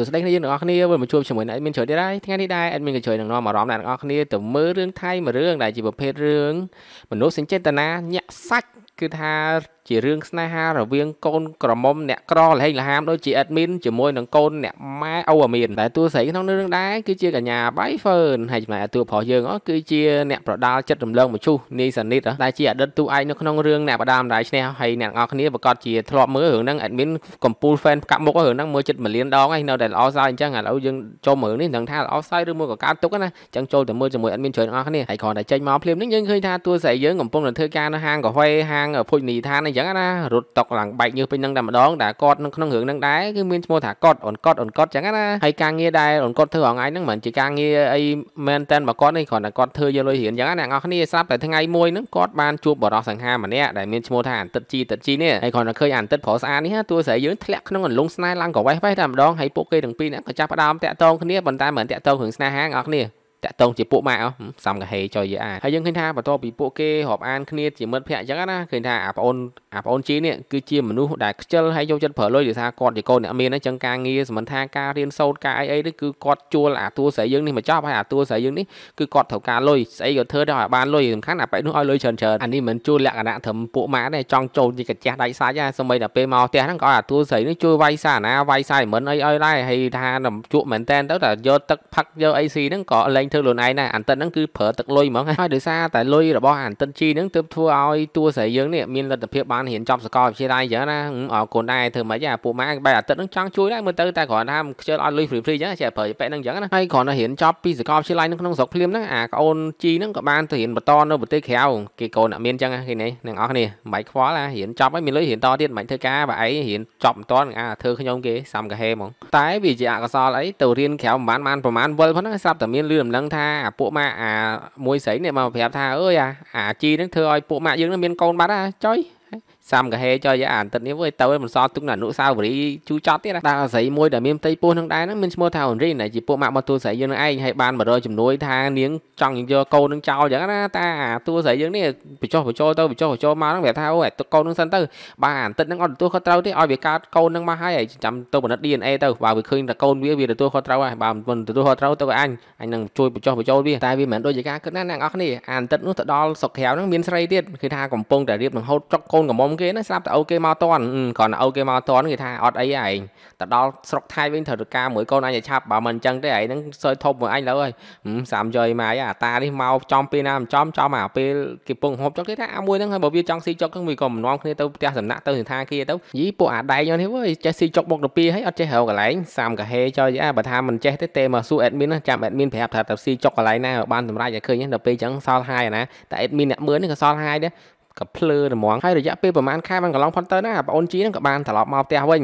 សួស្តីគ្នាយើងទាំងអស់គ្នាវិលមកជួបជាមួយអ្នក admin ជ្រើទៀតហើយថ្ងៃនេះដែរ admin ក៏ជួយនឹងនាំអារម្មណ៍អ្នកទាំងអស់គ្នាទៅមើលរឿងថៃមួយរឿងដែលជាប្រភេទរឿងមនោសញ្ចេតនាញាក់សាច់គឺថាជារឿងស្នេហារវាងកូនក្រមុំអ្នកក្រលហេងលហាមដូចជាអេដមីនជាមួយនឹងកូនអ្នកម៉ែអូអាមានតែតួស្រីក្នុងរឿងដែរគឺជាកញ្ញាបៃហ្វឺនហើយចំណែកតួប្រុសយើងគឺជាអ្នកប្រដាល់ចិត្តរំលងមឈូសនីសានិតដែលជាអតីតតួឯកនៅក្នុងរឿងអ្នកប្រដាល់ម្ដាយឈ្នះហើយអ្នកទាំងអស់គ្នាប្រកាសជាធ្លាប់មើលរឿងហ្នឹងអេដមីនកំពូលហ្វេនផ្កាប់មុខរឿងហ្នឹងមើលចិត្តមួយលានដងហើយនៅតែល្អស្អាតអញ្ចឹងឥឡូវយើងចូលមើលរឿងនេះនឹងថាល្អស្អាតឬមួយក៏កើតទុកណាអញ្ចឹងចូលទៅមើលជាមួយអេដមីនជួយទាំងអស់គ្នាហើយគ្រាន់តែចេញមកភ្លាមនេះយើងឃើញថាតួស្រីយើងកំពុងតែធ្វើការនៅហាងកាហ្វេហាងភោជនីយដ្ឋានអីចឹងណារត់តុកឡើងបែកញើសពេញនឹងតែម្ដងតែគាត់នៅក្នុងរឿងហ្នឹងដែរគឺមានឈ្មោះថាគាត់អូនគាត់អូនគាត់ចឹងណាហើយការងារដែរអូនគាត់ធ្វើរងឯងហ្នឹងមិនជាការងារអីមែនតែនរបស់គាត់នេះគ្រាន់តែគាត់ធ្វើយកលុយរៀនចឹងណាអ្នកនរគ្នាស្រាប់តែថ្ងៃមួយហ្នឹងគាត់បានជួបបរិសសង្ហាម្នាក់ដែលមានឈ្មោះថាអន្តិតជីតិតជីនេះហើយគ្រាន់តែឃើញអន្តិតប្រុសស្អាតនេះតួស្រីយើងធ្លាក់ក្នុងអន្លង់ស្នេហ៍ឡើងក៏វេះវេះតែម្ដងហើយពួកគេទាំងពីរហ្នឹងក៏ចាប់ផ្ដើមតាក់ទងគ្នាប៉ុន្តែមិនតាក់ទងរឿងស្នេហាអ្នកនរគ្នាតាក់ទងជាពួកម៉ាក់សំកាហេចុយយាអាហើយយើងឃើញថាបន្ទាប់ពីពួកគេរាប់អានគ្នាជាមិត្តភក្តិអញ្ចឹងណាឃើញថាអាប្អូនអាប្អូនជីនេះគឺជាមនុស្សដែលខ្ជិលហើយយកចិត្តប្រើលុយដោយសារគាត់ជាកូនអ្នកមានអញ្ចឹងការងារសមិនថាការរៀនសូត្រការអីអីនេះគឺគាត់ជួលអាតួស្រីយើងនេះមកចប់ហើយអាតួស្រីយើងនេះគឺគាត់ត្រូវការលុយស្អីក៏ធ្វើដល់ឲ្យបានលុយសំខាន់អាប៉ែនោះឲ្យលុយច្រើនច្រើនអានេះមិនជួលលក្ខណៈត្រឹមពួកម៉ាក់ទេចង់ចូលជាកាចះដៃសាច់ណាសម្បីតែពេលមកផ្ទះហ្នឹងក៏អាតួស្រីនេះជួយវាយសារណាវាយសារមិនអីអីដែរហើយថាជក់មែនតែនទៅតែយកទឹកផឹកយកអីស៊ីហ្នឹងក៏លែងធ្វើខ្លួនឯងដែរអានតិនហ្នឹងគឺប្រើទឹកលុយហ្មងហើយដោយសារតែលុយរបស់អានតិនជីហ្នឹងទើបធ្វើឲ្យតួស្រីយើងនេះមានលទ្ធភាពបានរៀនចប់សាកលវិទ្យាល័យអញ្ចឹងណាអរគុណដែរធ្វើម៉េចអាពួកម៉ាបែរអាទិត្យហ្នឹងចង់ជួយដែរមើលទៅតែគ្រាន់ថាខ្ជិលអត់លុយព្រីព្រីអញ្ចឹងចេះប្រើប៉ែហ្នឹងអញ្ចឹងណាហើយគ្រាន់តែរៀនចប់ពីសាកលវិទ្យាល័យនៅក្នុងស្រុកភ្លាមហ្នឹងអាក្អូនជីហ្នឹងក៏បានទៅរៀនបន្តនៅប្រទេសក្រៅគេកូនអ្នកមានអញ្ចឹងគេនេះអ្នកនរគ្នាមិនបាច់ខ្វល់ណារៀនចប់ហើយមានលុយរៀនតទៀតមិនបាច់ធ្វើការបើឯងរៀនចប់មិនតនឹងអាធ្វើខ្ញុំគេសាំកាហេហ្មងតែវាជាអកុសលអីទៅរៀនក្រៅមិនបានបានប្រហែលវិលផងហ្នឹងស្រាប់តែមានលឺដំណឹងនឹងថាអាពួកម៉ាក់អាមួយស្រីនេះមកប្រាប់ថាអើយអាអាជីនឹងធ្វើឲ្យពួកម៉ាក់យើងនឹងមានកូនបាត់ហ่าចុយសាំកាហេចុះយកអាអាទិត្យនេះវើយទៅមិនសល់ទុកនៅអនុសាវរីយ៍ជូចត់ទៀតណាដល់ស្រីមួយដែលមានផ្ទៃពោះនឹងដែរហ្នឹងមានឈ្មោះថាអូនរីណាជាពួកម៉ាក់របស់តួស្រីយើងនឹងឯងហើយបាន100ជំនួយថានាងចង់យកកូននឹងចោលចឹងណាតាអាតួស្រីយើងនេះបញ្ចុះបញ្ចោទៅបញ្ចុះបញ្ចោមកហ្នឹងវាថាអូតកូននឹងសិនទៅបាទអាអាទិត្យហ្នឹងអត់ទទួលខុសត្រូវទេឲ្យវាកើតកូននឹងមកហើយហើយចាំទៅបណ្ឌិត DNA ទៅបើវាឃើញតែកូនវាវាទទួលខុសត្រូវហើយបើមិនទទួលខុសត្រូវទៅអញអញនឹងជួយបញ្ចុះបញ្ចោវាតែវាមិនមែនដូចជាការគិតណាអ្នកនរអគ្នាអាអាទិត្យនោះទៅដល់សុកក្រៅហ្នឹងមានស្រីទៀតគឺថាកំពុងតែរៀបនឹងហូតចុកកូនកំមុំគេហ្នឹងស្រាប់តែអូគេមកតន់គ្រាន់តែអូគេមកតន់គេថាអត់អីឯងទៅដល់ស្រុកថៃវិញត្រូវការមួយកូនអញឲ្យឆាប់បើមិនអញ្ចឹងទេឯងហ្នឹងសើចធប់មួយអញលើហើយសាមយយម៉ាយអាតានេះមកចំពេលណាមិនចំចំអាពេលគេពងហូបចុកគេថាអាមួយហ្នឹងហើយបើវាចង់ស៊ីចុកហ្នឹងវាក៏មិននាំគ្នាទៅផ្ទះសំណាក់ទៅសន្តាគារទៅយីពួកអាដែកនេះវើយចេះស៊ីចុកបុកទៅពីហើយអត់ចេះរកកន្លែងសាមកហេចុយអាបើថាមិនចេះទេទេមកសួរ admin ចាំ admin ប្រាប់ថាទៅស៊ីចុកកន្លែងណាបានសម្រាប់ឲ្យឃើញដល់ពេលអញ្ចឹងសល់ហើយណាតែ admin អ្នកមើលនេះក៏សល់ហើយដែរក៏ភ្លើរមងហើយរយៈពេលប្រហែលខែបានកន្លងផុតទៅណាបងអូនជីហ្នឹងក៏បានត្រឡប់មកផ្ទះវិញ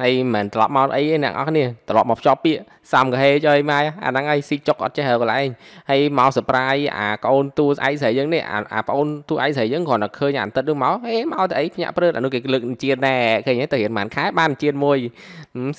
ហើយមិនមែនត្រឡប់មកអីទេអ្នកនរគ្នាត្រឡប់មកភ្ជាប់ពាក្យសាមកហេចអើយម៉ែអាហ្នឹងឯងស៊ីចុកអត់ចេះហើកន្លែងហើយមកសប្រាយអាកូនទូស្អែកស្រីយើងនេះអាប្អូនទូឯងស្រីយើងគ្រាន់តែឃើញអាអន្តិតនោះមកហេមកតែអីភ្ញាក់ព្រឺតអានោះគេលើកជៀនដែរឃើញទៅរៀនបានខែបានជៀនមួយ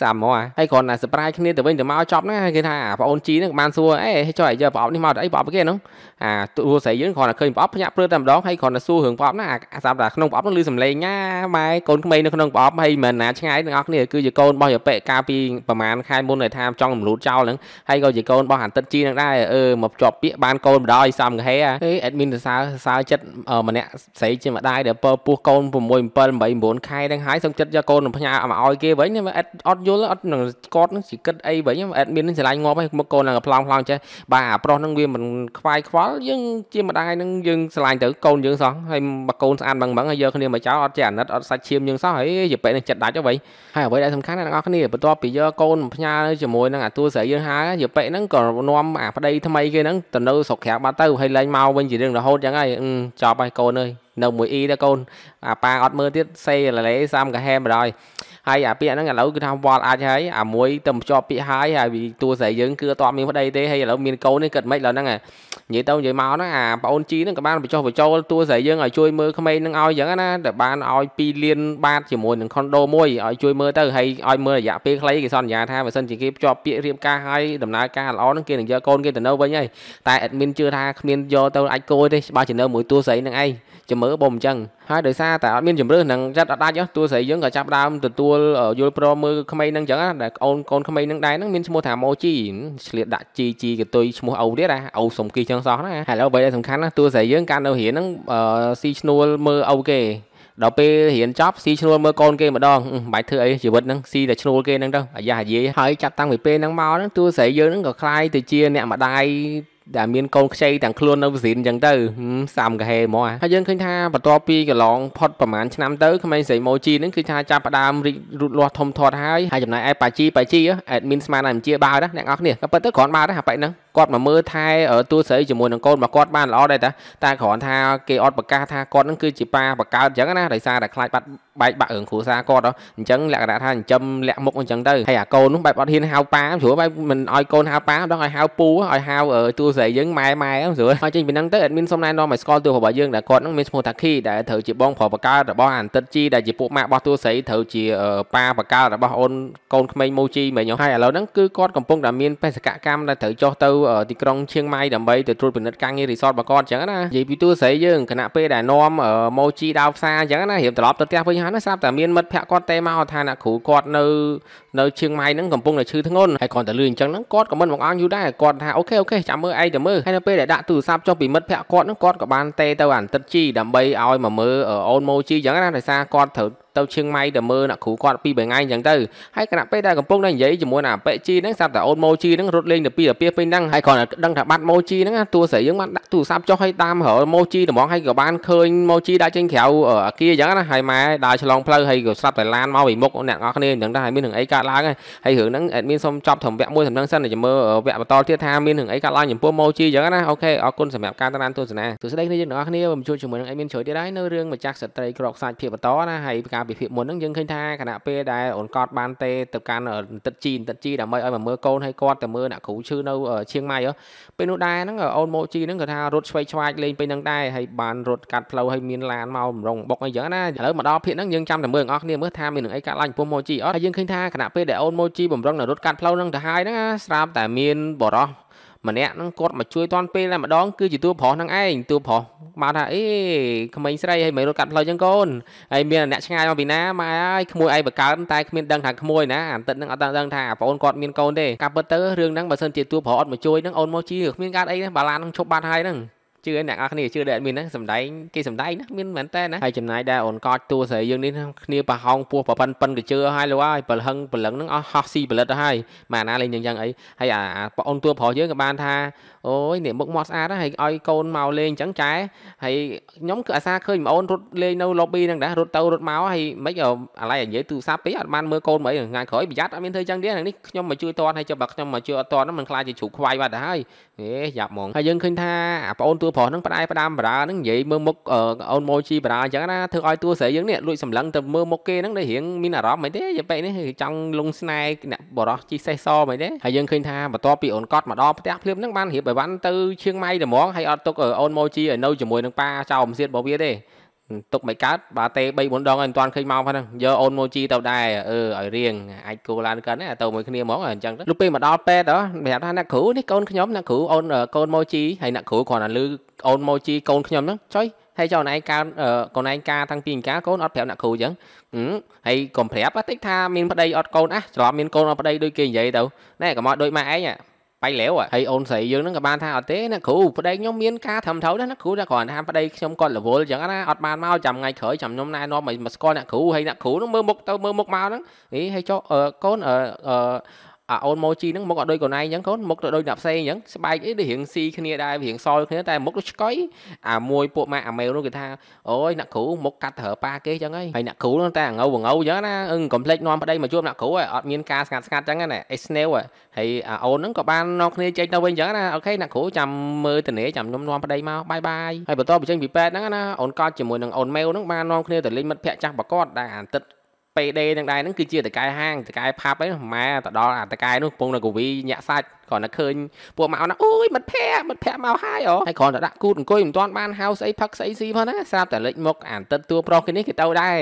សាមមកហើយគ្រាន់តែសប្រាយគ្នាទៅវិញទៅមកចប់ណាគេថាអាប្អូនជីហ្នឹងបានសួរអេចុះឲ្យយកប្រអប់នេះមកតែអីប្រអប់គេហ្នឹងអាទូស្រីយើងគ្រាន់តែឃើញប្រអប់ភ្ញាក់ព្រឺតតែម្ដងហើយគ្រាន់តែសួររឿងប្រអប់ណាអាសាប់តែក្នុងប្រអប់នោះលឺសំឡេងណាម៉ែកូនក្មេងនៅក្នុងប្រអប់ហើយមិនណាឆ្ងាយទាំងអស់គ្នាគឺជាកូនរបស់យប៉ែកាលពីប្រហែលខែមុនដែលថាចង់រំលូតចោលហ្នឹងហើយក៏ជាកូនរបស់អាទិត្យជីហ្នឹងដែរអឺមកជាប់ពាក្យបានកូនម្ដងសំកហេហេអេដមីនសរសើរសរសើរចិត្តម្នាក់ស្រីជាម្ដាយដែលពើពោះកូន6 7 8 9ខែហ្នឹងហើយសុំចិត្តយកកូនផ្ញើមកឲ្យគេវិញអត់អត់យល់អត់នឹងគាត់នឹងជាគិតអីវិញអេដមីននឹងឆ្លាញ់ងាប់ហើយមកកូននឹងប្លង់ប្លង់ចេះបាទអាប្រុសនឹងវាមិនខ្វាយខ្វល់យើងជាម្ដាយនឹងយើងឆ្លាញ់ទៅកូនយើងសោះហើយបើកូនស្អាតបងបងហើយយកគ្នាមកចោលអត់ចេះអាណិតអត់សាច់ឈាមយើងសោះហើយយប៉ែនឹងចិត្តដាច់ទៅវិញហើយអ្វបីដែលសំខាន់អ្នកទាំងអស់គ្នាបន្ទាប់ពីយកកូនផ្ញើជាមួយនឹងអាតួស្រីយើងហើយយកពេកហ្នឹងក៏នាំអាប្តីថ្មីគេហ្នឹងទៅនៅស្រុកក្រៅបាត់ទៅហើយលែងមកវិញជារឿងរហូតចឹងហើយចប់ហើយកូនអើយនៅមួយអ៊ីដែរកូនអាប៉ាអត់មើលទៀតសេលលេសាំកាហែមបណ្ដោយហើយអាពាក្យហ្នឹងឥឡូវគឺថាវល់អាចហើយអាមួយទៅភ្ជាប់ពាក្យហើយហើយតួស្រីយើងគឺអត់មានប្តីទេហើយឥឡូវមានកូននេះគិតមិនខ្មិចឡើយហ្នឹងនិយាយទៅនិយាយមកហ្នឹងអាបងអូនជីហ្នឹងក៏បានបញ្ចុះបញ្ចូលតួស្រីយើងឲ្យជួយមើលក្មេងហ្នឹងឲ្យអញ្ចឹងណាដែលបានឲ្យ2លានបាតជាមួយនឹងខុនដូមួយឲ្យជួយមើលទៅហើយឲ្យមើលរយៈពេលខ្លីគេសន្យាថាបើសិនជាគេភ្ជាប់ពាក្យរៀបការឲ្យដំណើរការល្អហ្នឹងគេនឹងយកកូនគេទៅនៅវិញហើយតែ admin ជឿថាគ្មានយកទៅអាចគោទេច្បាស់ជានៅមួយតួស្រីហ្នឹងឯងចាំមើលបងអញ្ចឹងហើយដោយសារតែអត់មានជំរឿននឹងចិត្តអត់ដាច់តួស្រីយើងក៏ចាប់ដើមទទួលយល់ព្រមមើលក្មេងហ្នឹងអញ្ចឹងដែរអូនកូនក្មេងហ្នឹងដែរហ្នឹងមានឈ្មោះថាម៉ូជីឆ្លៀតដាក់ជីជីកតុយឈ្មោះអូទៀតណាអូសុំគីចឹងជើងសោះហ្នឹងហើយឥឡូវអ្វីដែលសំខាន់ណាតួស្រីយើងកាន់នៅរៀនហ្នឹងស៊ីឈ្នួលមើលអូគេដល់ពេលរៀនចប់ស៊ីឈ្នួលមើលកូនគេម្ដងបាច់ធ្វើអីជីវិតហ្នឹងស៊ីតែឈ្នួលគេហ្នឹងទៅអាយ៉ាអាយាយហើយចាប់តាំងពីពេលហ្នឹងមកហ្នឹងតួស្រីយើងហ្នឹងក៏คล้ายទៅជាអ្នកម្ដាយដែលមានកូនខ្ចីទាំងខ្លួននៅបស៊ីនអញ្ចឹងទៅ សាំកាហេហ្មងហើយយើងឃើញថាបន្ទាប់ពីកន្លងផុតប្រហែលឆ្នាំទៅក្មេងស្រីម៉ូជីហ្នឹងគឺថាចាប់ផ្ដើមរីករត់លាស់ធំធាត់ហើយហើយចំណែកឯប៉ាជីប៉ាជីអេដមីនស្មានតែជាបាវដែរអ្នកនរគ្នាក៏ប៉ុន្តែគ្រាន់បាវដែរហាប៉ែហ្នឹងគាត់មកមើលថែតួស្រីជាមួយនឹងកូនរបស់គាត់បានល្អដែរតាតែគ្រាន់ថាគេអត់ប្រកាសថាគាត់ហ្នឹងគឺជាប៉ាបកើតអញ្ចឹងណាដោយសារតែខ្លាចបាត់បែកបាក់រឿងគ្រួសារគាត់អញ្ចឹងលក្ខណៈថាចិញ្ចឹមលាក់មុខអញ្ចឹងទៅហើយអាកូននោះបែបអត់ហ៊ានហៅប៉ាព្រោះបែបមិនឲ្យកូនហៅប៉ាដល់ឲ្យហៅពូឲ្យហៅតួស្រីយើងម៉ែម៉ែព្រោះហើយចេញពីហ្នឹងទៅអត់មានសុំណែនាំឲ្យស្គាល់តួរបស់យើងដែលគាត់ហ្នឹងមានឈ្មោះថាឃីដែលត្រូវជាបងប្រុសបកើតរបស់អានតិតជីដែលជាពួកម៉ាក់របស់តួស្រីត្រូវជាប៉ាបកើតរបស់អូនកូនក្មេងមូជីមែនយោហើយឥឡូវហ្នឹងគឺគាត់កំពុងតែមានបេសកកម្មដែលត្រូវចុះទៅទីក្រុងឈៀងម៉ៃដើម្បីទៅត្រួតពិនិត្យការងាររីសតរបស់គាត់អញ្ចឹងណានិយាយពីតួស្រីយើងគណៈពេលដែលនាំមូជីដើរផ្សារអញ្ចឹងណារៀបត្រឡប់ទៅផ្ទះវិញហានស្រាប់តែមានមិត្តភ័ក្ដិគាត់តែមកថាអ្នកគ្រូគាត់នៅនៅឈៀងម៉ៃហ្នឹងកំពុងតែឈឺធ្ងន់ហើយគាត់ទៅលឺអញ្ចឹងហ្នឹងគាត់ក៏មិនបង្អង់យូរដែរគាត់ថាអូខេអូខេចាំមើលឯងទៅមើលហើយនៅពេលដែលដាក់ទូរស័ព្ទចុះពីមិត្តភ័ក្ដិគាត់ហ្នឹងគាត់ក៏បានតេទៅអានតិតជីដើម្បីឲ្យមកមើលអូនម៉ូជីអញ្ចឹងណាដោយសារគាត់ត្រូវទៅឈៀងម៉ៃទៅមើលអ្នកគ្រូគាត់ពីរបីថ្ងៃអញ្ចឹងទៅហើយគណៈពេលដែលកំពុងតែនិយាយជាមួយអាប៉េជីហ្នឹងស្រាប់តែអូនម៉ូជីហ្នឹងរត់លេងទៅពីរពាសពេញហ្នឹងហើយគាត់ដឹងថាបាត់ម៉ូជីហ្នឹងតួស្រីយើងបានដាក់ទូរស័ព្ទចុះឲ្យតាមរម៉ូជីត្មងហើយក៏បានឃើញម៉ូជីដាក់ចេញក្រៅអាគារអញ្ចឹងណាហើយម៉ែដើរឆ្លងផ្លូវហើយក៏ស្រាប់តែឡានមកពីមុខអ្នកនរគ្នាអញ្ចឹងដែរហើយមានរឿងអីកើតឡើងហើយហើយរឿងហ្នឹងអេដមីនសូមចប់ត្រឹមវគ្គមួយសំណឹងសិនចាំមើលវគ្គបន្តទៀតថាមានរឿងអីកើតឡើងចំពោះម៉ូជីអញ្ចឹងណាអូខេអរគុណសម្រាប់ការតាមទស្សនាទស្សនាគ្នាយើងទាំងអស់គ្នាខ្ញុំជួយជាមួយនឹងអេដមីនជ្រោយទៀតហើយនៅរឿងម្ចាស់ស្ត្រីក្រកសាច់ភាពបន្តណាហើយការពីភាពមុនហ្នឹងយើងឃើញថាគណៈពេលដែលអូនកតបានទេទៅកាន់ទឹកជីទឹកជីដើម្បីឲ្យមកមើលកូនឲ្យគាត់ទៅមើលអ្នកគ្រូឈឺនៅឈៀងម៉ៃពេលនោះដែរហ្នឹងអូនម៉ូជីហ្នឹងគាត់ថារត់ឆ្វេងឆ្វាយលេងពេលហ្នឹងដែរហើយបានរត់កាត់ផ្លូវឲ្យមានឡានមកម្រងបុកអីចឹងណាឥឡូវមកដល់ភាគហ្នឹងយើងចាំតែមើលអ្នកគ្នាមើលថាមាននឹងអីកាត់ឡើងចំពោះម៉ូជីអត់ហើយយើងឃើញថាគណៈពេលដែលអូនម៉ូជីបំរុងនៅរត់កាត់ផ្លូវហ្នឹងទៅហើយហ្នឹងស្រាប់តែមានបរោះម្នាក់ហ្នឹងគាត់មកជួយតាន់ពេលតែម្ដងគឺជាតួប្រុសហ្នឹងឯងតួប្រុសបានថាអេក្មេងស្រីឲ្យមិនរត់កាត់ផ្លូវចឹងកូនហើយមានអ្នកឆ្ងាយមកពីណាម៉ែហើយក្មួយឯងបកើមតែគ្មានដឹងថាក្មួយណាអាទឹកហ្នឹងអត់ដឹងថាប្អូនគាត់មានកូនទេការពិតទៅរឿងហ្នឹងបើសិនជាតួប្រុសអត់មកជួយហ្នឹងអូនមកជាគ្មានការអីទេបាឡានហ្នឹងឈប់បាត់ហើយហ្នឹងជឿអ្នកនរគ្នាជឿដែលអត់មានហ្នឹងសំដែងគេសំដែងណាមានមែនតើណាហើយចំណាយដែរអូនកាត់តួស្រីយើងនេះគ្នាប្រហោងពោះប្រប៉ិនប៉ិនក៏ជឿហើយលោកហើយប្រលឹងប្រលឹងហ្នឹងអស់ហោះស៊ីផលិតទៅហើយមកណាលេងយ៉ាងយ៉ាងអីហើយអាប្អូនតួប្រុសយើងក៏បានថាអូយនេះមុខមាត់ស្អាតហើយឲ្យកូនមកលេងអញ្ចឹងចែហើយខ្ញុំគឺអាសាឃើញម្អូនរត់លេងនៅ lobby ហ្នឹងដែររត់ទៅរត់មកហើយមិនអីឡើយនិយាយទូរស័ព្ទពេកអត់បានមើលកូនមកអីថ្ងៃក្រោយប្រយ័ត្នអត់មានធ្វើអញ្ចឹងទេហ្នឹងនេះខ្ញុំមកជួយតន់ហើយចុះបើខ្ញុំមកជួយអត់តន់ហ្នឹងមិនខ្លាចជាជ្រូកខ្វាយបាត់ទៅហើយហេយ៉ាប់ហ្មងហើយយើងឃើញថាអាប្អូនតួប្រុសហ្នឹងផ្ដាយផ្ដាំបារាហ្នឹងនិយាយមើលមុខអូនម៉ូជីបារាអញ្ចឹងណាធ្វើឲ្យតួស្រីយើងនេះលួចសម្លឹងទៅមើលមុខគេហ្នឹងដូចរៀងមានអារម្មណ៍មិនទេយាយពេកនេះចង់លងស្នេហ៍អ្នកបរោះជីសេះសមិនទេហើយយើងឃើញថាបន្ទាប់ពីអូនកត់មកដល់ផ្ទះភ្លាមហ្នឹងបានរៀបអីវ៉ាន់ទៅឈៀងម៉ៃតែហ្មងហើយអត់ទុកអូនម៉ូជីឲ្យនៅជាមួយនឹងប៉ាចោមសៀតរបស់វាទេទុកមិនកើតបាទទេ3 4ដងហើយមិនទាន់ឃើញមកផងហ្នឹងយកអូនម៉ូជីទៅដែរអឺឲ្យរៀងអាចគូឡានកិនទៅមួយគ្នាហ្មងអញ្ចឹងទៅពេលមកដល់ពេទ្យប្រាប់ថាអ្នកគ្រូនេះកូនខ្ញុំអ្នកគ្រូអូនកូនម៉ូជីហើយអ្នកគ្រូគ្រាន់តែលឺអូនម៉ូជីកូនខ្ញុំហ្នឹងចុយហើយចុះឯងកើកូនឯងការតាំងពីអង្ការកូនអត់ប្រាប់អ្នកគ្រូអញ្ចឹងហើយកុំប្រាប់តិចថាមានប្តីអត់កូនអះច្រឡំមានកូនអត់ប្តីដូចគេនិយាយទៅណែកុំឲ្យដូចម៉ែឯងប៉ៃលាវហើយអូនស្រីយើងហ្នឹងក៏បានថាអត់ទេណាគ្រូប្តីខ្ញុំមានការត្រឹមត្រូវណាគ្រូណាគ្រាន់ថាប្តីខ្ញុំគាត់រវល់អញ្ចឹងណាអត់បានមកចាំថ្ងៃក្រោយចាំខ្ញុំណែនាំឲ្យមកស្គាល់អ្នកគ្រូហើយអ្នកគ្រូហ្នឹងមើលមុខទៅមើលមុខមកហ្នឹងហីហើយចុះកូនអឺអាអូនម៉ូជីហ្នឹងមុខអត់ដូចកូនឯងអញ្ចឹងកូនមុខទៅដូចអ្នកផ្សេងអញ្ចឹងស្បែកអីដូចរៀងស៊ីគ្នាដែររៀងសយគ្នាតែមុខដូចឆ្កុយអាមួយពួកម៉ាក់អាមែលនោះគេថាអូយអ្នកគ្រូមុខកាត់ត្រើប៉ាគេអញ្ចឹងហើយហើយអ្នកគ្រូនោះតែងៅងៅអញ្ចឹងណាអឹងកុំភ្លេចនាំប្តីមកជួបអ្នកគ្រូឲ្យអត់មានការស្ងាត់ស្ងាត់អញ្ចឹងណាអេស្នេលហើយអាអូនហ្នឹងក៏បាននាំគ្នាចេញទៅវិញអញ្ចឹងណាអូខេអ្នកគ្រូចាំមើលតានេចាំខ្ញុំនាំប្តីមកបាយបាយហើយបន្តបញ្ចេញពីពេទ្យហ្នឹងណាអូនកោតជាមួយនឹងអូនមែលហ្នឹងបាននាំគ្នាទៅលេងមិត្តភក្តិចាស់ប្រកបដែលអាទិត្យ PD នឹងដែរហ្នឹងគឺជាតកែហាងតកែផាប់ហ្នឹងម៉ែទៅដល់អាតកែនោះកំពុងនៅកវីញាក់សាច់គ្រាន់តែឃើញពួកម៉ៅណាអូយមិត្តភ័ក្ដិមិត្តភ័ក្ដិមកហើយអូហើយគ្រាន់តែដាក់គូតអង្គុយមិនទាន់បានហៅស្អីផឹកស្អីស៊ីផងណាស្រាប់តែលេចមកអាទឹកតួប្រុសគេនេះគេទៅដែរ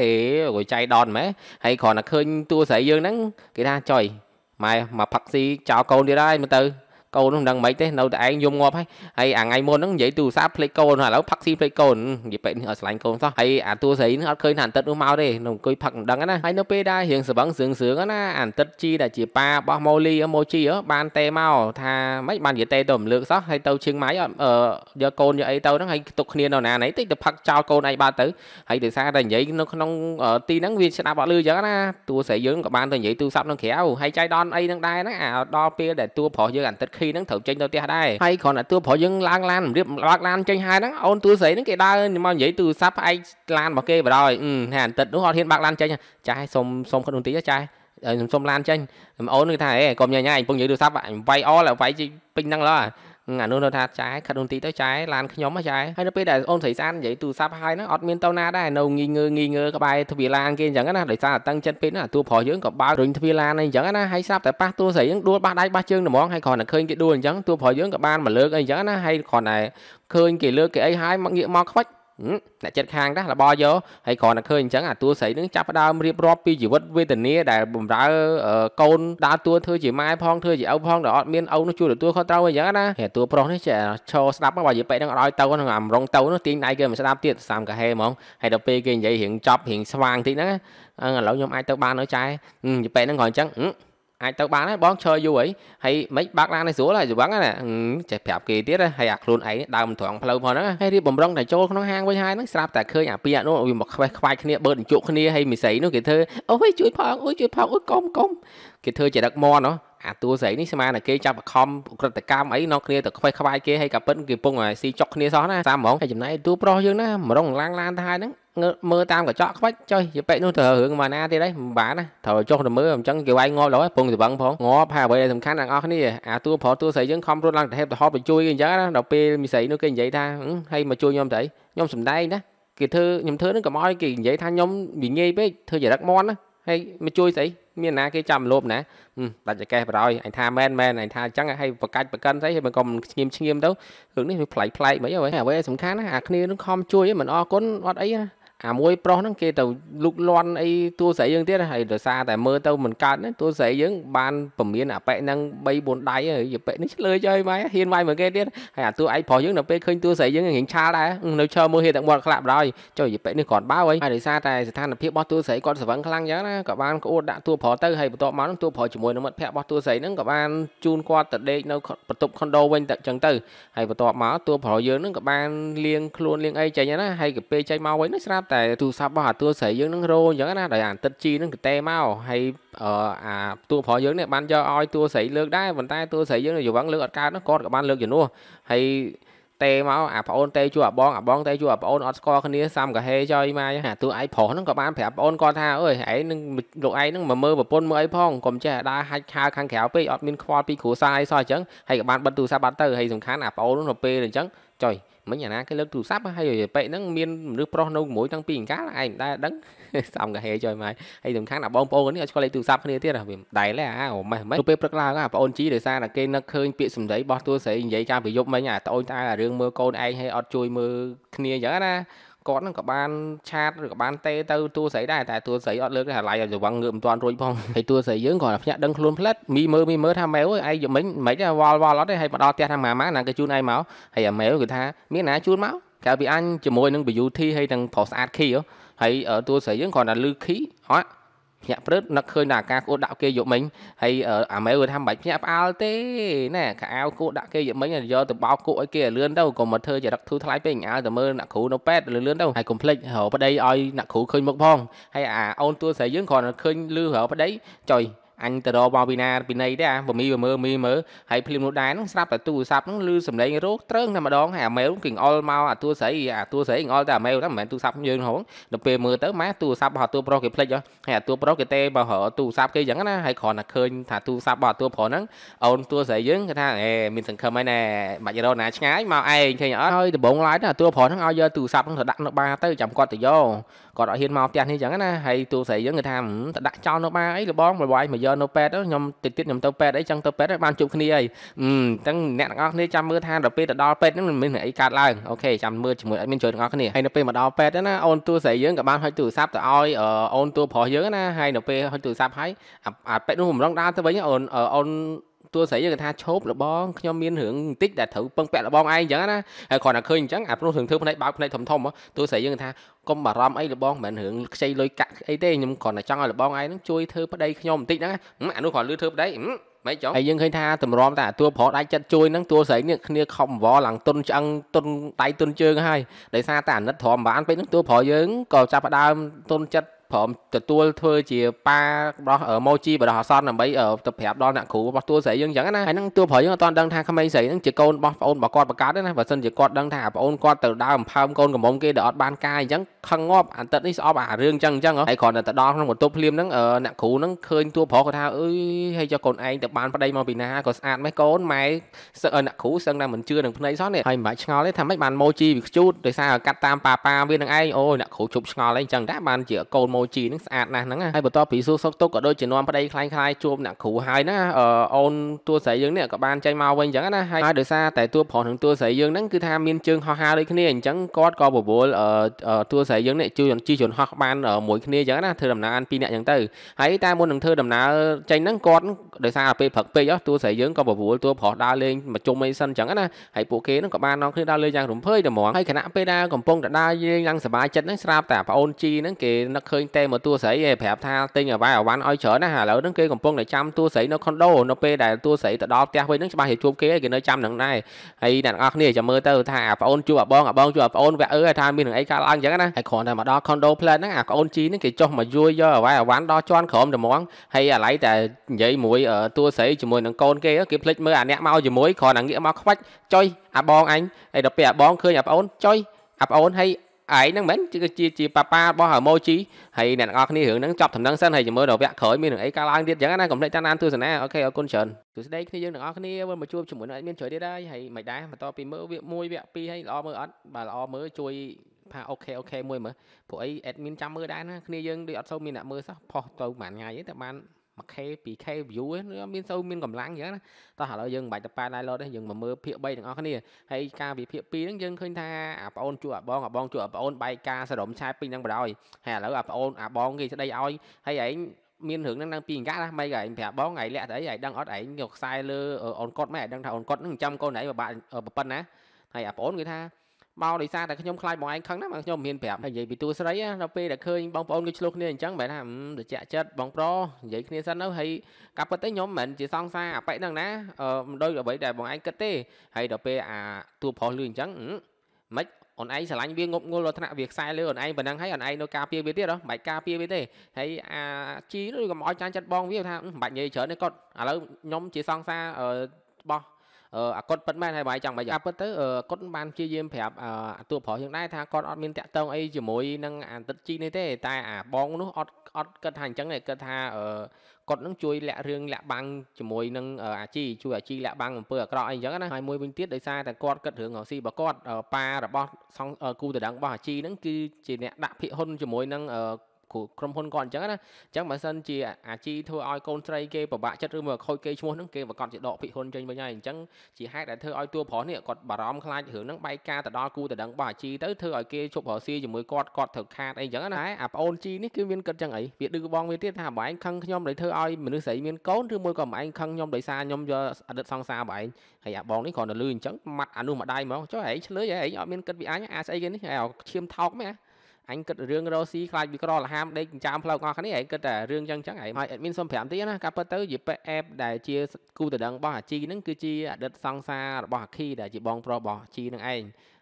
គួយចៃដនម៉ែហើយគ្រាន់តែឃើញតួស្រីយើងហ្នឹងគេថាចុយម៉ែមកផឹកស៊ីចោលកូនទៀតហើយមើលទៅកូននោះមិនដឹងម៉េចទេនៅតែឯងយំងាប់ហើយហើយអាថ្ងៃមុនហ្នឹងនិយាយទូរស័ព្ទភ្លេចកូនឥឡូវផឹកស៊ីភ្លេចកូននិយាយពេកនេះអត់ឆ្លាញ់កូនសោះហើយអាតួស្រីហ្នឹងអត់ឃើញថាអន្តិតនោះមកទេនៅអង្គុយផឹកមិនដឹងណាហើយនៅពេលដែលរៀងសបឹងសឿងសឿងណាអន្តិតជីដែលជាប៉ារបស់ម៉ូលីម៉ូជីបានតេមកថាម៉េចបាននិយាយតេទៅមិនលើកសោះហើយទៅឈៀងម៉ៃអត់យកកូនយកអីទៅហ្នឹងហើយទុកគ្នានៅណាណីតិចទៅផឹកចោលកូនឯងបាត់ទៅហើយដោយសារតែនិយាយនៅក្នុងទីហ្នឹងវាស្ដាប់អត់លឺចឹងណាតួស្រីយើងក៏បានទៅនិយាយទូរស័ព្ទនឹងក្រៅហើយចៃដនអីហ្នឹងដែរហ្នឹងអាដល់ពេលដែលតួប្រុសយើងអន្តិតឃធីហ្នឹងត្រូវចេញទៅផ្ទះដែរហើយគ្រាន់តែទួព្រោះយើងឡើងឡានរៀបបើកឡានចេញហើយហ្នឹងអូនទួស្រីហ្នឹងគេដើរមកនិយាយទូរស័ព្ទឯកឡានរបស់គេបដ ாய் ហ៎អានតិតនោះអត់ហ៊ានបើកឡានចេញចាស់សុំសុំខ្លួនបន្តិចចាស់ខ្ញុំសុំឡានចេញអូនគេថាអេកុំញ៉ៃញ៉ៃអញពងនិយាយទូរស័ព្ទអញវាយអល់វាយពេញហ្នឹងឡើយអានោះនៅថាចែខិតដូនទីទៅចែឡានខ្ញុំចែហើយនៅពេលដែលអូនស្រីស្អាតនិយាយទូរស័ព្ទហើយហ្នឹងអត់មានទៅណាដែរនៅងីងើងីងើក្បែរទ្វារឡានគេអញ្ចឹងណាដោយសារតឹងចិត្តពេកណាតួប្រុសយើងក៏បើករុញទ្វារឡានអីអញ្ចឹងណាហើយស្រាប់តែប៉ះតួស្រីហ្នឹងដួលបាសដៃបាសជើងត្មងហើយគ្រាន់តែឃើញគេដួលអញ្ចឹងតួប្រុសយើងក៏បានមកលើកអីអញ្ចឹងណាហើយគ្រាន់តែឃើញគេលើកគេអីហើយមកងាកមកខ្វាច់អ្នកចិត្តខាងដែរលបយកហើយគ្រាន់តែឃើញអញ្ចឹងអាតួស្រីនឹងចាប់ផ្ដើមរៀបរាប់ពីជីវិតវេទនាដែលបំរើកូនដើរតួធ្វើជាម៉ែផងធ្វើជាឪផងដែលអត់មានឪនោះជួយទទួលខុសត្រូវអីចឹងណាហើយតួប្រុសនេះចេះឈរស្ដាប់បើនិយាយបែកនឹងអត់ឲ្យទៅនឹងអំរងទៅនោះទាញដៃគេមិនស្ដាប់ទៀតសាមកហេហ្មងហើយដល់ពេលគេនិយាយរៀងចប់រៀងស្វាងតិចហ្នឹងឥឡូវខ្ញុំអាចទៅបានហើយចែនិយាយបែកនឹងគ្រាន់អញ្ចឹងអាចទៅបានហើយបងឈើយូរហើយហើយមិនបាក់ឡាននេះស្រួលហើយច្រវឹងណាចេះប្រាប់គេទៀតហើយអាខ្លួនឯងដើមត្រង់ផ្លូវផងហ្នឹងហើយរៀបបំរុងតែចូលក្នុងហាងវិញហើយហ្នឹងស្រាប់តែឃើញអាពីអានោះវាមកខ្វេះខ្វាយគ្នាបឺតជក់គ្នាហើយមីសៃនោះគេធ្វើអូយជួយផងអូយជួយផងអូយកុំកុំគេធ្វើជាដឹកមន់ហ៎អាតួស្រីនេះស្មានតែគេចាប់បង្ខំក្រិតកម្មអីនอกគ្នាទៅខ្វេះខ្វាយគេហើយក៏ប៉ិនគេពងឲ្យស៊ីចុកគ្នាសោះណាតាមហ្មងហើយចំណាយតួប្រុសយើងណាមរងឡាងឡានទៅហើយហ្នឹងមើលតាមកញ្ចក់ខ្វាច់ចុះយពេកនោះទៅរឿងមកណាទៀតហើយមិនបានណាត្រូវចុះទៅមើលអញ្ចឹងគេវាយងាប់ដល់ពងសវឹងផងងាប់ហើយអ្វីដែលសំខាន់ទាំងអស់គ្នាអាតួប្រតួស្រីយើងខំរត់ឡើងទៅហេបទៅហប់ទៅជួយគេអញ្ចឹងណាដល់ពេលមីស្រីនោះគេនិយាយថាហីមកជួយខ្ញុំទៅខ្ញុំសំដែងណាគេធ្វើខ្ញុំធ្វើនឹងកុំឲ្យគេនិយាយថាខ្ញុំវិងាយពេកធ្វើចរិតមន់ណាហើយមកជួយស្អីមានណាគេចាំលោបណាដាច់ចកេះបរោយអញថាមែនមែនអញថាអញ្ចឹងហើយបកាច់បកិនស្អីហើយមិនក៏មិនឈាមឈាមទៅរឿងនេះវាប្លែកប្លែកមិនអីហើយអ្វីសំខាន់ណាអាគ្នានឹងខំជួយមិនអរគុណអត់អីណាអាមួយប្រុសហ្នឹងគេទៅលុកលន់អីតួស្រីយើងទៀតហើយដោយសារតែមើលទៅមិនកើតហ្នឹងតួស្រីយើងបានពមៀនអាប៉ែកហ្នឹង3 4ដៃហើយអាប៉ែកនេះឆ្លើយឲ្យម៉ែហ៊ានវាយមកគេទៀតហើយអាតួឯងប្រុសយើងនៅពេលឃើញតួស្រីយើងរៀងឆាលដែរនៅឈើមើលហេតុតែមាត់ខ្លាប់បណ្ដោយចុះអាប៉ែកនេះគាត់បាវហើយហើយដោយសារតែស្ថានភាពរបស់តួស្រីគាត់ស្រវឹងខ្លាំងយ៉ាងណាក៏បានក្អួតដាក់តួប្រុសទៅហើយបន្ទាប់មកហ្នឹងតួប្រុសជាមួយនឹងមិត្តភ័ក្តិរបស់តួស្រីហ្នឹងក៏បានជូនគាត់ទៅដេកនៅបន្ទប់ខុនដូវិញតែចឹងទៅហើយបន្ទាប់មកតួប្រុសយើងហ្នឹងក៏បានលៀងខ្លួនលៀងអីចេញណាហើយក៏ពេលចេញមកវិញហ្នឹងស្រាប់តែទូរស័ព្ទរបស់អាតួស្រីយើងនឹងរោអញ្ចឹងណាដោយអាទឹកជីនឹងកតែមកហើយអាតួប្រុសយើងនេះបានយកឲ្យតួស្រីលើកដែរប៉ុន្តែតួស្រីយើងយវងលើកអត់កើតនោះគាត់ក៏បានលើកជំនួសហើយតេមកអាប្អូនតេជួអាបងអាបងតេជួអាប្អូនអត់ស្គាល់គ្នាសាំកាហេចុយមកអាតួឯងប្រុសហ្នឹងក៏បានប្រាប់ប្អូនគាត់ថាអើយឯងនឹងលោកឯងនឹងមកមើលប្រពន្ធមើលអីផងកុំចេះដើរហាច់ខើខាងក្រៅពេកអត់មានខ្វល់ពីគ្រួសារអីសោះអញ្ចឹងហើយក៏បានបិទទូរស័ព្ទបាត់ទៅហើយសំខាន់អាប្អូននោះទៅពេលអញ្ចឹងចុយមិញអាណាគេលើកទូរស័ព្ទហើយប៉ែកហ្នឹងមានមនុស្សប្រុសនៅជាមួយតាំងពីអង្កាលឯងមិនដែរដឹងសំកាហេចុយមកហើយសំខាន់អាបងប្អូននេះអត់ឆ្កលេខទូរស័ព្ទគ្នាទៀតវាមិនដែរទេអាអូម៉េះម៉េះទៅពេលព្រឹកឡើងអាបងអូនជីដោយសារតែគេនឹកឃើញពាក្យសម្ដីរបស់តួស្រីនិយាយការប្រយុទ្ធមិញអាត្អូនត្អែរឿងមើលកូនឯងហើយអត់ជួយមើលគ្នាអញ្ចឹងណាគាត់នឹងក៏បានឆាតឬក៏បានទេទៅតួស្រីដែរតែតួស្រីអត់លើកទេអាឡៃឲ្យច្រវឹងងើបមិនទាន់រួចផងហើយតួស្រីយើងគាត់តែភ្ញាក់ដឹងខ្លួនផ្លិតមីមើលមីមើលថាម៉ែអើយឯងយមិញមិនឯងវល់វល់អត់ទេហើយមកដល់ផ្ទះថាម៉ាម៉ាណាគេជូនឯងមកហើយអាម៉ែគឺថាមានណាជូនមកក្រៅពីអញជាមួយនឹង beauty ហើយនឹងប្រុសស្អាត key ហើយតួស្រីយើងគាត់តែលឺ key អត់ភ្ញាក់ព្រឹតនឹកឃើញដល់អាការគួតដាក់គេយកមិញហើយអាម៉ែគាត់ថាមិនបាច់ភ្ញាក់ផ្អើលទេណាខោអាវគួតដាក់គេយកមិញយកទៅបោកគួតឲ្យគេឲ្យលឿនទៅកុំមកធ្វើចរិតធូរថ្លៃពេកអើទៅមើលអ្នកគ្រូនៅប៉ែតលឿនទៅហើយកុំភ្លេចរកប្តីឲ្យអ្នកគ្រូឃើញមុខផងហើយអាអូនទួលស្រីយើងគ្រាន់តែឃើញលឺរកប្តីចុយអញទៅរកមកពីណាពីណីទេអាបើមីបើមើលមីមើលហើយភ្លាមនោះដែរហ្នឹងស្រាប់តែទូរស័ព្ទហ្នឹងឮសំឡេងរោគត្រូវតែម្ដងហើយអាម៉ែលគេអល់មកអាទូស្រីអាទូស្រីអល់តែអាម៉ែលហ្នឹងមិនមែនទូរស័ព្ទយើងហងដល់ពេលមើលទៅម៉ែទូរស័ព្ទរបស់ទូប្រុសគេភ្លេចហើយអាទូប្រុសគេទេបើរកទូរស័ព្ទគេអញ្ចឹងណាហើយគ្រាន់តែឃើញថាទូរស័ព្ទរបស់អាទូប្រុសហ្នឹងអូនទូស្រីយើងគេថាអេមានសង្ឃឹមហើយណែបាច់រកណាឆ្ងាយមកឯងឃើញអត់ហើយដំបងឡាយទៅអាទូប្រុសហ្នឹងឲ្យយកទូរស័ព្ទហ្នឹងទៅដាក់នៅបាទៅចាំគាត់ទៅយកគាត់អត់ហ៊ានមកផ្ទះនេះចឹងណាហើយទូស្រីយើងគាត់ថាទៅដាក់ចោលនៅបាអីលបងបើវាយមកយកនៅពេទ្យខ្ញុំតិចទៀតខ្ញុំទៅពេទ្យអីចឹងទៅពេទ្យហើយបានជួបគ្នាហើយអឺចឹងអ្នកទាំងអស់គ្នាចាំមើលថាដល់ពេលទៅដល់ពេទ្យហ្នឹងមិនមានអីកើតឡើងអូខេចាំមើលជាមួយអត់មានជួយទាំងអស់គ្នាហើយនៅពេលមកដល់ពេទ្យណាអូនទូស្រីយើងក៏បានហុចទូរស័ព្ទទៅឲ្យអូនទូប្រុសយើងណាហើយនៅពេលហុចទូរស័ព្ទហើយអាពេទ្យនោះមិនរងដាល់ទៅវិញអូនអូនទួលស្រីយើងគាត់ថាឈប់លបងខ្ញុំមានរឿងបន្តិចដែលត្រូវពឹងពាក់លបងឯងអញ្ចឹងណាហើយគ្រាន់តែឃើញអញ្ចឹងអាព្រោះរឿងធ្វើផ្នែកបើកផ្នែកធំធំទួលស្រីយើងគាត់ថាកុំបារម្ភអីលបងមិនមែនរឿងខ្ចីលុយកាក់អីទេខ្ញុំគ្រាន់តែចង់ឲ្យលបងឯងនឹងជួយធ្វើប្តីខ្ញុំបន្តិចហ្នឹងអានោះគ្រាន់លឺធ្វើប្តីមិនចឹងហើយយើងឃើញថាតម្រាំតែតួប្រោដាច់ចិត្តជួយនឹងតួស្រីនេះគ្នាខំវល់ឡើងទុនឆ្អឹងទុនដៃទុនជើងហើយដោយសារតែអាណិតធំបានពេកនឹងតួប្រោយើងក៏ចាប់ផ្ដើមទុនចិត្តព្រមទទួលធ្វើជាប៉ារបស់ម៉ូជីបដោះអសនដើម្បីទៅប្រាប់ដល់អ្នកគ្រូរបស់តួស្រីយើងអញ្ចឹងណាហើយហ្នឹងតួប្រុសយើងអត់ទាន់ដឹងថាក្មេងស្រីហ្នឹងជាកូនរបស់ប្អូនរបស់គាត់បង្កើតទេណាបើសិនជាគាត់ដឹងថាប្អូនគាត់ទៅដើមផើមកូនកំមុំគេដែលអត់បានការអញ្ចឹងខឹងងាប់អាទឹកនេះស្អប់អារឿងអញ្ចឹងអញ្ចឹងហើយគ្រាន់តែទៅដល់ក្នុងបន្ទប់ភ្លាមហ្នឹងអ្នកគ្រូហ្នឹងឃើញតួប្រុសគាត់ថាអើយហើយចុះកូនឯងទៅបានប្តីមកពីណាក៏ស្អាតម៉េះកូនម៉ែអ្នកគ្រូសឹងតែមិនជឿនឹងភ្នែកសោះនេះហើយមិនបាច់ឆ្ងល់ទេថាម៉េចបានម៉ូជីវាខ្ជូតដោយសារកាត់តាមប៉ាប៉ាវានឹងឯងអូអ្នកគ្រូជប់ឆ្ងល់អីអញ្ចឹងតែបានជាកូនម៉ូជីហ្នឹងស្អាតណាស់ហ្នឹងហើយបន្ទាប់ពីសួរសុកទុកក៏ដូចជានាំប្តីខ្លាំងខ្លាយជួបអ្នកគ្រូហើយណាអូនតួស្រីយើងនេះក៏បានចេញមកវិញអញ្ចឹងណាហើយដោយសារតែតួប្រុសនិងតួស្រីយើងហ្នឹងគឺថាមានជើងហោះហើរដូចគ្នាអញ្ចឹងគាត់ក៏បវល់តួស្រីយើងនេះជួយជីជនហោះបានមួយគ្នាអញ្ចឹងណាធ្វើដំណើរពីរអ្នកអញ្ចឹងទៅហើយតែមុននឹងធ្វើដំណើរចេញហ្នឹងគាត់ដោយសារពេលព្រឹកពេកតួស្រីយើងក៏បវល់តួប្រុសដើរលេងមកជុំអីសិនអញ្ចឹងណាហើយពួកគេហ្នឹងក៏បាននាំគ្នាដើរលេងយ៉ាងរំភើយតែហ្មងហើយគណៈពេលដែលកំពុងតែដើរលេងយ៉ាងសប្បាយចិត្តហ្នឹងស្រាប់តែប្អូនជីហ្នឹងគេនឹកឃើញទេមកតួស្រីឯងប្រាប់ថាទិញអវ៉ៃអវ៉ាន់ឲ្យច្រើនណាស់ឥឡូវហ្នឹងគេកំពុងតែចាំតួស្រីនៅខុនដូនៅពេលដែលតួស្រីទៅដល់ផ្ទះវិញហ្នឹងច្បាស់ជាជួបគេហើយគេនៅចាំនឹងដែរហើយអ្នកទាំងអស់គ្នាចាំមើលទៅថាអាប្អូនជួបអាបងអាបងជួបអាប្អូនវាអឺថាមាននឹងអីកើតឡើងអញ្ចឹងណាហើយគ្រាន់តែមកដល់ខុនដូផ្លែហ្នឹងអាប្អូនជីហ្នឹងគេចុះមកយួយយកអវ៉ៃអវ៉ាន់ដល់ជាន់ក្រមត្មងហើយអាឡៃតែនិយាយមួយតួស្រីជាមួយនឹងកូនគេគេភ្លេចមើលអាអ្នកមកជាមួយគ្រាន់តែងាកមកខ្វាច់ចុយអាបងអញហើយដល់ពេលអាបងឃើញអាប្អូនចុយអាប្អូនហើយឯងហ្នឹងមិនគឺជាជាប៉ាប៉ារបស់ម៉ូជីហើយអ្នកទាំងអស់គ្នារឿងហ្នឹងចប់ដំណឹងសិនហើយចាំមើលដល់វគ្គក្រោយមានរឿងអីកើតឡើងទៀតចឹងណាកុំភ្លេចតាមដានទស្សនាអូខេអរគុណច្រើនទស្សនីគ្នាយើងទាំងអស់គ្នាវិលមកជួបជាមួយនឹងអត់មានជ្រឿទៀតហើយហើយមិនដែរបន្តពីមើលវគ្គ1វគ្គ2ហើយល្អមើលអត់បើល្អមើលជួយថាអូខេអូខេមួយមើលព្រោះអីអេដមីនចាំមើលដែរណាគ្នាយើងដូចអត់សូវមានអ្នកមើលសោះផុសទៅប្រហែលថ្ងៃទេតែបាន 1k 2k view ហ្នឹងមានសូវមានកម្លាំងអញ្ចឹងណាតោះឥឡូវយើងមិនបាច់ទៅប៉ែ download ទេយើងមកមើលភាគ3ទាំងអស់គ្នាហើយការវិភាគ2ហ្នឹងយើងឃើញថាអាប្អូនជួអាបងអាបងជួអាប្អូនបែកការសរុបឆែពេញហ្នឹងបណ្ដោយហើយឥឡូវអាប្អូនអាបងគេស្ដីឲ្យហើយឯងមានរឿងហ្នឹងនឹងពីអង្កាណាម៉េចក៏ឯងប្រាប់បងឯងលាក់ទៅអីឯងដឹងអត់ឯងយកខ្សែលើអូនគាត់ម៉េចឯងដឹងថាអូនគាត់នឹងចាំកូនឯងពិបាកប៉ុណ្ណាហើយអាប្អូនគេថាមកដោយសារតែខ្ញុំខ្លាចបងឯងខឹងណាបងខ្ញុំមានប្រាប់ហើយនិយាយពីតួស្រីណាដល់ពេលដែលឃើញបងប្អូនគេឆ្លោះគ្នាអញ្ចឹងបែរថាត្រជាក់ចិត្តបងប្រុសនិយាយគ្នាសិនទៅហើយកាប់ពិតទៅខ្ញុំមិនជាសង្សារអបិហ្នឹងណាអឺមិនដូចអ្វីដែលបងឯងគិតទេហើយដល់ពេលអាតួប្រុសលឺអញ្ចឹងមិនអូនឯងឆ្លាញ់វាងប់ងល់ដល់ថ្នាក់វាខ្សែលើអូនឯងប៉ុណ្ណឹងហើយអូនឯងនៅការពារវាទៀតហ៎បាច់ការពារវាទេហើយអាជីនោះកុំឲ្យចាញ់ចិត្តបងវាថាបាច់និយាយច្រើនទេគាត់ឥឡូវខ្ញុំជាសង្សាររបស់អាគាត់ពិតមែនហើយបាយចង់បាយអាពិតទៅគាត់បានព្យាយាមប្រាប់អាតួប្រុសយើងដែរថាគាត់អត់មានតាក់ទងអីជាមួយនឹងអាទិត្យជីនេះទេតែអាបងនោះអត់អត់គិតថាអញ្ចឹងទេគិតថាគាត់នឹងជួយលាក់រឿងលាក់បាំងជាមួយនឹងអាជីជួយអាជីលាក់បាំងអំពើអាក្រក់អីអញ្ចឹងណាហើយមួយវិញទៀតដោយសារតែគាត់គិតរឿងរកស៊ីរបស់គាត់ប៉ារបស់គូតដងរបស់អាជីហ្នឹងគឺជាអ្នកដាក់ភិកហ៊ុនជាមួយនឹងក្រុមហ៊ុនគាត់អញ្ចឹងណាអញ្ចឹងបើសិនជាអាជីធ្វើឲ្យកូនស្រីគេពិបាកចិត្តឬមកខូចគេឈ្មោះហ្នឹងគេប្រកាសជាដកភិហ៊ុនចេញវិញហើយអញ្ចឹងជាហេតុដែលធ្វើឲ្យតួប្រុសនេះគាត់បារម្ភខ្លាចរឿងហ្នឹងបែកការទៅដល់គូតដឹងរបស់អាជីទៅធ្វើឲ្យគេជប់រស់ជាមួយគាត់គាត់ត្រូវខាតអីអញ្ចឹងណាអាប្អូនជីនេះគឺមានគិតចឹងអីវាឌឺបងវាទៀតថាបងឯងខឹងខ្ញុំដោយធ្វើឲ្យមនុស្សស្រីមានកូនឬមួយក៏បងឯងខឹងខ្ញុំដោយសារខ្ញុំយកអតីតសង្សារបងឯងហើយអាបងនេះគ្រាន់តែលឺអញ្ចឹងម៉ាត់អានោះម្ដាយហ្មងចុះឯងឆ្លើយឯងអត់មានគិតវាអញអាស្អីគេនេះឯងឈាមថោកមែនអញគិតរឿងរ៉ូស៊ីខ្លាចវាក្រលហាមដេកចិញ្ចាមផ្លូវអស់គ្នាឯងគិតតែរឿងចឹងចឹងឯងហើយ admin សុំប្រាប់តិចណាការពិតទៅជា app ដែលជាគូតដឹងរបស់អាជីហ្នឹងគឺជាអតីតសង្សាររបស់អាខីដែលជាបងប្រុសរបស់ជីហ្នឹងឯង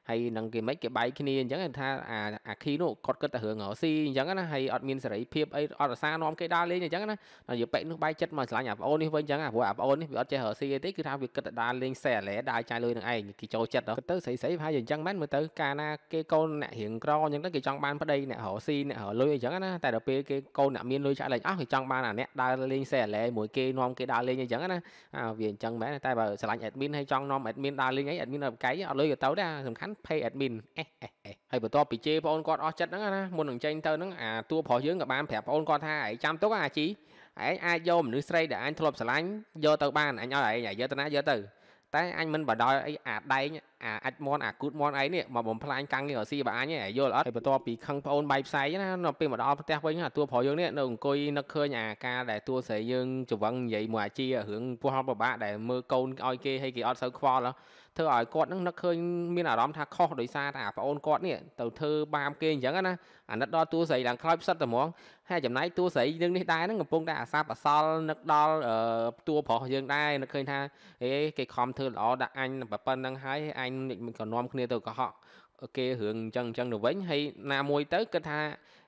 ហើយនឹងគេមិនគេបែកគ្នាអញ្ចឹងថាអាអាគីនោះគាត់គិតតែរឿងរស៊ីអញ្ចឹងណាហើយអត់មានសេរីភាពអីអត់រសានាំគេដើរលេងអញ្ចឹងណាដល់យកប៉ែកនោះបែកចិត្តមកឆ្លាញ់អាប្អូននេះវិញអញ្ចឹងអាព្រោះអាប្អូននេះវាអត់ចេះរស៊ីអីទេគឺថាវាគិតតែដើរលេងសេអាឡែដើរចាយលុយនឹងឯងគេចូលចិត្តទៅស្រីស្រីប្រហែលអញ្ចឹងមែនមើលទៅកាលណាគេកូនអ្នករៀងក្រអញ្ចឹងទៅគេចង់បានប្តីអ្នករស៊ីអ្នករលុយអញ្ចឹងណាតែដល់ពេលគេកូនអ្នកមានលុយចាក់លេងអស់គេចង់បានអាអ្នកដើរលេងសេអាឡែមួយគេនាំគេដើរលេងអញ្ចឹងណាអាវាអញ្ចឹងមែនតែបើឆ្លាញ់ admin ហើយចង់នាំ admin ដើរលេងអី admin អត់កែអត់លុយក៏ទៅដែរសំខាន់ pay admin អេអេអេហើយបន្ទាប់ពីជេរបងអូនគាត់អស់ចិត្តហ្នឹងណាមុននឹងចេញទៅហ្នឹងអាតួប្រុសយើងក៏បានប្រាប់បងអូនគាត់ថាឯងចាំទុកអាជីឯងអាចយកមនុស្សស្រីដែលអញធ្លាប់ស្រឡាញ់យកទៅបានអញឲ្យឯងយកទៅណាយកទៅតែអញមិនបដ ாய் អីអាដែងអាអាចមន់អាគូតមន់ឯងនេះមកបំផ្លាញកាំងនេះរស៊ីបើអញឯងយល់អត់ហើយបន្ទាប់ពីខឹងប្អូនបាយផ្សៃណាដល់ពេលមកដល់ផ្ទះវិញអាតួប្រុសយើងនេះនៅអង្គុយនឹកឃើញអាការដែលតួស្រីយើងចង្វឹងនិយាយមួយអាជីរឿងពោះបបាក់ដែលមើលកូនឲ្យគេហើយគេអត់សូវខ្វល់ធ្វើឲ្យគាត់នឹងនឹកឃើញមានអារម្មណ៍ថាខុសដោយសារតែប្អូនគាត់នេះទៅធ្វើបាបគេអញ្ចឹងណាអាណិតដល់តួស្រីឡើងខ្លោចផ្សិតតែហ្មងហើយចំណាយតួស្រីនឹងនេះដែរនឹងកំពុងតែអាសាបអសល់នឹកដល់តួប្រុសយើងដែរនឹកឃើញថាអេគេខំធ្វើល្អដាក់អញប៉ុណ្្នឹងហើយអញមិនក៏នាំគ្នាទៅកុហកគេរឿងអញ្ចឹងអញ្ចឹងទៅវិញហើយណាមួយទៅគិតថា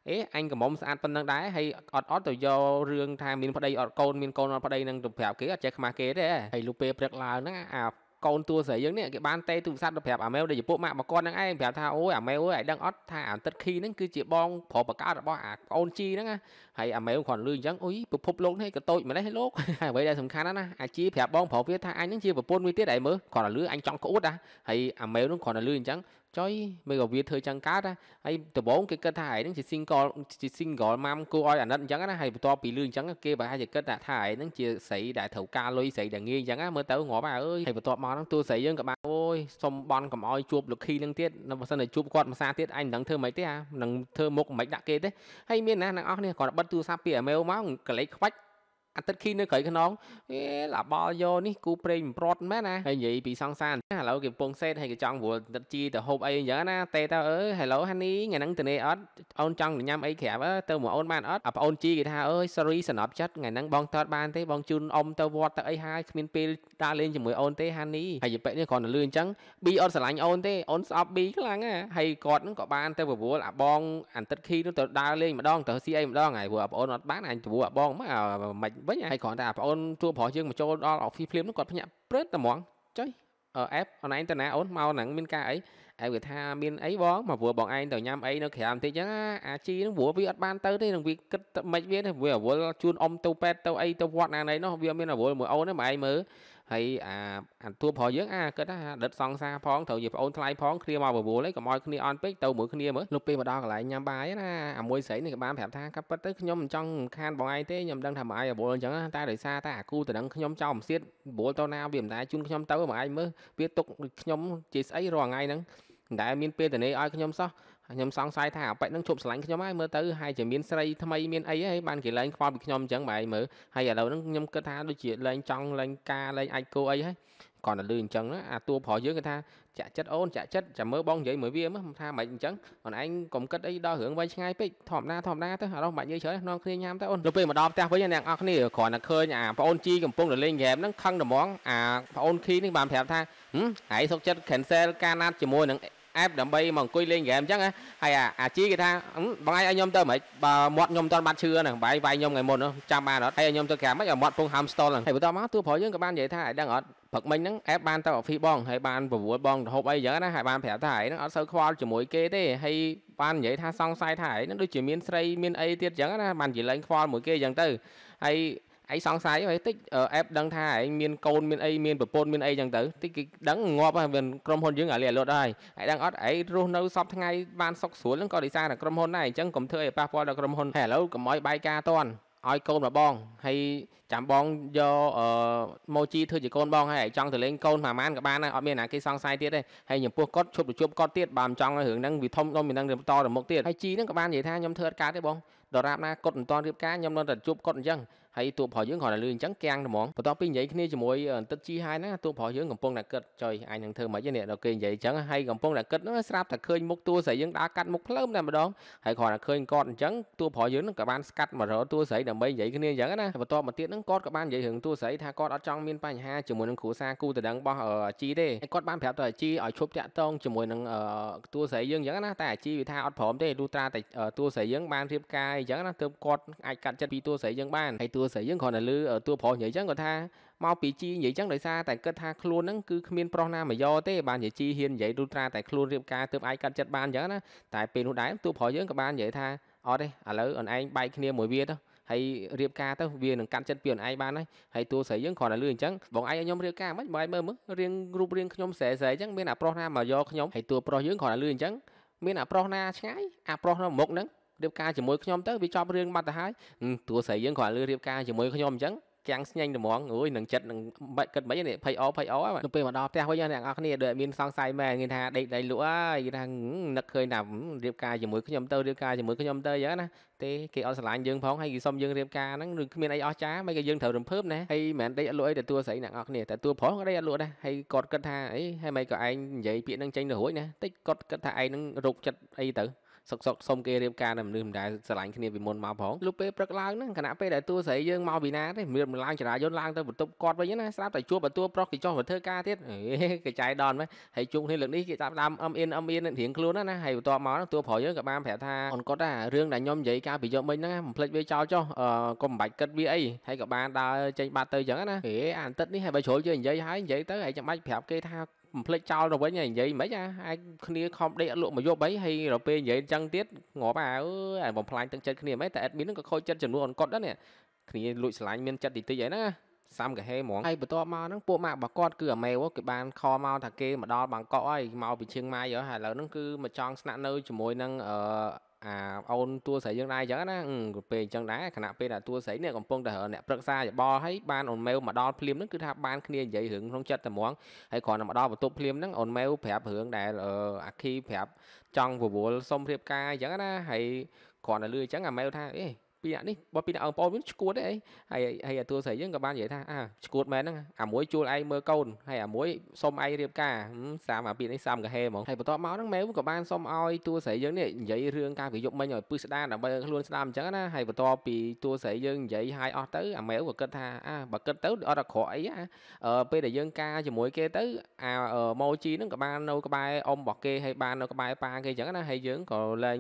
អេអញកំមុំស្អាតប៉ុណ្ណឹងដែរហើយអត់អត់ទៅយករឿងថាមានប្តីអត់កូនមានកូនអត់ប្តីនឹងទៅប្រាប់គេអត់ចេះខ្មាស់គេទេហើយលុពេលព្រឹកឡើងហ្នឹងអាកូនតួស្រីយើងនេះគេបានទេទូរស័ព្ទទៅប្រាប់អាមែលដែលជាពួកម៉ាក់មកគាត់ហ្នឹងឯងប្រាប់ថាអូយអាមែលអើយឯងដឹងអត់ថាអាទិត្យខីហ្នឹងគឺជាបងប្រុសបកើតរបស់អាប្អូនជីហ្នឹងណាហើយអាមែលគាត់លឺអញ្ចឹងអុយពិភពលោកនេះក៏តូចម្លេះលោកហើយអ្វីដែលសំខាន់ណាអាជីប្រាប់បងប្រុសវាថាអញហ្នឹងជាប្រពន្ធមួយទៀតឯងមើលគាត់លឺអញចង់ក្អួតណាហើយអាមែលហ្នឹងគាត់លឺអញ្ចឹងចុយមិនក៏វាធ្វើចឹងកើតហើយដំបូងគេគិតថាឯហ្នឹងជា single ជា single mom គួរឲ្យអាណិតអញ្ចឹងណាហើយបន្ទាប់ពីលឺអញ្ចឹងគេប្រហែលជាគិតថាឯហ្នឹងជាស្រីដែលត្រូវការលុយស្រីដែលងាយអញ្ចឹងណាមើលទៅងាប់ហើយអើយហើយបន្ទាប់មកហ្នឹងតួស្រីយើងក៏បានអូយសុំបន់កំឲ្យជួបលោកខីនឹងទៀតនៅបើសិនតែជួបគាត់មួយសារទៀតឯងមិនដឹងធ្វើម៉េចទេអានឹងធ្វើមុខមិនដាក់គេទេហើយមានណាអ្នកនរអស់នេះគាត់បិទទូរស័ព្ទពី email មកកលេចខ្វាច់អាទិត្យឃីនៅក្រៃខ្នងអេឡាបល់យកនេះគូប្រេងមិនព្រាត់មែនណាហើយនិយាយពីសង្សារឥឡូវគេកំពុងសេតហើយគេចង់វល់ទឹកជីទៅហូបអីអញ្ចឹងណាតេតើអើហេឡូហានីថ្ងៃហ្នឹងទៅនេះអត់អូនចង់ញ៉ាំអីក្រាបទៅមកអូនបានអត់អាប្អូនជីគេថាអើយ sorry សំណប់ចិត្តថ្ងៃហ្នឹងបងតតបានទេបងជូនអ៊ំទៅវត្តទៅអីហើយគ្មានពេលដើរលេងជាមួយអូនទេហានីហើយយពេកនេះគ្រាន់តែលឺអញ្ចឹងប៊ីអត់ស្រឡាញ់អូនទេអូនស្អប់ប៊ីខ្លាំងណាហើយគាត់ហ្នឹងក៏បានទៅប្រវល់អាបងអាទឹកឃីនោះទៅដើរលេងម្ដងទៅស៊ីអីម្ដងហើយព្រោះអាប្អូនអត់បានអញទៅអាបងមកមិនវិញហើយគ្រាន់តែអាប្អូនទួប្រុសយើងមកចូលដល់ office ភ្លាមនោះគាត់ភ្ញាក់ព្រឹតតែហ្មងចុយអឺ app អនឡាញតាណាអូនមកហ្នឹងមានការអីអែវាថាមានអីបងមកវល់បងឯងទៅញ៉ាំអីនៅក្រៅបន្តិចចឹងអាជីហ្នឹងព្រោះវាអត់បានទៅទេនឹងវាគិតមិនវាវាវល់ជូនអ៊ំទៅប៉ែតទៅអីទៅវត្តណាណីនោះវាមានវល់មួយអូនហ្នឹងមកឯងមើលហើយអាអាតួប្រុសយើងអាគិតថាដិតសង្សារផងត្រូវជាប្អូនថ្លៃផងគ្នាមកបបួលអីកុំឲ្យគ្នាអន់ពេកទៅមួយគ្នាមើលលោកពេលមកដល់កន្លែងញ៉ាំបាយណាអាមួយស្រីនេះក៏បានប្រាប់ថាកាប់ពិតទៅខ្ញុំមិនចង់រំខានបងឯងទេខ្ញុំដឹងថាបងឯងបបួលអញ្ចឹងតែដោយសារតែអាគូទៅនឹងខ្ញុំចោលមិនសៀតបបួលទៅណាវាមិនដែរជូនខ្ញុំទៅបងឯងមើលវាទុកខ្ញុំជាស្អីរាល់ថ្ងៃហ្នឹងមិនដែលមានពេលទៅនេះឲ្យខ្ញុំសោះខ្ញុំសង្ស័យថាអាប៉ិចនឹងជប់ស្រឡាញ់ខ្ញុំហើយមើលទៅហើយជាមានស្រីថ្មីមានអីហើយបានគេលែងខ្វល់ពីខ្ញុំអញ្ចឹងបែរមើលហើយឥឡូវហ្នឹងខ្ញុំគិតថាដូចជាលែងចង់លែងការលែងអាចគោអីហើយគាត់តែលឺអញ្ចឹងអាតួប្រុសយើងគេថាចាក់ចិត្តអូនចាក់ចិត្តចាំមើលបងនិយាយមួយវាមើលថាមិនអញ្ចឹងអូនឯងកុំគិតអីដល់រឿងវែងឆ្ងាយពេកធម្មតាធម្មតាទៅអារម្មណ៍បាច់និយាយច្រើននាំគ្នាញ៉ាំទៅអូនទៅពេលមកដល់ផ្ទះវិញអ្នកនរគ្នាគ្រាន់តែឃើញអាប្អូនជីកំពុងតែលេងហ្គេមហ្នឹងខឹងត្មងអាប្អូនឃីនេះបានប្រាប់ថាហ៎ឯងសុកចិត្ត cancel ការណាត់ជាមួយនឹង app ដើម្បីមកអង្គុយលេងហ្គេមអញ្ចឹងណាហើយអាអាជីគេថាបងឯងឲ្យខ្ញុំទៅមិនបើមាត់ខ្ញុំមិនបាត់ឈឺហ្នឹងបងឯងវាយខ្ញុំថ្ងៃមុនចាំបានអត់ហើយខ្ញុំទៅក្រាមមិនឲ្យមាត់ពងហាំស្តុលហ្នឹងហើយបន្តមកទូប្រុសយើងក៏បាននិយាយថាឯងដឹងអត់ព្រឹកមិញហ្នឹងអេបបានទៅអភីបងហើយបានប្រវល់បងរហូតអីយ៉ាងណាហើយបានប្រាប់ថាឯងហ្នឹងអត់សូវខ្វល់ជាមួយគេទេហើយបាននិយាយថាសង្ស័យថាឯងហ្នឹងដូចជាមានស្រីមានអីទៀតយ៉ាងណាបាននិយាយឡើងខ្វល់មួយគេយ៉ាងទៅហើយឯងសង្ស័យហីតិចអេបដឹងថាឯងមានកូនមានអីមានប្រពន្ធមានអីចឹងទៅតិចគេដឹងងាប់ហើយមានក្រុមហ៊ុនយើងអាលីអាលត់ហើយឯងដឹងអត់ឯងរស់នៅសពថ្ងៃបានសុខស្រួលហ្នឹងក៏ដោយសារតែក្រុមហ៊ុនដែរអញ្ចឹងកុំធ្វើឲ្យប៉ះពាល់ដល់ក្រុមហ៊ុនហើយឥឡូវកុំឲ្យបាយការតន់ឲ្យកូនមកបងហើយចាំបងយកអឺម៉ូជីធ្វើជាកូនបងហើយចង់ទៅលេងកូនប្រហែលក៏បានដែរអត់មានណាគេសង្ស័យទៀតទេហើយចំពោះគាត់ជប់ទៅជប់គាត់ទៀតបើមិនចង់ឲ្យរឿងហ្នឹងវាធំដុំវានឹងតទៅមុខទៀតហើយជីហ្នឹងក៏បាននិយាយថាខ្ញុំធ្វើអត់កើតទេបងដរាបណាគាត់មិនតរៀបការខ្ញុំនៅតែជប់គាត់អញ្ចឹងហើយតួប្រុសយើងគ្រាន់តែលឺអញ្ចឹងកាំងហ្មងបន្ទាប់ពីនិយាយគ្នាជាមួយទឹកជីហើយហ្នឹងតួប្រុសយើងកំពុងតែគិតចុយអញនឹងធ្វើម៉េចនេះដល់គេនិយាយអញ្ចឹងហើយកំពុងតែគិតហ្នឹងស្រាប់តែឃើញមុខតួស្រីយើងដើរកាត់មុខភ្លើមតែម្ដងហើយគ្រាន់តែឃើញគាត់អញ្ចឹងតួប្រុសយើងហ្នឹងក៏បានស្កាត់មករកតួស្រីដើម្បីនិយាយគ្នាអញ្ចឹងណាបន្ទាប់មកទៀតហ្នឹងគាត់ក៏បាននិយាយរឿងតួស្រីថាគាត់អត់ចង់មានបញ្ហាជាមួយនឹងគ្រួសារគូតដឹងរបស់ជីទេហើយគាត់បានប្រាប់ទៅអាជីឲ្យឈប់តាក់ទងជាមួយនឹងតួស្រីយើងអញ្ចឹងណាតែអាជីវាថាអត់ព្រមទេលុះត្រាតែតួស្រីយើងបានរៀបការអញ្ចឹងណាទើបគាត់អាចកាត់ចិត្តពីតួស្រីយើងបានហើយតួតួស្រីយើងគ្រាន់តែលឺតួប្រុសនិយាយចឹងគាត់ថាមកពីជីនិយាយចឹងដោយសារតែគិតថាខ្លួនហ្នឹងគឺគ្មានប្រុសណាមកយកទេបាននិយាយជីហ៊ាននិយាយរូត្រាតែខ្លួនរៀបការទើបអាចកាត់ចិត្តបានចឹងណាតែពេលនោះដែរតួប្រុសយើងក៏បាននិយាយថាអត់ទេឥឡូវអូនឯងបែកគ្នាមួយវាទៅហើយរៀបការទៅវានឹងកាត់ចិត្តពីអូនឯងបានហើយហើយតួស្រីយើងគ្រាន់តែលឺអញ្ចឹងបងឯងឲ្យខ្ញុំរៀបការមិនបងឯងមើលមើលរៀងរូបរាងខ្ញុំស្រែស្រែអញ្ចឹងមានអាប្រុសណាមកយកខ្ញុំហើយតួប្រុសយើងគ្រាន់តែលឺអញ្ចឹងមានអាប្រុសណាឆ្ងាយអាប្រុសនៅមុខហ្នឹងរៀបការជាមួយខ្ញុំទៅវាចប់រឿងបាត់ទៅហើយតួស្រីយើងគ្រាន់លើរៀបការជាមួយខ្ញុំអញ្ចឹងកាំងស្ញាញ់ត្មងអូយនឹងចិត្តនឹងបាច់គិតមិននេះភ័យអភ័យអនៅពេលមកដល់ផ្ទះវិញអ្នកនរគ្នាដូចមានសង្ស័យមែនគេថាដេកដៃលក់ហើយគេថានឹកឃើញថារៀបការជាមួយខ្ញុំទៅរៀបការជាមួយខ្ញុំទៅអញ្ចឹងណាទេគេអត់ស្រឡាញ់យើងផងហើយគេសុំយើងរៀបការហ្នឹងឬគ្មានអីអស្ចារ្យមិនគេយើងត្រូវរំភើបណាហើយមិនដេកអត់លក់អីទទួលស្រីអ្នកនរគ្នាតែទទួលប្រុសក៏ដេកអត់លក់ដែរហើយគាត់គិតថាអីហើយមិនក៏ឯងនិយាយពាក្យហ្នឹងចេញទៅរួចណាតិចគាត់គិតថាឯងនឹងរោគចិត្តអីទៅសុកសុកសុំគេរៀបការតែមនុស្សមិនដែលស្រឡាញ់គ្នាពីមុនមកផងលុះពេលព្រឹកឡើងហ្នឹងគណៈពេលដែលតួស្រីយើងមកពីណាទេមានឡើងចរាយន្តឡើងទៅបន្ទប់គាត់វិញណាស្រាប់តែជួបបន្ទួប្រុសគេចុះទៅធ្វើការទៀតកចាយដនមកហើយជុំគ្នាលើកនេះគេចាប់ដើមអឹមអៀនអឹមអៀនរៀងខ្លួនណាហើយបន្ទាប់មកតួប្រុសយើងក៏បានប្រាប់ថាអូនគាត់ថារឿងដែលខ្ញុំនិយាយកាលពីយប់មិញហ្នឹងមិនភ្លេចវាចោលចុះកុំបាច់គិតវាអីហើយក៏បានដើរចេញបាត់ទៅអញ្ចឹងណាហេអានទឹកនេះហើយបើជ្រុលយើងនិយាយហើយនិយាយទៅហើយចាំបាច់ប្រាប់គេថាបំភ្លេចចោលទៅវិញហើយនិយាយមិនខ្មិចអាឯងគ្នាខំដេកអត់លក់មកយប់អីហើយដល់ពេលនិយាយអញ្ចឹងទៀតងាប់អើអើបំផ្លាញទឹកចិត្តគ្នាហ្មងតែ admin ហ្នឹងក៏ខូចចិត្តចំនួនអនកត់ដែរនេះគ្នាលួចឆ្លាញ់មានចិត្តតិចតិចហ្នឹងណាសាំកាហេហ្មងហើយបន្ទាប់មកហ្នឹងពួកម៉ាក់របស់គាត់គឺអាមេវគេបានខមកថាគេមកដល់បាងកកហើយមកពីឈៀងម៉ាយហើយឥឡូវហ្នឹងគឺមកចង់ស្នាក់នៅជាមួយនឹងអឺអាអូនតួស្រីយើងដែរអញ្ចឹងណាពេលអញ្ចឹងដែរខណៈពេលដែលតួស្រីនេះកំពុងតែអ្នកប្រឹក្សាយោបល់ហើយបានអូនម៉ែវមកដល់ភ្លាមហ្នឹងគឺថាបានគ្នានិយាយរឿងក្នុងចិត្តតែហ្មងហើយគ្រាន់តែមកដល់បន្ទប់ភ្លាមហ្នឹងអូនម៉ែវប្រាប់រឿងដែលអាគីប្រាប់ចង់វវល់សុំរៀបការអញ្ចឹងណាហើយគ្រាន់តែលឺអញ្ចឹងអាម៉ែវថាអេពីអ្នកនេះបើពីអ្នកបងប្អូនវិញឈួតទេអីហើយហើយអាទួលស្រីយើងក៏បាននិយាយថាអាឈួតមែនហ្នឹងអាមួយជួលឯងមើលកូនហើយអាមួយសុំឯងរៀបការសាមអាពីនេះសាមកហេហ្មងហើយបន្ទាប់មកហ្នឹងម៉ែវក៏បានសុំឲ្យទួលស្រីយើងនេះនិយាយរឿងការវាយប់មិញឲ្យពឹសស្ដារដើម្បីខ្លួនស្ដាមអញ្ចឹងណាហើយបន្ទាប់ពីទួលស្រីយើងនិយាយឲ្យអស់ទៅអាម៉ែវក៏គិតថាអាបើគិតទៅអត់អាក្រក់អីពេលដែលយើងការជាមួយគេទៅអាម៉ូជីហ្នឹងក៏បាននៅក្បែរអ៊ំរបស់គេហើយបាននៅក្បែរប៉ាគេអញ្ចឹងណាហើយយើងក៏លែង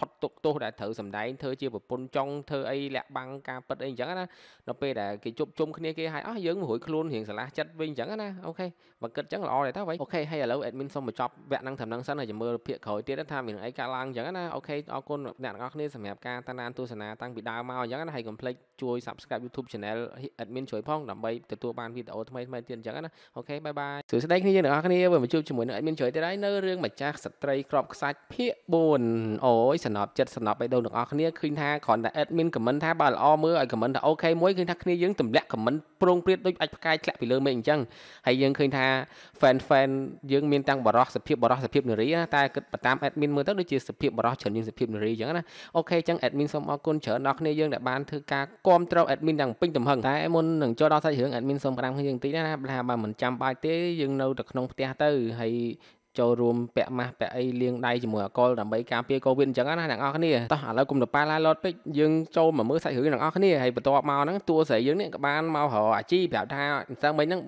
ផុតទុកទោសដែលត្រូវសម្ដែងធ្វើជាប្រពន្ធចង់ធ្វើអីលាក់បាំងការពិតអីអញ្ចឹងណាដល់ពេលដែលគេជប់ជុំគ្នាគេហើយអស់យើងរួយខ្លួនរៀងឆ្លាស់ចិត្តវិញអញ្ចឹងណាអូខេបើគិតចឹងល្អដែរតើវ៉ៃអូខេហើយឥឡូវ admin សូមបញ្ចប់វគ្គហ្នឹងត្រឹមហ្នឹងសិនហើយចាំមើលភាគក្រោយទៀតថាមានអីកើតឡើងចឹងណាអូខេអរគុណអ្នកទាំងអស់គ្នាសម្រាប់ការតាមដានទស្សនាតាំងពីដើមមកចឹងណាហើយកុំភ្លេចជួយ subscribe YouTube channel admin ជួយផងដើម្បីទទួលបានវីដេអូថ្មីថ្មីទៀតចឹងណាអូខេបាយបាយសួស្តីគ្នាយើងទាំងអស់គ្នាវិញមកជួបជាមួយនឹង admin ជួយទៀតហើយនៅរឿងម្ចាស់ស្ត្រីក្របខ្សាច់ភាគ4អូយសំណប់ចិត្តសំណប់បេះដូងទាំងអស់គ្នាឃើញថាគ្រាន់តែ admin comment ថាបើល្អមើលឲ្យ comment ថាអូខេមួយឃើញថាគ្នាយើងទម្លាក់ comment ប្រងព្រាតដូចអាចផ្កាយធ្លាក់ពីលើមេឃអញ្ចឹងហើយយើងឃើញថា fan fan យើងមានទាំងបរោះសភាពបរោះសភាពនារីណាតែគិតតាម admin មើលទៅដូចជាសភាពបរោះច្រើនជាងសភាពនារីអញ្ចឹងណាអូខេអញ្ចឹង admin សូមអរគុណច្រើនដល់គ្នាយើងដែលបានធ្វើការគ្រប់គ្រង admin យ៉ាងពេញទំហឹងតែមុននឹងចូលដល់សាច់រឿង admin សូមផ្ដាំគ្នាយើងបន្តិចណាបើថាបើមិនចាំបាច់ទេយើងនៅតែក្នុងផ្ទះទៅហើយចូលរួមពាក់ម៉ាស់ពាក់អីលាងដៃជាមួយអកុលដើម្បីការពារកូវីដអញ្ចឹងណាអ្នកនរគ្នាតោះឥឡូវគុំតប៉ាឡាលត់ពេកយើងចូលមកមើលសាច់រឿងអ្នកនរគ្នាហើយបន្ទាប់មកហ្នឹងតួស្រីយើងនេះក៏បានមករកអាជីប្រាប់ថាអញ្ចឹងមិញហ្នឹង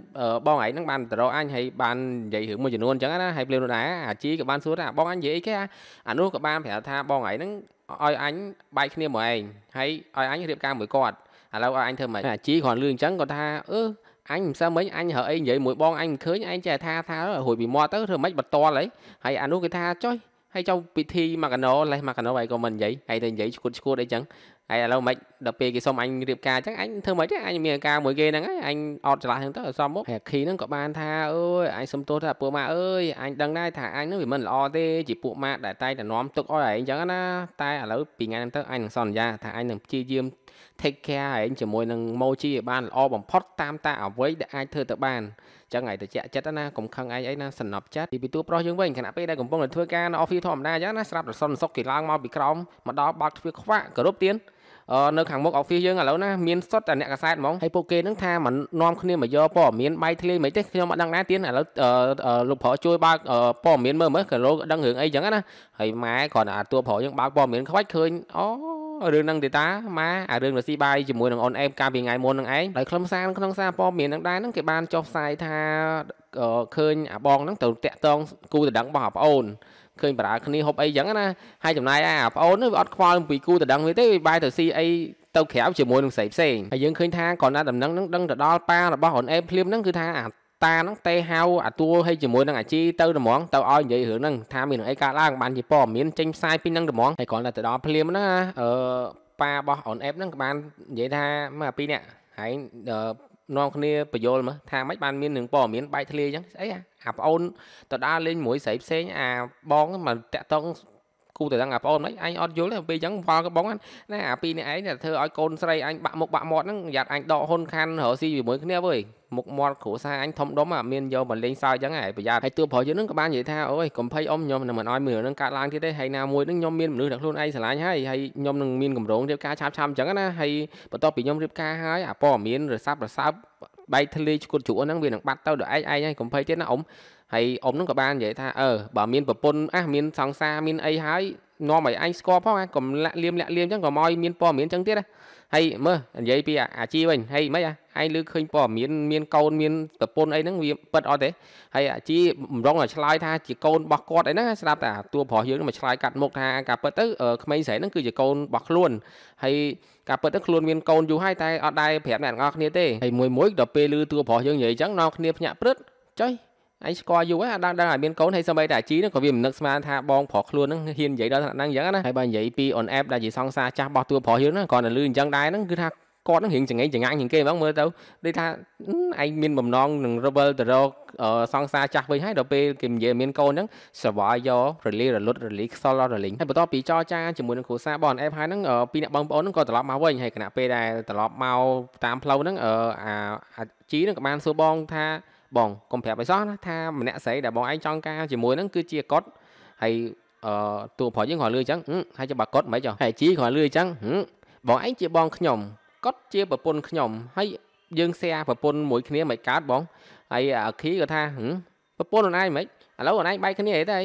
បងឯងហ្នឹងបានទៅរកអញហើយបាននិយាយរឿងមួយចំនួនអញ្ចឹងណាហើយភ្លាមនោះដែរអាជីក៏បានសួរថាបងអញនិយាយអីគេអានោះក៏បានប្រាប់ថាបងឯងហ្នឹងឲ្យអញបែកគ្នាមួយឯងហើយឲ្យអញរៀបការមួយគាត់ឥឡូវឲ្យអញធ្វើម៉េចអាជីគ្រាន់លឺអញ្ចឹងគាត់ថាអឺអញមិនសើមិញអញរើអីនិយាយមួយបងអញមិនឃើញឯងចេះថាថារួចពីមាត់ទៅធ្វើម៉េចបន្តអីហើយអានោះគេថាចុយហើយចូលពិធីម៉ាកាណូលេសម៉ាកាណូឯងក៏មិននិយាយឯងទៅនិយាយឈួតឈួតអីចឹងឯងឥឡូវមិនដល់ពេលគេសុំអញរៀបការចឹងអញធ្វើម៉េចអញមានការមួយគេហ្នឹងហើយអញអត់ច្រឡះហ្នឹងទៅសុំមកហើយខីហ្នឹងក៏បានថាអើយអញសុំទោសថាពូម៉ាអើយអញដឹងដែរថាអញហ្នឹងវាមិនល្អទេជាពួកម៉ាដែលតែតែនាំទុកឲ្យឯងចឹងណាតែឥឡូវពីថ្ងៃហ្នឹងទៅអញនឹងសន្យាថាអញនឹងព្យាយាម take care ឯងជាមួយនឹង Moji ឲ្យបានល្អបំផុតតាមតាអ្វីដែលអាចធ្វើទៅបានចឹងឯងតិចចិត្តណាកុំខឹងឯងឯណាសំណប់ចិត្តពីពីតួប្រុសយើងវិញខណៈពេលដែលកំពុងតែធ្វើការនៅ office ធម្មតាចឹងណាស្រាប់តែសុនសុកគេឡើងមកពីក្រោមមកដល់បើកទ្វារខ្វាក់គោរពទៀននៅខាងមុខ office យើងឥឡូវណាមានសុទ្ធតែអ្នកកសែតហ្មងហើយពួកគេនឹងថាមិននាំគ្នាមកយកព័ត៌មានបាយធ្លាយមិនទេខ្ញុំអត់ដឹងដែរទៀតឥឡូវលោកប្រុសជួយបើកព័ត៌មានមើលមើលក៏លោកដឹងរឿងអីចឹងណាហើយម៉ែគ្រាន់តែអាតួប្រុសយើងបើកព័ត៌មានខ្វាច់ឃើញអូរឿងនឹងទេតាម៉ាអារឿងរស៊ីបាយជាមួយនឹងអូនអែមកាលពីថ្ងៃមុននឹងឯងដោយខ្លឹមសារក្នុងសារព័ត៌មាននឹងដែរនឹងគេបានចុះផ្សាយថាឃើញអាបងនឹងទៅតាក់តងគូដណ្ដឹងរបស់អាប្អូនឃើញបារាគ្នាហូបអីចឹងណាហើយចំណាយអាប្អូននេះវាអត់ខ្វល់ពីគូដណ្ដឹងវាទេវាបាយទៅស៊ីអីទៅក្រៅជាមួយនឹងស្រីផ្សេងហើយយើងឃើញថាគាត់ណាដំណឹងនឹងដឹងទៅដល់ប៉ារបស់អូនអែមភ្លាមនឹងគឺថាអាតាហ្នឹងទេហៅអាតួហើយជាមួយនឹងអាជីទៅត្មងទៅឲ្យនិយាយរឿងហ្នឹងថាមាននឹងអីកើតឡើងបានជាព័ត៌មានចេញផ្សាយពីហ្នឹងត្មងហើយគ្រាន់តែទៅដល់ភ្លាមណាអឺប៉ារបស់អូនអេបហ្នឹងក៏បាននិយាយថាមកពីរនាក់ហើយនាំគ្នាបញ្យល់មើលថាម៉េចបានមាននឹងព័ត៌មានបែកធ្លាយអញ្ចឹងស្អីអាប្អូនទៅដើរលេងជាមួយស្រីផ្សេងអាបងមកតាក់តងគូតែដឹងអាប្អូនមិនអញអត់យល់ទេពេលអញ្ចឹងវល់កបងណាអាពីរនេះឯងតែធ្វើឲ្យកូនស្រីអញបាក់មុខបាក់មាត់ហ្នឹងយ៉ាត់អញដកហ៊ុនខាន់រស់ស៊ីជាមួយគ្នាវើយមុខមាត់គ្រួសារអញធំដុំអាមានយកមកលេងសើចអញ្ចឹងហើយប្រយ័ត្នហើយតួប្រុសយើងហ្នឹងក៏បាននិយាយថាអូយកុំភ័យអ៊ំខ្ញុំនឹងមិនឲ្យមើលហ្នឹងកាត់ឡើងទៀតទេហើយណាមួយហ្នឹងខ្ញុំមានមនុស្សតែខ្លួនឯងស្រឡាញ់ហើយហើយខ្ញុំនឹងមានកម្រងរៀបការឆាប់ឆាប់អញ្ចឹងណាហើយបន្ទាប់ពីខ្ញុំរៀបការហើយអាព័ត៌មានរស័ព្ទរសើបបែកធ្លាយឈុតជ្រួហ្នឹងវានឹងបាត់ទៅដល់ឯងឯងហើយកុំភ័យទៀតណាអ៊ំហើយអ៊ំហ្នឹងក៏បាននិយាយថាអឺបើមានប្រពន្ធអះមានសង្សារមានអីហើយនាំឲ្យឯងស្គាល់ផងកុំលាក់លៀមលាក់លៀមអញ្ចឹងកុំឲ្យមានព័ត៌មានអញ្ចឹងទៀតណាហើយមើលនិយាយពីអាជីវិញហើយមិនអាឯងលើឃើញព័ត៌មានមានកូនមានប្រពន្ធអីហ្នឹងវាប៉ិតអត់ទេហើយអាជីបំរងឲ្យឆ្លើយថាជាកូនរបស់គាត់អីហ្នឹងស្ដាប់តែតួប្រុសយើងមកឆ្លើយកាត់មុខថាការប៉ិតទៅក្មេងស្រីហ្នឹងគឺជាកូនរបស់ខ្លួនហើយការប៉ិតទៅខ្លួនមានកូនយូរហើយតែអត់ដែរប្រាប់អ្នកទាំងអស់គ្នាទេហើយមួយមួយដល់ពេលឮតួប្រុសយើងនិយាយអញ្ចឹងនាំគ្នាភ្ញាក់ព្រឹតចុយអញស្គាល់យូរហើយដល់ដល់ឲ្យមានកូនហើយសម្បីតែជីនឹងក៏វាមិននឹកស្មានថាបងប្រុសខ្លួននឹងហ៊ាននិយាយដល់ថ្នាក់ហ្នឹងអញ្ចឹងណាហើយបើនិយាយពី on app ដែលជាសង្សារចាស់បោះតួប្រុសយើងហ្នឹងគាត់នៅលឺអញ្ចឹងដែរហ្នឹងគឺថាគាត់នឹងរៀងចង្អេងចង្អាញជាងគេហ្មងមើលទៅដូចថាឯងមានបំណងនឹង rebel ទៅរកសង្សារចាស់វិញហើយដល់ពេលគេនិយាយមានកូនហ្នឹងសវ៉ាយរលីរលត់រលីខ្សលរលីងហើយបន្ទាប់ពីចរចាជាមួយនឹងគ្រូសាបងអេបហើយហ្នឹងពីអ្នកបងប្អូនហ្នឹងក៏ត្រឡប់មកវិញហើយគណៈពេលដែលត្រឡប់មកតាមផ្លូវហ្នឹងអាជីហ្នឹងក៏បានសួរបងថាបងកុំប្រាប់ឲ្យសោះណាថាម្នាក់ស្រីដែលបងឯងចង់ការជាមួយហ្នឹងគឺជាគាត់ហើយអឺតួប្រុសយើងគាត់លឺអញ្ចឹងហើយចាំបើគាត់មិនចុះហើយជីគាត់លឺអញ្ចឹងបងឯងជាបងខ្ញុំគាត់ជាប្រពន្ធខ្ញុំហើយយើងแชร์ប្រពន្ធមួយគ្នាមិនកើតបងហើយអាខីគាត់ថាប្រពន្ធអូនឯងមិនឥឡូវអូនឯងបែកគ្នាអីទៅ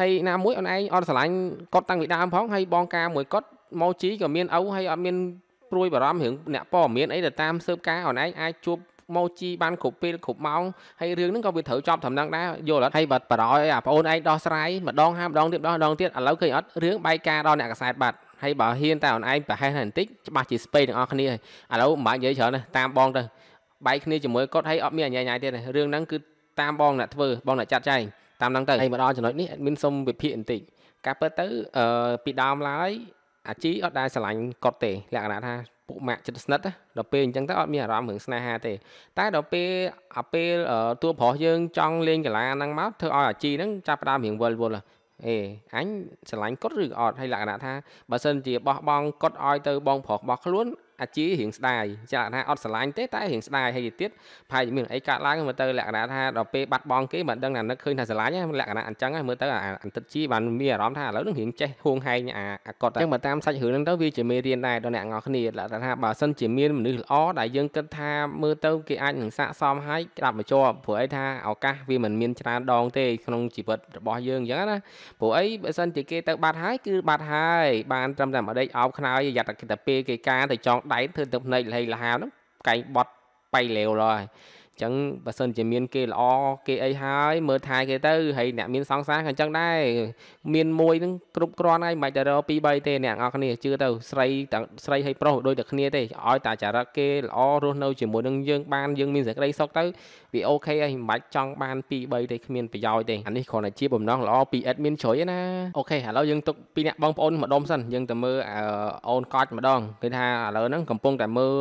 ហើយណាមួយអូនឯងអត់ស្រឡាញ់គាត់តាំងពីដើមផងហើយបងការមួយគាត់មកជីក៏មានអ៊ូហើយអត់មានព្រួយបារម្ភរឿងអ្នកព័ត៌មានអីទៅតាមស៊ើបការអូនឯងអាចជួបម៉ូជីបានគ្រប់ពេលគ្រប់ម៉ោងហើយរឿងហ្នឹងក៏វាត្រូវចប់ដំណឹងដែរយល់អត់ហើយបើបារម្ភអីអាបងអូនឯងដោះស្រាយម្ដងហាម្ដងទៀតម្ដងម្ដងទៀតឥឡូវឃើញអត់រឿងបែកការដល់អ្នកកសែតបាត់ហើយបើហ៊ានតែអូនឯងប្រហែលតែបន្តិចច្បាស់ជាស្ពេទាំងអស់គ្នាហើយឥឡូវមិនបាច់និយាយច្រើនទេតាមបងទៅបែកគ្នាជាមួយគាត់ហើយអត់មានអញ្ញាញ៉ៃទៀតរឿងហ្នឹងគឺតាមបងអ្នកធ្វើបងអ្នកចាត់ចែងតាមហ្នឹងទៅហើយមកដល់ចំណុចនេះអេដមីនសុំវិភាគបន្តិចការពិតទៅអឺពីដើមឡើយអាជីអត់ដែលឆ្លាញ់គាត់ទេលក្ខណៈថាពួកម៉ាក់ចិត្តស្និទ្ធដល់ពេលអញ្ចឹងទៅអត់មានអារម្មណ៍រឿងស្នេហាទេ តែដល់ពេលអាពេលតួប្រុសយើងចង់លេងកីឡាហ្នឹងមកធ្វើឲ្យអាជីហ្នឹងចាប់ផ្ដើមរៀងវល់វល់អេអញស្រឡាញ់គាត់ឬអត់ហើយលក្ខណៈថាបើសិនជាបោះបង់គាត់ឲ្យទៅបងប្រុសរបស់ខ្លួនអាជីរៀងស្ដាយជាលក្ខណៈអត់ស្រឡាញ់ទេតែរៀងស្ដាយហើយទៀតប្រហែលមានអីកើតឡើងមើលទៅលក្ខណៈថាដល់ពេលបាត់បង់គេមិនដឹងថានឹកឃើញថាស្រឡាញ់លក្ខណៈអញ្ចឹងមើលទៅអន្តិជីបានមានអារម្មណ៍ថាឥឡូវនឹងរៀងចេះហួងហែងអាកត់អញ្ចឹងបើតាមសាច់រឿងហ្នឹងទៅវាជាមេរៀនដែរដល់អ្នកទាំងអស់គ្នាលក្ខណៈថាបើសិនជាមានមនុស្សល្អដែលយើងគិតថាមើលទៅគេអាចនឹងស័កសមហើយក្រាប់មកជាប់ព្រោះអីថាឱកាសវាមិនមានច្រើនដងទេក្នុងជីវិតរបស់យើងអញ្ចឹងណាព្រោះអីបើសិនជាគេទៅបាត់ហើយគឺបាត់ហើយបានត្រឹមតែមកដេកអោបខ្នើយយត្តតែពេលគេការទៅចង់ដៃធ្វើទឹកភ្នែកលហិលហៅហ្នឹងកែងបត់បៃលាវ rồi ចឹងបើសិនជាមានគេល្អគេអីហើយមើលថែគេទៅហើយអ្នកមានសង្សារក៏អញ្ចឹងដែរមានមួយនឹងគ្រប់គ្រាន់ហើយមិនបាច់ទៅរក2 3ទេអ្នកទាំងអស់គ្នាជឿទៅស្រីទាំងស្រីហើយប្រុសដូចតែគ្នាទេឲ្យតាចារិកគេល្អរស់នៅជាមួយនឹងយើងបានយើងមានសេចក្តីសុខទៅវាអូខេហើយមិនបាច់ចង់បាន2 3ទេគ្មានប្រយោជន៍ទេអានេះគ្រាន់តែជាបំណងល្អពីអេដមានជ្រុយណាអូខេឥឡូវយើងទុកពីអ្នកបងប្អូនម្ដុំសិនយើងទៅមើលអូនកាច់ម្ដងគេថាឥឡូវហ្នឹងកំពុងតែមើល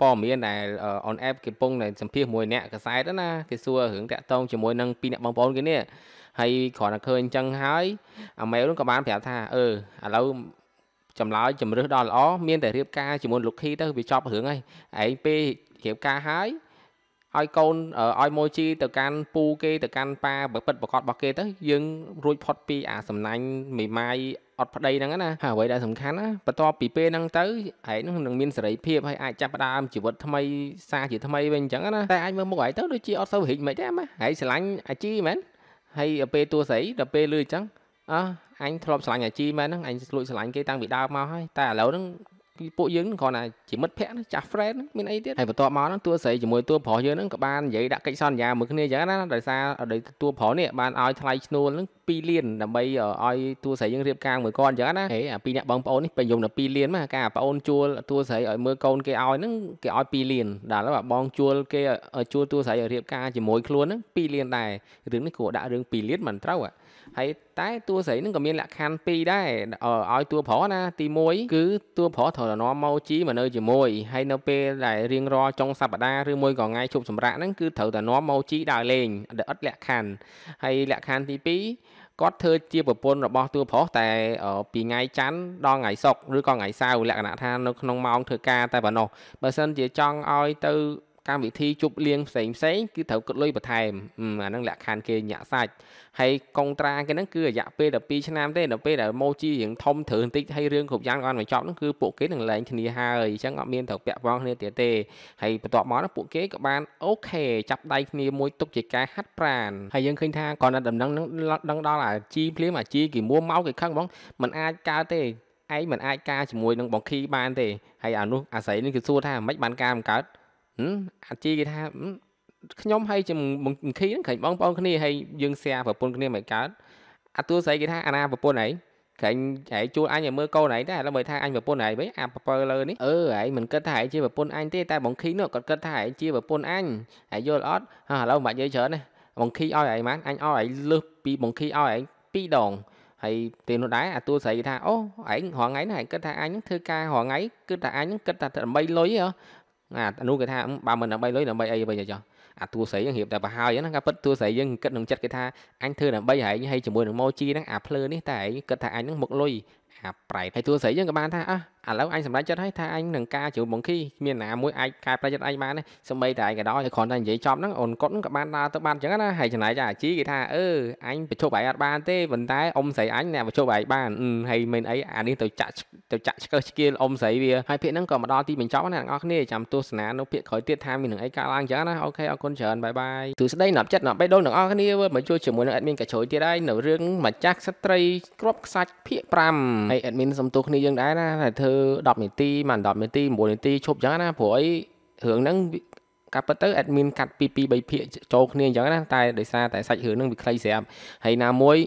ព័ត៌មានដែល on app គេកំពុងតែសម្ភាសមួយជាមួយអ្នកកសែតណាគេសួររឿងតាក់ទងជាមួយនឹងពីអ្នកបងប្អូនគេនេះហើយគ្រាន់តែឃើញអញ្ចឹងហើយអាម៉ែលនោះក៏បានប្រាប់ថាអឺឥឡូវចម្លើយជំរឹះដល់ល្អមានតែរៀបការជាមួយលោកខីទៅវាចប់រឿងហើយឯងពេលរៀបការហើយឲ្យកូនឲ្យម៉ូជីទៅកាន់ពូគេទៅកាន់ប៉ាបើពិតប្រកបរបស់គេទៅយើងរួចផុតពីអាសំណាញ់មីម៉ាយអត់ប្តីហ្នឹងណាហើយអ្វីដែលសំខាន់ណាបន្ទាប់ពីពេលហ្នឹងទៅឯងនឹងមានសេរីភាពហើយអាចចាប់ផ្ដើមជីវិតថ្មីសារជាថ្មីវិញអញ្ចឹងណាតែអាចមើលមុខឯងទៅដូចជាអត់សូវរីកមិនទេម៉ាឯងស្រឡាញ់អាជីមែនហើយពេលតួស្រីដល់ពេលលឺអញ្ចឹងអើអញធ្លាប់ស្រឡាញ់អាជីមែនហ្នឹងអញស្លួចស្រឡាញ់គេតាំងពីដើមមកហើយតែឥឡូវហ្នឹងពួកយើងគ្រាន់តែជាមិត្តភក្តិចាស់ friend មានអីទៀតហើយបន្ទាប់មកហ្នឹងតួស្រីជាមួយតួប្រុសយើងហ្នឹងក៏បាននិយាយដាក់កិច្ចសន្យាមួយគ្នាយ៉ាងណាដោយសារដោយតួប្រុសនេះបានឲ្យថ្លៃឈ្នួលហ្នឹង2លានដើម្បីឲ្យតួស្រីយើងរៀបការមួយគាត់យ៉ាងណាហេអាពីរអ្នកបងប្អូននេះពេញយំដល់2លានមកការប្អូនជួលតួស្រីឲ្យមើលកូនគេឲ្យហ្នឹងគេឲ្យ2លានដល់ហើយបងជួលគេជួលតួស្រីឲ្យរៀបការជាមួយខ្លួនហ្នឹង2លានដែររឿងនេះគួរដាក់រឿង2លានមិនត្រូវហ៎ហើយតែតួស្រីនឹងក៏មានលក្ខខណ្ឌពីរដែរឲ្យតួប្រុសណាទី1គឺតួប្រុសត្រូវនាំម៉ូជីមកនៅជាមួយហើយនៅពេលដែលរៀងរាល់ចុងសប្តាហ៍ឬមួយក៏ថ្ងៃឈប់សម្រាកហ្នឹងគឺត្រូវតែនាំម៉ូជីដើរលេងឥតលក្ខខណ្ឌហើយលក្ខខណ្ឌទី2គាត់ធ្វើជាប្រពន្ធរបស់តួប្រុសតែ ពីថ្ងៃច័ន្ទដល់ថ្ងៃសុក្រឬក៏ថ្ងៃសៅរ៍លក្ខណៈថានៅក្នុងម៉ោងធ្វើការតែប៉ុណ្ណោះបើសិនជាចង់ឲ្យទៅកម្មវិធីជប់លៀងផ្សេងផ្សេងគឺត្រូវគិតលុយបន្ថែមអាហ្នឹងលក្ខខណ្ឌគេញាក់សាច់ហើយកុងត្រាគេហ្នឹងគឺរយៈពេល12ឆ្នាំទេដល់ពេលដែលម៉ូជីរៀងធំត្រូវបន្តិចហើយរឿងគ្រប់យ៉ាងគាត់បញ្ចប់ហ្នឹងគឺពួកគេនឹងលែងគ្នាហើយអញ្ចឹងអត់មានត្រូវពាក់ព័ន្ធគ្នាទៀតទេហើយបន្ទាប់មកពួកគេក៏បានអូខេចាប់ដៃគ្នាមួយទុកជាការហាត់ប្រានហើយយើងឃើញថាគាត់នៅដំណឹងហ្នឹងដឹងដល់អាជីភ្លាមអាជីគេមួមកគេខឹងហ្មងมันអាចកើតទេឯងមិនអាចការជាមួយនឹងបងខីបានទេហើយអានោះអាស្រ័យនេះគឺសួរថាមិនបានការមិនកើតអាចជីគេថាខ្ញុំហើយជាមិនខីហ្នឹងក្រែងបងប្អូនគ្នាហើយយើងសារប្រពន្ធគ្នាមិនកើតអាទួស្រីគេថាអាណាប្រពន្ធហីក្រែងហែជួលអញឲ្យមើលកូនហីតែឥឡូវមើលថាអញប្រពន្ធហីវិញអាប្រពើលើនេះអឺហែមិនគិតថាហែជាប្រពន្ធអញទេតែបងខីនោះគាត់គិតថាហែជាប្រពន្ធអញហែយល់អត់ហ่าឥឡូវមិនបាច់និយាយច្រើនទេបងខីឲ្យហែម៉ានអញឲ្យហែលើសពីបងខីឲ្យហែពីរដងហើយពេលនោះដែរអាទួស្រីគេថាអូឯងរងថ្ងៃហ្នឹងឯងគិតថាអញធ្វើការរងថ្ងៃគិតថាអញគិតថាដើម្បីលុយហ៎អានោះគេថាបើមិនដើម្បីលុយដើម្បីអីបើចុះអាទួស្រីយើងរៀបតែប្រហើយហ្នឹងការពិតទួស្រីយើងគិតក្នុងចិត្តគេថាអញធ្វើដើម្បីហែងហើយជាមួយនឹងម៉ូជីហ្នឹងអាភ្លើនេះតែឯងគិតថាអញហ្នឹងមុខលុយអាប្រៃហើយទួស្រីយើងក៏បានថាអះឥឡូវអញសម្រេចចិត្តហើយថាអញនឹងការជ្រូកបង្ខីមានណាមួយអាចកែប្រយ័ត្នអញបានទេសម្បីតែឯងក៏ដោយគ្រាន់តែនិយាយចប់ហ្នឹងអូនកត់ហ្នឹងក៏បានដើរទៅបានអញ្ចឹងណាហើយចំណាយចាអាជីគេថាអឺអញបញ្ចុះឯងអត់បានទេប៉ុន្តែអ៊ំស្រីអញអ្នកបញ្ចុះឯងបានហើយមិនអីអានេះទៅចាក់ទៅចាក់ឆ្កឹះឆ្កៀលអ៊ំស្រីវាហើយភាគហ្នឹងក៏មកដល់ទីបញ្ចប់ណាអ្នកនរគ្នាចាំទស្សនានៅភាគក្រោយទៀតថាមាននឹងអីកើតឡើងអញ្ចឹងណាអូខេអរគុណច្រើនបាយបាយទូស្ដីណាប់ចិត្តណាប់បេះដូងអ្នកនរគ្នាមកជួយជាមួយនឹងអេដមីនកជ្រោយទៀតហើយនៅរឿងម្ចាស់ស្ត្រីគ្របខ្សាច់ភាគ5ហើយអេដមីនសំទោសគ្នាយើងដែរណាតែធ្វើធ្វើ10នាទីមិន10នាទី9នាទីឈប់អញ្ចឹងណាព្រោះអីរឿងហ្នឹងកាប់ទៅ admin កាត់ពី2 3ភាគចូលគ្នាអញ្ចឹងណាតែដោយសារតែសាច់រឿងហ្នឹងវាខ្លីស្រាប់ហើយណាមួយ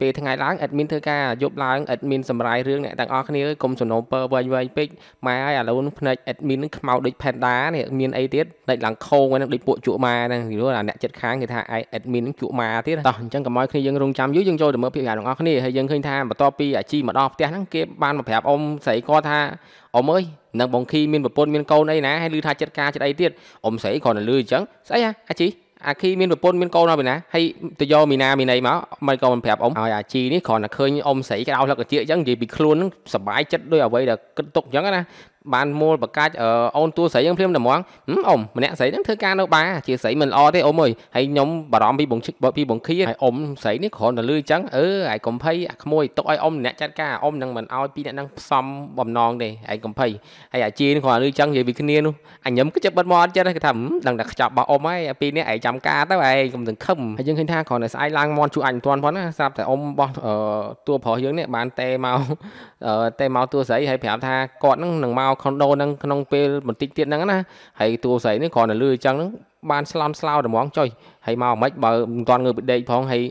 ពេលថ្ងៃឡើងអេដមីនធ្វើការយប់ឡើងអេដមីនសម្រាយរឿងអ្នកទាំងអស់គ្នាកុំសំណូមពើវែងវែងពេកម៉ែហើយឥឡូវភ្នែកអេដមីននឹងខ្មៅដូចផេនដានេះមានអីទៀតភ្នែកឡើងខោងហ្នឹងដូចពួកជក់ម៉ែហ្នឹងនិយាយថាអ្នកចិត្តខាងគេថាអេដមីននឹងជក់ម៉ែទៀតតោះអញ្ចឹងកុំឲ្យគ្នាយើងរងចាំយូរយើងចូលទៅមើលភាពការទាំងអស់គ្នាហើយយើងឃើញថាបន្ទាប់ពីអាជីមកដល់ផ្ទះហ្នឹងគេបានមកប្រាប់អ៊ំស្រីគាត់ថាអ៊ំអើយនឹងបងខីមានប្រពន្ធមានកូនអីណាហើយឮថាចិត្តការចិត្តអីទៀតអ៊ំស្រីគ្រាន់តែឮអញ្ចឹងស្អីអាជីអាគីមានប្រពន្ធមានកូនមកពីណាហើយទៅយកមីណាមីណៃមកមិនក៏មិនប្រាប់អ៊ំឲ្យអាជីនេះគ្រាន់តែឃើញអ៊ំស្រីក្តៅលឹកកជាអញ្ចឹងនិយាយពីខ្លួនហ្នឹងសบายចិត្តដោយអ្វីដែលគិតទុកអញ្ចឹងណាបានមូលបកាច់អូនតួស្រីយើងភ្លាមតែហ្មងអ៊ំម្នាក់ស្រីហ្នឹងធ្វើការនៅបាជាស្រីមិនល្អទេអ៊ំអើយហើយខ្ញុំបារម្ភពីបងឈិកពីបងខៀនហើយអ៊ំស្រីនេះគ្រាន់តែលឺអញ្ចឹងអឺហើយកុំភ័យអាក្មួយទុកឲ្យអ៊ំម្នាក់ចាត់ការអ៊ំនឹងមិនឲ្យពីអ្នកហ្នឹងផ្សំបំណងទេហើយកុំភ័យហើយអាជីនេះគ្រាន់តែលឺអញ្ចឹងនិយាយពីគ្នានោះអញញឹមក៏ចិត្តបិទមកអត់ចិត្តគេថាដឹងតែខ្ចប់របស់អ៊ំហើយពីនេះឯងចាំការទៅឯងកុំសង្ឃឹមហើយយើងឃើញថាគ្រាន់តែស្អែកឡើងមន់ជួយអញមិនទាន់ផងណាស្រាប់តែអ៊ំរបស់តួប្រុសយើងនេះបានតែមកតែមកតួស្រីហើយប្រាប់ថាគាត់ហ្នឹងនឹងមកមកខុនដូហ្នឹងក្នុងពេលបន្តិចទៀតហ្នឹងណាហើយតួស្រីនេះគ្រាន់តែលឺអញ្ចឹងហ្នឹងបានស្លោនស្លោតែហ្មងចុយហើយមកមិនខ្មិចបើមិនទាន់ងើបពីដេកផងហើយ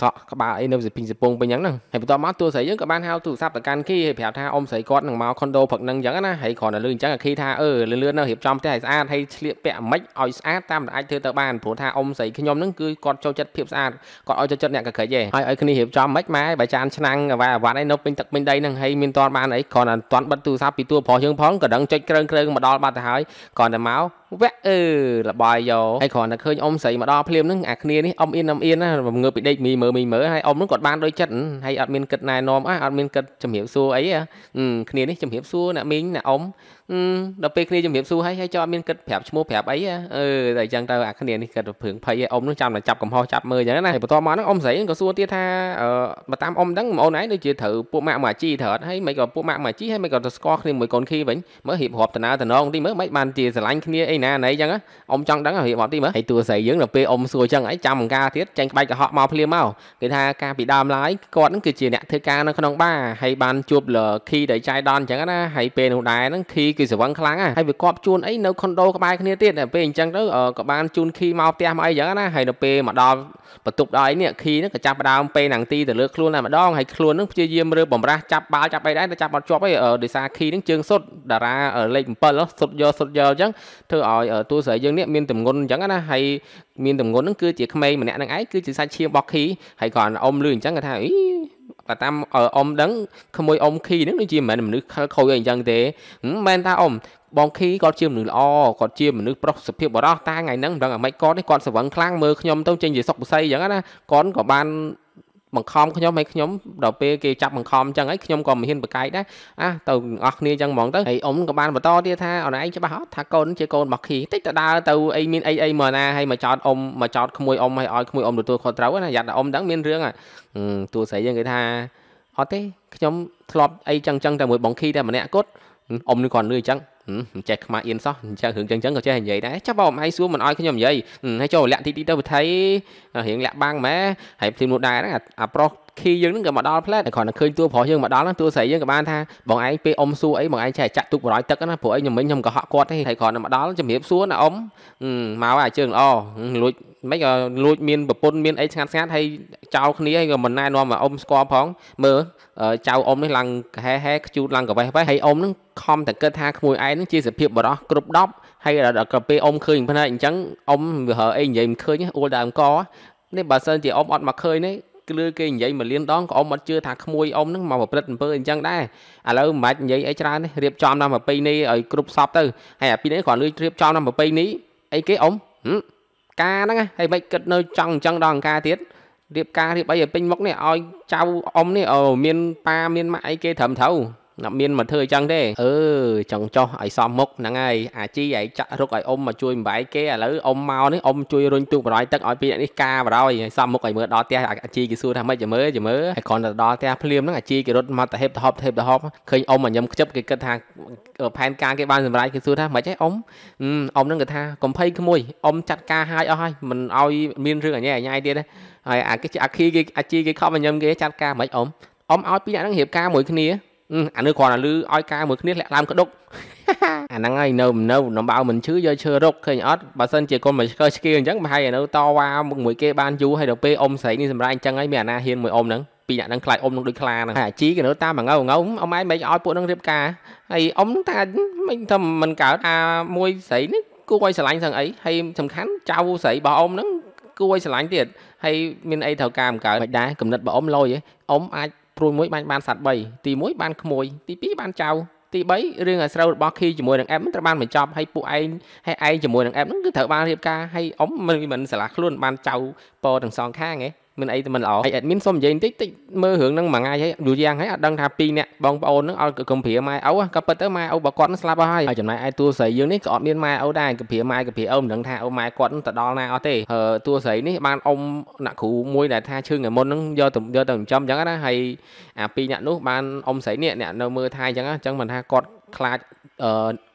សក់ក្បាលអីនៅសិពីងសិពងពេញហ្នឹងហើយបន្ទាប់មកតួស្រីយើងក៏បានហៅទូរស័ព្ទទៅកាន់គីហើយប្រាប់ថាអ៊ំស្រីគាត់នឹងមកខុនដូព្រឹកហ្នឹងអញ្ចឹងណាហើយគ្រាន់តែលឺអញ្ចឹងគីថាអឺលឿនលឿននៅរៀបចំផ្ទះឲ្យស្អាតហើយឆ្លៀកពាក់មិនឲ្យស្អាតតាមដែលអាចធ្វើទៅបានព្រោះថាអ៊ំស្រីខ្ញុំហ្នឹងគឺគាត់ចូលចិត្តភាពស្អាតគាត់ឲ្យចូលចិត្តអ្នកកក្រិចទេហើយឲ្យគ្នារៀបចំមិនម៉ែបើចានឆ្នាំងអ្វីអវ៉ាត់អីនៅពេញទឹកពេញដីហ្នឹងហើយមានតាន់បានអីគ្រាន់តែតាន់បិទទូរស័ព្ទពីតួប្រុសយើងផងក៏ដឹងចុចក្រើងក្រើងមកដល់បាត់ទៅហើយគ្រាន់តែមកវៈអឺលបាយយកហើយគ្រាន់តែឃើញអ៊ំស្រីមកដល់ភ្លាមហ្នឹងអាគ្នានេះអ៊ំអៀនអ៊ំអៀនណារងើបពីដេកមីមើលមីមើលហើយអ៊ំហ្នឹងគាត់បានដូចចិត្តហើយអត់មានគិតណែនាំអត់មានគិតជំរាបសួរអីគ្នានេះជំរាបសួរអ្នកមីងអ្នកអ៊ំដល់ពេលគ្នាជំរាបសួរហើយហើយចោលអត់មានគិតប្រាប់ឈ្មោះប្រាប់អីអឺតែអញ្ចឹងទៅអាគ្នានេះគិតរឿងភ័យឲ្យអ៊ំនឹងចាំតែចាប់កំហុសចាប់មើលអញ្ចឹងណាបន្ទាប់មកហ្នឹងអ៊ំស្រីក៏សួរទៀតថាអឺបើតាមអ៊ំហ្នឹងម្អូនឯងដូចជាត្រូវពួកម៉ាក់មួយអាជីត្រូវអត់ហើយមិនក៏ពួកម៉ាក់មួយអាជីហើយមិនក៏ទៅស្គាល់គ្នាមួយកូនខីវិញមើលរៀបរាប់តាណាតំណងទីមើលមិនបានជាស្រឡាញ់គ្នាអីណាណីអញ្ចឹងអ៊ំចង់ដឹងរៀបរាប់ទីមើលហើយតួស្រីយើងដល់ពេលអ៊ំសួរអញ្ចឹងឯងចាំអង្ការទៀតចាញ់ក្បាច់កុហកមកភ្លាមមកគេថាការពីដើមឡើយគាត់ហ្នឹងគឺជាអ្នកធ្វើការនៅក្នុងបារហើយបានជួបលខីដែលចាយដនអញ្ចឹងណាហើយពេលនោះដែរហ្នឹងខីគេស្រវឹងខ្លាំងណាហើយវាគាត់ជួនអីនៅខុនដូក្បែរគ្នាទៀតពេលអញ្ចឹងទៅក៏បានជួនឃីមកផ្ទះមកអីចឹងណាហើយដល់ពេលមកដល់បន្ទប់ដល់អីនេះឃីហ្នឹងក៏ចាប់ដើមពេលណាំងទីទៅលើខ្លួនតែម្ដងហើយខ្លួនហ្នឹងព្យាយាមរើបំរាស់ចាប់បាល់ចាប់អីដែរតែចាប់អត់ជាប់អីដោយសារឃីហ្នឹងជើងសុទ្ធតារាលេខ7សុទ្ធយកសុទ្ធយកអញ្ចឹងធ្វើឲ្យតួស្រីយើងនេះមានទម្ងន់អញ្ចឹងណាហើយមានតម្ងន់ហ្នឹងគឺជាក្មេងម្នាក់ហ្នឹងឯងគឺជាសាច់ឈាមរបស់ខីហើយគ្រាន់អ៊ំលឺអញ្ចឹងគាត់ថាអីបើតាមអ៊ំដឹងក្មួយអ៊ំខីហ្នឹងដូចជាមិនមែនមនុស្សខលខូចអីអញ្ចឹងទេមិនមែនថាអ៊ំបងខីគាត់ជាមនុស្សល្អគាត់ជាមនុស្សប្រុសសុភាពបរោះតាថ្ងៃហ្នឹងមិនដឹងអាម៉េចគាត់នេះគាត់សង្វឹងខ្លាំងមើលខ្ញុំទៅចេញជាសុកបុស័យអញ្ចឹងណាគាត់ក៏បានបង្ខំខ្ញុំហើយខ្ញុំដល់ពេលគេចាប់បង្ខំអញ្ចឹងហើយខ្ញុំក៏មិនហ៊ានប្រកែកដែរអាទៅអស់គ្នាអញ្ចឹងហ្មងទៅហើយអ៊ំក៏បានបន្តទៀតថាអូនឯងច្បាស់ថាកូនជាកូនរបស់ខីតិចទៅដើរទៅអីមានអីអីមកណាហើយមកចោតអ៊ំមកចោតក្មួយអ៊ំហើយឲ្យក្មួយអ៊ំទទួលខុសត្រូវណាយ៉ាត់អ៊ំហ្នឹងមានរឿងហ่ะតួស្រីយើងគេថាអត់ទេខ្ញុំធ្លាប់អីចឹងចឹងតែមួយបងខីតែម្នាក់គាត់អ៊ំនឹងគាត់លឺអញ្ចឹងមិនចេះខ្មាស់អៀនសោះអញ្ចឹងរឿងចឹងចឹងក៏ចេះនិយាយដែរចាំបងឯងសួរមិនអោយខ្ញុំនិយាយហើយចូលលាក់ទីទីទៅវិធីរឿងលាក់បាំងម៉ែហើយភ្លាមនោះដែរហ្នឹងអាប្រុសខីយើងហ្នឹងក៏មកដល់ផ្លែតគ្រាន់តែឃើញតួប្រុសយើងមកដល់ហ្នឹងតួស្រីយើងក៏បានថាបងឯងពេលអ៊ំសួរអីបងឯងចេះចាក់ទុកបរយទឹកណាព្រោះអីខ្ញុំមិញខ្ញុំក៏ហក់គាត់ទេហើយគ្រាន់តែមកដល់ជំរាបសួរណាអ៊ំមកអាជើងល្អលួចមិនក៏លួចមានប្រពន្ធមានអីស្ងាត់ស្ងាត់ហើយចោលគ្នាហើយក៏មិនណែនាំមកអ៊ំស្គាល់ផង មើលចៅអ៊ំនេះឡើងកហែហែខ្ជូតឡើងកវេះហើយអ៊ំនឹងខំតែគិតថាក្មួយឯងនឹងជាសភាពបរោះគ្រប់10ហើយដល់ក៏ពេលអ៊ំឃើញភ្នែកអញ្ចឹងអ៊ំវាហើអីនិយាយមិនឃើញអ៊ូលដើមកនេះបើសិនជាអ៊ំអត់មកឃើញនេះគ្លឺគេនិយាយមួយលានដងក៏អ៊ំអត់ជឿថាក្មួយអ៊ំនឹងមកប្រព្រឹត្តអំពើអញ្ចឹងដែរឥឡូវមិនបាច់និយាយអីច្រើនទេរៀបចំតាមប្រពៃណីឲ្យគ្រប់សពទៅហើយអាពីនេះគ្រាន់លឺរៀបចំតាមប្រពៃណីអីគេអ៊ំហឹមការហ្នឹងហើយមិនគិតនៅចង់អញ្ចឹងដល់អង្ការទៀតរៀបការរៀបអីឲ្យពេញមុខនេះឲ្យចៅអ៊ំនេះអូមានប៉ាមានម៉ាក់អីគេត្រឹមត្រូវអ្នកមានមកធ្វើអញ្ចឹងទេអឺចង់ចោះឲ្យសមមុខហ្នឹងហើយអាជីឲ្យចាក់រុកឲ្យអ៊ំមកជួយបំបែកគេឥឡូវអ៊ំមកនេះអ៊ំជួយរុញទូបរយទឹកឲ្យពីនេះកាបរយឲ្យសមមុខឲ្យមើលដល់ផ្ទះអាជីគេសួរថាម៉េចចាំមើលចាំមើលឲ្យគ្រាន់តែដល់ផ្ទះភ្លាមហ្នឹងអាជីគេរត់មកទៅហេបទៅហប់ទៅហេបទៅហប់ឃើញអ៊ំមកញឹមខ្ជិបគេគិតថាផែនការគេបានសម្រេចគេសួរថាម៉េចហ៎អ៊ំអ៊ំហ្នឹងគាត់ថាកំភៃក្មួយអ៊ំចាត់ការហើយអស់ហើយមិនឲ្យមានរឿងអញ្ញាអញ្ញាទៀតណាហើយអាគេអាគីគេអាជីគេខំញឹមគេចាត់ការមិនអ៊ំអ៊ំឲ្យពីអ្នកហ្នឹងរៀបការមួយគ្នាអានេះគ្រាន់តែលឺឲ្យការមួយគ្នាធ្លាក់ឡើងក្ដុកអាហ្នឹងហើយនៅនៅដំបៅមិនឈឺយកឈើរុកឃើញអត់បើសិនជាកូនមកឆ្កើឆ្កៀអញ្ចឹងប្រហែលនៅតវ៉ាមួយគេបានយូរហើយដល់ពេលអ៊ំស្រីនេះសម្រាប់អញ្ចឹងហើយមានអាណាហ៊ានមួយអ៊ំហ្នឹងពីអ្នកនឹងខ្លាចអ៊ំនឹងដូចខ្លាហ្នឹងហើយអាជីក៏នៅតាមងើងើអ៊ំឯងមិនឲ្យពួកនឹងរៀបការហើយអ៊ំនឹងថាមិនថាមិនកើតអាមួយស្រីនេះគួរឲ្យស្រឡាញ់ស្អងអីហើយសំខាន់ចៅស្រីរបស់អ៊ំហ្នឹងគួរឲ្យស្រឡាញ់ទៀតហើយមានអីត្រូវការមិនកើតមិនដែរគំនិតរបស់អ៊ំលយអ៊ំអាចត្រួយមួយបានបានសัตว์3ទី1បានក្មួយទី2បានចៅទី3រឿងអាស្រូវរបស់ខីជាមួយនឹង app នឹងត្រូវបានបញ្ចប់ហើយពួកឯងហើយឯងជាមួយនឹង app នឹងគឺត្រូវបានរៀបការហើយអ៊ំមិនមិនឆ្លាស់ខ្លួន បានចៅពទាំងសងខាងហ៎មានអីតែមិនល្អហើយ admin សូមនិយាយបន្តិចតិចមើលរឿងហ្នឹងមួយថ្ងៃហើយយូរយ៉ាងហើយអត់ដឹងថាពីរអ្នកបងប្អូនហ្នឹងឲ្យកំព្រាម៉ែឪក៏ពិតទៅម៉ែឪបើគាត់ស្លាប់ហើយហើយចំណែកឯតួស្រីយើងនេះក៏អត់មានម៉ែឪដែរកំព្រាម៉ែកំព្រាឪមិនដឹងថាឪម៉ែគាត់ទៅដល់ណាអត់ទេតួស្រីនេះបានអ៊ំអ្នកគ្រូមួយដែលថាឈឹងឯមុនហ្នឹងយកទៅយកទៅចិញ្ចឹមអញ្ចឹងណាហើយអាពីរអ្នកនោះបានអ៊ំស្រីនេះអ្នកនៅមើលថែអញ្ចឹងអញ្ចឹងមិនថាគាត់ខ្លាចអឺ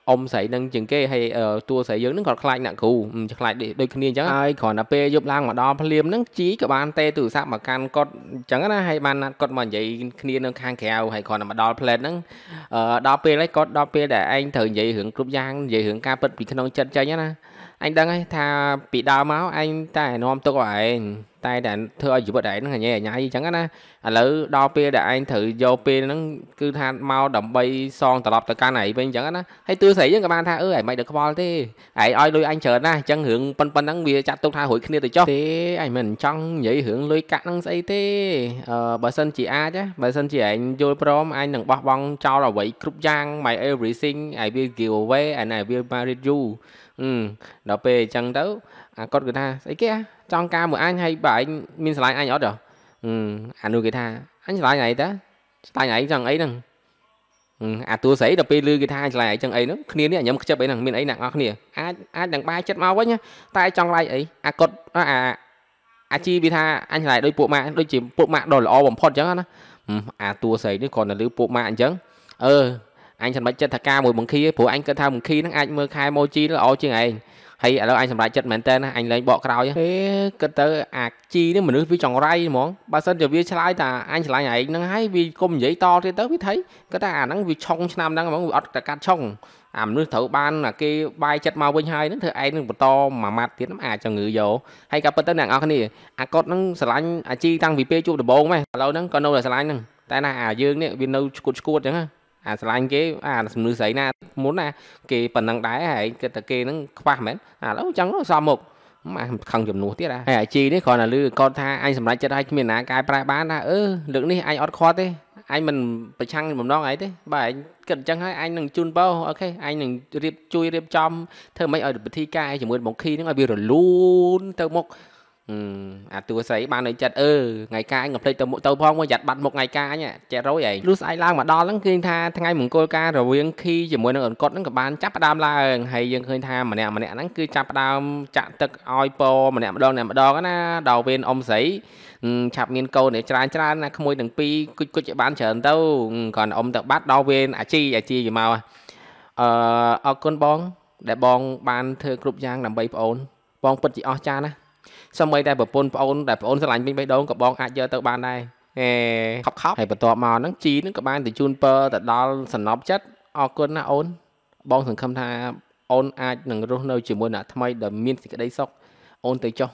អ៊ំស្រីនឹងជាងគេហើយតួស្រីយើងនឹងគាត់ខ្លាចអ្នកគ្រូខ្លាចដូចគ្នាអញ្ចឹងហើយគ្រាន់តែពេលយប់ឡើងមកដល់ភ្លាមហ្នឹងជីក៏បានទេទូរស័ព្ទមកកាន់គាត់អញ្ចឹងណាហើយបានណាត់គាត់មកនិយាយគ្នានៅខាងក្រៅហើយគ្រាន់តែមកដល់ផ្លែតហ្នឹងដល់ពេលហើយគាត់ដល់ពេលដែលឯងត្រូវនិយាយរឿងគ្រប់យ៉ាងនិយាយរឿងការពិតពីក្នុងចិត្តចេញណាអញដឹងហើយថាពីដើមមកអញតែនាំទុកឲ្យឯងតែតែធ្វើឲ្យជីវិតឯងហ្នឹងញ៉ៃញ៉ៃអញ្ចឹងណាឥឡូវដល់ពេលដែលឯងត្រូវយកពេលហ្នឹងគឺថាមកដើម្បីសងត្រឡប់ទៅកាន់ឯងវិញអញ្ចឹងណាហើយទឿស្រីយើងក៏បានថាអឺឯងមិនដឹកខ្វល់ទេឯងឲ្យលុយអញច្រើនណាស់អញ្ចឹងរឿងប៉ុនប៉ុណ្ណឹងវាចាត់ទុកថារួចគ្នាទៅចុះទេឯងមិនចង់និយាយរឿងលុយកាក់ហ្នឹងស្អីទេអឺបើសិនជាអាចណាបើសិនជាឯងយល់ព្រមឯងនឹងបោះបង់ចោលអ្វីគ្រប់យ៉ាង my everything I will give away and I will marry you ដល់ពេលអញ្ចឹងទៅអាគាត់គាត់ថាស្អីគេចង់ការមួយអញហើយបើឯងមានឆ្លាញ់អញអត់ហ៎អានោះគេថាអញឆ្លាញ់អីតាឆ្លាញ់អីចង់អីហ្នឹងអាតួស្រីដល់ពេលឮគេថាឆ្លាញ់អីចឹងអីហ្នឹងគ្នានេះញ៉ាំខ្ជិបអីហ្នឹងមានអីណាស់អស់គ្នាអាចអាចនឹងបាយចិត្តមកវិញតែចង់ឡាយអីអាគាត់អាអាជីវាថាអញឆ្លាញ់ដោយពួកម៉ាក់ដូចជាពួកម៉ាក់ដ៏ល្អបំផុតចឹងណាអាតួស្រីនេះគាត់ទៅឮពួកម៉ាក់អញ្ចឹងអឺអញចាំបាច់ចិត្តថាការមួយមង្ឃីព្រោះអញគិតថាមង្ឃីហ្នឹងអាចមើលខែម៉ូជីល្អជាងឯងហើយឥឡូវអញសម្រេចចិត្តមែនតើណាអញលែងបកក្រោយហេគិតទៅអាជីនេះមនុស្សវាចង្រៃហ្មងបើសិនជាវាឆ្លើយថាអញឆ្លាញ់ឯងហ្នឹងហើយវាគុំនិយាយតទៀតទៅវាថៃគិតថាអាហ្នឹងវាឆុងឆ្នាំហ្នឹងហ្មងវាអត់តែកាត់ឆុងអាមនុស្សត្រូវបានគេបាយចិត្តមកវិញហើយនឹងធ្វើឯងនឹងបន្តមួយម៉ាត់ទៀតអាចចងើយកហើយក៏ប៉ុន្តែអ្នកនរគ្នាអាកត់នឹងស្រឡាញ់អាជីតាំងពីពេលជួបដំបូងម៉េះឥឡូវហ្នឹងក៏នៅតែស្រឡាញ់ហ្នឹងតែណាអាយើងនេះវានៅឈួតឈួតអញ្ចឹងណាអាស្រឡាញ់គេអាសំនឿស្រីណាមុនណាគេប៉ុណ្ណឹងដែរហើយគិតតែគេហ្នឹងខ្វះមែនអាឥឡូវចឹងសមមកអាខឹងចំនួនទៀតហើយអាជីនេះគ្រាន់តែលឺគាត់ថាអញសម្រេចចិត្តឲ្យគ្មានណាកែប្រែបានថាអឺលើកនេះអញអត់ខ្វល់ទេអញមិនប្រឆាំងបំណងអីទេបើអញគិតអញ្ចឹងហើយអញនឹងជូនបោអូខេអញនឹងរៀបជួយរៀបចំធ្វើម៉េចឲ្យពិធីការជាមួយបងខីនឹងឲ្យវារលូនទៅមុខអាតួស្រីបាននៅចិត្តអឺថ្ងៃការអញក៏ភ្លេចទៅមុខទៅផងមកយ៉ាត់បាត់មុខថ្ងៃការអញចេះរយឯងលុះស្អែកឡើងមកដល់ហ្នឹងឃើញថាថ្ងៃមង្គលការរវាងខីជាមួយនឹងអនកុតហ្នឹងក៏បានចាប់ផ្ដើមឡើងហើយយើងឃើញថាម្នាក់ម្នាក់ហ្នឹងគឺចាប់ផ្ដើមចាក់ទឹកឲ្យពោម្នាក់ម្ដងម្នាក់ម្ដងណាដល់វេនអ៊ំស្រីឆាប់មានកូនច្រើនច្រើនណាក្មួយទាំងពីរគុជគុជឲ្យបានច្រើនទៅគាត់អ៊ំទៅបាត់ដល់វេនអាជីអាជីយមកអឺអរគុណបងដែលបងបានធ្វើគ្រប់យ៉ាងដើម្បីប្អូនបងពិតជាអស្ចារ្យណាស់សំបីតែប្រពន្ធប្អូនដែលប្អូនស្រឡាញ់ពេញបីដងក៏បងអាចយកទៅបានដែរអេខប់ខប់ហើយបន្ទាប់មកហ្នឹងជីហ្នឹងក៏បានទៅជូនពើទៅដល់សំណប់ចិត្តអរគុណណាអូនបងសង្ឃឹមថាអូនអាចនឹងរស់នៅជាមួយអ្នកថ្មីដែលមានសេចក្តីសុខអូនទៅចុះ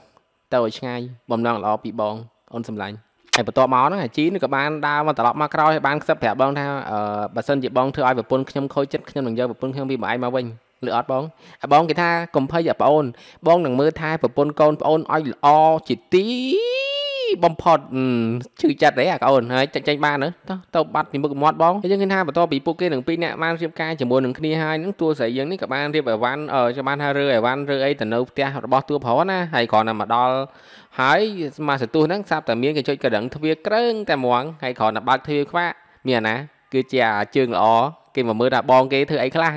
ទៅឲ្យឆ្ងាយបំណងល្អពីបងអូនសម្លាញ់ហើយបន្ទាប់មកហ្នឹងអាជីនឹងក៏បានដើរមកត្រឡប់មកក្រោយហើយបានខ្សឹបប្រាប់បងថាអឺបើសិនជាបងធ្វើឲ្យប្រពន្ធខ្ញុំខូចចិត្តខ្ញុំនឹងយកប្រពន្ធខ្ញុំពីម្អែងមកវិញឬអត់បងអាបងគេថាកុំភ័យអាប្អូនបងនឹងមើលថែប្រពន្ធកូនប្អូនឲ្យល្អជាទីបំផុតឈឺចិត្តទេអាកូនហើយចាញ់ចាញ់បានទៅទៅបាត់ពីមុខមាត់បងយើងឃើញថាបន្ទាប់ពីពួកគេនឹងពីរនាក់បានរៀបការជាមួយនឹងគ្នាហើយនឹងតួស្រីយើងនេះក៏បានរៀបអីវ៉ាន់ចាំបានថារើអីវ៉ាន់រើអីទៅនៅផ្ទះរបស់តួប្រុសណាហើយគ្រាន់តែមកដល់ហើយមកសន្ទុះហ្នឹងស្រាប់តែមានគេចុចកណ្ដឹងទ្វារក្រើងតែហ្មងហើយគ្រាន់តែបើកទ្វារខ្វាក់មានណាគឺជាជើងល្អគេមកមើលថាបងគេធ្វើអីខ្លះ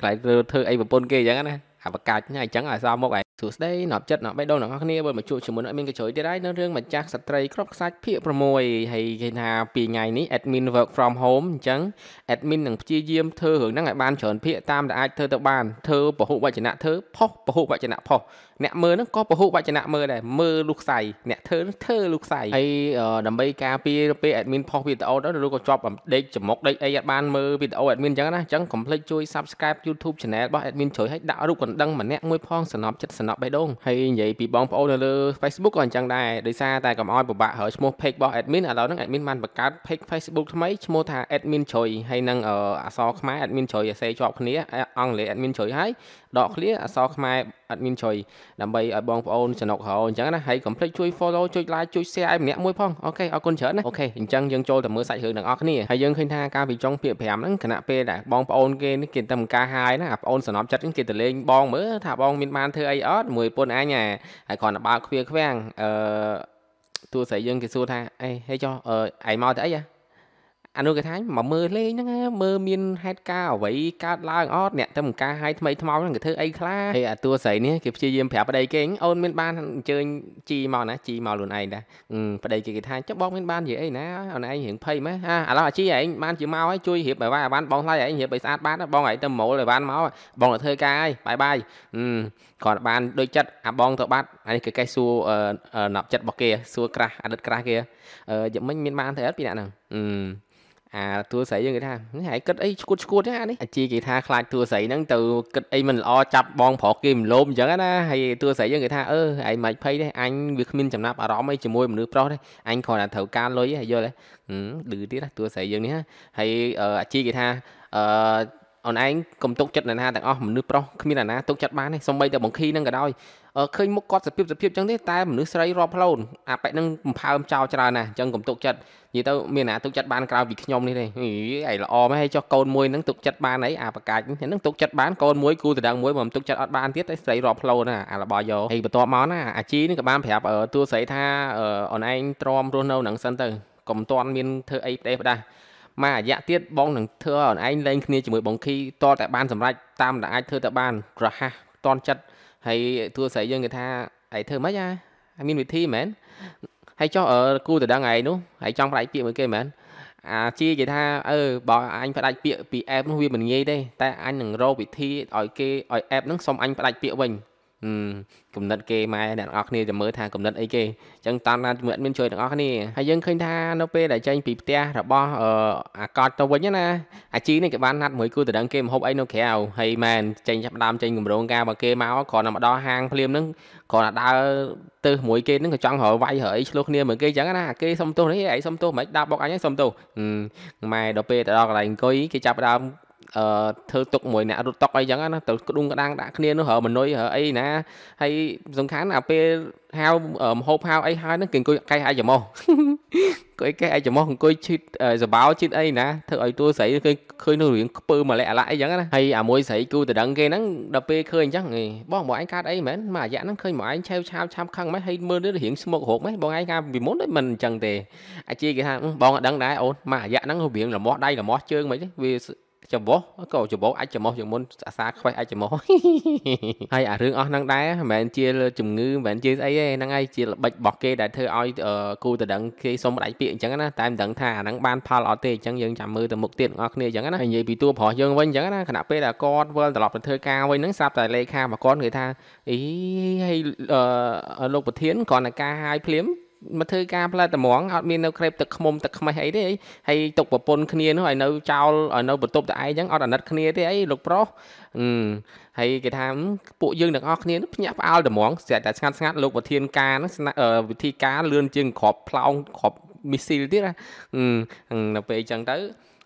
ខ្លាចធ្វើអីប្រពន្ធគេអញ្ចឹងណាអាបកាច់ហ្នឹងអញ្ចឹងឲ្យសោះមកឯងសួស្ដីណប់ចិត្តណប់បេះដូងអ្នកនរគ្នាបើមកជួបជាមួយនឹងមានកជ្រោយទៀតហើយនៅរឿងម្ចាស់ស្ត្រីគ្រប់ខ្សាច់ភាគ6ហើយគេថាពីថ្ងៃនេះ admin work from home អញ្ចឹង admin នឹងព្យាយាមធ្វើរឿងហ្នឹងឲ្យបានច្រើនភាគតាមដែលអាចធ្វើទៅបានធ្វើពហុវចនៈធ្វើផុសពហុវចនៈផុសអ្នកមើលហ្នឹងក៏ពហុវចនៈមើលដែរមើលលុះខ្សៃអ្នកធ្វើធ្វើលុះខ្សៃហើយដើម្បីការពារពេល admin ផុសវីដេអូទៅឬក៏ជាប់ដេកចំមុកដេកអីអត់បានមើលវីដេអូ admin អញ្ចឹងណាអញ្ចឹងកុំភ្លេចជួយ subscribe YouTube channel របស់ admin ជួយឲ្យដាក់រូបកណ្ដឹងម្នាក់មួយផងសំណប់ចិត្តសំណប់បេះដូងហើយនិយាយពីបងប្អូននៅលើ Facebook ក៏អញ្ចឹងដែរដោយសារតែកុំឲ្យពិបាករើឈ្មោះ page របស់ admin ឥឡូវហ្នឹង admin បានបង្កើត page Facebook ថ្មីឈ្មោះថា admin ជួយហើយនឹងអក្សរខ្មែរ admin ជួយឲ្យសេជាប់គ្នាអង់គ្លេស admin ជួយឲ្យដកឃ្លាអសរខ្មែរ admin ជួយដើម្បីឲ្យបងប្អូនចំណុកហៅអញ្ចឹងណាហើយកុំភ្លេចជួយ follow ជួយ like ជួយ share ឲ្យម្នាក់មួយផងអូខេអរគុណច្រើនណាអូខេអញ្ចឹងយើងចូលទៅមើលសាច់រឿងទាំងអស់គ្នាហើយយើងឃើញថាការវិចុងពាក្យ5ហ្នឹងគណៈពេលដែលបងប្អូនគេនេះគេតែមកការហាយណាបងប្អូនសំណប់ចិត្តគេទៅលេងបងមើលថាបងមានបានធ្វើអីអត់មួយពុនអញហើយគ្រាន់តែបើកទ្វារខ្វាំងអឺតួស្រីយើងគេសួរថាអេហេចុះអឺឯងមកទៅអីហ៎អានោះគេថាមកមើលលេងហ្នឹងមើលមានហេតុការអ្វីកើតឡើងអត់អ្នកទៅមិនការហាយថ្មីថ្មោហ្នឹងគេធ្វើអីខ្លះហើយអាតួស្រីនេះគេព្យាយាមប្រាប់ប្តីគេអូនមានបានអញ្ជើញជីមកណាជីមកខ្លួនឯងដែរប្តីគេគេថាចុះបងមានបាននិយាយអីណាអូនឯងរៀងភ័យម៉េះអាឥឡូវអាជីឯងបានជាមកហើយជួយរៀបអីវ៉ាអាវ៉ាន់បងថ្លៃឯងរៀបឲ្យស្អាតបានបងឯងទៅម៉ូលអីវ៉ាន់មកបងទៅធ្វើការហើយបាយបាយគាត់បានដូចចិត្តអាបងទៅបាត់អានេះគេកេះសួរណប់ចិត្តរបស់គេសួរក្រាស់អតីតក្រាស់គេយមិញមានបានទៅអត់ពីអ្នកហ្នឹងអាតួស្រីយើងគេថាហែគិតអីឈួតឈួតហ្នឹងអានេះអាជីគេថាខ្លាចតួស្រីហ្នឹងទៅគិតអីមិនល្អចាប់បងប្រុសគេរំលោភអញ្ចឹងណាហើយតួស្រីយើងគេថាអឺឯងមិនភ័យទេអញវាគ្មានចំណាប់អារម្មណ៍អីជាមួយមនុស្សប្រុសទេអញគ្រាន់តែត្រូវការលុយហ៎យល់ទេឌឺទៀតណាតួស្រីយើងនេះហើយអាជីគេថាអឺអូនឯងកុំទុកចិត្តអ្នកណាទាំងអស់មនុស្សប្រុសគ្មានអ្នកណាទុកចិត្តបានទេសូម្បីតែបង្ខីនឹងក៏ដោយឃើញមុខគាត់សភាពសភាពចឹងទេតែមនុស្សស្រីរាប់ផ្លូនអាប៉ែកនឹងបំផើមចោលច្រើនណាស់ចឹងកុំទុកចិត្តនិយាយទៅមានអ្នកទុកចិត្តបានក្រៅពីខ្ញុំនេះទេអីឯល្អមែនហើយចុះកូនមួយនឹងទុកចិត្តបានអីអាប្រកាច់នឹងទុកចិត្តបានកូនមួយគូតដងមួយមិនទុកចិត្តអត់បានទៀតតែស្រីរាប់ផ្លូនណាអារបស់យកហើយបន្ទាប់មកណាអាជីនេះក៏បានប្រាប់តួស្រីថាអូនឯងទ្រាំរស់នៅនឹងសិនទៅកុំតន់មានធ្វើអីផ្ដេសផ្ដាស់មួយរយៈទៀតបងនឹងធ្វើឲ្យអូនឯងលេងគ្នាជាមួយបងខីតតែបានសម្រេចតាមដែលអាចធ្វើទៅបានក្រហាស់តន់ចិត្តហើយទួស្រីយើងគេថាឯងធ្វើម៉េចអាមានវិធីមែនហើយចុះគូទៅដឹងឯងនោះហើយចង់ផ្ដាច់ពាក្យមួយគេមែនអាជាគេថាអឺបើអញផ្ដាច់ពាក្យពីអេបនោះវាមិនងាយទេតែអញនឹងរកវិធីឲ្យគេឲ្យអេបនោះសុំអញផ្ដាច់ពាក្យវិញគំនិតគេម៉ែអ្នកទាំងអស់គ្នាតែមើលថាគំនិតអីគេអញ្ចឹងតាមដានជំនឿអត់មានជួយទាំងអស់គ្នាហើយយើងឃើញថានៅពេលដែលចេញពីផ្ទះរបស់អាកតទៅវិញណាអាជីនេះគេបានណាត់មួយគូតដឹងគេមហូបអីនៅក្រៅហើយម៉ែនចេញចាប់ដើមចេញគម្រោងការរបស់គេមកគ្រាន់តែមកដល់ហាងភ្លាមហ្នឹងគ្រាន់តែដើរទៅមួយគេហ្នឹងក៏ចង់រកវាយរកអីឆ្លោះគ្នាមួយគេអញ្ចឹងណាគេសុំទោសនេះឯងសុំទោសមិនដាប់បុកអញសុំទោសម៉ែដល់ពេលទៅដល់កន្លែងអង្គុយគេចាប់ដើមធ្វើទុកមួយអ្នករត់តុកអីចឹងណាទៅក្ដុងក្ដាងដាក់គ្នានោះហើមនុយហើអីណាហើយសំខាន់អាពេលហៅមហូបហៅអីហើយហ្នឹងគេអង្គុយកែអាយច្មោះគេកែអាយច្មោះអង្គុយឈិតសបោឈិតអីណាធ្វើឲ្យតួស្រីគេឃើញនោះរៀងខ្ពើម្លែកអាឡាក់អីចឹងណាហើយអាមួយស្រីគូតដឹងគេហ្នឹងដល់ពេលឃើញអញ្ចឹងបងបងឯងកាត់អីមែនមួយអាយ៉ាហ្នឹងឃើញបងឯងឆាវឆាវឆាំខឹងមែនហើយមើលទៅរៀងស្មុករោគមែនបងឯងកាពីមុនដូចមិនអញ្ចឹងទេអាជីគេថាបងអត់ដឹងដែរអូនមួយអាយ៉ាហ្នឹងរៀងរមាស់ដៃរមាស់ជើងមិនទេវាចំបោះក៏ចំបោះអាចចំបោះជាងមុនអាសាខ្វេះអាចចំបោះហើយអារឿងអស់ហ្នឹងដែរមិនមែនជាជំងឺមិនមែនជាស្អីទេហ្នឹងហើយជាល្បិចរបស់គេដែលធ្វើឲ្យគូតដឹងគេសុំដៃពាក្យអញ្ចឹងណាតែមិនដឹងថាអាហ្នឹងបានផលអត់ទេអញ្ចឹងយើងចាំមើលទៅមុខទៀតបងប្អូនគ្នាអញ្ចឹងណាហើយនិយាយពីតួប្រុសយើងវិញអញ្ចឹងណាខណៈពេលដែលគាត់វិលត្រឡប់ទៅធ្វើការវិញហ្នឹងស្រាប់តែលេខារបស់គាត់និយាយថាអីហើយលោកប្រធានគាត់នឹងការហាយភ្លាមមកធ្វើការផ្លែត្មងអត់មាននៅក្រេបទឹកខ្មុំទឹកខ្មេះអីទេហើយទុកប្រពន្ធគ្នានោះឲ្យនៅចោលឲ្យនៅបន្ទប់តែឯងចឹងអត់អាណិតគ្នាទេអីលោកប្រុសហើយគេថាពួកយើងទាំងអស់គ្នាភ្ញាក់ផ្អើលត្មងស្រាប់តែស្ងាត់ស្ងាត់លោកប្រធានការហ្នឹងវិធីការលឿនជាងក្របផ្លោងក្របមីស៊ីលទៀតណាដល់ពេលអញ្ចឹងទៅ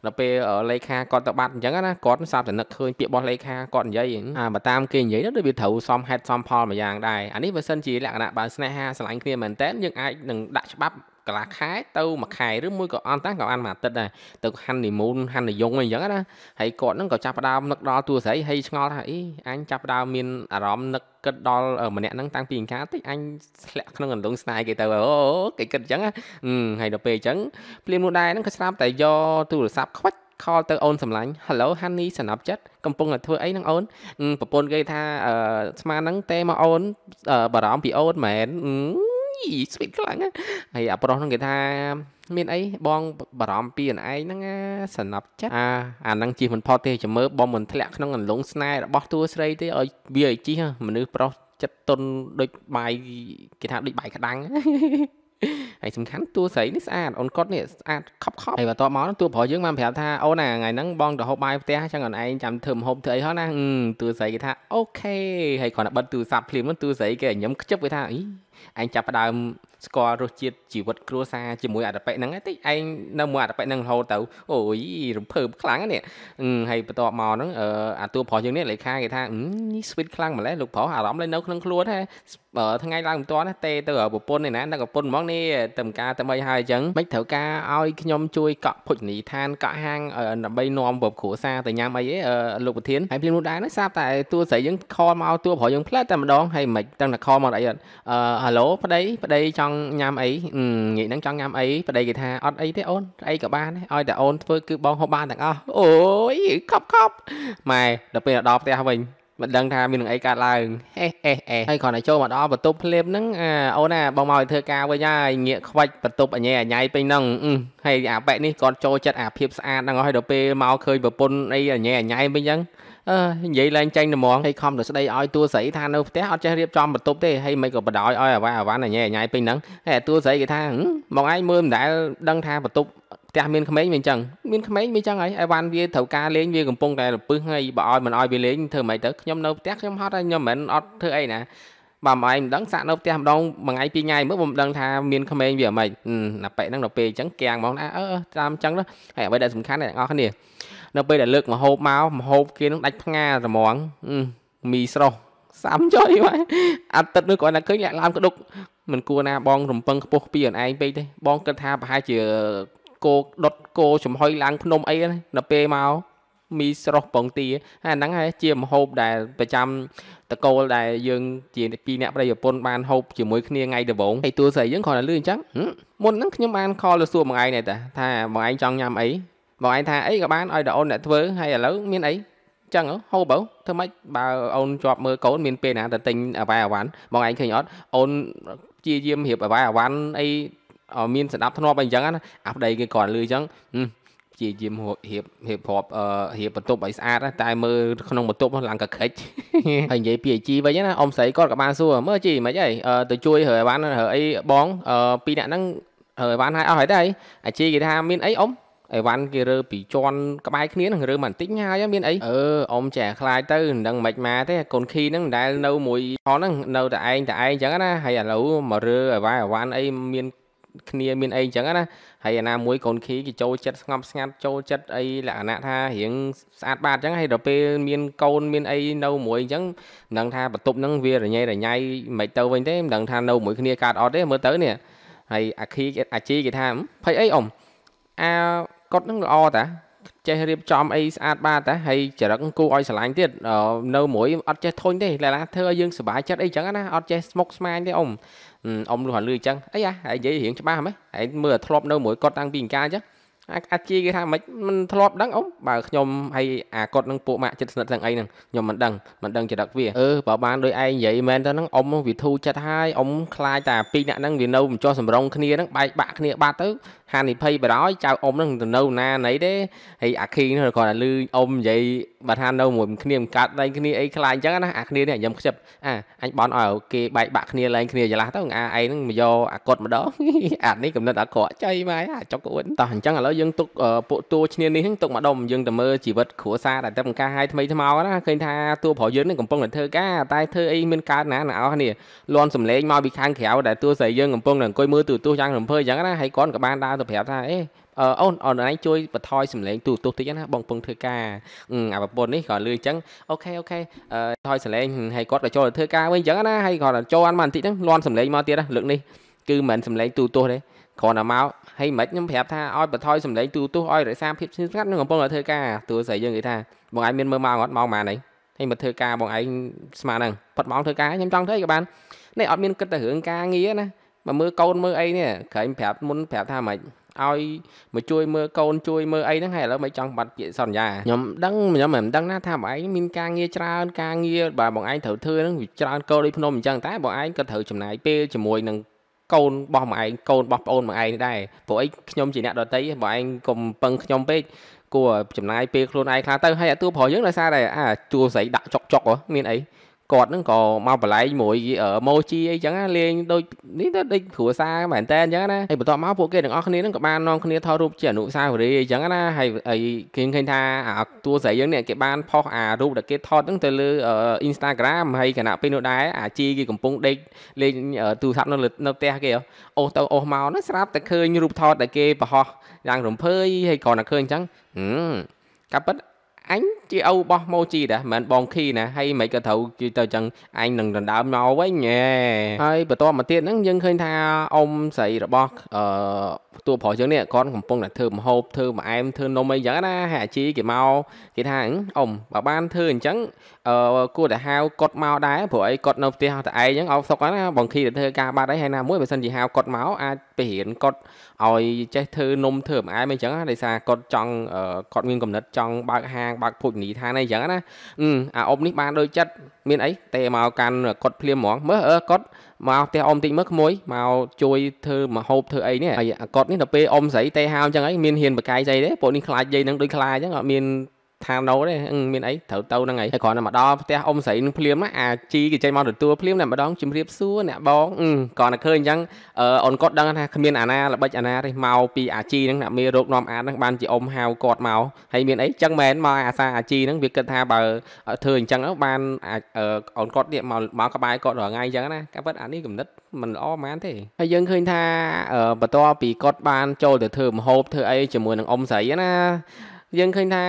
ដល់ពេលលេខាគាត់ទៅបាត់អញ្ចឹងណាគាត់សាប់តែនឹកឃើញពាក្យរបស់លេខាគាត់និយាយអាបើតាមគេនិយាយនោះដូចវាត្រូវសមហេតុសមផលមួយយ៉ាងដែរអានេះបើសិនជាលក្ខណៈបើស្នេហាស្រឡាញ់គ្នាមែនតើយើងអាចនឹងដាក់ច្បាប់កន្លះខែទៅមួយខែឬមួយក៏អន់តាំងក៏អានមួយអាទិត្យដែរទៅហាន់នីមូនហាន់និយងអីចឹងណាហើយគាត់នឹងក៏ចាប់ផ្ដើមនឹកដល់ទួស្រីហើយឆ្ងល់ថាអីអញចាប់ផ្ដើមមានអារម្មណ៍នឹកគិតដល់ម្នាក់ហ្នឹងតាំងពីអង្ការតិចអញធ្លាក់ក្នុងអន្លង់ស្នេហ៍គេទៅអូគេគិតអញ្ចឹងហើយដល់ពេលអញ្ចឹងភ្លាមនោះដែរហ្នឹងក៏ស្រាប់តែយកទូរស័ព្ទខ្វាច់ខលទៅអូនសម្លាញ់ Hello Honey សំណប់ចិត្តកំពុងតែធ្វើអីនឹងអូនប្រពន្ធគេថាស្មានហ្នឹងទេមកអូនបារម្ភពីអូនមែនស្វីតខ្លាំងហើយអាប្រុសហ្នឹងគេថាមានអីបងបារម្ភពីខ្លួនឯងហ្នឹងសំណប់ចិត្តអាអាហ្នឹងជិះមិនផុតទេចាំមើលបងមិនធ្លាក់ក្នុងអន្លង់ស្នេហ៍របស់តួស្រីទេឲ្យវាឲ្យជិះមនុស្សប្រុសចិត្តតុនដូចបាយគេថាដូចបាយក្តាំងហើយសំខាន់តួស្រីនេះស្អាតអូនគាត់នេះស្អាតខប់ខប់ហើយបន្ទាប់មកតួប្រុសយើងបានប្រាប់ថាអូនណាថ្ងៃហ្នឹងបងទៅហូបបាយផ្ទះចឹងអូនឯងចាំធ្វើម្ហូបធ្វើអីហោះណាតួស្រីគេថាអូខេហើយគាត់ទៅបិទទូរស័ព្ទភ្លាមតួស្រីគេញញឹមខ្ជិបគេថាអីឯងចាប់ផ្ដើមស្គាល់រសជាតិជីវិតគ្រួសារជាមួយអតបិហ្នឹងតិចឯងនៅមួយអតបិហ្នឹងរហូតទៅអូយរំភើបខ្លាំងណាស់ហើយបន្ទាប់មកហ្នឹងអាតួប្រុសយើងនេះលេខាគេថានេះ sweet ខ្លាំងម្ល៉េះលោកប្រុសអារម្មណ៍នៅក្នុងខ្លួនហែថ្ងៃឡើងមិនទាន់ទេទៅប្រពន្ធឯណាដល់ប្រពន្ធហ្មងនេះតាមការតែបីហើយអញ្ចឹងមិនត្រូវការឲ្យខ្ញុំជួយកក់ភោជនីយដ្ឋានកក់ហាងដើម្បីនាំប្រពគ្រួសារទៅញ៉ាំអីឯលោកប្រធានហើយភ្លាមនោះដែរនោះស្រាប់តែតួស្រីយើងខលមកតួប្រុសយើងផ្លែតែម្ដងហើយមិនទាំងតែខលមកអីអត់ឡូប្តីប្តីចង់ញ៉ាំអីងាយហ្នឹងចង់ញ៉ាំអីប្តីគេថាអត់អីទេអូនស្អីក៏បានឲ្យតែអូនធ្វើគឺបងហូបបានទាំងអស់អូយកប់កប់ម៉ែដល់ពេលដល់ផ្ទះវិញមិនដឹងថាមាននឹងអីកើតឡើងអេអេអេហើយគ្រាន់តែចូលមកដល់បន្ទប់ភ្លាមហ្នឹងអាអូនណាបងមកឲ្យធ្វើការវិញហើយងាកខ្វាច់បន្ទប់អញ៉ែអញ៉ៃពេញហ្នឹងហើយអាបែកនេះគាត់ចូលចិត្តអាភាពស្អាតហ្នឹងហើយដល់ពេលមកឃើញប្រពន្ធអីអញ៉ែអញ៉ៃវិញអញ្ចឹងអឺនិយាយឡើងចាញ់ត្មងហើយខំទៅស្ដីឲ្យតួស្រីថានៅផ្ទះអត់ចេះរៀបចំបន្ទប់ទេហើយមិនក៏បដ ாய் ឲ្យអាវ៉ាអាវ៉ាន់អញ៉ែអញ៉ៃពេញហ្នឹងហើយតួស្រីគេថាមកឯងមើលមិនដែលដឹង ថាបន្ទប់ផ្ទះមានក្មេងវាអញ្ចឹងមានក្មេងវាអញ្ចឹងហើយអីវ៉ាន់វាត្រូវការលេងវាកំពុងតែលពឹសហើយបើឲ្យមិនឲ្យវាលេងធ្វើម៉េចទៅខ្ញុំនៅផ្ទះខ្ញុំហត់ហើយខ្ញុំមិនអត់ធ្វើអីណាបាទម៉ែមិនដឹងសាក់នៅផ្ទះម្ដងមួយថ្ងៃពីរថ្ងៃមើលមិនដឹងថាមានក្មេងវាអ្មេចណាប៉ិហ្នឹងដល់ពេលអញ្ចឹងកៀងហ្មងណាអឺតាមអញ្ចឹងទៅហើយអ្វីដែលសំខាន់អ្នកនរគ្នានៅពេលដែលលើកម្ហូបមកម្ហូបគេនឹងដាច់ផ្ងាត្មងមីស្រស់សាំចុយបាទអាទិត្យនោះគាត់តែឃើញឡើងក្ដុកមិនគួរណាបង រំពឹងខ្ពស់ពីខ្លួនឯងពេកទេបងគិតថាប្រហែលជាគោដុតគោចំហុយឡើងភ្នំអីដល់ពេលមកមីស្រស់បងទាហើយហ្នឹងហើយជាម្ហូបដែលប្រចាំតកូលដែលយើងជាពីរអ្នកប្រយពន្ធបានហូបជាមួយគ្នាថ្ងៃដំបូងហើយតួស្រីយើងគ្រាន់តែលឺអញ្ចឹងមុនហ្នឹងខ្ញុំបានខលទៅសួរមួយឯងដែរតាថាមួយឯងចង់ញ៉ាំអីបងឯងថាអីក៏បានឲ្យដល់អូនអ្នកធ្វើហើយឥឡូវមានអីចឹងហូបបើធ្វើម៉េចបើអូនជាប់មើលកូនមានពេលណាទៅទិញអវ៉ែអវ៉ាន់បងឯងឃើញអត់អូនព្យាយាមរៀបអវ៉ែអវ៉ាន់អីមានស្ដាប់ធ្នាប់អីចឹងណាអាប្តីគេគ្រាន់លឺចឹងព្យាយាមរៀបរៀបប្របរៀបបន្ទប់ឲ្យស្អាតតែមើលក្នុងបន្ទប់ឡើងកខិចហើយនិយាយពីជីវិញណាអ៊ំស្រីគាត់ក៏បានសួរមើលជីមិនអីទៅជួយរើអវ៉ាន់រើអីបងពីរនាក់ហ្នឹងរើអវ៉ាន់ឲ្យអស់ហើយដែរអាជីគេថាមានអីអ៊ំអីវ៉ាន់គេរើពីជន់ក្បែរគ្នានឹងរើមកបន្តិចហើយមានអីអឺអ៊ំចាខ្លាចទៅមិនដឹងមិនម៉ាទេកូនខីហ្នឹងមិនដែលនៅមួយហនហ្នឹងនៅតែឯងតែឯងចឹងណាហើយឥឡូវមករើអីវ៉ាន់អីវ៉ាន់អីមានគ្នាមានអីចឹងណាហើយអាណាមួយកូនខីគេចូលចិត្តស្ងប់ស្ងាត់ចូលចិត្តអីលក្ខណៈថារៀងស្អាតបាតចឹងហើយដល់ពេលមានកូនមានអីនៅមួយចឹងនឹងថាបន្ទប់ហ្នឹងវារញ៉េរញ៉ៃមិនទៅវិញទេមិនដឹងថានៅមួយគ្នាកើតអត់ទេមើលទៅនេះហើយអាខីអាជីគេថាភ័យអីអ៊ំអាគាត់នឹងល្អតាចេះរៀបចំអីស្អាតបាទតែហើយចរិតគូឲ្យឆ្លាញ់ទៀតនៅមួយអត់ចេះធុញទេឡាឡាធ្វើឲ្យយើងសុបាយចិត្តអីចឹងណាអត់ចេះស្មុកស្មាញទេអ៊ំអ៊ំលុះលឺចឹងអីហ៎ហើយនិយាយរៀងច្បាស់ហ្មងឯងមើលធ្លាប់នៅមួយគាត់តាំងពីអង្ការចឹងអាចជាគេថាមិនមិនធ្លាប់ដឹងអ៊ំបើខ្ញុំហើយអាគាត់នឹងពួកម៉ាក់ចិត្តស្និទ្ធទាំងអីហ្នឹងខ្ញុំមិនដឹងមិនដឹងចរិតវាអឺបើបានដោយឯងនិយាយមែនទៅហ្នឹងអ៊ំវាធូរចិត្តហើយអ៊ំខ្លាចតែពីរអ្នកហ្នឹងវានៅមិនចោះសំរងគ្នាហ្នឹងបែកបាក់គ្នាបាត់ទៅហានិភ័យបារោយចៅអ៊ំនឹងទៅនៅណាណីទេហើយអាខីនោះគាត់ថាលឺអ៊ំនិយាយបើថានៅមួយគ្នាមិនកាត់ឡើងគ្នាអីខ្លាចអញ្ចឹងណាអាគ្នានេះញ៉ាំខ្ជិបអាអញបនឲ្យគេបែកបាក់គ្នាឡើងគ្នាច្រឡះទៅអាឯងនឹងមកយកអាកុតម្ដងអានេះកំណត់អាក្រក់ចៃម៉ែអាចុកអួនតោះអញ្ចឹងឥឡូវយើងទុកពួកតួឈ្នានេះទុកម្ដុំយើងទៅមើលជីវិតគ្រួសារដែលតែបង្ការឲ្យថ្មីថ្មោណាឃើញថាតួប្រុសយើងនឹងកំពុងតែធ្វើការតែធ្វើអីមានកើតណាណាអស់គ្នាលន់សំលេងមកពីខាងក្រៅដែលតួស្រីយើងកំពុងតែអង្គុយមើលទូទស្សន៍យ៉ាងរំភើបអញ្ចឹងណាហើយគាត់ក៏បានដើរទៅប្រាប់ថាអេអូនអូនឯងជួយបន្ថយសំឡេងទូទស្សន៍តិចណាបងពឹងធ្វើការអាប្រពន្ធនេះគាត់លឺអញ្ចឹងអូខេអូខេថយសំឡេងហើយគាត់ក៏ចូលទៅធ្វើការវិញអញ្ចឹងណាហើយគាត់ចូលអានមកបន្តិចហ្នឹងលន់សំឡេងមកទៀតណាលើកនេះគឺមិនសំឡេងទូទស្សន៍ទេគ្រាន់តែមកហើយមិនខ្ញុំប្រាប់ថាឲ្យបន្ថយសំឡេងទូទស្សន៍ឲ្យរក្សាភាពស្ងៀមស្ងាត់នឹងកំពុងតែធ្វើការទូស្រីយើងនិយាយថាបងឯងមានមើលម៉ោងអត់ម៉ោងម៉ានអីហើយមកធ្វើការបងឯងស្មានហ្នឹងផុតម៉ោងធ្វើការខ្ញុំចង់ធ្វើក៏បាននេះអត់មានគិតតែរឿងការងារណាមកមើលកូនមើលអីនេះក្រែងប្រាប់មុនប្រាប់ថាម៉េចឲ្យមកជួយមើលកូនជួយមើលអីហ្នឹងហើយឥឡូវមិនចង់បាត់ពាក្យសន្យាខ្ញុំដឹងខ្ញុំមិនដឹងណាថាបងឯងមានការងារច្រើនការងារបាទបងឯងត្រូវធ្វើហ្នឹងវាច្រើនកោដូចភ្នំអញ្ចឹងតែបងឯងក៏ត្រូវចំណាយពេលជាមួយនឹងកូនបោះមកឯងកូនបោះប្អូនមកឯងដែរព្រោះអីខ្ញុំជាអ្នកដតីបងឯងកុំពឹងខ្ញុំពេកគួរចំណាយពេលខ្លួនឯងខ្លះទៅហើយអាតួប្រុសយើងដោយសារតែអាតួស្រីដាក់ចុកចុកមានអីគាត់នឹងក៏មកបលែងមួយម៉ូជីអីចឹងណាលេងដូចនេះទៅដូចគ្រួសារមែនតើអញ្ចឹងណាហើយបន្ទាប់មកពួកគេទាំងអស់គ្នានឹងក៏បាននាំគ្នាថតរូបជាអនុស្សាវរីយ៍អីចឹងណាហើយគេឃើញថាអាតួស្រីយើងនេះគេបានផុសអារូបដែលគេថតហ្នឹងទៅលើ Instagram ហើយគណៈពេលនោះដែរអាជីគេកំពុងដេកលេងទូរស័ព្ទនៅនៅផ្ទះគេអូសទៅអូសមកនោះស្រាប់តែឃើញរូបថតដែលគេបង្ហោះយ៉ាងរំភើយហើយគ្រាន់តែឃើញអញ្ចឹងកាប៉ិតអញជាឪរបស់ម៉ូជីដែរមិនបងខីណាហើយមិនក៏ត្រូវជិះទៅចឹងអញនឹងដណ្ដើមមកវិញហ៎ហើយបន្តមកទៀតហ្នឹងយើងឃើញថាអ៊ំស្រីរបស់អឺតួប្រុសយើងនេះគាត់កំពុងតែធ្វើម្ហូបធ្វើម្អែមធ្វើនំអីយ៉ាងណាហើយអាជីគេមកគេថាអ៊ំបើបានធ្វើអញ្ចឹងអឺគួរតែហៅគាត់មកដែរព្រោះអីគាត់នៅផ្ទះតែឯងអញ្ចឹងអោសុកណាបងខីទៅធ្វើការបាត់អីហើយណាមួយបើសិនជាហៅគាត់មកអាចទៅរៀនគាត់ឲ្យចេះធ្វើនំធ្វើម្អែមអីចឹងណាដោយសារគាត់ចង់គាត់មានកំណត់ចង់បើកហាងបើកភោជនីយដ្ឋានអីចឹងណាអាអ៊ំនេះបានដូចចិត្តមានអីតេមកកាន់គាត់ភ្លាមហ្មងមើលអឺគាត់មកផ្ទះអ៊ំតិចមើលក្មួយមកជួយធ្វើមកហូបធ្វើអីនេះហើយអាគាត់នេះដល់ពេលអ៊ំស្រីតេហាវអញ្ចឹងហើយមានហ៊ានបកាយស្អីទេពួកនេះខ្លាចយាយនឹងដូចខ្លាចអញ្ចឹងអត់មានថាណូទេមានអីត្រូវទៅហ្នឹងហើយហើយគ្រាន់តែមកដល់ផ្ទះអ៊ំស្រីនឹងភ្លាមអាជីគេចេញមកទទួលភ្លាមតែម្ដងជំរាបសួរអ្នកបងគ្រាន់តែឃើញអញ្ចឹងអូនគាត់ដឹងថាគ្មានអាណាល្បិចអាណាទេមកពីអាជីហ្នឹងអ្នកមានរោគនាំអាតហ្នឹងបានជាអ៊ំហៅគាត់មកហើយមានអីចឹងមែនមកអាសាអាជីហ្នឹងវាគិតថាបើធ្វើអញ្ចឹងបានអូនគាត់នេះមកមកក្បែរគាត់រាល់ថ្ងៃអញ្ចឹងណាការពិតអានេះគំនិតមិនល្អហ្មងទេហើយយើងឃើញថាបន្ទាប់ពីគាត់បានចូលទៅធ្វើមហូបធ្វើអីជាមួយនឹងអ៊ំស្រីណាយើងឃើញថា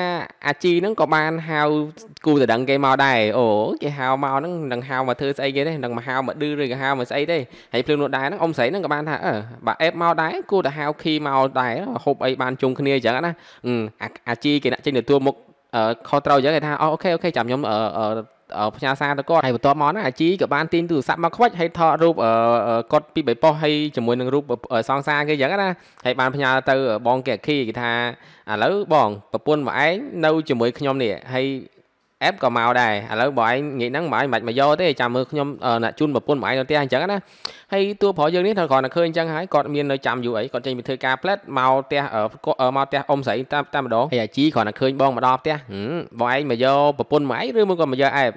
អាជីហ្នឹងក៏បានហៅគូតដឹងគេមកដែរអូគេហៅមកហ្នឹងនឹងហៅមកធ្វើស្អីគេទេនឹងមកហៅមកឌឺឬក៏ហៅមកស្អីទេហើយភ្លើងនោះដែរហ្នឹងអ៊ំស្រីហ្នឹងក៏បានថាអឺបើអេបមកដែរគូតហៅខីមកដែរហូបអីបានជុំគ្នាអញ្ចឹងណាអាជីគេដាក់ចេញទទួលមុខខុសត្រូវអញ្ចឹងគេថាអូខេអូខេចាំខ្ញុំផ្ញើសារទៅគាត់ហើយបន្ទាប់មកហ្នឹងអាជីក៏បានទាញទូរស័ព្ទមកខ្វាច់ហើយថតរូបគាត់ពីបៃប៉ោះហើយជាមួយនឹងរូបសងសារគេអញ្ចឹងណាហើយបានផ្ញើទៅបងកេអាខីគេថាឥឡូវបងប្រពន្ធមកឯងនៅជាមួយខ្ញុំនេះហើយអេបក៏មកដែរឥឡូវបងឯងងាយហ្នឹងបងឯងមិនបាច់មកយកទេចាំមើលខ្ញុំអ្នកជូនប្រពន្ធបងឯងនៅផ្ទះអញ្ចឹងណាហើយតួប្រុសយើងនេះគាត់គ្រាន់តែឃើញអញ្ចឹងហើយគាត់មាននៅចាំយូរអីគាត់ចេញពីធ្វើការផ្លេតមកផ្ទះមកផ្ទះអ៊ំស្រីតាមតែម្ដងហើយអាជីគ្រាន់តែឃើញបងមកដល់ផ្ទះបងឯងមកយកប្រពន្ធមកឯងឬមកគាត់មកយកអេប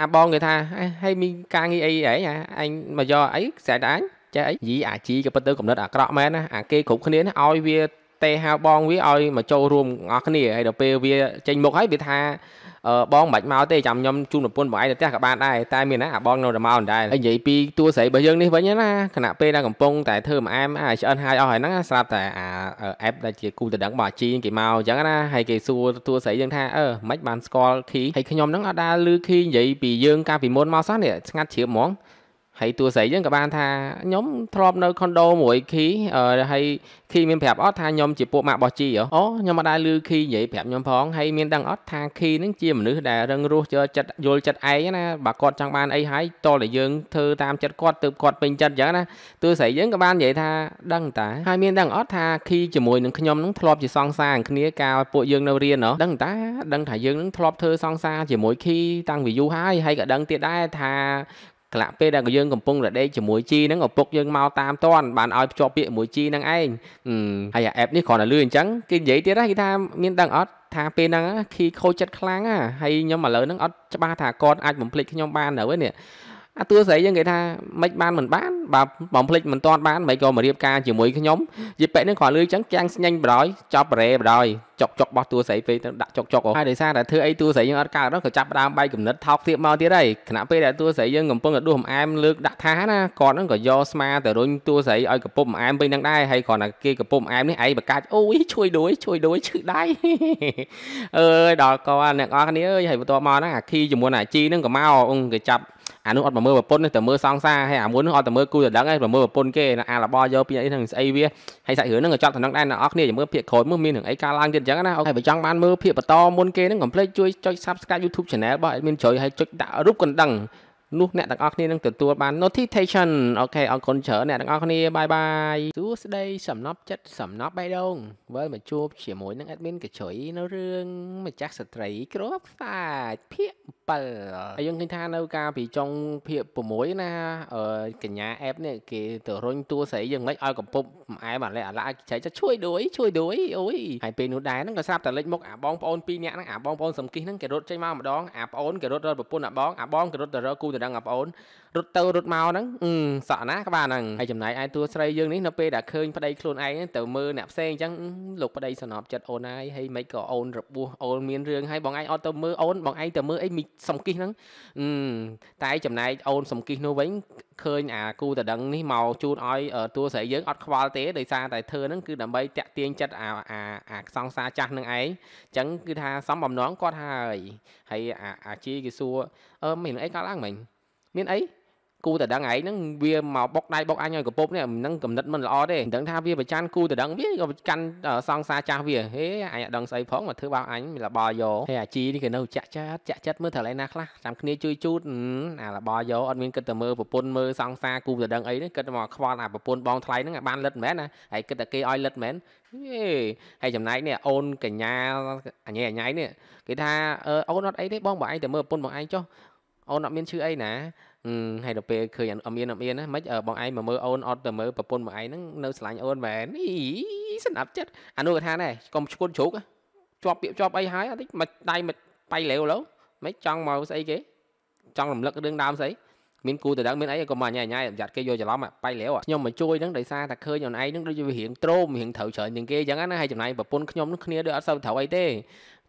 អាបងគេថាហើយមានការងារអីអីអញមកយកអីខ្សែតអញចេះអីយីអាជីក៏ពិតទៅកំណត់អាក្រក់មែនណាអាគេគ្រប់គ្នាណាឲ្យវាតេហៅបងវាឲ្យមកចូលរួមអស់គ្នាហើយដល់ពេលវាចេញមុខហើយវាថាបងមិនបាច់មកទេចាំខ្ញុំជូនប្រពន្ធបងឯងទៅផ្ទះក៏បានដែរតែមានណាអាបងនៅតែមកដែរនិយាយពីតួស្រីរបស់យើងនេះវិញណាខណៈពេលដែលកំពុងតែធ្វើម្អែមអាឆ្អិនហើយអស់ហើយហ្នឹងស្រាប់តែអាអេបដែលជាគូតដឹងរបស់ជីគេមកអញ្ចឹងណាហើយគេសួរតួស្រីយើងថាអឺមិនបានស្គាល់ឃីហើយខ្ញុំហ្នឹងអត់ដាលឺឃីនិយាយពីយើងកាលពីមុនមកសោះនេះស្ងាត់ជ្រាបហ្មងហើយតួស្រីយើងក៏បានថាខ្ញុំធ្លាប់នៅខុនដូមួយឃីហើយឃីមានប្រាប់អត់ថាខ្ញុំជាពួកម៉ាក់បោះជីអូខ្ញុំមិនដែរឮឃីនិយាយប្រាប់ខ្ញុំផងហើយមានដឹងអត់ថាឃីនឹងជាមនុស្សដែលរឹងរូសយកចិត្តយល់ចិត្តឯងណាបើគាត់ចង់បានអីហើយតតែយើងធ្វើតាមចិត្តគាត់ទើបគាត់ពេញចិត្តអញ្ចឹងណាតួស្រីយើងក៏បាននិយាយថាដឹងតាហើយមានដឹងអត់ថាឃីជាមួយនឹងខ្ញុំនឹងធ្លាប់ជាសង្សារគ្នាកាលពួកយើងនៅរៀនហ៎ដឹងតាដឹងថាយើងនឹងធ្លាប់ធ្វើសង្សារជាមួយឃីតាំងពីយូរហើយហើយក៏ដឹងទៀតដែរថាក្លាក់ពេលដែលយើងកំពុងរដេកជាមួយ G ហ្នឹងឪពុកយើងមកតាមតាន់បានឲ្យភ្ជាប់ពាក្យមួយ G ហ្នឹងឯងហើយអា app នេះគ្រាន់តែលឺអញ្ចឹងគេនិយាយទៀតហ្នឹងគេថាមានដឹងអត់ថាពេលហ្នឹង key ខូចចិត្តខ្លាំងហើយខ្ញុំឥឡូវហ្នឹងអត់ច្បាស់ថាគាត់អាចបំភ្លេចខ្ញុំបាននៅហ្នឹងអាតួស្រីយើងគេថាមិនបានមិនបានបើបំភ្លេចមិនតាន់បានមិនក៏មករៀបការជាមួយខ្ញុំយីប៉ិនឹងគាត់លឺអញ្ចឹងកាំងស្ញាញ់បដ ாய் ចប់បរេបដ ாய் ចុកចុកបោះតួស្រីពេកទៅដាក់ចុកចុកហើយដោយសារតែធ្វើអីតួស្រីយើងអត់កើតដល់ក៏ចាប់ដើមបាយកំណត់ថោកទៀតមកទៀតហើយខណៈពេលដែលតួស្រីយើងកំពុងតែដួសម្អែមលើកដាក់ថាណាគាត់នឹងក៏យកស្មាទៅរុញតួស្រីឲ្យកំពុងម្អែមពេញនឹងដែរហើយគ្រាន់តែគេកំពុងម្អែមនេះឯងបកាច់អូយជួយដូចជួយដូចឈឺដៃអើយដល់គាត់អ្នកនរគ្នាអើយហើយបន្តមកហ្នឹងអាខីជាមួយអាជីហ្នឹងក៏មកអង្គគេចាប់អានោះអត់មកមើលប្រពន្ធទេតែមើលសង្សារហើយអាមុននោះអត់តែមើលគូដណ្ដឹងទេតែមើលប្រពន្ធគេអារបស់យកពីអីហ្នឹងស្អីវាហើយសាច់រឿងហ្នឹងក៏ចប់ដំណឹងដែរអ្នកនរគ្នាចាំមើលភាគក្រោយមើលមានរឿងអីកើតឡើងទៀតអញ្ចឹងណាអូខេបើចង់បានមើលភាគបន្តមុនគេហ្នឹងកុំភ្លេចជួយចុច Subscribe YouTube Channel របស់ Admin ជ្រៃហើយចុចដាក់រូបកណ្ដឹងនោះអ្នកទាំងអស់គ្នានឹងទទួលបាន notification អូខេអរគុណច្រើនអ្នកទាំងអស់គ្នាបាយបាយសួស្តីសំណប់ចិត្តសំណប់បេះដូងវិលមកជួបជាមួយនឹង admin កជ្រុយនៅរឿងម្ចាស់ស្ត្រីគ្រាប់ខ្សាច់ភាគ7ហើយយើងឃើញថានៅការពីចុងភាគ6ណាកញ្ញា app នេះគេទៅរុញតួស្រីយ៉ាងម៉េចឲ្យកំពប់ម្អែបានលែអាឡាចៃចជួយដួយជួយដួយអូយហើយពេលនោះដែរហ្នឹងក៏ស្រាប់តែលេចមុខអាបងប្អូនពីរនាក់ហ្នឹងអាបងប្អូនសំគិះហ្នឹងគេរត់ចេញមកម្ដងអាប្អូនគេរត់រត់ប្រពន្ធអាបងអាបងគេរត់ទៅរកគូទៅ đang ngập រត់ទៅរត់មកហ្នឹងសក់ណាក្បាលហ្នឹងហើយចំណាយឯតួស្រីយើងនេះនៅពេលដែលឃើញប្តីខ្លួនឯងទៅមើលអ្នកផ្សេងអញ្ចឹងលោកប្តីសន្នប់ចិត្តអូនហើយហើយមិនក៏អូនរបួសអូនមានរឿងហើយបងឯងអត់ទៅមើលអូនបងឯងទៅមើលអីមីសំគិសហ្នឹងតែចំណាយអូនសំគិសនោះវិញឃើញអាគូតដឹងនេះមកជូនឲ្យតួស្រីយើងអត់ខ្វល់ទេដោយសារតែធ្វើហ្នឹងគឺដើម្បីតាក់ទាញចិត្តអាអាអាសង្សារចាស់នឹងឯងអញ្ចឹងគឺថាសំបំណងគាត់ហើយហើយអាអាជីគេសួរអឺមានអីកើតឡើងមិញមានអីគូតដឹងឯងហ្នឹងវាមកបុកដៃបុកអញឲ្យកពប់នេះហ្នឹងកំណត់មិនល្អទេអញ្ចឹងថាវាប្រច័នគូតដឹងវាក៏កាន់សងសាចាស់វាហេអញអត់ដឹងស្អីផងមកធ្វើបាបអញលបយោហេអាជីនេះគេនៅចាក់ចាត់ចាក់ចិត្តមើលត្រូវឯណាខ្លះតាមគ្នាជួយជូតអាលបយោអត់មានគិតតែមើលប្រពន្ធមើលសងសាគូតដឹងអីហ្នឹងគិតមកខ្វល់អាប្រពន្ធបងថ្លៃហ្នឹងបានលិតមែនណាហើយគិតតែគេឲ្យលិតមែនហេហើយចំណែកនេះអូនកញ្ញាអញអញនេះគេថាអូនអត់អីទេបងបងឯងតែមើលប្រពន្ធបងឯងចុះអូនអត់មានឈ្មោះអីណាហើយដល់ពេលឃើញអមៀនអមៀនណាមិនបងឯងមកមើលអូនអត់ទៅមើលប្រពន្ធបងឯងហ្នឹងនៅឆ្លាញ់អូនមែនស្នាប់ចិត្តអានោះក៏ថាដែរកុំឈួនជ្រូកជាប់ពាក្យជាប់អីហើយអត់តិចមកដៃមកបៃលាវលោមិនចង់មកស្អីគេចង់រំលឹករឿងដើមស្អីមានគូទៅដឹងមានអីក៏មកញ៉ៃញ៉ៃប្រយ័ត្នគេយកច្រឡំបៃលាវខ្ញុំមកជួយហ្នឹងដោយសារតែឃើញអូនឯងហ្នឹងដូចជារៀងទ្រោមរៀងត្រូវច្រើនជាងគេអញ្ចឹងណាហើយចំណាយប្រពន្ធខ្ញុំនឹងគ្នាដូចអត់សូវត្រូវអីទេ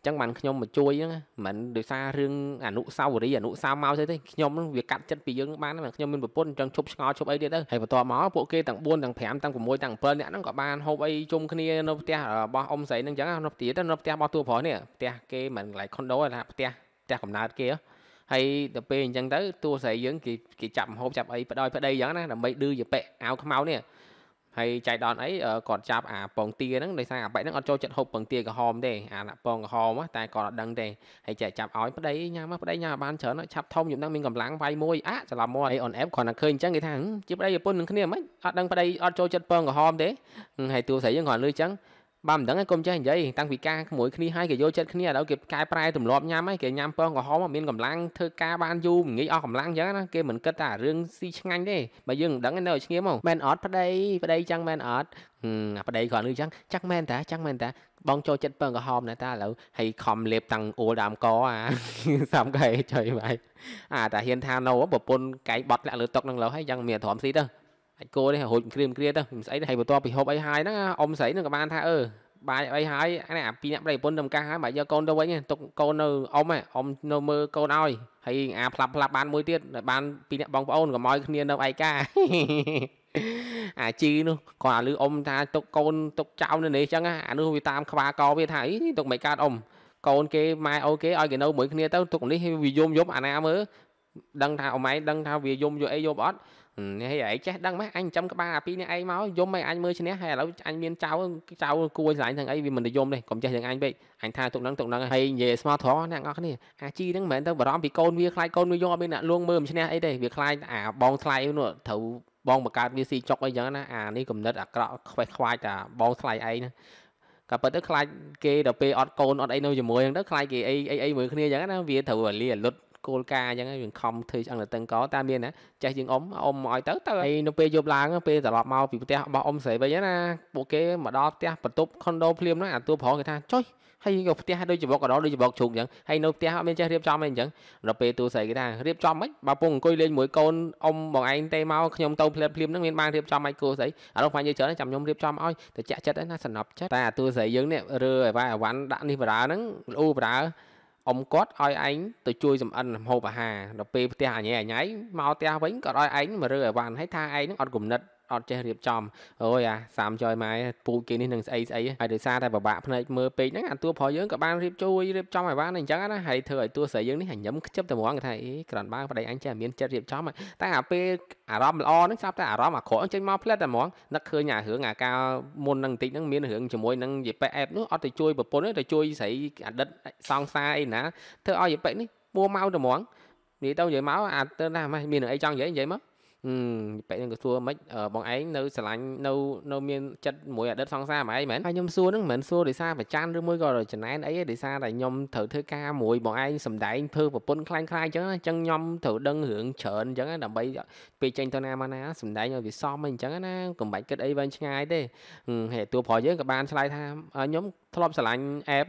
ចឹងបានខ្ញុំមកជួយហ្នឹងមិនដោយសាររឿងអនុសាវរីយ៍អនុសាវមកទេខ្ញុំវាកាត់ចិត្តពីយើងបានខ្ញុំមានប្រពន្ធចឹងឈប់ឆ្ងល់ឈប់អីទៀតទៅហើយបន្ទាប់មកពួកគេទាំង4ទាំង5ទាំង6ទាំង7អ្នកហ្នឹងក៏បានហូបអីជុំគ្នានៅផ្ទះរបស់អ៊ំស្រីហ្នឹងចឹងនៅផ្ទះទៅនៅផ្ទះរបស់តួប្រុសនេះផ្ទះគេមិនកន្លែង condo ឯណាផ្ទះផ្ទះកំណើតគេហ៎ហើយដល់ពេលអញ្ចឹងទៅតួស្រីយើងគេគេចាប់ហូបចាប់អីបដ ாய் ប្តីអញ្ចឹងណាដើម្បីឌឺយប៉ែអាវខ្មៅនេះហើយចៃដនអីគាត់ចាប់អាពងទាហ្នឹងដោយសារអាបែកហ្នឹងអត់ចូលចិត្តហូបពងទាក្រហមទេអាពងក្រហមតែគាត់អត់ដឹងទេហើយចែកចាប់ឲ្យប្តីញ៉ាំប្តីញ៉ាំបានច្រើនឆាប់ធំយំដឹងមានកម្លាំងវាយមួយអាច្រឡំមកអីអនអេបគាត់តែឃើញអញ្ចឹងគេថាជាប្តីប្រពន្ធនឹងគ្នាមិនអត់ដឹងប្តីអត់ចូលចិត្តពងក្រហមទេហើយតួស្រីយើងគាត់លឺអញ្ចឹងបាទមិនដឹងឯងកុំចេះនិយាយតាំងពីការជាមួយគ្នាហើយគេយកចិត្តគ្នាដល់គេកែប្រែទម្លាប់ញ៉ាំហើយគេញ៉ាំពងក្រហមមានកម្លាំងធ្វើការបានយូរមិនងាយអស់កម្លាំងអញ្ចឹងណាគេមិនគិតថារឿងស៊ីឆ្ងាញ់ទេបើយើងមិនដឹងនៅឲ្យឆ្ងៀមមកមែនអត់ប្តីប្តីចឹងមែនអត់អាប្តីគ្រាន់នេះចឹងចាក់មែនតាចាក់មែនតាបងចូលចិត្តពងក្រហមណាតាឥឡូវហើយខំលេបតាំងអូលដើមកអាសាមកែចុយបាយអាតាហ៊ានថា no ប្រពន្ធកែងបត់លាក់លើតុនឹងលើហើយយ៉ាងមានអារម្មណ៍ស៊ីទៅអាចគោនេះរួចគ្រាមគ្រាទៅមិនស្អីទេហើយបន្ទាប់ពីហូបអីហើយហ្នឹងអ៊ំស្រីនឹងក៏បានថាអឺបាយអីហើយអានេះអាពីអ្នកប្តីប្រពន្ធធ្វើការហើយមកយកកូនទៅវិញទុកកូននៅអ៊ំអ៊ំនៅមើលកូនឲ្យហើយអាផ្លាប់ផ្លាប់បានមួយទៀតបានពីអ្នកបងប្អូនកុំឲ្យគ្នានៅឯកាអាជីនោះគាត់ឲ្យលឺអ៊ំថាទុកកូនទុកចោលនៅនេះអញ្ចឹងអានោះវាតាមខ្វាកវាថាអីទុកមិនកើតអ៊ំកូនគេម៉ែអូគេឲ្យគេនៅមួយគ្នាទៅទុកនេះវាយំយំអាណាមើលដឹងថាអ៊ំឯងដឹងថាវាយំយកអីយប់អត់នេះឯងចេះដឹងម៉េះអញចាំក្បាលអាពីរនេះឯងមកយំឲ្យអញមើលឈ្នះហើយឥឡូវអញមានចៅចៅគួរឆ្លាញ់ទាំងអីវាមិននិយមទេកុំចេះទាំងអញពេកអញថាទុកនឹងទុកនឹងហើយនិយាយស្មោះត្រង់អ្នកនរគ្នាអាជីហ្នឹងមិនមែនទៅបារម្ភពីកូនវាខ្លាចកូនវាយំអត់មានអ្នកលួងមើលមិនឈ្នះអីទេវាខ្លាចអាបងថ្លៃនោះត្រូវបងបង្កើតវាស៊ីចុកអីចឹងណាអានេះគំនិតអាក្រក់ខ្វេះខ្វាយតាបងថ្លៃឯងណាក៏ប៉ុន្តែខ្លាចគេដល់ពេលអត់កូនអត់អីនៅជាមួយហ្នឹងទៅខ្លាចគេអីអីអីមើលគ្នាចឹងណាវាត្រូវលាលុតគោលការណ៍អញ្ចឹងយើងខំធ្វើឆ្អឹងតឹងកតែមានណាចេះយើងអ៊ំអ៊ំឲ្យទៅទៅហើយនៅពេលយប់ឡើងពេលត្រឡប់មកពីផ្ទះរបស់អ៊ំស្រីវិញណាពួកគេមកដល់ផ្ទះបន្ទប់ខុនដូភ្លាមហ្នឹងអាតួប្រុសគេថាចុយហើយក៏ផ្ទះដូចច្បកកដោដូចច្បកជុំអញ្ចឹងហើយនៅផ្ទះអត់មានចេះរៀបចំអីអញ្ចឹងដល់ពេលទូស្រីគេថារៀបចំមិនបើពងអង្គុយលេងមួយកូនអ៊ំបងឯងទេមកខ្ញុំទៅភ្លាមភ្លាមហ្នឹងមានបានរៀបចំមិនគូស្រីអានោះខ្ញុំនិយាយច្រើនចាំខ្ញុំរៀបចំឲ្យទៅចាក់ចិត្តណាសំណប់ចិត្តតែអាទូស្រីយើងនេះរើអីវ៉ាអវ៉ាន់ដាក់នេះបារាហ្នឹងល្អបារាអ៊ំគាត់ឲ្យឯងទៅជួយសម្អិនម្ហូបអាហារដល់ពេលផ្ទះអញឯងឯងមកផ្ទះវិញគាត់ឲ្យឯងមករើអីវ៉ាន់ហើយថាឯងនឹងអត់គំនិតអត់ចេះរៀបចំអូយអាសាមចយម៉ែពូជគេនេះនឹងស្អីស្អីហើយដោយសារតែពិបាកភ្នែកមើលពេកហ្នឹងអាតួប្រុសយើងក៏បានរៀបជួយរៀបចំឲ្យបានអញ្ចឹងណាហើយធ្វើឲ្យតួស្រីយើងនេះញញឹមខ្ជិបតែហ្មងថាអេក្រាន់បើប្តីអញចេះមានចិត្តរៀបចំតែអាពេលអារម្មណ៍ល្អហ្នឹងស្រាប់តែអារម្មណ៍អាក្រក់ចេញមកផ្លិតតែហ្មងនឹកឃើញអារឿងអាការមុនហ្នឹងបន្តិចហ្នឹងមានរឿងជាមួយនឹងយេប៉ែអេបនោះអត់ទៅជួយប្រពន្ធទេទៅជួយស្រីអតីតសង្សារអីណាធ្វើឲ្យយេប៉ែនេះមួម៉ៅតែហ្មងនិយាយទៅនិយាយមកអាទៅណាស់មានអីចង់និយាយនិយាយមកហឹមប៉ែកនឹងក៏សួរមិនបងឯងនៅស្រឡាញ់នៅនៅមានចិត្តមួយអតីតសង្សារហ្មងឯងមែនហើយខ្ញុំសួរនឹងមិនមែនសួរដោយសារប្រច័នឬមួយក៏ចំណានអីទេដោយសារតែខ្ញុំត្រូវធ្វើការមួយបងឯងសំដែងធ្វើប្រពន្ធខ្លាំងខ្លាយអញ្ចឹងអញ្ចឹងខ្ញុំត្រូវដឹងរឿងច្រើនអញ្ចឹងដើម្បីពេលចេញទៅណាមកណាសំដែងឲ្យវាសមអីអញ្ចឹងណាកុំបាច់គិតអីវែងឆ្ងាយទេហើយតួប្រុសយើងក៏បានឆ្លើយថាខ្ញុំធ្លាប់ឆ្លាញ់អេប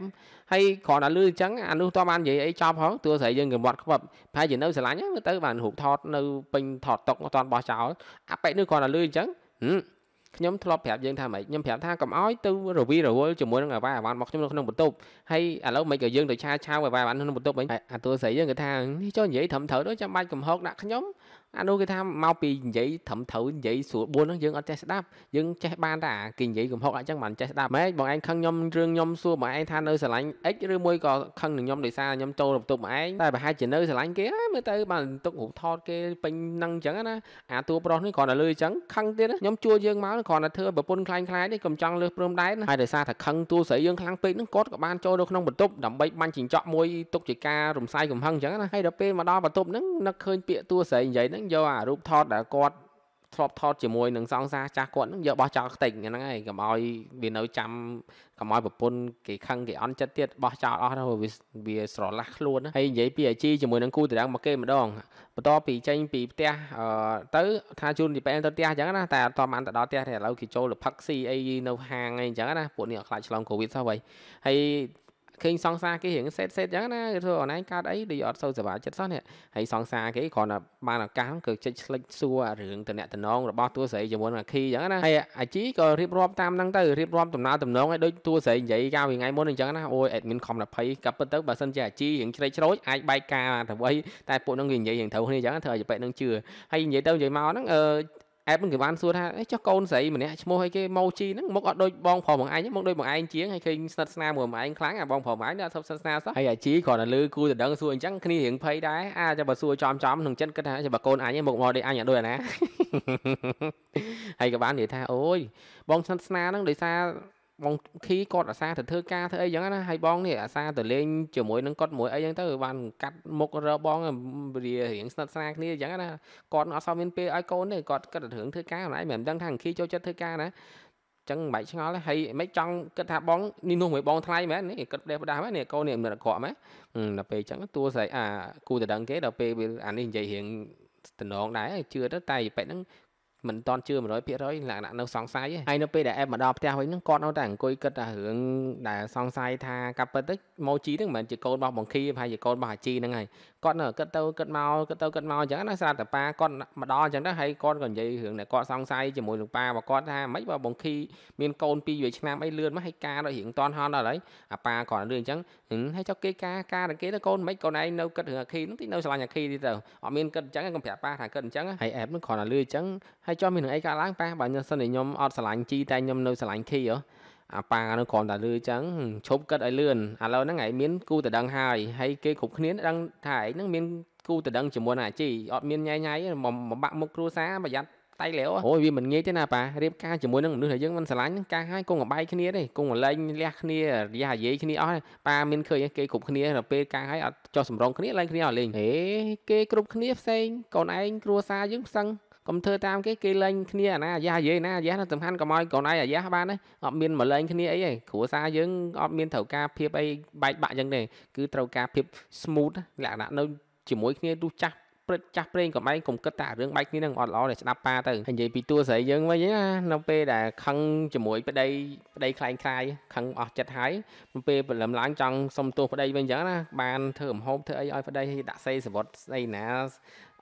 ហើយគ្រាន់តែលឺអញ្ចឹងអានោះតបាននិយាយអីចប់ហងតួស្រីយើងក៏មាត់ខ្វឹបប្រហែលជានៅឆ្លាញ់មើលទៅបានរូបថតនៅពេញថតតុកអត់តាន់បោះចោលអាប៉ិនេះគ្រាន់តែលឺអញ្ចឹងខ្ញុំធ្លាប់ប្រាប់យើងថាម៉េចខ្ញុំប្រាប់ថាកុំអោយទៅរវីរវល់ជាមួយនឹងអាវ៉ាអាវ៉ាន់មកខ្ញុំនៅក្នុងបន្ទប់ហើយឥឡូវមិនក៏យើងទៅឆាឆាវអាវ៉ាអាវ៉ាន់ក្នុងបន្ទប់វិញអាតួស្រីយើងក៏ថានេះចូលនិយាយត្រឹមត្រូវដូចចាំបាច់កំហុកដាក់ខ្ញុំអានោះគេថាមកពីនិយាយត្រឹមត្រូវនិយាយស្រួលបួនហ្នឹងយើងអត់ចេះស្ដាប់យើងចេះបានតែអាគេនិយាយកំហុសអញ្ចឹងមិនចេះស្ដាប់ម៉េចបងឯងខឹងខ្ញុំរឿងខ្ញុំសួរបងឯងថានៅស្រឡាញ់ X ឬមួយក៏ខឹងនឹងខ្ញុំដោយសារខ្ញុំចូលបន្ទប់បងឯងតែប្រហែលជានៅស្រឡាញ់គេមើលទៅបានទុករូបថតគេពេញនឹងអញ្ចឹងណាអាតួប្រុសនេះគ្រាន់តែលើអញ្ចឹងខឹងទៀតខ្ញុំជួយើងមកគ្រាន់តែធ្វើប្រពន្ធខ្លាញ់ខ្លាយនេះកុំចង់លើសព្រមដែរហើយដោយសារតែខឹងតួស្រីយើងខ្លាំងពេកហ្នឹងគាត់ក៏បានចូលនៅក្នុងបន្ទប់ដើម្បីបាញ់ចិញ្ចក់មួយទុកជាការរំសាយកំហឹងអញ្ចឹងណាហើយដល់ពេលមកដល់បន្ទប់ហ្នឹងនឹកឃើញពាក្យតួស្រីនិយាយហ្នឹងយកអារូបថតដែលគាត់ធ្លាប់ថតជាមួយនឹងសង្សារចាស់គាត់នឹងយកបោះចោលខ្ទេចហ្នឹងហើយកុំឲ្យវានៅចាំកុំឲ្យប្រពន្ធគេខឹងគេអន់ចិត្តទៀតបោះចោលអស់ទៅវាស្រឡះខ្លួនហើយនិយាយពីអាជីជាមួយនឹងគូតារាងមកគេម្ដងបន្ទាប់ពីចេញពីផ្ទះទៅថាជូនពីពេលទៅផ្ទះអញ្ចឹងណាតែអត់តាមទៅដល់ផ្ទះទេឥឡូវគេចូលលផឹកស៊ីអីនៅហាងអីអញ្ចឹងណាពួកនេះអត់ខ្លាចឆ្លងកូវីដសោះវៃហើយឃើញសង្សារគេរៀងសេតសេតអញ្ចឹងណាគេធ្វើអនឡាញកើតអីដូចអត់សូវសុវត្ថិចិត្តសោះនេះហើយសង្សារគេគ្រាន់តែបានឱកាសគឺចិច្ចស្លេចសួររឿងតំណតំណងរបស់តួស្រីជាមួយនឹងអាខីអញ្ចឹងណាហើយអាជីក៏រៀបរាប់តាមហ្នឹងទៅរៀបរាប់ដំណើរតំណងឲ្យដូចតួស្រីនិយាយកាលពីថ្ងៃមុនអញ្ចឹងណាអូយ admin ខំ20កាប់ពិតទៅបើសិនជាអាជីរៀងជ្រេចជ្រោចអាចបែកការទៅវិញតែពួកហ្នឹងវានិយាយរៀងត្រូវគ្នាអញ្ចឹងធ្វើឲ្យប៉ែនឹងជឿហើយនិយាយទៅនិយាយមកហ្នឹងអឺអែបនឹងគេបានសួរថាចុះកូនស្រីម្នាក់ឈ្មោះអីគេម៉ូជីហ្នឹងមកអត់ដូចបងប្រុសម្អែងមកដូចម្អែងជាងហើយឃើញស្និទ្ធស្នាលមួយម្អែងខ្លាំងអាបងប្រុសម្អែងដល់ថប់ស្និទ្ធស្នាលសោះហើយអាជីគ្រាន់តែលឺគូដដឹងសួរអញ្ចឹងគ្នារៀងភ័យដែរអាចាំបើសួរចំចំក្នុងចិត្តគិតថាចាំបើកូនអញមកមកដូចអញអត់ដូចអាណាហើយក៏បាននិយាយថាអូយបងស្និទ្ធស្នាលហ្នឹងដោយសារបងខីគាត់អាសាទៅធ្វើការធ្វើអីចឹងណាហើយបងនេះអាសាទៅលេងជាមួយនឹងគាត់មួយអីចឹងទៅបានកាត់មុខរបងរៀរៀងស្និទ្ធស្នាលគ្នាចឹងណាគាត់អត់សោះមានពេលឲ្យកូនទេគាត់គិតរឿងធ្វើការខ្លួនឯងមិនដឹងថាខីចូលចិត្តធ្វើការណាចឹងមិនបាច់ឆ្ងល់ទេហើយមិនចង់គិតថាបងនេះនោះមួយបងថ្លៃមែននេះគិតផ្ដេសផ្ដាស់មែននេះកូននេះមិនអក្រក់មែនដល់ពេលចឹងតួស្រីអាគូតដឹងគេដល់ពេលអានេះនិយាយរឿងតំណងដែរជឿទៅតែពេលហ្នឹងមិនតន់ជឿ100%លក្ខណៈនៅសង្ស័យហើយនៅពេលដែល app មកដល់ផ្ទះវិញហ្នឹងគាត់នៅតែអង្គុយគិតតែរឿងដែលសង្ស័យថាកាប់ពិតទៅម៉ូជីហ្នឹងមិនមែនជាកូនរបស់បងខីប្រហែលជាកូនរបស់អាជីហ្នឹងហើយគាត់នៅគិតទៅគិតមកគិតទៅគិតមកអញ្ចឹងណាស្រាប់តែប៉ាគាត់មកដល់អញ្ចឹងទៅហើយគាត់ក៏និយាយរឿងដែលគាត់សង្ស័យជាមួយនឹងប៉ារបស់គាត់ថាម៉េចបើបងខីមានកូនពីរឆ្នាំអីលឿនមកហើយការដល់រឿងតន់ហន់ដល់ហើយអាប៉ាគាត់រឿងអញ្ចឹងហើយចុះគេការការដល់គេទៅកូនមិនក៏ឯងនៅគិតរឿងអាខីនោះទីនៅស្រឡាញ់អាខីទីទៅអត់មានគិតអញ្ចឹងកុំប្រាប់ប៉ាថាគិតអញ្ចឹងហើយអែបនោះគ្រាន់តែលឺអញ្ចឹងហើយចុះមានរឿងអីកើតឡើងប៉ាបើខ្ញុំសិនតែខ្ញុំអត់ស្រឡាញ់ជីតែខ្ញុំនៅស្រឡាញ់ខីហ៎អាប៉ានោះគ្រាន់តែលឺអញ្ចឹងឈប់គិតឲ្យលឿនឥឡូវហ្នឹងឯងមានគូតដឹងហើយហើយគេគ្រប់គ្នាដឹងថាឯងហ្នឹងមានគូតដឹងជាមួយអាជីអត់មានញ៉ៃញ៉ៃបំបាក់មុខគ្រួសារប្រយ័ត្នតៃលែវអូយវាមិនងាយទេណាប៉ារៀបការជាមួយនឹងមនុស្សដែលយើងមិនស្រឡាញ់ការហើយគង់អបាយគ្នាទេគង់លែងលះគ្នារយៈយាយគ្នាអស់ប៉ាមានឃើញគេគ្រប់គ្នាទៅពេលការហើយអត់ចោះសំរងគ្នាលែងគ្នាអស់លេងហេគេគ្រប់គ្នាផ្សេងកូនឯងគ្រួសារយើងផ្សឹងកុំធ្វើតាមគេគេលែងគ្នាអាណាអាយ៉ានិយាយណាអាយ៉ាណាសំខាន់កុំឲ្យកូនឯងអាយ៉ាបានទេអត់មានមកលែងគ្នាអីទេគ្រួសារយើងអត់មានត្រូវការភាពអីបែកបាក់ចឹងទេគឺត្រូវការភាព smooth លក្ខណៈនៅ ជាមួយគ្នាទោះចាស់ព្រឹកចាស់ប្រេងកំឯងកុំគិតតែរឿងបែកគ្នានឹងអត់ល្អតែស្ដាប់ប៉ាទៅហើយនិយាយពីតួស្រីយើងវិញណានៅពេលដែលខឹងជាមួយប្តីប្តីខ្លែងខ្លាយខឹងអស់ចិត្តហើយនៅពេលព្រលឹមឡើងចង់សុំទោសប្តីវិញអញ្ចឹងណាបានធ្វើអំហូបធ្វើអីឲ្យប្តីដាក់សេសវត្តស្អីណា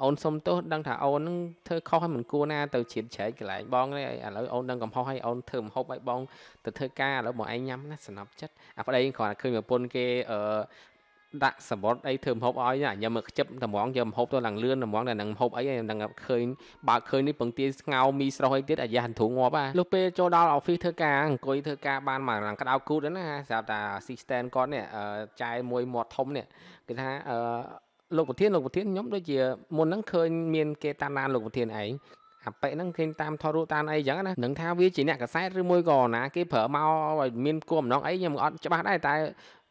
អូនសុំទោសដឹងថាអូននឹងធ្វើខុសហើយមិនគួរណាទៅជ្រៀតជ្រែកកន្លែងបងទេឥឡូវអូនដឹងកំហុសហើយអូនធ្វើមហូបឲ្យបងទៅធ្វើការឥឡូូវបងឯងញ៉ាំណាសំណប់ចិត្តអាប្តីគ្រាន់តែឃើញប្រពន្ធគេអឺដាក់សមុទ្រអីធ្វើម្ហូបឲ្យណាញ៉ាំមកខ្ជិបតម្រងយកម្ហូបទៅឡើងលឿនតម្រងតែនឹងម្ហូបអីហ្នឹងឃើញបើឃើញនេះពងទាស្ងោមីស្រស់អីទៀតអាយ៉ាហន្ធូងាប់ហ่าលុះពេលចូលដល់ office ធ្វើការអង្គុយធ្វើការបានមកឡើងក្តៅគូតហ្នឹងណាស្រាប់តែ assistant គាត់នេះចាយមួយមាត់ធំនេះគេថាអឺលោកប្រធានលោកប្រធានខ្ញុំដូចជាមុនហ្នឹងឃើញមានគេតាមដានលោកប្រធានឯងអាប៉ិហ្នឹងឃើញតាមថតរូបតាមអីចឹងណានឹងថាវាជាអ្នកកសែតឬមួយក៏ណាគេប្រើមកឲ្យមានគុំម្ដងអីខ្ញុំអត់ច្បាស់ដែរតែ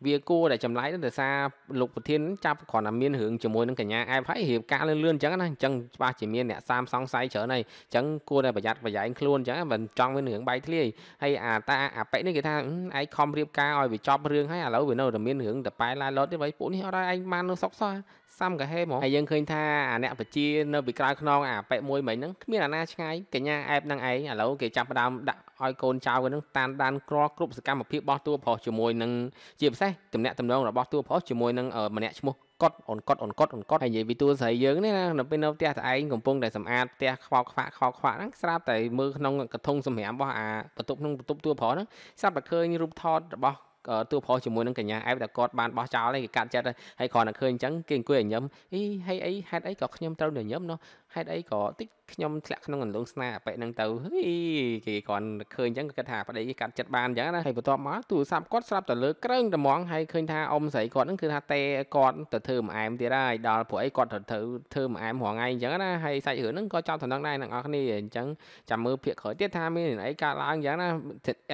វាគួរតែចម្លែកដោយសារលោកប្រធានចាប់គ្រាន់តែមានរឿងជាមួយនឹងកញ្ញាអែបហើយរៀបការលឿនលឿនអញ្ចឹងណាអញ្ចឹងច្បាស់ជាមានអ្នកសាមសង្ស័យច្រើនហើយអញ្ចឹងគួរតែប្រយ័ត្នប្រយែងខ្លួនអញ្ចឹងមិនចង់មានរឿងបែកធ្លាយហើយអាតាអាប៉ិនេះគេថាឯងខំរៀបការឲ្យវាចប់រឿងហើយឥឡូវវានៅតែមានរឿងតប៉ែឡាឡុតទេបើពួកនេះអត់ឲ្យឯងបាននៅសុកសោះសាំកាហេហ្មងហើយយើងឃើញថាអាអ្នកបជានៅពីក្រៅខ្នងអាប៉ែកមួយមិញហ្នឹងគ្មានអាណាឆ្ងាយកញ្ញាអែបនឹងឯងឥឡូវគេចាប់ផ្ដើមដាក់ឲ្យកូនចៅហ្នឹងតាមដានក្រគ្រប់សកម្មភាពរបស់តួប្រុសជាមួយនឹងជាពិសេសទំនាក់ទំនងរបស់តួប្រុសជាមួយនឹងម្នាក់ឈ្មោះកត់អូនកត់អូនកត់អូនកត់ហើយនិយាយពីតួស្រីយើងនេះណានៅពេលនៅផ្ទះតែឯងកំពុងតែសម្អាតផ្ទះខ្វោកខ្វាក់ខោកខ្វាក់ហ្នឹងស្រាប់តែមើលក្នុងកធុងសម្រាប់របស់អាបន្ទប់ក្នុងបន្ទប់តួប្រុសហ្នឹងស្រាប់តែឃើញរូបថតរបស់តួប្រុសជាមួយនឹងកញ្ញាអែបតែគាត់បានបោះចោលហើយគេកាត់ចិត្តហើយគ្រាន់តែឃើញអញ្ចឹងគេអង្គុយញញឹមអីហេអីហេតុអីក៏ខ្ញុំត្រូវញញឹមនោះហេតុអីក៏តិចខ្ញុំធ្លាក់ក្នុងអន្លង់ស្នាអបិហ្នឹងទៅហីគេគាត់ឃើញអញ្ចឹងគាត់ថាប្តីកាត់ចិត្តបានអញ្ចឹងណាហើយបន្ទាប់មកទូរស័ព្ទគាត់ស្រាប់តែលើក្រឹងត្មងហើយឃើញថាអ៊ំស្រីគាត់ហ្នឹងគឺថាតេគាត់ទៅធ្វើម្អែមទៀតហើយដល់ព្រោះអីគាត់ទៅធ្វើធ្វើម្អែមរងថ្ងៃអញ្ចឹងណាហើយសាច់រឿងហ្នឹងក៏ចោលដំណឹងដែរអ្នកនរគ្នាអញ្ចឹងចាំមើលភាគក្រោយទៀតថាមានអីកើតឡើងអញ្ចឹងណា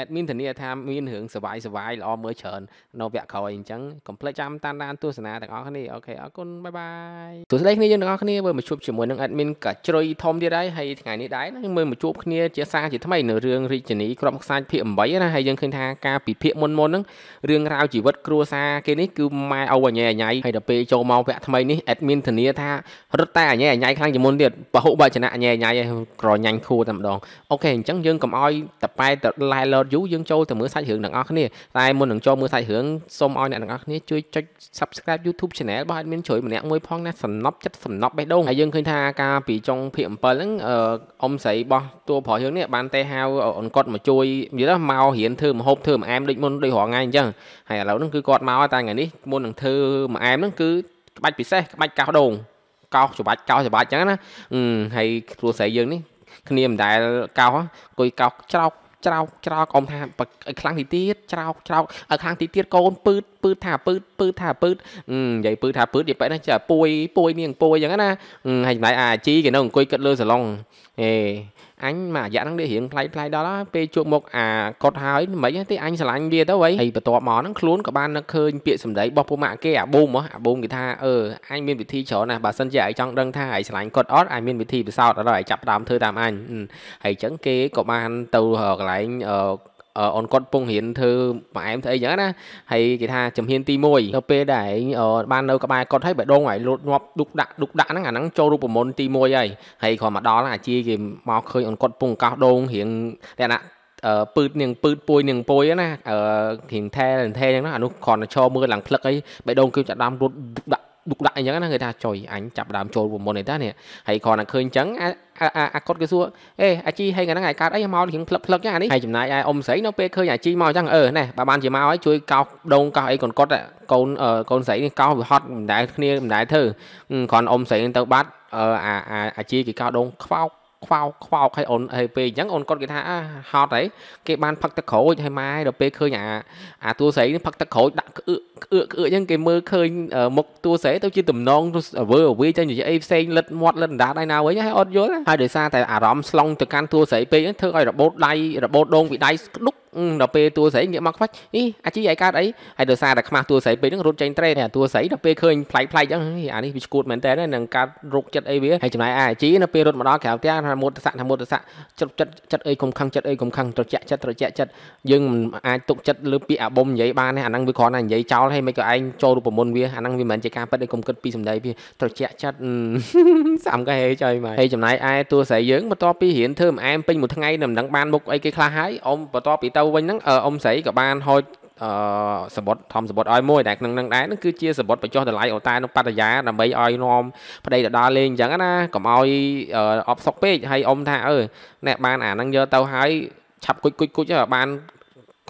admin ធានាថាមានរឿងសបាយសបាយល្អមើលច្រើននៅវគ្គក្រោយអញ្ចឹងកុំភ្លេចចាំតាមដានទស្សនាទាំងអស់គ្នាអូខេអរគុណបាយបាយសួស្តីគ្នាយើងទាំងអស់គ្នាបើមកជួបជាមួយនឹង admin មានកាជ្រុយធំទៀតហើយហើយថ្ងៃនេះដែរខ្ញុំមើលមកជួបគ្នាជាសារជាថ្មីនៅរឿងរាជធានីក្របខ្សាច់ភាគ8ណាហើយយើងឃើញថាការពិភាក្សាមុនមុនហ្នឹងរឿងរ៉ាវជីវិតគ្រួសារគេនេះគឺម៉ែអូអញ្ញែអញ្ញៃហើយដល់ពេលចូលមកវគ្គថ្មីនេះអេដមីនធានាថារត់តែអញ្ញែអញ្ញៃខ្លាំងជាងមុនទៀតពហុបច្ចនៈអញ្ញែអញ្ញៃក្រញាញ់ខួរតែម្ដងអូខេអញ្ចឹងយើងកុំអោយតប៉ែតឡែលតយូយើងចូលទៅមើលសាច់រឿងទាំងអស់គ្នាតែមុននឹងចូលមើលសាច់រឿងសូមអោយអ្នកទាំងអស់គ្នាជួយចុច Subscribe YouTube Channel របស់អេដមីនជួយម្នាក់មួយផងណាសំណប់ចិត្តសំណប់បេះដូងហើយយើងឃើញថាការពីចុងភាគ7ហ្នឹងអ៊ំស្រីបោះតួប្រុសយើងនេះបានតែហៅអូនគាត់មកជួយនិយាយថាមករៀនធ្វើម្ហូបធ្វើម្អែមដូចមុនដូចរងថ្ងៃអញ្ចឹងហើយឥឡូវហ្នឹងគឺគាត់មកតែថ្ងៃនេះមុននឹងធ្វើម្អែមហ្នឹងគឺក្បាច់ពិសេសក្បាច់កោសដូងកោសច្បាច់កោសច្បាច់អញ្ចឹងណាហើយគ្រួសារយើងនេះគ្នាមិនដែលកោសអង្គុយកោសច្រោកច្រោកច្រោកអ៊ំថាឲ្យខ្លាំងទីទៀតច្រោកច្រោកឲ្យខ្លាំងទីទៀតកូនពឺតពឺតថាពឺតពឺតថាពឺតនិយាយពឺតថាពឺតនិយាយបែបហ្នឹងចាពួយពួយនាងពួយអញ្ចឹងណាហើយចំណាយអាជីគេនៅអង្គុយគិតលើសាឡុងហេអញមួយរយៈហ្នឹងវារៀងផ្លៃផ្លៃដល់ពេលជួបមុខអាកត់ហើយមិនទេអញឆ្លាញ់វាទៅហីហើយបន្ទាប់មកហ្នឹងខ្លួនក៏បាននឹកឃើញពាក្យសម្ដីរបស់ពុកម៉ាក់គេអាប៊ូមអាប៊ូមគេថាអឺអញមានវិធីច្រើនណាស់បើសិនជាឯងចង់ដឹងថាឯងឆ្លាញ់គាត់អត់ឯងមានវិធីពិសោធន៍អត់ហើយចាប់ដើមធ្វើតាមអញហើយអញ្ចឹងគេក៏បានទៅកន្លែងអូនគាត់ពងរៀនធ្វើផ្អែមធ្វើអីចឹងណាហើយគេថាជំហានទី1ទៅពេលដែលឯងបាននៅក្បែរគាត់ហើយបេះដូងឯងលូតញាប់ឌុកដាក់ឌុកដាក់ហ្នឹងអាហ្នឹងចូលរូបមន្តទី1ហើយហើយគ្រាន់មកដល់អាជីគេមកឃើញអូនគាត់ពងកោសដូងរៀងលក្ខណៈពឺតនាងពឺតពួយនាងពួយណាគ្រៀងថែលថែចឹងណាអានោះគ្រាន់តែឈរមើលឡើងផ្លឹកអីបេះដូងគឺចាប់ដាំរត់ដាក់ឌុកដាក់អញ្ចឹងណាគេថាចុយអញចាប់ដើមចូលប្រមុននេះតានេះហើយគ្រាន់តែឃើញអញ្ចឹងអាគាត់គេសួរអេអាជីហើយកាលហ្នឹងឯងកើតអីមករៀងផ្លឹកផ្លឹកចឹងអានេះហើយចំណាយឯអ៊ំស្រីនៅពេលឃើញអាជីមកអញ្ចឹងអឺណែបើបានជាមកហើយជួយកោសដងកោសអីគាត់គាត់កូនកូនស្រីនេះកោសវាហត់មិនដែលគ្នាមិនដែលធ្វើគ្រាន់អ៊ំស្រីទៅបាត់អាអាជីគេកោសដងខ្វោកខ្វោកខ្វោកឲ្យអូនឲ្យពេលអញ្ចឹងអូនគាត់គេថាហត់ហើយគេបានផឹកទឹកក្រូចឲ្យម៉ែដល់ពេលឃើញអាអាតួស្រីនេះផឹកទឹកក្រូចដាក់ក្អឺក្អឺក្អឺចឹងគេមើលឃើញមុខតួស្រែទៅជាតំណងវើអវីចឹងនិយាយអីផ្សេងលិតមាត់លិតដាដៃណាវិញហើយអត់យល់ហើយដោយសារតែអារម្មណ៍ស្លង់ទៅកាន់តួស្រែពេកធ្វើឲ្យរបូតដៃរបូតដងពីដៃស្ដុកដល់ពេលតួស្រីងាកមកខ្វាច់អីអាជីឯកើតអីហើយដោយសារតែខ្មាស់តួស្រីពេកហ្នឹងរត់ចេញត្រេតែតួស្រីដល់ពេលឃើញប្លែកប្លែកអញ្ចឹងអានេះវាឈួតមែនតើនឹងកាត់រោគចិត្តអីវាហើយចំណាយអាជីនៅពេលរត់មកដល់ក្រៅផ្ទះថាមុតស័កថាមុតស័កចិត្តចិត្តចិត្តអីកុំខឹងចិត្តអីកុំខឹងត្រជាក់ចិត្តត្រជាក់ចិត្តយើងមិនអាចទុកចិត្តលើពាក្យអាបំនិយាយបានទេអាហ្នឹងវាគ្រាន់តែនិយាយចោលល់ហេមិនក៏ឯងចូលរូបមន្តវាអាហ្នឹងវាមិនមែនជាការប៉ិតឯងកុំគិតពីសម្ដីវាត្រជាក់ចិត្តសាំក៏ហេចុយមកហើយចំណាយឯតួស្រីយើងបន្ទាប់ពីរៀនធ្វើម្អែមពេញមួយថ្ងៃនៅមិនដឹងបានមុខអីគេខ្លះហើយអ៊ំបន្ទាប់ពីទៅវិញហ្នឹងអ៊ំស្រីក៏បានហូចអឺសបុតធំសបុតឲ្យមួយតែក្នុងនឹងដែរនឹងគឺជាសបុតបញ្ចុះតម្លៃអូតាក្នុងបតយាដើម្បីឲ្យនាំប្តីទៅដល់លេងអញ្ចឹងណាកុំឲ្យអប់សុកពេកហើយអ៊ំថាអឺអ្នកបានអាហ្នឹងយកទៅហើយឆាប់គុចគុចគុចបាន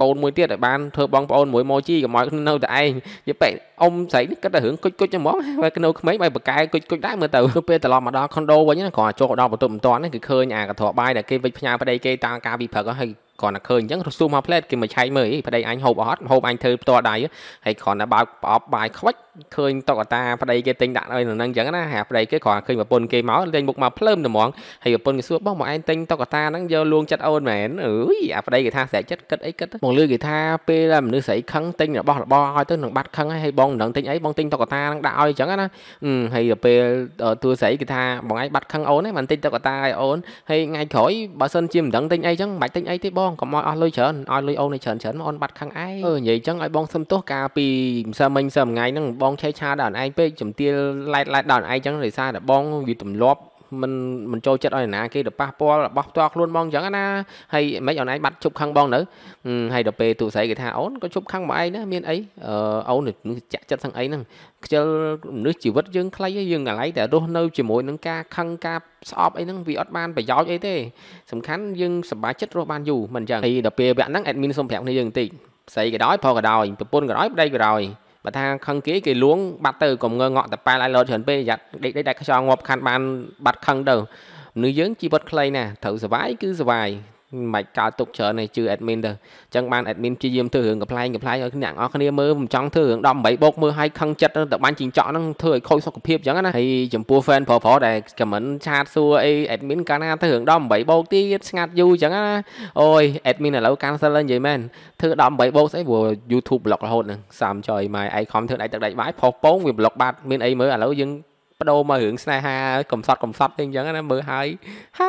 កូនមួយទៀតឲ្យបានធ្វើបងប្អូនមួយម៉ូជីកុំឲ្យនៅតែឯងនិយាយបែកអ៊ំស្រីនេះគិតតែរឿងគុចគុចហ្មងហើយនៅក្មេងបែបប្រកែគុចគុចដែរមើលទៅពេលត្រឡប់មកដល់ខុនដូវិញគ្រាន់តែចុះដល់បន្ទប់បន្ទាន់គឺឃើញអាកន្ត្រកបាយដែលគេវិចផ្ញើប្តីគេតាមការវិព្រឹកហើយគ្រាន់តែឃើញអញ្ចឹងរសួលមកផ្លែតគេមកឆែកមើលអីប្តីអញហូបអត់ហូបអញធ្វើផ្ទាល់ដៃហើយគ្រាន់តែបើកប្រអប់បាយខ្វិចឃើញតុកតាប្តីគេទិញដាក់ឲ្យនៅនឹងអញ្ចឹងណាហាប្តីគេគ្រាន់ឃើញប្រពន្ធគេមកលេងមុខមកភ្លើមតែហ្មងហើយប្រពន្ធគេសួរបងមកឯងទិញតុកតាហ្នឹងយកលួងចិត្តអូនមែនអើយអាប្តីគេថាស្រែកចិត្តគិតអីគិតមកលឺគេថាពេលដែលមនុស្សស្រីខឹងទិញរបស់របរឲ្យទៅនឹងបាត់ខឹងហើយបងមិនដឹងទិញអីបងទិញតុកតាហ្នឹងដាក់ឲ្យអញ្ចឹងណាហើយទៅពេលទួស្រីគេថាបងឯងបាត់ខឹងអូនហ្នឹងមិនទិញតុកតាឲ្យអូនហើយថ្ងៃក្រោយបើសិនជាមិនដឹងទិញអីអញ្ចឹងមិនបាច់ទិញអីទេបងកុំឲ្យអស់លុយច្រើនឲ្យលុយអូនឲ្យច្រើនច្រើនអូនបាត់ខឹងឯងអឺនិយាយអញ្ចឹងឲ្យបងសុំទោសការពីម្សិលមិញសើមួយថ្ងៃហ្នឹងបងបងឆេឆាដល់ឯងពេកជំទាលឡែតឡែតដល់ឯងចឹងដោយសារតែបងវាទម្លាប់មិនមិនចូលចិត្តឲ្យណាគេទៅប៉ះពាល់របស់ផ្ទាល់ខ្លួនបងអញ្ចឹងណាហើយមិនអនឯងបាត់ជប់ខាងបងនៅហើយដល់ពេលទូស្រីគេថាអូនក៏ជប់ខាងបងឯងណាមានអីអូននឹងចាក់ចិត្តខាងអីហ្នឹងខ្ជិលមនុស្សជីវិតយើងខ្លីហើយយើងកន្លែងតែរស់នៅជាមួយនឹងការខឹងការស្អប់អីហ្នឹងវាអត់បានប្រយោជន៍អីទេសំខាន់យើងសប្បាយចិត្តរស់បានយូរមិនអញ្ចឹងហើយដល់ពេលវគ្គហ្នឹងអេដមីនសុំប្រាប់គ្នាយើងបន្តិចស្រីក៏ដោយផងក៏ដោយប្រពន្ធក៏ដោយប្តីក៏ដោយបើថាខឹងគេគេលួងបាត់ទៅកុំងើងក់តប៉ែលឲ្យលោតច្រើនពេកយ៉ាត់ដេកដេកតែខ្យល់ងាប់ខាន់បានបាត់ខឹងទៅមនុស្សយើងជីវិតខ្លីណាស់ត្រូវ survive គឺ survive មិនកើតទុកច្រើនទេជឿ admin ទៅអញ្ចឹងបាន admin ព្យាយាមធ្វើរឿងកំ pl ែងកំ pl ែងឲ្យអ្នកនរគ្នាមើលមិនចង់ធ្វើរឿង18បូកមើលឲ្យខឹងចិត្តទៅបាញ់ជីងចក់ហ្នឹងធ្វើឲ្យខូចសុខភាពអញ្ចឹងណាហើយចំពោះ fan ប្រុសប្រុសដែល comment ឆាតសួរអី admin កាលណាធ្វើរឿង18បូកទៀតស្ងាត់យូរអញ្ចឹងណាអូយ admin ឥឡូវ cancel ហើយនិយាយមែនធ្វើ18បូកស្អីព្រោះ YouTube block រហូតហ្នឹងសាមចយម៉ែឯងខំធ្វើដាច់ទឹកដាច់បាយផុសពងវា block បាត់មានអីមើលឥឡូវយើងបដូរមករឿងស្នេហាកំសត់កំសត់វិញអញ្ចឹងណាមើលហើយហា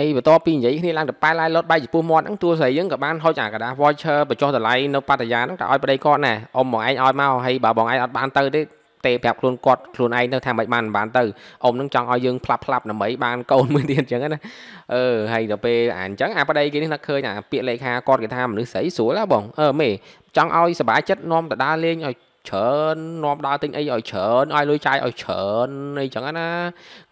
អីបន្ទាប់ពីនិយាយគ្នាឡើងតប៉ែឡាយលត់បាយចំពោះមាត់ហ្នឹងតួស្រីយើងក៏បានហុចអាក្រដាស voucher បញ្ចុះតម្លៃនៅបតយាហ្នឹងទៅឲ្យប្តីគាត់ណាអ៊ំបងឯងឲ្យមកហើយបើបងឯងអត់បានទៅទេទេប្រាប់ខ្លួនគាត់ខ្លួនឯងទៅថាមិនបានមិនបានទៅអ៊ំនឹងចង់ឲ្យយើងផ្លាប់ផ្លាប់ដើម្បីបានកូនមួយទៀតអញ្ចឹងណាអឺហើយដល់ពេលអាអញ្ចឹងអាប្តីគេនេះនឹកឃើញអាពាក្យលេខាគាត់គេថាមនុស្សស្រីស្រួលហ៎បងអឺមេចង់ឲ្យសុបាយចិត្តនាំទៅដើរលេងឲ្យច្រើននាំដើរទិញអីឲ្យច្រើនឲ្យលុយចាយឲ្យច្រើនអីចឹងណា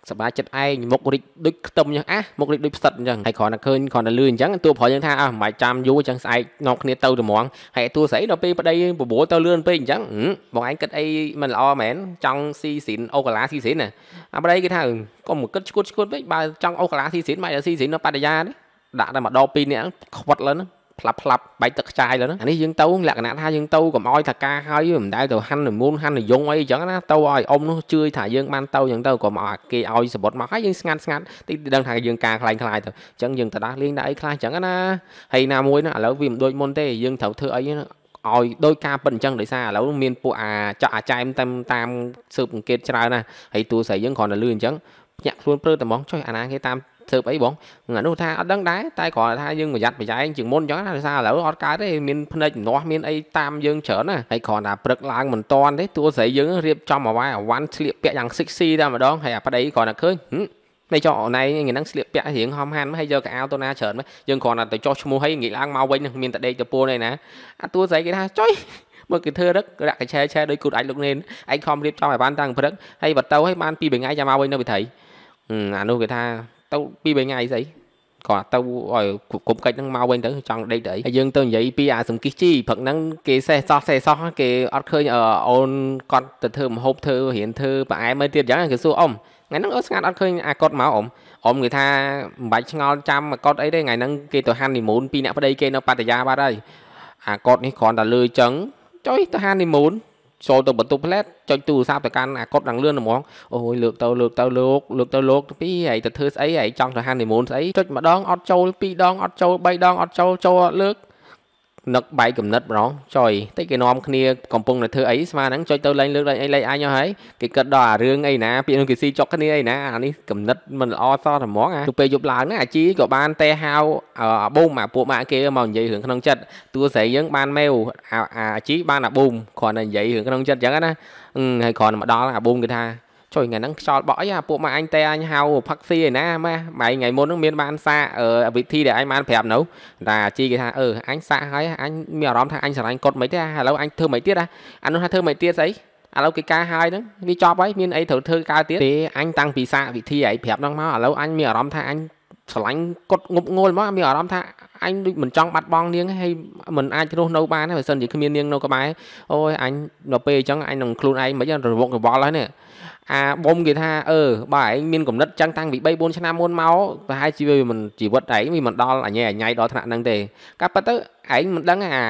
សប្បាយចិត្តឯងមុខរិចដូចខ្ទឹមចឹងអាមុខរិចដូចផ្សិតចឹងហើយគ្រាន់តែឃើញគ្រាន់តែលឺចឹងតួប្រហែលចឹងថាអើមិនចាំយូរចឹងស្អែកនាំគ្នាទៅត្មងហើយតួស្អីដល់ពេលប្តីបបួលទៅលឿនពេកចឹងបងឯងគិតអីមិនល្អមែនចង់ស៊ីស៊ីនអូកាឡាស៊ីស៊ីនអាប្តីគេថាកុំគិតឈួតឈួតពេកបើចង់អូកាឡាស៊ីស៊ីនមិនឲ្យស៊ីស៊ីននៅបរិយាទេដាក់តែម្ដងពីរនាក់ខ្វិតលឹងផ្លាប់ផ្លាប់បែកទឹកខ្ចាយលើហ្នឹងអានេះយើងទៅលក្ខណៈថាយើងទៅកុំឲ្យថាការហើយមិនដែលទៅហាន់មុនហាន់នយងអីអញ្ចឹងណាទៅឲ្យអ៊ំនោះជឿថាយើងបានទៅអញ្ចឹងទៅកុំឲ្យគេឲ្យសបុតមកហើយយើងស្ងាត់ស្ងាត់តិចដឹងថាយើងការខ្លាំងខ្លាយទៅអញ្ចឹងយើងទៅដាស់លេងដាក់អីខ្លះអញ្ចឹងណាហើយណាមួយណាឥឡូវវាមិនដូចមុនទេយើងត្រូវធ្វើអីឲ្យដោយការប៉ិនអញ្ចឹងដោយសារឥឡូវមានពួកអាចោះអាចែមតាមតាមស៊ើបអង្កេតច្រើនណាហើយតួស្រីយើងគ្រាន់តែលឺអញ្ចឹងញាក់ខ្លួនព្រឺតែហ្មងចុះអាណាគេតាមធ្វើអីបងអានោះថាអត់ដឹងដែរតែគ្រាន់តែថាយើងប្រយ័ត្នប្រយែងជាងមុនអញ្ចឹងណាដោយសារឥឡូវអត់កើតទេមានភ្នែកជំនាស់មានអីតាមយើងច្រើនណាហើយគ្រាន់តែព្រឹកឡើងមិនតាន់ទេតួស្រីយើងរៀបចំអាវ៉ាអាវ៉ាន់ស្លៀកពាក់យ៉ាងសិចស៊ីតែម្ដងហើយអាប្តីគ្រាន់តែឃើញមិនចោះអូនឯងថ្ងៃហ្នឹងស្លៀកពាក់រៀងហំហានមកហើយយកកៅអៅទៅណាច្រើនមកយើងគ្រាន់តែទៅចោះឈ្មោះហើយងាកឡើងមកវិញមានតែដេកទៅពូនឯណាអាតួស្រីគេថាចុយមកគេធ្វើរឹករកកឆែឆែដោយគូតអាចលោកនេនឯងខំរៀបចំឲ្យបានតាំងព្រឹកហើយបើទៅឲ្យបានពីរថ្ងៃចាំមកវិញនៅវិថីអានោះគេថាទៅពីរបីថ្ងៃស្អីគាត់ទៅឲ្យគុំកិច្ចហ្នឹងមកវិញទៅចង់ដេកទៅអីហើយយើងទៅនិយាយពីអាសំគិសជីព្រឹកហ្នឹងគេសេះសោះសេះសោះគេអត់ឃើញ អូនគាត់ទៅធ្វើមហូបធ្វើរៀនធ្វើប្រអែមើលទៀតអញ្ចឹងគេសួរអ៊ំថ្ងៃហ្នឹងអូនស្ងាត់អត់ឃើញអាគាត់មកអ៊ំអ៊ំគេថាមិនបាច់ឆ្ងល់ចាំអាគាត់អីទេថ្ងៃហ្នឹងគេទៅហាន់នីមូនពីអ្នកប្តី គេនៅបតយាបាត់ហើយអាគាត់នេះគ្រាន់តែលើចឹងចុយទៅហាន់នីមូនចូលទៅបន្ទប់ផ្លែតចុចទូរស័ព្ទទៅកាន់អាកុដដល់លឿនហ្មងអូយលើកទៅលើកទៅលោកលើកទៅលោកពីហីទៅធ្វើស្អីហីចង់ទៅហានីមូនស្អីចុចម្ដងអត់ចូល2ដងអត់ចូល3ដងអត់ចូលចូលអត់លើកនឹកបែកគំនិតម្ដងចុយតិចគេនាំគ្នាកំពុងតែធ្វើអីស្មើហ្នឹងចុចទៅលេងលើកលេងអីលេងអញអស់ហើយគេគិតដល់អារឿងអីណាពាក្យនោះគេស៊ីចុកគ្នាអីណាអានេះគំនិតមិនល្អសោះតែហ្មងអាទៅពេលយប់ឡើងហ្នឹងអាជីក៏បានតែហៅអាប៊ូមអាពួកម៉ាក់គេមកនិយាយរឿងក្នុងចិត្តតួស្រីយើងបានមែវអាជីបានអាប៊ូមគ្រាន់តែនិយាយរឿងក្នុងចិត្តអញ្ចឹងណាហើយគ្រាន់តែមកដល់អាប៊ូមគេថាចុយថ្ងៃហ្នឹងខ្យល់បក់អីអាពួកម៉ែអញតែអញហៅផឹកស៊ីឯណាម៉ែម៉ែថ្ងៃមុនហ្នឹងមានបានសាកវិធីដែលអញបានប្រាប់នៅតែជីគេថាអឺអញសាកហើយអញមានអារម្មណ៍ថាអញស្រឡាញ់គាត់មិនទេឥឡូវអញធ្វើមិនទៀតអានោះថាធ្វើមិនទៀតស្អីឥឡូវគេការហើយហ្នឹងវាចប់ហើយមានអីត្រូវធ្វើការទៀតទេអញតាំងពីសាកវិធីឯងប្រាប់ហ្នឹងមកឥឡូវអញមានអារម្មណ៍ថាអញស្រឡាញ់គាត់ងប់ងល់មកមានអារម្មណ៍ថាអញដូចមិនចង់បាត់បង់នាងហើយមិនអាចរស់នៅបានទេបើមិនជាគ្មាននាងនៅក្បែរអូយអញដល់ពេលអញ្ចឹងអញនឹងខ្លួនឯងមិនរវល់រវល់ហើយនេះអាបុំគេថាអឺបើឯងមានគំនិតចឹងតាំងពី3 4ឆ្នាំមុនមកប្រហែលជីវិតមិនជីវិតឯងវាមិនដល់អញឯងដល់ថ្នាក់ហ្នឹងទេការពិតទៅឯងមិនដឹងអា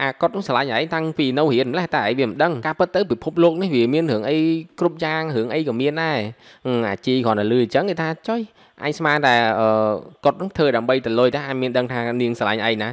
អាគាត់នឹងឆ្លាញ់ឯងតាំងពីនៅរៀនម្លេះតែឯងវាមិនដឹងការពិតទៅពិភពលោកនេះវាមានរឿងអីគ្រប់យ៉ាងរឿងអីក៏មានដែរអាជីគ្រាន់តែលឺអញ្ចឹងគេថាចុយអញស្មានតែគាត់នឹងធ្វើដើម្បីទៅលុយតែអញមានដឹងថានាងឆ្លាញ់ឯងណា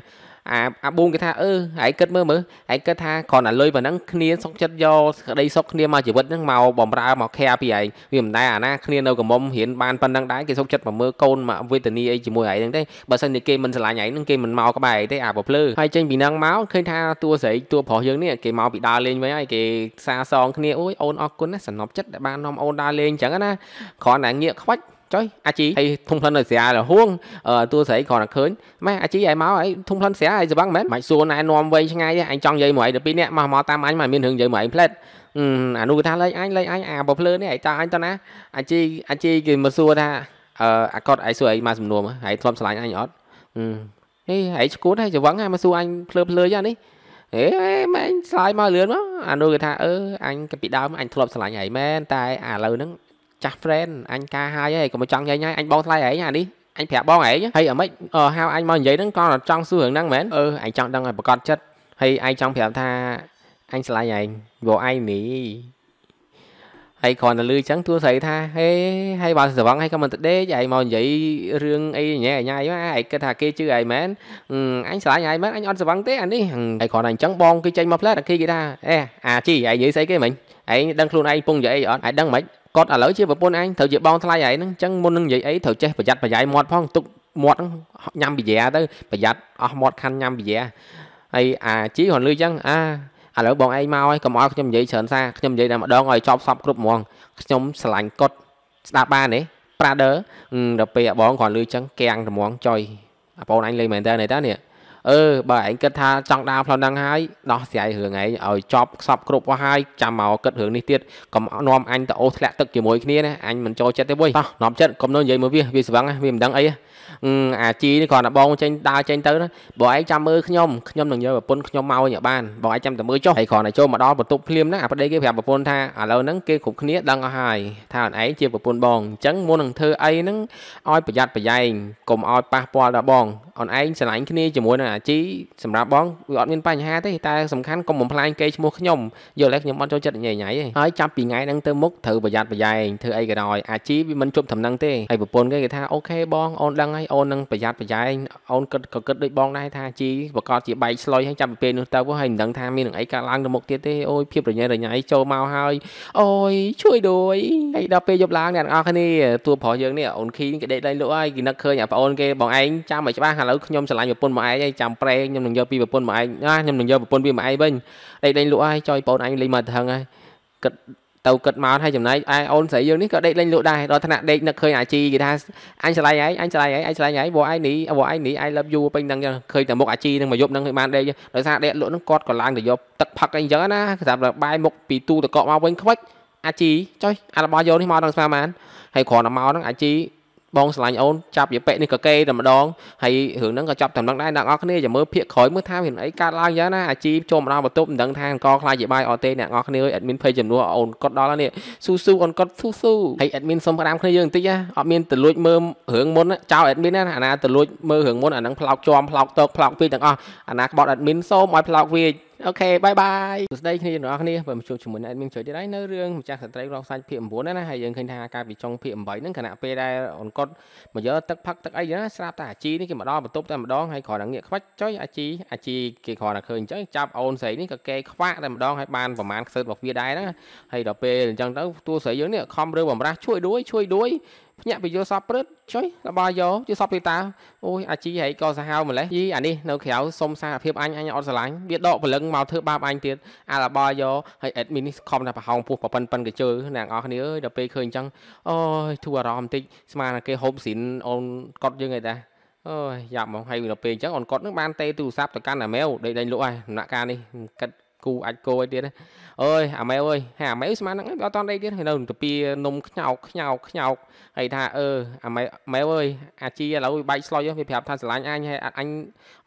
អាអាប៊ូងគេថាអឺឯងគិតមើលមើលឯងគិតថាគ្រាន់តែលុយប៉ុណ្ណឹងគ្នាសុខចិត្តយកក្តីសុខគ្នាមកជីវិតហ្នឹងមកបំរើមកខែពីឯងវាមិនដែរអាណាគ្នានៅកមុំរៀនបានប៉ុណ្ណឹងដែរគេសុខចិត្តមកមើលកូនមកវេទនីអីជាមួយឯងហ្នឹងទេបើសិនជាគេមិនស្រឡាញ់ឯងហ្នឹងគេមិនមកក្បែរឯងទេអាប្រភ្លឺហើយចេញពីហ្នឹងមកឃើញថាតួស្រីតួប្រុសយើងនេះគេមកពីដើរលេងវិញហើយគេសាសងគ្នាអូយអូនអរគុណណាសំណប់ចិត្តដែលបាននាំអូនដើរលេងអញ្ចឹងណាគ្រាន់តែងាកខ្វាច់ចុយអាជីឲ្យធុំផ្លិននៅស្រារហួងតួស្រីគ្រាន់តែឃើញម៉ែអាជីឲ្យមកឲ្យធុំផ្លិនស្រាឲ្យច្បាំងមិនមិនសួរណែនាំវែងឆ្ងាយទេអញចង់និយាយមួយឯងទៅពីរនាក់មកមកតាមអញមកមានរឿងនិយាយមួយឯងផ្លេតអានោះគេថាលេងអញលេងអញអាបើភ្លើនេះឯងតើអញតើណាអាជីអាជីគេមកសួរថាអឺអាកត់ឯងសួរឯងមកសំនួរមកឯងធ្លាប់ឆ្លាញ់អញអត់ហេឯងឈួតហើយច្រវឹងហើយមកសួរអញភ្លើភ្លើយ៉ាងនេះហេម៉ែអញឆ្លើយមកលឿនមកអានោះគេថាអឺអញពីដើមអញធ្លាប់ឆ្លាញ់ឯងមែនតែឥឡូវហ្នឹងចាស់ friend អញការហើយហើយកុំចង់ញែងហើយអញបោថ្លៃហែងអានេះអញប្រាប់បងហែងហើយអាម៉េចហៅអញមកនិយាយហ្នឹងក៏ចង់សួររឿងហ្នឹងមែនអឺអញចង់ដឹងឲ្យប្រកបចិត្តហើយអញចង់ប្រាប់ថាអញឆ្លាញ់ឯងព្រោះឯងនេះហើយគ្រាន់តែលឺអញ្ចឹងទួស្រីថាហេហើយបើស្រវឹងហើយក៏មិនទៅដេកឯងមកនិយាយរឿងអីញ៉ែញ៉ៃឯងគិតថាគេជឿឯងមែនអញឆ្លាញ់ឯងមែនអញអត់ស្រវឹងទេអានេះហើយគ្រាន់តែអញ្ចឹងបងគេចេញមកផ្លែតគេគេថាអេអាជីឯងនិយាយស្អីគេមិញឯងដឹងខ្លួនឯងពងនិយាយអីអត់ឯងដឹងមិនគាត់ឥឡូវជាប្រពន្ធអញត្រូវជាបងថ្លៃឯហ្នឹងអញ្ចឹងមុននឹងនិយាយអីត្រូវចេះប្រយ័ត្នប្រយែងមាត់ផងទុកមាត់ហ្នឹងញ៉ាំបិយ៉ាទៅប្រយ័ត្នអស់មាត់ខាន់ញ៉ាំបិយ៉ាហើយអាជីគាត់លឺអញ្ចឹងអាឥឡូវបងឯងមកហើយកុំឲ្យខ្ញុំនិយាយច្រើនសារខ្ញុំនិយាយតែម្ដងឲ្យចប់សពគ្រប់ហ្មងខ្ញុំស្រឡាញ់គាត់ស្ដាប់បានទេប្រាដឺដល់ពេលអាបងគាត់លឺអញ្ចឹងកៀងត្មងចុយអាបងអញលេងមែនតើនេះតានេះអឺបើឯងគិតថាចង់ដើរផ្លូវហ្នឹងហើយដោះស្រាយរឿងឯងឲ្យចប់ខ្សប់គ្រប់អស់ហើយចាំមកគិតរឿងនេះទៀតកុំនាំអញទៅអូសធ្លាក់ទឹកជាមួយគ្នាណាអញមិនចូលចិត្តទេវុយតោះនាំចិត្តកុំនៅនិយាយមកវាវាស្វឹងវាមិនដឹងអីអាជីនេះគ្រាន់តែបងចេញដើរចេញទៅបងឯងចាំមើលខ្ញុំខ្ញុំនឹងយកប្រពន្ធខ្ញុំមកឲ្យបានបងឯងចាំតែមើលចុះហើយគ្រាន់តែចូលមកដល់បន្ទប់ភ្លាមហ្នឹងអាប្តីគេប្រាប់ប្រពន្ធថាឥឡូវហ្នឹងគេគ្រប់គ្នាដឹងអស់ហើយថាអូនឯងជាប្រពន្ធបងអញ្ចឹងមុននឹងធ្វើអីហ្នឹងឲ្យប្រយ័ត្នប្រយែងកុំឲ្យប៉ះពាល់ដល់បងអូនឯងស្រឡាញ់គ្នាជាមួយនឹងអាជីសម្រាប់បងវាអត់មានបញ្ហាទេតែសំខាន់កុំបំផ្លាញគេឈ្មោះខ្ញុំយល់ហើយខ្ញុំអត់ចូលចិត្តញ៉ៃញ៉ៃទេហើយចាប់ពីថ្ងៃហ្នឹងទៅមុខត្រូវប្រយ័ត្នប្រយែងធ្វើអីក៏ដោយអាជីវាមិនជប់ដំណឹងទេហើយប្រពន្ធគេគេថាអូខេបងអូនដឹងហើយអូននឹងប្រយ័ត្នប្រយែងអូនគិតក៏គិតដូចបងដែរថាជីប្រកាសជាបែកស្លុយហើយចាំពេលនោះទៅហើយមិនដឹងថាមាននឹងអីកើតឡើងទៅមុខទៀតទេអូយភាពរញ៉េរញ៉ៃចូលមកហើយអូយជួយដូចហើយដល់ពេលយប់ឡើងអ្នកទាំងអស់គ្នាតួប្រុសយើងនេះអូនឃីគេដេកដៃលក់ហើយគេនឹកឃើញអាប្អូនគេបងឯងចាំឲ្យច្បាស់ឥឡូវខ្ញុំឆ្លាញ់ប្រពន្ធមកឯងហើយចាំប្រេខ្ញុំនឹងយកពីប្រពន្ធមកឯងណាខ្ញុំនឹងយកប្រពន្ធពីមកឯងវិញដេកដៃលក់ហើយចុយប្អូនឯងលេងមកត្រឹងហើយគិតទៅគិតមកហើយចំណែកឯអូនស្រីយើងនេះក៏ដេកលេងលក់ដែរដល់ថ្នាក់ដេកនឹកឃើញអាជីគេថាអញឆ្លៃឯងអញឆ្លៃឯងអញឆ្លៃឯងវ៉ឯងនេះវ៉ឯងនេះ I love you ពេញហ្នឹងចឹងឃើញតែមុខអាជីហ្នឹងមកយប់ហ្នឹងឃើញបានដេកដោយសារដេកលក់ហ្នឹងគាត់ក៏ឡើងទៅយកទឹកផឹកអីចឹងណាសម្រាប់បាយមុខពីទូទឹកកកមកវិញខ្វិចអាជីចុះអារបស់យកនេះមកដល់ស្មានហើយគ្រាន់តែមកហ្នឹងអាជីបងស្រឡាញ់អូនចាប់យប៉ិនេះក៏គេតែម្ដងហើយរឿងហ្នឹងក៏ចាប់តំណឹងដែរអ្នកនរគ្នាចាំមើលភាកក្រោយមើលថាមានអីកើតឡើងយ៉ាងណាអាជីចូលមកដល់បន្ទប់មិនដឹងថាអង្គខ្លាចជាបាយអត់ទេអ្នកនរគ្នាអើយអេដមីនភ័យចំនួនអូនគាត់ដល់ហើយនេះស៊ូស៊ូអូនគាត់ស៊ូស៊ូហើយអេដមីនសុំផ្ដាំគ្នាយើងបន្តិចណាអត់មានទៅលួចមើលរឿងមុនចោលអេដមីនណាអាណាទៅលួចមើលរឿងមុនអាហ្នឹងផ្លោកជាំផ្លោកតកផ្លោកពេកទាំងអស់អាណាក្បត់អេដមីនសូមឲ្យផ្លោកវាអូខេបាយបាយសួស្តីគ្នាទាំងអស់គ្នាបើមកជួបជាមួយនឹង admin ជួយទៀតហើយនៅរឿងម្ចាស់សត្រីរងសាច់ភាគ9ណាហើយយើងឃើញថាការពីចុងភាគ8ហ្នឹងខណៈពេលដែលអូនគាត់មកយកទឹកផឹកទឹកអីណាស្រាប់តែអាជីនេះគេមកដល់បន្ទប់តែម្ដងហើយគ្រាន់តែងាកខ្វាច់ចុយអាជីអាជីគេគ្រាន់តែឃើញអញ្ចឹងចាប់អូនស្រីនេះក៏គេខ្វាក់តែម្ដងហើយបានប្រមាណខ្សឹបរបស់វាដែរហ្នឹងហើយដល់ពេលអញ្ចឹងទៅតួស្រីយើងនេះខំរើបំរាស់ជួយដួយជួយដួយភ្ញាក់ពីយល់សពព្រឹតចុយរបាយោជាសពពីតាអូយអាជីហីក៏សាហាវម្លេះយីអានេះនៅក្រៅសុំសារភាពអញអញអត់ស្រឡាញ់វាដកព្រលឹងមកធ្វើបាបអញទៀតអារបាយោហើយអេដមីននេះខំតែប្រហោងពោះប៉ិនប៉ិនកញ្ជើអ្នកអរគ្នាអើយដល់ពេលឃើញអញ្ចឹងអូយធូរអារម្មណ៍បន្តិចស្មានតែគេហូបស៊ីនអូនកត់យើងឯតាអូយយ៉ាប់មកហើយដល់ពេលអញ្ចឹងអូនគាត់នឹងបានទេទូរស័ព្ទទៅកាន់អាមែវដេកដេញលក់ហើយដំណាក់ការនេះគិតគូអាចគោអីទៀតអើយអាម៉ែអើយហើយអាម៉ែស្មានហ្នឹងអត់តន់អីទៀតហើយនៅទៅពីនំខ្ញោកខ្ញោកខ្ញោកហើយថាអឺអាម៉ែម៉ែអើយអាជីឥឡូវបែកស្លុយវាប្រាប់ថាស្រឡាញ់អញហើយអញ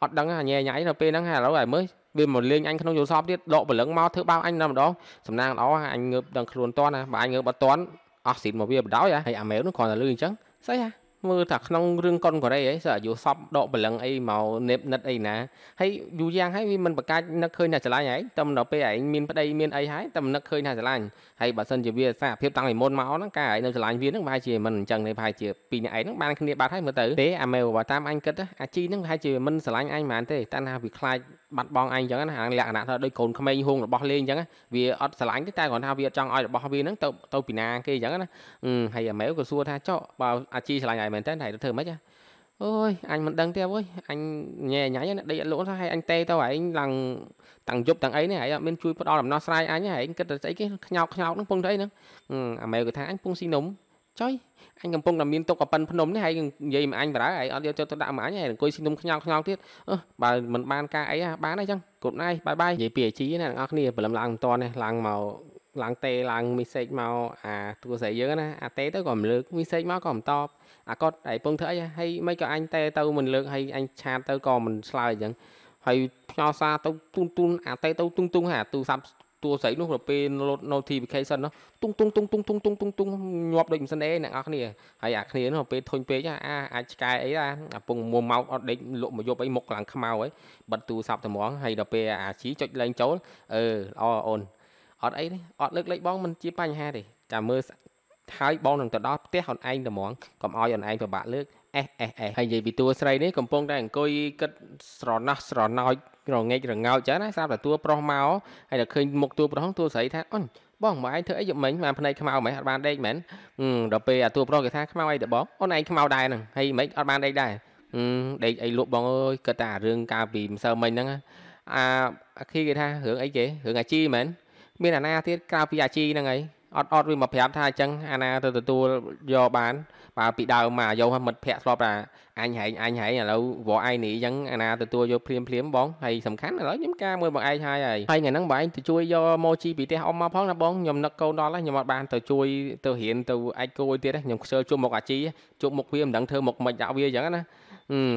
អត់ដឹងអញញ៉ៃនៅពេលហ្នឹងហើយឥឡូវហើយមើលវាមកលេងអញក្នុងយល់សពទៀតដកបលឹងមកធ្វើបាបអញតែម្ដងសំណាងល្អអញងើបដឹងខ្លួនតន់ណាបើអញងើបអត់តន់អស់ស៊ីនមកវាបដ ாய் ហើយអាម៉ែនោះគ្រាន់តែលឺអញ្ចឹងស្អីហ៎មើលថាក្នុងរឿងកុនកូរ៉េហីសើអាយុសពដកបលឹងអីមកនេបនិតអីណាហើយយូរយ៉ាងហើយវាមិនប្រកាច់នឹកឃើញថាឆ្លាញ់ហីតែដល់ពេលឯងមានប្តីមានអីហើយតែនឹកឃើញថាឆ្លាញ់ហើយបើសិនជាវាសារភាពតាំងពីមុនមកហ្នឹងការឯងនៅឆ្លាញ់វាហ្នឹងប្រហែលជាមិនអញ្ចឹងទេប្រហែលជាពីរអ្នកឯងហ្នឹងបានគ្នាបាត់ហើយមើលទៅទេអាមេបើតាមអញគិតអាជីហ្នឹងប្រហែលជាមិនឆ្លាញ់អញហ្មងទេតែណាវាខ្លាចបាត់បង់អីអញ្ចឹងណាលក្ខណៈថាដូចកូនក្មេងហួងរបស់លេងអញ្ចឹងវាអត់ស្រឡាញ់ទេតែគ្រាន់ថាវាអត់ចង់ឲ្យរបស់វាហ្នឹងទៅទៅពីណាគេអញ្ចឹងណាហើយអាម៉ែវក៏សួរថាចុះបើអាជីស្រឡាញ់ឲ្យមែនតើតែធ្វើម៉េចអូយអញមិនដឹងទេអើយអញញ៉ែញ៉ៃដេកអត់លក់ថាឲ្យអញតេទៅឯងឡើងទាំងយប់ទាំងអីនេះឯងអត់មានជួយផ្ដល់ដំណោះស្រាយអញឯងគិតតែស្អីគេខ្ញោកខ្ញោកហ្នឹងពងទៅអីហ្នឹងអាម៉ែវក៏ថាអញពងស៊ីនំចុយអញកំពុងតែមានទុកកប៉ិនភ្នំនេះហើយនិយាយមកអញបារើហើយអត់យកចូលទៅដាក់មកអញហើយអង្គុយស៊ីនំខ្ញល់ខ្ញល់ទៀតអឺបើមិនបានការអីបានហើយចឹងគ្រប់ណាយបាយបាយនិយាយពីអាជីណាអ្នកនរគ្នាព្រលឹមឡើងមិនតនេះឡើងមកឡើងទេឡើងមីសេចមកអាទូស្រីយើងណាអាទេទៅក៏មិនលើកមីសេចមកក៏មិនតបអាគាត់ឯងពងធ្វើអីហើយមិនក៏អញទេទៅមិនលើកហើយអញឆាតទៅក៏មិនឆ្លើយអញ្ចឹងហើយផ្ញើសារទៅទូនទូនអាទេទៅទុងទុងហើយអាទូរស័ព្ទតួស្រីនោះទៅពេល notification នោះទុងទុងទុងទុងទុងទុងទុងទុងញាប់ដូចមិនសិនអេអ្នកនរគ្នាហើយអាគ្នានោះពេលធុញពេកអាអាចឆ្កែអីដែរអាពងមួម៉ោតអត់ដេកលក់មកយប់អីមុខខ្លាំងខ្មៅហើយបិទទូរស័ព្ទតែហ្មងហើយដល់ពេលអាជីចុចលេងចូលអឺល្អអូនអត់អីទេអត់លើកលែងបង មិនជាបញ្ហាទេចាំមើលហើយបងនឹងទៅដល់ផ្ទះអូនឯងតែហ្មងកុំឲ្យអូនឯងពិបាកលើកអេសអេសអេសហើយនិយាយពីតួស្រីនេះកំពុងតែអង្គុយគិតស្រណោះស្រណោចក្រងែករងោចចឹងណាស្រាប់តែតួប្រុសមកហើយតែឃើញមុខតួប្រុសតួស្រីថាអូនបងមកឯងធ្វើអីយមិញបានភ្នែកខ្មៅហ្មងអត់បានដេកមែនដល់ពេលអាតួប្រុសគេថាខ្មៅអីតបងអូនឯងខ្មៅដែរហ្នឹងហើយហ្មងអត់បានដេកដែរដេកអីលក់បងអើយគិតតែអារឿងកាលពីម្សិលមិញហ្នឹងអាអាគីគេថារឿងអីគេរឿងអាជីមែនមានអាណាទៀតក្រៅពីអាជីហ្នឹងហើយអត់អត់វាមកប្រាប់ថាអញ្ចឹងអាណាទៅទទួលយកបានបើពីដើមមកយកមិត្តភ័ក្ដិធ្លាប់ថាអញហែងអញហែងឥឡូវវល់ឯងនេះអញ្ចឹងអាណាទទួលយកភ្លាមភ្លាមបងហើយសំខាន់ឥឡូវខ្ញុំការមួយបងឯងហើយហើយហើយថ្ងៃហ្នឹងបងឯងទៅជួយយកម៉ូជីពីផ្ទះអ៊ំមកផងណាបងខ្ញុំនឹកកូនដល់ហើយខ្ញុំអត់បានទៅជួយទៅរៀនទៅអាចគួយទៀតខ្ញុំខ្ជិលជួបមុខអាជីជួបមុខវាមិនដឹងធ្វើមុខមិនដាក់វាអញ្ចឹងណា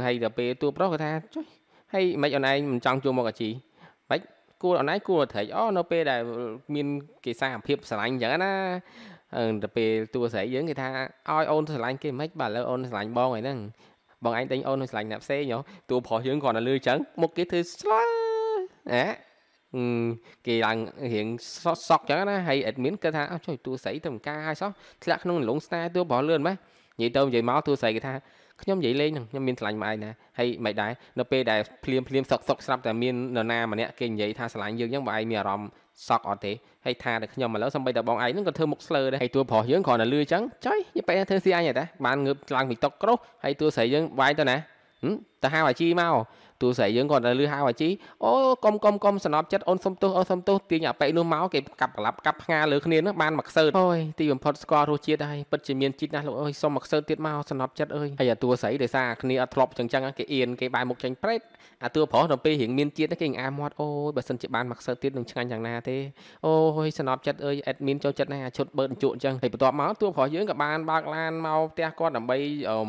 ហើយដល់ពេលទួប្រុសគាត់ថាជួយហើយមិនអូនឯងមិនចង់ជួបមុខអាជីមិនគួរអនឡាញគួរត្រេកអរនៅពេលដែលមានគេសារភាពស្រឡាញ់អញ្ចឹងណាទៅពេលតួស្រីយើងគេថាឲ្យអូនស្រឡាញ់គេមិនបាទឥឡូវអូនស្រឡាញ់បងឯហ្នឹងបងឯងដេញអូននឹងស្រឡាញ់អ្នកផ្សេងយោតួប្រុសយើងគ្រាន់តែលឺអញ្ចឹងមុខគេធ្វើស្លាអាគេឡើងរៀងសក់សក់អញ្ចឹងណាហើយអេដមីនគាត់ថាជួយតួស្រីទៅការឲ្យសោះធ្លាក់ក្នុងលងស្នាតួប្រុសលឿនម៉េះនិយាយទៅនិយាយមកតួស្រីគេថាខ្ញុំនិយាយលេងហ្នឹងខ្ញុំមានឆ្លាញ់ម៉ែឯណាហើយមិនដែរនៅពេលដែលភ្លាមភ្លាមសឹកសឹកស្រាប់តែមាននរណាម្នាក់គេនិយាយថាឆ្លាញ់យើងហ្នឹងបើឯងមានអារម្មណ៍សក់អត់ទេហើយថាតែខ្ញុំឥឡូវសំបីតែបងឯងហ្នឹងក៏ធ្វើមុខស្លើដែរហើយតួប្រុសយើងគ្រាន់តែលឺអញ្ចឹងចុយយីបែរធ្វើស៊ីអញតែបានងើបឡើងវិតុកក្រោះហើយតួស្រីយើងវាយទៅណាទៅហៅអាជីមកទស្សនិកយើងគាត់ទៅលឺហៅអាជីអូកុំកុំកុំសំណប់ចិត្តអូនសុំទោសអូនសុំទោសទាញអាប៉ែកនោះមកគេកាប់ប្រឡាប់កាប់ផ្ងាលើគ្នានោះបានមកខ្សើតអូយទីបំផុតស្គាល់រសជាតិហើយពិតជាមានជាតិណាស់លោកអើយសុំមកខ្សើតទៀតមកសំណប់ចិត្តអើយហើយអាតួស្រីដោយសារគ្នាអត់ធ្លាប់ចឹងចឹងគេអៀនគេបែរមុខចេញប្រេតអាតួប្រុសដល់ពេលរៀងមានជាតិគេអាមាត់អូយបើសិនជាបានមកខ្សើតទៀតនឹងឆ្ងាញ់យ៉ាងណាទេអូយសំណប់ចិត្តអើយអេដមីនចូលចិត្តណាស់អាឈុតបឺតជក់ចឹងហើយបន្ទាប់មកតួប្រុសយើងក៏បានបើកឡានមកផ្ទះគាត់ដើម្បី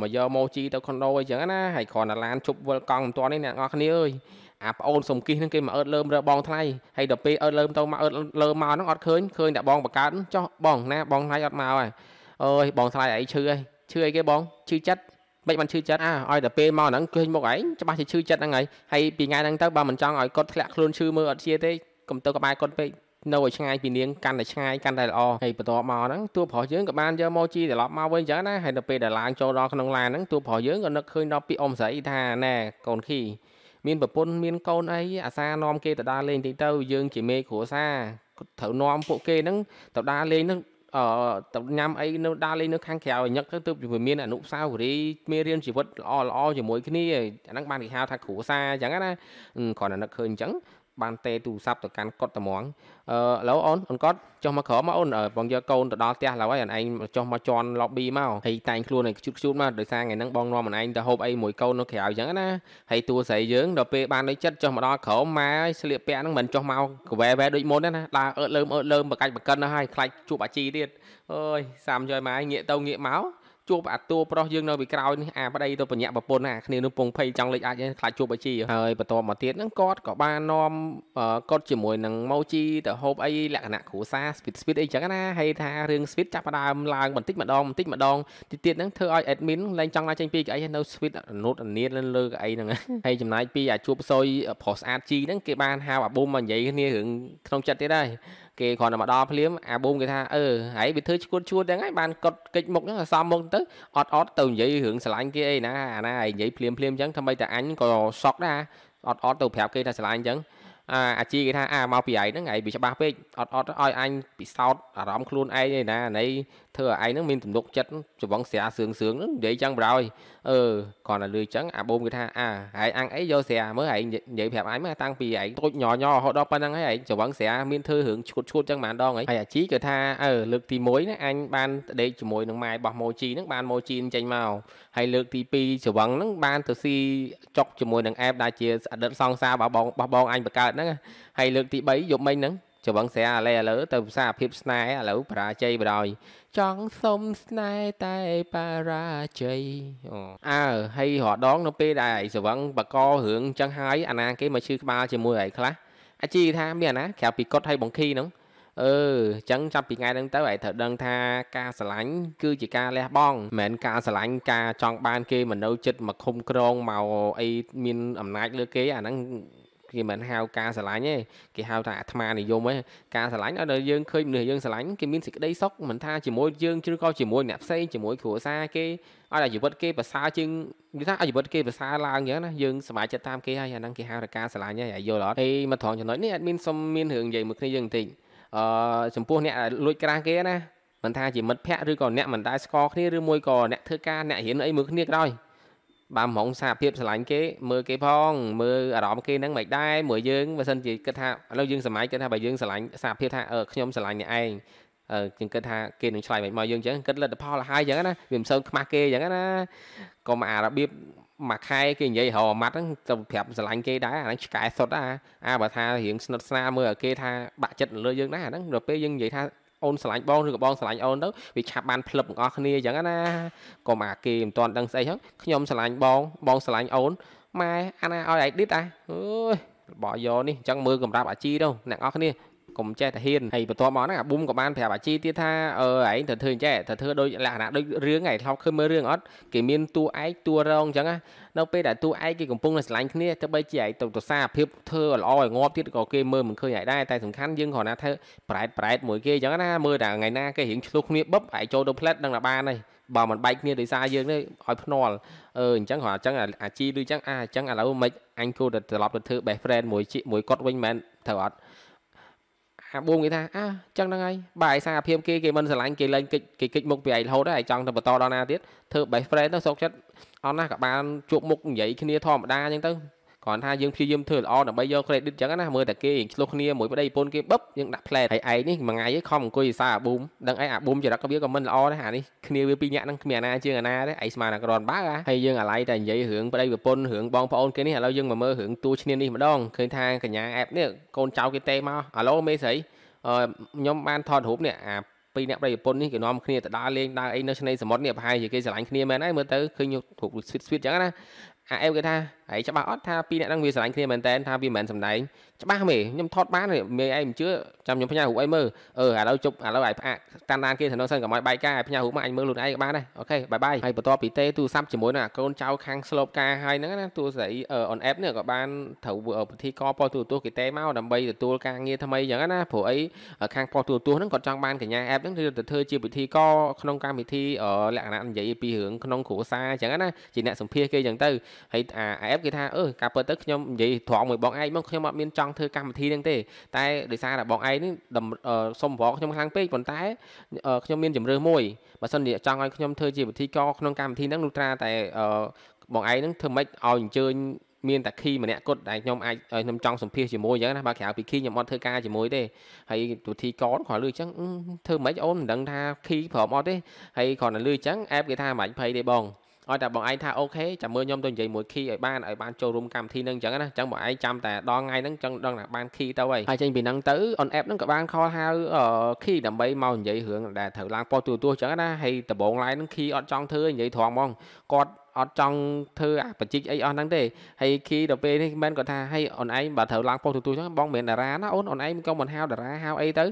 មកយកម៉ូជីទៅខុនដូអីចឹងណាហើយគ្រាន់តែឡានជប់វល់កង់មិនទាន់នេះទាំងអស់គ្នាអើយអាប្អូនសំគិសហ្នឹងគេមកអឺតលើមរើបងថ្លៃហើយដល់ពេលអឺតលើមទៅមកអឺតលើមកហ្នឹងអត់ឃើញឃើញតែបងបកើតចុះបងណាបងថ្លៃអត់មកហើយអើយបងថ្លៃអីឈឺអីឈឺអីគេបងឈឺចិត្តមិនបានឈឺចិត្តអាឲ្យតែពេលមកហ្នឹងឃើញមុខឯងច្បាស់ជាឈឺចិត្តហ្នឹងហើយហើយពីថ្ងៃហ្នឹងទៅបើមិនចង់ឲ្យគាត់ធ្លាក់ខ្លួនឈឺមើលអត់ជាទេកុំទៅក្បែរគាត់ពេកនៅឲ្យឆ្ងាយពីនាងកាន់តែឆ្ងាយកាន់តែល្អហើយបន្ទាប់មកហ្នឹងតួប្រុសយើងក៏បានយកមកជីត្រឡប់មកវិញអញ្ចឹងណាហើយនៅពេលដែលឡើងចូលដល់ក្នុងឡានហ្នឹងតួប្រុសយើងក៏នឹកឃើញដល់ពីអ៊ំស្រីថាណែកូនខីមានប្រពន្ធមានកូនអីអាសានាំគេទៅដើរលេងតិចទៅយើង ជាមេគ្រួសារត្រូវនាំពួកគេហ្នឹងទៅដើរលេងហ្នឹងអឺទៅញ៉ាំអីនៅដើរលេងនៅខាងក្រៅឲ្យញឹកទៅទើបវាមានអនុស្សាវរីយ៍មេរៀនជីវិតល្អល្អជាមួយគ្នាអាហ្នឹងបានគេហៅថាគ្រួសារអញ្ចឹងណាគ្រាន់តែនឹកឃើញអញ្ចឹងបានទេទូរស័ព្ទទៅកាន់គាត់ត្មងអឺឥឡូវអូនអូនគាត់ចុះមកក្រោមមកអូនបងយកកូនទៅដល់ផ្ទះឡើយអូនឯងចុះមកជន់ lobby មកហើយតែងខ្លួនឲ្យខ្ជូតខ្ជូតមកដោយសារថ្ងៃហ្នឹងបងនាំអូនឯងទៅហូបអីមួយកូននៅក្រៅអញ្ចឹងណាហើយតួស្រីយើងដល់ពេលបានដូចចិត្តចុះមកដល់ក្រោមម៉ែស្លៀកពាក់ហ្នឹងមិនចុះមកកវែវែដូចមុនណាដើរអឺតលើមអឺតលើមបកាច់បកិនទៅហើយខ្លាចជួបអាជីទៀតអើយសាមយកម៉ែងាកទៅងាកមកជួបអាតួប្រុសយើងនៅពីក្រោយនេះអាប្តីទៅបញ្ញាប្រពន្ធអាគ្នានោះពងភ័យចង់លេចអាចខ្លាចជួបអាជីហើយបន្តមកទៀតហ្នឹងគាត់ក៏បាននាំគាត់ជាមួយនឹងម៉ូជីទៅហូបអីលក្ខណៈគ្រួសារ speed speed អីចឹងណាហើយថារឿង speed ចាប់ផ្ដើមឡើងបន្តិចម្ដងបន្តិចម្ដងទីទៀតហ្នឹងធ្វើឲ្យ admin លែងចង់ឡាចេញពីកៅអីនៅ speed អនុតអនៀតលើកៅអីហ្នឹងហើយចំណាយពីអាជួបសុយប្រុសស្អាតជីហ្នឹងគេបានហៅអាប៊ុំមកនិយាយគ្នារឿងក្នុងចិត្តទៀតហើយគេគ្រាន់តែមកដល់ភ្លាមអាប៊ូមគេថាអឺហើយវាធ្វើឈួតឈួតទាំងហ្នឹងបានកត់កិច្ចមុខហ្នឹងសំមុខទៅអត់អត់ទៅនិយាយរឿងឆ្លាញ់គេអីណាអាណាឯងនិយាយភ្លាមភ្លាមអញ្ចឹងថ្មីតែអញក៏សក់ដែរអត់អត់ទៅប្រាប់គេថាឆ្លាញ់អញ្ចឹងអាអាជីគេថាអាមកពីឯងហ្នឹងឯងវាច្បាស់ពេកអត់អត់ឲ្យអញពិសោធន៍អារម្មណ៍ខ្លួនឯងឯណាណៃធ្វើឲ្យឯងហ្នឹងមានទំនុកចិត្តច្រវឹងស្រាសឿងសឿងហ្នឹងនិយាយចឹងបណ្ដោយអឺគាត់តែលឺចឹងអាបូមគេថាអាហែងអាំងអីយកស្រាមើលហែងនិយាយប្រាប់អញមកតាំងពីហែងទូចញ៉ញ៉រហូតដល់ប៉ុណ្្នឹងហើយហែងច្រវឹងស្រាមានធ្វើរឿងឈួតឈួតចឹងបានដងហើយហើយអាជីគាត់ថាអឺលើកទី1ណាអញបានដេកជាមួយនឹងម៉ែរបស់ម៉ូជីហ្នឹងបានម៉ូជីចេញមកហើយលើកទី2ច្រវឹងហ្នឹងបានទៅស៊ីចុកជាមួយនឹងអែបដែលជាអតីតសង្សាររបស់បងរបស់បងអញបង្កើតហ្នឹងហើយលើកទី3យប់មិញហ្នឹងច្បងស្រាឥឡូវឥឡូវទៅភាសាភាពស្នេហ៍ឥឡូវបរាជ័យបដ ாய் ចង់សុំស្នេហ៍តែបរាជ័យអើហើយរដងនៅពេលដែលឯស្វឹងបកករឿងចឹងហើយអាណាគេមកឈឺក្បាលជាមួយឯខ្លះអាជីថាមានអាណាក្រៅពីកត់ហើយបង្ខីហ្នឹងអឺចឹងចាប់ពីថ្ងៃហ្នឹងទៅឯត្រូវដឹងថាការស្រឡាញ់គឺជាការលះបង់មិនមែនការស្រឡាញ់ការចង់បានគេមកនៅចិត្តមកឃុំក្រងមកអីមានអំណាចលើគេអាហ្នឹងគេមិនហៅការស្រឡាញ់ទេគេហៅថាអាត្មានិយមឯងការស្រឡាញ់ឲ្យដល់យើងឃើញមនុស្សយើងស្រឡាញ់គេមានសេចក្តីសុខមិនថាជាមួយយើងឬក៏ជាមួយអ្នកផ្សេងជាមួយគ្រួសារគេឲ្យដល់ជីវិតគេប្រសើរជាងនិយាយថាឲ្យជីវិតគេប្រសើរឡើងយ៉ាងណាយើងសប្បាយចិត្តតាមគេហើយអាហ្នឹងគេហៅថាការស្រឡាញ់ហើយយល់អត់ហើយមកត្រង់ចំណុចនេះអត់មានសុំមានរឿងនិយាយមួយគ្នាយើងបន្តិចអឺចំពោះអ្នកលួចក្រាស់គេណាមិនថាជាមិត្តភ័ក្តិឬក៏អ្នកមិនដែលស្គាល់គ្នាឬមួយក៏អ្នកធ្វើការអ្នករៀនអីមួយគ្នាក៏ដោយបាទហ្មងសារភាពឆ្លាញ់គេមើលគេផងមើលអារម្មណ៍គេហ្នឹងមិនដែរមួយយើងបើសិនជាគិតថាឥឡូវយើងសម័យគិតថាបើយើងឆ្លាញ់សារភាពថាខ្ញុំឆ្លាញ់អ្នកឯងអឺយើងគិតថាគេនឹងឆ្លាញ់មិនមកយើងអញ្ចឹងគិតលទ្ធផលឲ្យអញ្ចឹងណាវាមិនសូវខ្មាស់គេអញ្ចឹងណាក៏មកអារបៀបមួយខែគេនិយាយរហម៉ាត់ហ្នឹងទៅប្រាប់ឆ្លាញ់គេដែរអាហ្នឹងឆ្កែសុតអាអាបើថារៀងស្និទ្ធស្នាលមើលឲ្យគេថាបាក់ចិត្តលើយើងដែរអាហ្នឹងដល់ពេលយើងនិយាយថាអូនស្រឡាញ់បងឬក៏បងស្រឡាញ់អូនទៅវាឆាប់បានផ្លឹបទាំងអស់គ្នាអញ្ចឹងណាកុំអាគេមិនទាន់ដឹងស្អីហ្នឹងខ្ញុំស្រឡាញ់បងបងស្រឡាញ់អូនម៉ែអាណាឲ្យ edit អាអើយរបស់យកនេះអញ្ចឹងមើលកម្រាប់អាជីទៅអ្នកនរគ្នាកុំចេះតែហ៊ានហើយបន្ទាប់មកហ្នឹងអាប៊ុំក៏បានប្រាប់អាជីទៀតថាអឺឯងត្រូវធ្វើអញ្ចេះត្រូវធ្វើដូចលក្ខណៈដូចរឿងឯងធ្លាប់ឃើញមើលរឿងអត់គេមានតួឯកតួរងអញ្ចឹងណានៅពេលដែលតួឯកគេកំពុងតែស្រឡាញ់គ្នាទោះបីជាឯងទៅទសាភាពធ្វើល្អឲ្យងាប់ទៀតក៏គេមើលមិនឃើញឯងដែរតែសំខាន់យើងគ្រាន់តែធ្វើប្រែតប្រែតមួយគេអញ្ចឹងណាមើលតែថ្ងៃណាគេរៀងឆ្លុះគ្នាបឹបឯងចូលទៅផ្លិតនឹងតែបានហើយបើមិនបែកគ្នាដោយសារយើងទេឲ្យភ្នាល់អឺអញ្ចឹងគ្រាន់អញ្ចឹងអាជីដូចអញ្ចឹងអាអញ្ចឹងឥឡូវមិនអញគូទៅត្រឡប់ទៅធ្វើ best friend មួយជាមួយគាត់វិញមិនត្រូវអត់អាបួងគេថាអើចឹងហ្នឹងហើយបើឯងសារអាភិមគេគេមិនស្រឡាញ់គេលែងគេគេគេចមុខពីឯងរហូតហើយឯងចង់ទៅបន្តដល់ណាទៀតធ្វើ best friend ទៅសុកចិត្តអស់ណាស់ក៏បានជួបមុខនិយាយគ្នាធម្មតាអញ្ចឹងទៅគ្រាន់ថាយើងព្យាយាមធ្វើល្អដើម្បីយក credit ចឹងណាមើលតែគេឆ្លោះគ្នាមួយប្តីប្រពន្ធគេបឹបយើងដាក់ plan ហើយឯងនេះមួយថ្ងៃឯងខំអង្គុយសារអាប៊ូមដឹងឯងអាប៊ូមចរិតក៏វាក៏មិនល្អដែរអានេះគ្នាវាពីរញាក់ហ្នឹងគ្មានអាណាជាងអាណាទេឯងស្មានតែក្រាន់បើហើយយើងអាឡ័យតែនិយាយរឿងប្តីប្រពន្ធរឿងបងប្អូនគេនេះឥឡូវយើងមកមើលរឿងតួឈ្នាននេះម្ដងឃើញថាកញ្ញាអែបនេះកូនចៅគេទេមកអាឡូមេស្រីខ្ញុំបានថតរូបនេះអាពីរអ្នកប្រៃប្រពន្ធនេះគេនាំគ្នាទៅដើរលេងដើរអីនៅឆ្នេរសមុទ្រនេះប្រហែលជាគេស្រឡាញ់គ្នាមែនហើយមើលទៅឃើញរូបស្វីតស្វីតចឹងណាអាអែបគេថាហើយច្បាស់អត់ថាពីរអ្នកហ្នឹងវាស្រឡាញ់គ្នាមែនតើថាវាមិនមែនសំដែងច្បាស់មេខ្ញុំថតបានមេឯងមិនជឿចាំខ្ញុំផ្ញើរូបអីមើលអឺឥឡូវជប់ឥឡូវឯងផ្អាកតាមដានគេទៅនោះសិនកុំឲ្យបែកការឯងផ្ញើរូបមកអញមើលខ្លួនឯងក៏បានដែរអូខេបាយបាយហើយបន្ទាប់ពីទេទូរស័ព្ទជាមួយនឹងអាកូនចៅខាងស្លូបការហើយហ្នឹងណាទូស្រីអនអេបនេះក៏បានត្រូវពិធីកប៉ុស្តិ៍ទូរទស្សន៍គេទេមកដើម្បីទទួលការងារថ្មីអញ្ចឹងណាព្រោះអីខាងប៉ុស្តិ៍ទូរទស្សន៍ហ្នឹងគាត់ចង់បានកញ្ញាអេបហ្នឹងទៅធ្វើជាពិធីកក្នុងកម្មវិធីលក្ខណៈនិយាយពីរឿងក្នុងគ្រួសារអញ្ចឹងណាជាអ្នកសម្ភាសគេអញ្ចឹងទៅហើយអាអេប app គេថាអឺការពិតទៅខ្ញុំនិយាយត្រង់មួយបងឯងមកខ្ញុំអត់មានចង់ធ្វើកម្មវិធីហ្នឹងទេតែដោយសារតែបងឯងនេះសុំប្រកខ្ញុំខ្លាំងពេកប៉ុន្តែខ្ញុំមានជំរឿសមួយបើសិនជាចង់ឲ្យខ្ញុំធ្វើជាវិធីកក្នុងកម្មវិធីហ្នឹងលុត្រាតែបងឯងហ្នឹងធ្វើម៉េចឲ្យអញ្ជើញមានតាខីម្នាក់គត់ដែលខ្ញុំអាចខ្ញុំចង់សម្ភាសជាមួយអញ្ចឹងណាបើក្រៅពីខីខ្ញុំអត់ធ្វើការជាមួយទេហើយទូធីកនគាត់លឺអញ្ចឹងធ្វើម៉េចអូនមិនដឹងថាខីព្រមអត់ទេហើយគាត់តែលឺអញ្ចឹងអែបគេថាមិនបាច់ភ័យទេបងឲ្យតែបងឯងថាអូខេចាំមើលខ្ញុំទៅនិយាយមួយ key ឲ្យបានឲ្យបានចូលរួមកម្មវិធីនឹងអញ្ចឹងណាអញ្ចឹងបងឯងចាំតែដល់ថ្ងៃហ្នឹងអញ្ចឹងដល់ណាបាន key ទៅហើយហើយចេញពីហ្នឹងទៅ on app ហ្នឹងក៏បាន call ហៅ key ដើម្បីមកនិយាយរឿងដែលត្រូវឡើងប៉ុស្តិ៍ទូរទស្សន៍អញ្ចឹងណាហើយដំបងឡាយហ្នឹង key អត់ចង់ធ្វើនិយាយត្រង់ហ្មងគាត់អត់ចង់ធ្វើអាបជីកអីអស់ហ្នឹងទេហើយគីដល់ពេលនេះមិនគាត់ថាហើយអូនឯងបើត្រូវឡើងប៉ុស្តិ៍ទូទូចឹងបងមិនមែនតារាណាអូនអូនឯងមិនក៏មិនហៅតារាហៅអីទៅ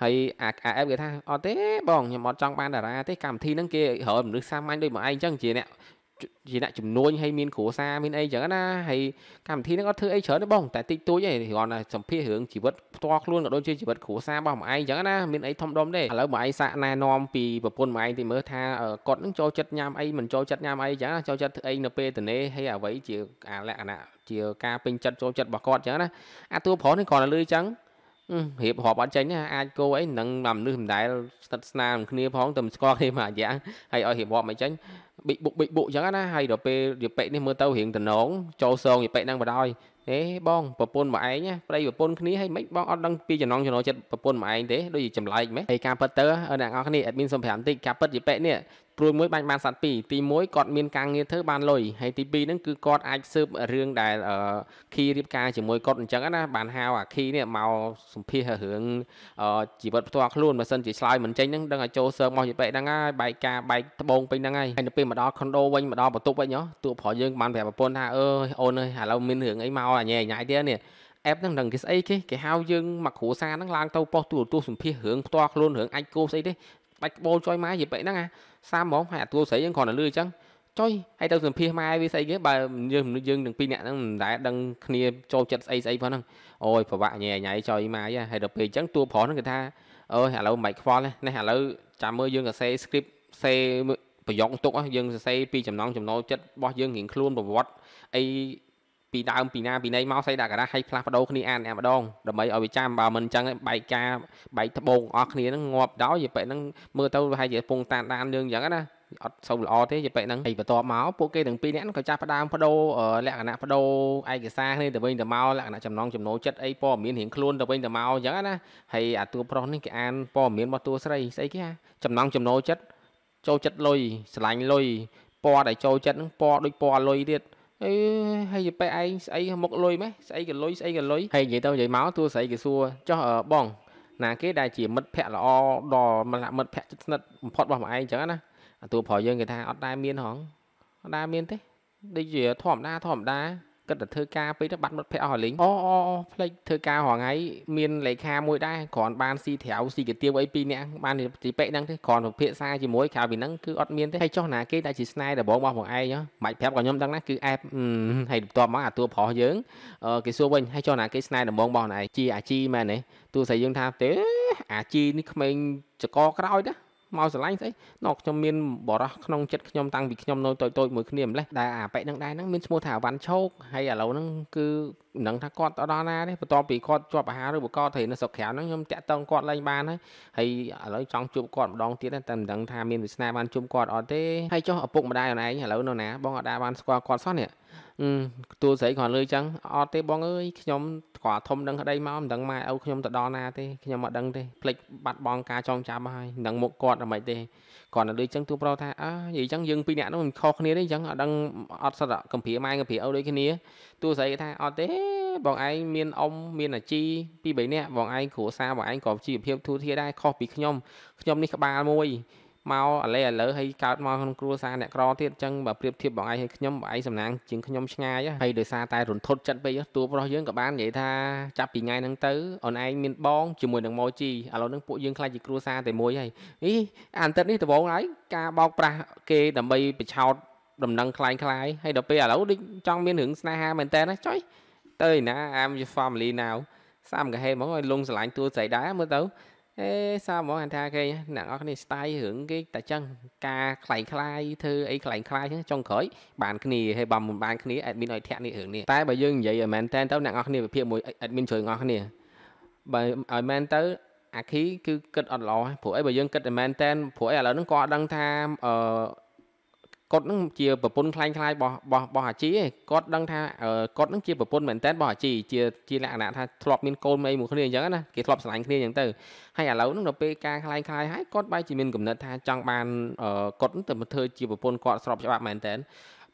ហើយអា AF គេថាអត់ទេបងខ្ញុំអត់ចង់បានតារាទេកម្មវិធីហ្នឹងគេរកមនុស្សសាមញ្ញដូចមកឯងអញ្ចឹងជាអ្នកជាអ្នកចំនួនហើយមានគ្រួសារមានអីចឹងណាហើយកម្មវិធីហ្នឹងអត់ធ្វើអីច្រើនទេបងតែតិចតួចឯងគ្រាន់តែសម្ភាសរឿងជីវិតផ្ទាល់ខ្លួនក៏ដូចជាជីវិតគ្រួសាររបស់ម្អឯងចឹងណាមានអីធំដុំទេឥឡូវម្អឯងសាកណែនាំពីប្រពន្ធម្អឯងទីមើលថាគាត់នឹងចូលចិត្តញ៉ាំអីមិនចូលចិត្តញ៉ាំអីចឹងណាចូលចិត្តធ្វើអីនៅពេលទៅនេហើយអ្វីជាអាលក្ខណៈជាការពេញចិត្តចូលចិត្តរបស់គាត់ចឹងណាអាតួប្រុសនេះគ្រាន់តែលឺចឹងរៀបរាប់អត់ចេញណាអាចគោអីនឹងមនុស្សមិនដែលស្និទ្ធស្នាលនឹងគ្នា ផងទៅស្គាល់គ្នាមួយរយៈហើយឲ្យរៀបរាប់មិនចេញបិចបុកបិចបុកអញ្ចឹងណាហើយដល់ពេលយពេកនេះមើលទៅរៀងតំណងចូលសងយពេកហ្នឹងបណ្ដោយអេបងប្រពន្ធមួយឯងណាប្តីប្រពន្ធគ្នាហើយមិនបងអត់ដឹងពីចំណងចំណោចិត្តប្រពន្ធមួយឯងទេដូចជាចម្លែកហ្មងហើយការពិតទៅអ្នកនរគ្នាអត់មានសំប្រាំតិចការពិតយពេកនេះព្រួយមួយបាញ់បានសัตว์ពីរទី1គាត់មានការងារធ្វើបានលុយហើយទី2ហ្នឹងគឺគាត់អាចស៊ើបរឿងដែលខីរៀបការជាមួយគាត់អញ្ចឹងណាបានហៅអាខីនេះមកសម្ភាសរឿងជីវិតផ្ទាល់ខ្លួនបើសិនជាឆ្លើយមិនចេញហ្នឹងដឹងឲ្យចូលសើមកយពេកហ្នឹងហើយបែកការបែកត្បូងពេញហ្នឹងហើយហើយនៅពេលមកដល់ខុនដូវិញមកដល់បន្ទប់វិញហ៎ទូប្រហយើងបានប្រាប់ប្រពន្ធថាអើយអូនអើយឥឡូវមានរឿងអីមកអញញ៉ៃទៀតនេះអេបហ្នឹងនឹងគេស្អីគេគេហៅយើងមកគ្រូសាហ្នឹងឡើងទៅប៉ុស្ទូរទស្សន៍សម្ភាសរឿងផ្ទាល់ខ្លួនរឿងអាចគោស្អីទេបាច់បោចុយម៉ែនិយាយបែបហ្នឹងអាសាមហ្មងហើយអាតួស្រីយើងគ្រាន់តែលឺអញ្ចឹងចុយហើយទៅសម្ភាសម៉ែវាស្អីគេបើយើងយើងទាំងពីរអ្នកហ្នឹងមិនដែលដឹងគ្នាចូលចិត្តស្អីស្អីផងហ្នឹងអូយប្រវាក់ញ៉ៃញ៉ៃចុយម៉ែហើយដល់ពេលអញ្ចឹងតួប្រុសហ្នឹងគេថាអើយឥឡូវមិនខ្វល់ទេនេះឥឡូវចាំមើលយើងសរសេរ script សេប្រយោគទុកយើងសរសេរពីចំណងចំណោចិត្តរបស់យើងរៀងខ្លួនប្រវត្តិអីពីដើមពីណាពីណីមកស្អីដាក់កណ្ដាស់ឲ្យផ្លាស់ប្ដូរគ្នាអានអ្នកម្ដងដើម្បីឲ្យវាចាំបើមិនអញ្ចឹងបែកការបែកត្បូងអស់គ្នាហ្នឹងងាប់ដោយយពេលហ្នឹងមើលទៅប្រហែលជាពងតានដានយើងអញ្ចឹងណាអត់សូវល្អទេយពេលហ្នឹងហើយបន្ទាប់មកពួកគេទាំងពីរនាក់ក៏ចាប់ផ្ដើមបដូរលក្ខណៈបដូរឯកសារគ្នាទៅវិញទៅមកលក្ខណៈចំណងចំណូលចិត្តអីព័ត៌មានរៀងខ្លួនទៅវិញទៅមកអញ្ចឹងណាហើយអាតួប្រុសនេះគេអានព័ត៌មានរបស់តួស្រីស្អីគេហ่าចំណងចំណូលចិត្តចូលចិត្តលុយស្រឡាញ់លុយពណ៌ដែលចូលចិត្តហ្នឹងពណ៌ដូចពណ៌លុយទៀតអេហើយទៅឯងស្អីមុខលុយម៉េះស្អីក៏លុយស្អីក៏លុយហើយនិយាយទៅនិយាយមកទួស្រីគេសួរចោះបងណាគេដែលជាមិត្តភក្តិល្អដល់មិត្តភក្តិជិតស្និទ្ធបំផុតរបស់ម្អឯងអញ្ចឹងណាអាទួប្រុសយើងគេថាអត់ដែរមានហងអត់ដែរមានទេដូចជាធម្មតាធម្មតាគិតតែធ្វើការពេកទៅបាត់មិត្តភ័ក្ដិអស់រលីងអូអូផ្លេចធ្វើការរងថ្ងៃមានលេខាមួយដែរគ្រាន់បានស៊ីត្រាវស៊ីកាទៀវអីពីរនាក់បានទីពេកហ្នឹងទេគ្រាន់ពិភាក្សាជាមួយក្រៅពីហ្នឹងគឺអត់មានទេហើយចុះណាគេតែជាស្នេហ៍ដបងរបស់បងឯងមិនប្រាប់ក៏ខ្ញុំដឹងណាគឺអែបហើយបន្ទាប់មកអាតួប្រុសយើងគេសួរវិញហើយចុះណាគេស្នេហ៍ដបងរបស់ខ្លួនឯងជាអាជីមែនទេទូស្រីយើងថាទេអាជីនេះក្មេងចកក្រោយណាមកស្រឡាញ់ស្អីណោខ្ញុំមានបរោះក្នុងចិត្តខ្ញុំតាំងពីខ្ញុំនៅតូចតូចមួយគ្នាម្លេះដែលអាប៉ិចនឹងដែរហ្នឹងមានឈ្មោះថាអាវ៉ាន់ឆោកហើយឥឡូវហ្នឹងគឺមិនដឹងថាគាត់ទៅដល់ណាទេបន្ទាប់ពីគាត់ជាប់អាហារឬបកកត្រីនៅស្រុកក្រៅហ្នឹងខ្ញុំតាក់ទងគាត់ឡើងបានហើយហើយឥឡូវចង់ជួបគាត់ម្ដងទៀតតែមិនដឹងថាមានវាសនាបានជួបគាត់អត់ទេហើយចុះឪពុកម្ដាយខ្លួនឯងឥឡូវនៅណាបងអត់ដែរបានស្គាល់គាត់សោះនេះទទួលស្រីគ្រាន់លើចឹងអត់ទេបងអើយខ្ញុំគ្រាន់ធំដឹងក្តីមកមិនដឹងម៉ែឪខ្ញុំទៅដល់ណាទេខ្ញុំអត់ដឹងទេភ្លេចបាត់បង់ការចងចាំហើយមិនដឹងមុខគាត់អ្ហ្មិចទេគ្រាន់តែលើចឹងទូប្រថាអើនិយាយចឹងយើងពីរនាក់នោះមិនខុសគ្នាទេចឹងអត់ដឹងអត់សិតកំព្រាម៉ែកំព្រាឪដូចគ្នាទូស្រីថាអត់ទេបងឯងមានអ៊ំមានអាជីពីរបីនាក់បងឯងគ្រួសារបងឯងក៏ជីវភាពទូធាដែរខុសពីខ្ញុំខ្ញុំនេះក្បាលមួយមកឥឡូវឥឡូវឲ្យកើតមកក្នុងគ្រួសារអ្នកក្រទៀតអញ្ចឹងបើប្រៀបធៀបបងឯងឲ្យខ្ញុំបងឯងសំណាងជាងខ្ញុំឆ្ងាយហើយដោយសារតែរន្ធត់ចិត្តពេកតួប្រុសយើងក៏បាននិយាយថាចាប់ពីថ្ងៃហ្នឹងទៅអូនឯងមានបងជាមួយនឹងម៉ូជីឥឡូវហ្នឹងពួកយើងខ្លាចជាគ្រួសារតែមួយហើយអីអានទឹកនេះដបងហើយការបោកប្រាស់គេដើម្បីបញ្ឆោតដំណឹងคล้ายคล้ายហើយដល់ពេលឥឡូវដូចចង់មានរឿងស្នេហាមែនតើណាចុយទៅណា I'm your family now សាមកហេមកឲ្យលងស្រឡាញ់តួស្រីដែរមើលទៅអេសារហ្មងអានថាគេអ្នកនរគ្នា style រឿងគេតែចឹងការខ្លែងខ្លាយធ្វើអីខ្លែងខ្លាយចឹងចុងក្រោយបានគ្នាហើយបើមិនបានគ្នា admin ឲ្យធាក់នេះរឿងនេះតែបើយើងនិយាយឲ្យមែនតើអ្នកនរគ្នាវិភាគមួយ admin ជួយអ្នកនរគ្នាបើឲ្យមែនទៅអាខីគឺគិតអត់ល្អព្រោះអីបើយើងគិតតែមែនតើព្រោះអីឥឡូវហ្នឹងក៏អត់ដឹងថាអឺគាត់នឹងជាប្រពន្ធคล้ายคล้ายរបស់របស់របស់អាជីឯងគាត់ដឹងថាគាត់នឹងជាប្រពន្ធមែនតើរបស់អាជីជាជាលក្ខណៈថាធ្លាប់មានកូនអីមួយគ្នាអញ្ចឹងណាគេធ្លាប់ស្រឡាញ់គ្នាអញ្ចឹងទៅហើយឥឡូវនឹងដល់ពេលការคล้ายคล้ายហើយគាត់បែរជាមានគំនិតថាចង់បានគាត់ទៅមកធ្វើជាប្រពន្ធគាត់ស្របច្បាប់មែនតើ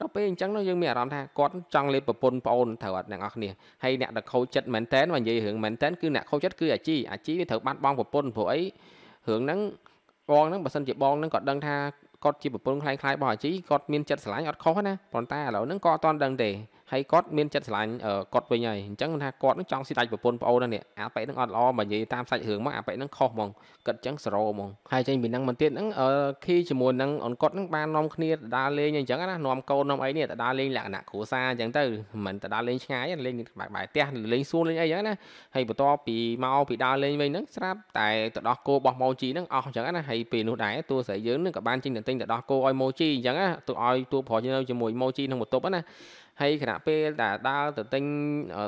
ដល់ពេលអញ្ចឹងយើងមានអារម្មណ៍ថាគាត់ចង់លេបប្រពន្ធប្អូនត្រូវអត់អ្នកនរគ្នាហើយអ្នកដែលខូចចិត្តមែនតើបើនិយាយរឿងមែនតើគឺអ្នកខូចចិត្តគឺអាជីអាជីវាត្រូវបាត់បង់ប្រពន្ធព្រោះអីរឿងហ្នឹងបងហ្នឹងបើសិនជាបងហ្នឹងគាត់ដឹងថាគាត់ជាប្រពន្ធខ្លាំងខ្លាយរបស់អាជីគាត់មានចិត្តស្រឡាញ់អត់ខុសណាប៉ុន្តែឥឡូវហ្នឹងគាត់អត់តន់ដឹងទេហើយគាត់មានចិត្តស្រឡាញ់គាត់វិញហើយអញ្ចឹងថាគាត់នឹងចង់ស៊ីដាច់ប្រពន្ធប្អូនណានេះអាប៉ែនឹងអត់ល្អបើនិយាយតាមសាច់រឿងមកអាប៉ែនឹងខុសហ្មងគាត់អញ្ចឹងសរោហ្មងហើយចេញពីនឹងមិនទៀតហ្នឹងខីជាមួយនឹងអូនគាត់នឹងបាននាំគ្នាដដាលេងអញ្ចឹងណានាំកូននាំអីនេះដដាលេងលក្ខណៈគ្រួសារអញ្ចឹងទៅមិនដដាលេងឆ្ងាយលេងបែបបែបផ្ទះលេងសួនលេងអីអញ្ចឹងណាហើយបន្ទាប់ពីមកពីដាលេងវិញហ្នឹងស្រាប់តែទៅដោះគោរបស់ម៉ូជីហ្នឹងអស់អញ្ចឹងណាហើយពេលនោះដែរតួស្រីយើងនឹងក៏បានចេញទៅទិញទៅដោះគោឲ្យម៉ូជីអញ្ចឹងណាទៅឲ្យតួប្រុសយើងជាមួយម៉ូជីក្នុងបន្ទប់ណាហើយខណៈពេលដែលដើរទៅទិញ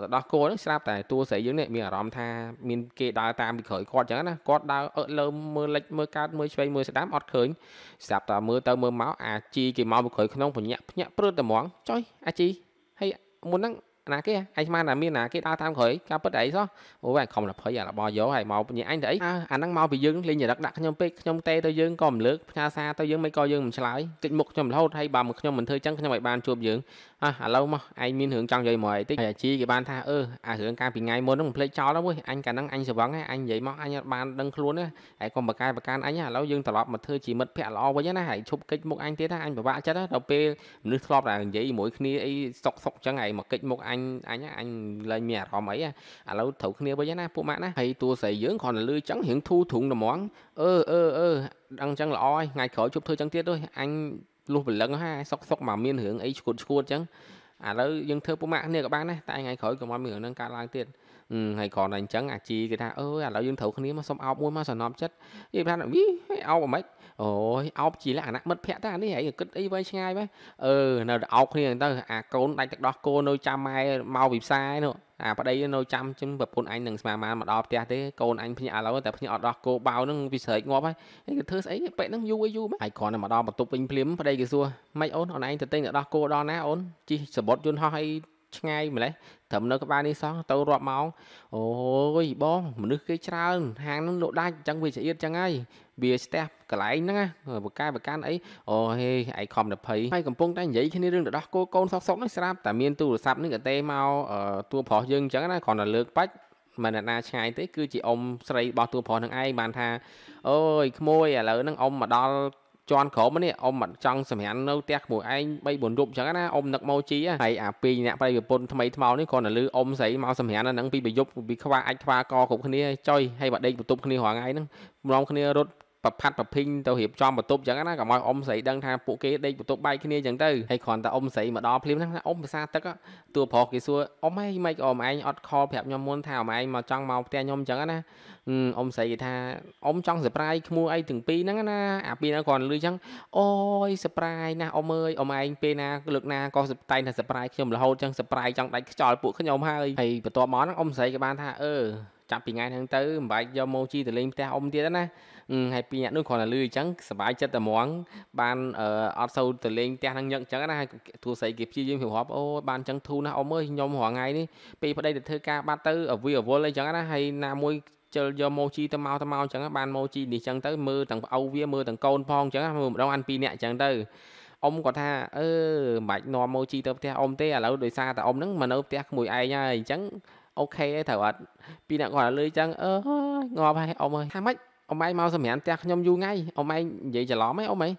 ទៅដោះគោហ្នឹងស្រាប់តែតួស្រីយើងនេះមានអារម្មណ៍ថាមានគេដើរតាមពីក្រោយគាត់អញ្ចឹងណាគាត់ដើរអឺលើមើលលិចមើលកើតមើលឆ្វេងមើលស្ដាំអត់ឃើញស្រាប់តែមើលទៅមើលមកអាជីគេមកពីក្រោយក្នុងភញាក់ភញាក់ព្រឺតែហ្មងចុយអាជីហើយមុនហ្នឹងណាគេឯងស្មានតែមានណាគេដើរតាមក្រោយការពិតអីសោះអូឯងខំលភ័យអារបស់យកហើយមកញ៉ាអញទៅអីអាហ្នឹងមកពីយើងលេងរឹកដាក់ខ្ញុំពេកខ្ញុំតេទៅយើងក៏មិនលើកផ្ញើសារទៅយើងមិនក៏យើងមិនឆ្លើយគេចមុខខ្ញុំរហូតហើយបើមកខ្ញុំមិនធ្វើចឹងខ្ញុំឲ្យបានជួបយើងអះឥឡូវមកឯងមានរឿងចង់និយាយមកអីតិចអាជីគេបានថាអឺអារឿងកាលពីថ្ងៃមុនហ្នឹងមិនភ្លេចចោលហ្នឹងអញកាលហ្នឹងអញស្រវឹងហើយអញនិយាយមកអញអត់បានដឹងខ្លួនទេហើយកុំបកកាយបកានអញឥឡូវយើងត្រឡប់មកធ្វើជាមិត្តភក្តិល្អវិញណាហើយឈប់កិច្ចមុខអញទៀតណាអញពិបាកចិត្តដល់ពេលមនុស្សធ្លាប់តែនិយាយជាមួយគ្នាអីសុកសុកចឹងហើយមកកិច្ចមុខអញអញអញអញលែងមានអារម្មណ៍អីឥឡូវត្រូវគ្នាវិញណាពួកម៉ាក់ណាហើយតួស្រីយើងគ្រាន់តែលឺចឹងរៀងធូរទ្រុងត្មងអឺអឺអឺដឹងចឹងល្អហើយថ្ងៃក្រោយជប់ធ្វើចឹងទៀតទៅអញលុះព្រលឹងហើយសុកសុកមកមានរឿងអីឈួតឈួតចឹងឥឡូវយើងធ្វើពុកម៉ាក់គ្នាក៏បានដែរតែថ្ងៃក្រោយកុំឲ្យមានរឿងហ្នឹងកើតឡើងទៀតហើយគ្រាន់តែអញ្ចឹងអាជីគេថាអើយឥឡូវយើងត្រូវគ្នាមកសុំអោបមួយមកសំណប់ចិត្តនិយាយថាវីអោបអ្ហ្មិចអូយអោបជាលក្ខណៈមិត្តភក្តិតែអានេះឯងគិតអីវែងឆ្ងាយបែអឺនៅតែអោបគ្នាទៅអាកូនដាច់ទឹកដោះគោនៅចាំម៉ែមកពីផ្សារឯនោះអាប្តីនៅចាំជិះប្រពន្ធអញនឹងស្មានមកដល់ផ្ទះទេកូនអញភ្ញាក់ឥឡូវតែភ្ញាក់អត់ដោះគោបៅនឹងវាស្រែកងាប់ហើយគេធ្វើស្អីពេលហ្នឹងយូរអីយូរមកឯគ្រាន់តែមកដល់បន្ទប់វិញភ្លាមប្តីគេសួរម៉េចអូនអូនឯងទៅទិញទឹកដោះគោដល់ណាអូនជិះសបុតយន្តហោះអីឆ្ងាយម្លេះត្រឹមនៅក្បែរនេះសោះទៅរាប់ម៉ោងអូយបងមនុស្សគេច្រើនហាងនឹងលក់ដាច់អញ្ចឹងវាស្អៀតអញ្ចឹងហើយវាស្ទះកន្លែងហ្នឹងបកាយបកានអីអូហេឯខំ20ហើយកំពុងតែនិយាយគ្នារឿងដដោះគោកូនសក់សក់នេះស្រាប់តែមានទូរស័ព្ទនេះកតេមកតួប្រុសយើងអញ្ចឹងណាគ្រាន់តែលើកបាច់មិនអ្នកណាឆ្ងាយទេគឺជាអ៊ំស្រីរបស់តួប្រុសនឹងឯងបានថាអូយក្មួយឥឡូវហ្នឹងអ៊ំមកដល់ជាន់ក្រុមនេះអ៊ំមិនចង់សម្រាននៅផ្ទះក្មួយឯង3 4យប់អញ្ចឹងណាអ៊ំនឹកមកជីហើយអាពីរអ្នកប្រៃប្រពន្ធថ្មីថ្មោនេះគ្រាន់តែលឺអ៊ំស្រីមក សម្រានហ្នឹងពីប្រយប់ពីខ្វះអាចខ្វះកគ្រប់គ្នាចុយហើយបើដេកបន្ទប់គ្នារាល់ថ្ងៃហ្នឹងម្ដងគ្នារត់ប្រផាត់ប្រភិញទៅរៀបចំបន្ទប់អញ្ចឹងណាកុំឲ្យអ៊ំស្រីដឹងថាពួកគេដេកបន្ទប់បែកគ្នាអញ្ចឹងទៅហើយគ្រាន់តែអ៊ំស្រីមកដល់ភ្លាមហ្នឹងអ៊ំភាសាទឹកតួប្រុសគេសួរអ៊ំហីមិនអ៊ំឯងអត់ខលប្រាប់ខ្ញុំមុនថាអ៊ំឯងមកចង់មកផ្ទះខ្ញុំអញ្ចឹងណាអ៊ំស្រីគេថាអ៊ំចង់ surprise ឈ្មោះអីទាំងពីរហ្នឹងណាអាពីរហ្នឹងគ្រាន់ឮអញ្ចឹងអូយ surprise ណាអ៊ំអើយអ៊ំឯងពេលណាលើកណាក៏តែងថា surprise ខ្ញុំរហូតអញ្ចឹង surprise ចង់ដាច់ខ្យល់ពួកខ្ញុំហើយហើយបន្ទាប់មកហ្នឹងអ៊ំស្រីគេបានថាអឺចាប់ពីថ្ងៃហ្នឹងទៅមិនបាច់យកម៉ូជីទៅលេងផ្ទះអ៊ំទៀតណាហើយពីរអ្នកនោះគ្រាន់តែលឺអញ្ចឹងសប្បាយចិត្តតែហ្មងបានអត់សូវទៅលេងផ្ទះនឹងញឹកអញ្ចឹងណាហើយទូស្រីគេព្យាយាមរាប់អូបានអញ្ចឹងធូរណាស់អ៊ំអើយខ្ញុំរាល់ថ្ងៃនេះពេលប្តីទៅធ្វើការបាត់ទៅអវីអវល់អីអញ្ចឹងណាហើយណាមួយជិលយកម៉ូជីទៅមកទៅមកអញ្ចឹងបានម៉ូជីនេះអញ្ចឹងទៅមើលទាំងប្អូវវាមើលទាំងកូនផងអញ្ចឹងមើលម្ដងអានពីរអ្នកអញ្ចឹងទៅអ៊ំគាត់ថាអឺមិនបាច់នាំម៉ូជីទៅផ្ទះអ៊ំទេឥឡូវដោយសារតែអ៊ំហ្នឹងមកនៅផ្ទះក្មួយឯងហើយអញ្ចឹងអូខេត្រូវអត់ពីអ្នកគាត់លើអញ្ចឹងអឺងាប់ហើយអ៊ំអើយថាម៉េចអ៊ំឯងមកសម្រាប់ផ្ទះខ្ញុំយូរថ្ងៃអ៊ំឯងនិយាយច្រឡំហ៎អ៊ំឯងនេះ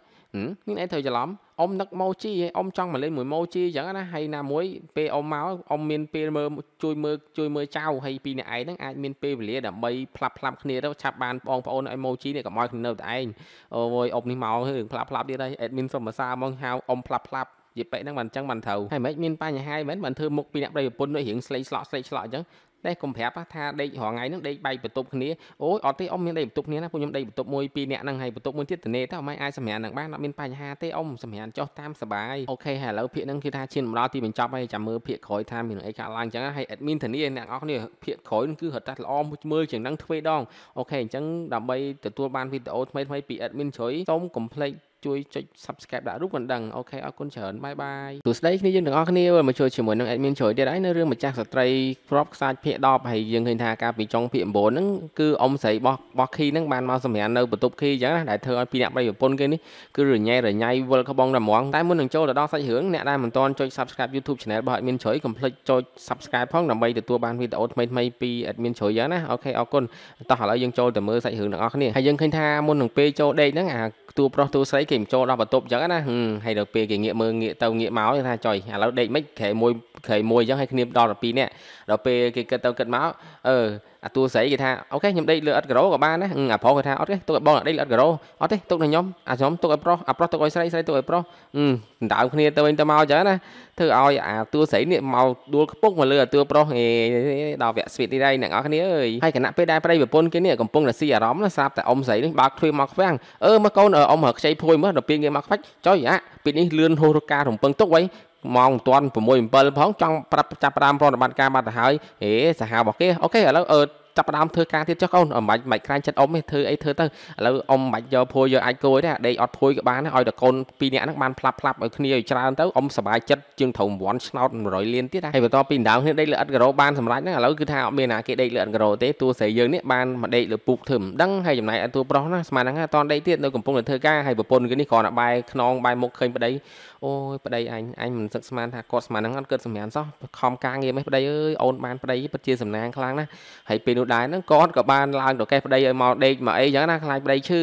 ឯងត្រូវច្រឡំអ៊ំនឹកម៉ូជីហើយអ៊ំចង់មកលេងមួយម៉ូជីអញ្ចឹងណាហើយណាមួយពេលអ៊ំមកអ៊ំមានពេលមើលជួយមើលជួយមើលចៅហើយពីអ្នកឯងហ្នឹងអាចមានពេលវេលាដើម្បីផ្លាប់ផ្លាប់គ្នាទៅឆាប់បានបងប្អូនឲ្យម៉ូជីនេះកុំឲ្យគ្នានៅតែឯងអូយអ៊ំនេះមករឿងផ្លាប់ផ្លាប់ទៀតហើយអេដមីនសុំភាសាមកហៅអ៊ំផ្លាប់ផ្លាប់យីពេកហ្នឹងមិនអញ្ចឹងមិនត្រូវហើយមិនមានបញ្ហាមិនមិនធ្វើមុខពីអ្នកប្តីប្រពន្ធដូចរឿងស្លេកស្លក់ស្លេកស្លក់អញ្ចឹងតែកុំប្រាប់ថាដេករងថ្ងៃហ្នឹងដេកបែកបន្ទប់គ្នាអូយអត់ទេអ៊ំមានដេកបន្ទប់គ្នាណាពួកខ្ញុំដេកបន្ទប់មួយពីរនាក់ហ្នឹងហើយបន្ទប់មួយទៀតទៅនេតែអ៊ំអាចសម្រាននឹងបានអត់មានបញ្ហាទេអ៊ំសម្រានចុះតាមសบายអូខេហើយឥឡូវភាគហ្នឹងគឺថាឈានមកដល់ទីបញ្ចប់ហើយចាំមើលភាគក្រោយថាមានអីកើតឡើងអញ្ចឹងហើយអេដមីនធានាអ្នកនរគ្នាភាគក្រោយគឺរត់តែល្អមើលជាងហ្នឹងទ្វេដងអូខេអញ្ចឹងដើម្បីទទួលបានវីដេអូថ្មីៗពីអេដមីនជ្រុយសូមកុំភ្លេចជួយចុច subscribe ដាក់រូបកណ្ដឹងអូខេអរគុណច្រើនបាយបាយទស្សនីគ្នាយើងទាំងអស់គ្នាមកជួយជាមួយនឹង admin ជ្រួយទៀតហើយនៅរឿងម្ចាស់ស្ត្រីគ្របខ្សាច់ភាក10ហើយយើងឃើញថាការពីចុងភាក9ហ្នឹងគឺអ៊ំស្រីបោះបោះខីហ្នឹងបានមកសម្រាប់នៅបន្ទប់ខីអញ្ចឹងណាដែលធ្វើឲ្យពីអ្នកប្តីប្រពន្ធគេនេះគឺរញ៉ៃរញ៉ៃវិលក្បងតែហ្មងតែមុននឹងចូលទៅដល់សាច់រឿងអ្នកដែលមិនទាន់ចុច subscribe YouTube channel របស់ admin ជ្រួយកុំភ្លេចចុច subscribe ផងដើម្បីទទួលបានវីដេអូថ្មីថ្មីពី admin ជ្រួយយ៉ាងណាអូខេអរគុណតោះឥឡូវយើងចូលទៅមើលសាច់រឿងទាំងអស់គ្នាហើយយើងឃើញថាមុននឹងពេលចូលដេកហ្នឹងអាតួប្រុសតួស្រីគេ tìm ចូលដល់បន្ទប់អញ្ចឹងណាហើយដល់ពេលគេងាកមើលងាកទៅងាកមកថាចុយឥឡូវដេកមិនខែមួយខែមួយអញ្ចឹងឲ្យគ្នាដល់12នាក់ដល់ពេលគេគិតទៅគិតមកអឺអាតួស្រីគេថាអូខេខ្ញុំដេកលើអត់ការ៉ូក៏បានដែរអាប្រុសគេថាអត់ទេទុកឲ្យបងដេកលើអត់ការ៉ូអត់ទេទុកតែខ្ញុំអាខ្ញុំទុកឲ្យប្រុសអាប្រុសទុកឲ្យស្រីស្រីទុកឲ្យប្រុសអឺដៅគ្នាទៅវិញទៅមកអញ្ចឹងណាធ្វើឲ្យអាតួស្រីនេះមកដួលខ្ពុកមកលើអាតួប្រុសដល់វគ្គស្វីតនេះដែរអ្នកនរគ្នាអើយហើយគណៈពេលដែរប្តីប្រពន្ធគេនេះកំពុងតែស៊ីអារម្មណ៍ស្រាប់តែអ៊ំស្រីនេះបើកទ្វារមកខ្វាំងអឺមកកូនអ៊ំរើខ្ចីភួយមើលដល់ពេលគេមកខ្វាច់ចុយអាពេលនេះលឿនហូរការរំពឹងទុកໄວម៉ោងមិនទាន់6 7ផងចង់ប្រាប់ចាប់ផ្ដើមប្រតិបត្តិការបាត់ទៅហើយហេសាហាវរបស់គេអូខេឥឡូវអឺចាប់ផ្ដើមធ្វើការទៀតចុះកូនអមិនមិនក្រាញ់ចិត្តអ៊ំទេធ្វើអីធ្វើទៅឥឡូវអ៊ំមិនយកភួយយកអាចគួយទេដេកអត់ភួយក៏បានឲ្យតែកូនពីរនាក់ហ្នឹងបានផ្លាប់ផ្លាប់ឲ្យគ្នាឲ្យច្រើនទៅអ៊ំសប្បាយចិត្តជាងត្រូវរង្វាន់ឆ្នោត100លានទៀតហើយបន្តពីដៅគ្នាដេកលើអត់ការ៉ូបានសម្រេចហ្នឹងឥឡូវគឺថាអត់មានណាគេដេកលើអត់ការ៉ូទេតួស្រីយើងនេះបានមកដេកលើពុកធ្វើមិនដឹងហើយចំណាយឲ្យតួប្រុសណាស្មានហ្នឹងតនដេកទៀតនៅកំពុងតែធ្វើការហើយប្រពន្ធគេនេះគ្រាន់តែបាយខ្នងបាយមុខឃើញប្តីអូយប្តីអញអញមិនសឹកស្មានថាគាត់ស្មានហ្នឹងអត់គិតសម្រាប់សោះខំការងារមិនប្តីអើយអូនបានប្តីពិតជាសំណាងខ្លាំងណាស់ហើយពេលនោះដែរហ្នឹងគាត់ក៏បានឡើងប្រកេះប្តីឲ្យមកដេកមកអីចឹងណាខ្លាចប្តីឈឺ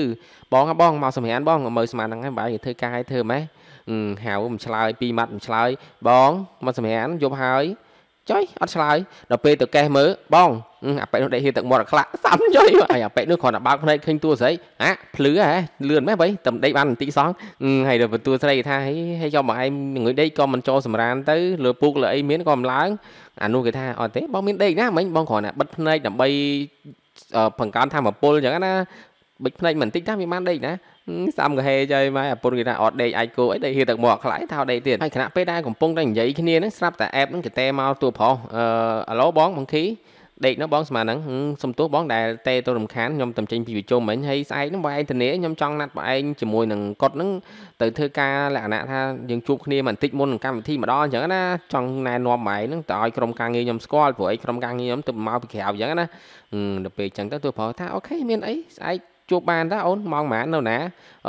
បងបងមកសម្រាប់បងមើលស្មានហ្នឹងហើយបាយធ្វើការឲ្យធ្វើម៉េចហៅមិនឆ្លើយពីម៉ាត់មិនឆ្លើយបងមកសម្រាប់យប់ហើយចុយអត់ឆ្លើយដល់ពេលទៅកេះមើលបងអាប៉ែកនោះដេកហៀទឹកមាត់អាខ្លាក់សាំចុយហើយអាប៉ែកនោះគ្រាន់តែបើកភ្នែកឃើញតួស្រីអាភ្លឺហ៎លឿនម៉េះបីតែដេកបានបន្តិចសោះហើយដល់តួស្រីថាហេហើយយកមកឯងងុយដេកក៏មិនចូលសម្រានទៅលើពូកលើអីមានក៏មិនឡើងអានោះគេថាអត់ទេបងមានដេកណាមិញបងគ្រាន់តែបិទភ្នែកដើម្បីបង្កើនធមពលអញ្ចឹងណាបិទភ្នែកមិនតិចថាវាបានដេកណាសំកាហេចអីម៉ែប្រពន្ធគេថាអត់ដេកអាចគោអីដេកហៀទឹកមកខ្លាយថាដេកទៀតហើយគណៈពេលដែលកំពុងតែនិយាយគ្នាហ្នឹងស្រាប់តែអេបហ្នឹងគេតេមកទួប្រុសអឺអាឡូបងបងឃីដេកនោះបងស្មើហ្នឹងសំទោសបងដែលតេទៅរំខានខ្ញុំតំចេញពីវិជុំមិញហើយស្អែកហ្នឹងបងឯងធានាខ្ញុំចង់ណាត់បងឯងជាមួយនឹងគាត់ហ្នឹងទៅធ្វើការលក្ខណៈថាយើងជួបគ្នាបន្តិចមុននឹងកម្មវិធីម្ដងអញ្ចឹងណាចង់ណែនាំបងឯងហ្នឹងទៅឲ្យក្រុមការងារខ្ញុំស្គាល់ព្រោះឯងក្រុមការងារខ្ញុំទៅមកពីក្រៅអញ្ចឹងណាដល់ពេលអញ្ចឹងទៅទោះប្រហែលថាអូខេមានអីស្អែកជួបបានតាអូនម៉ោងប៉ុន្មាននៅណា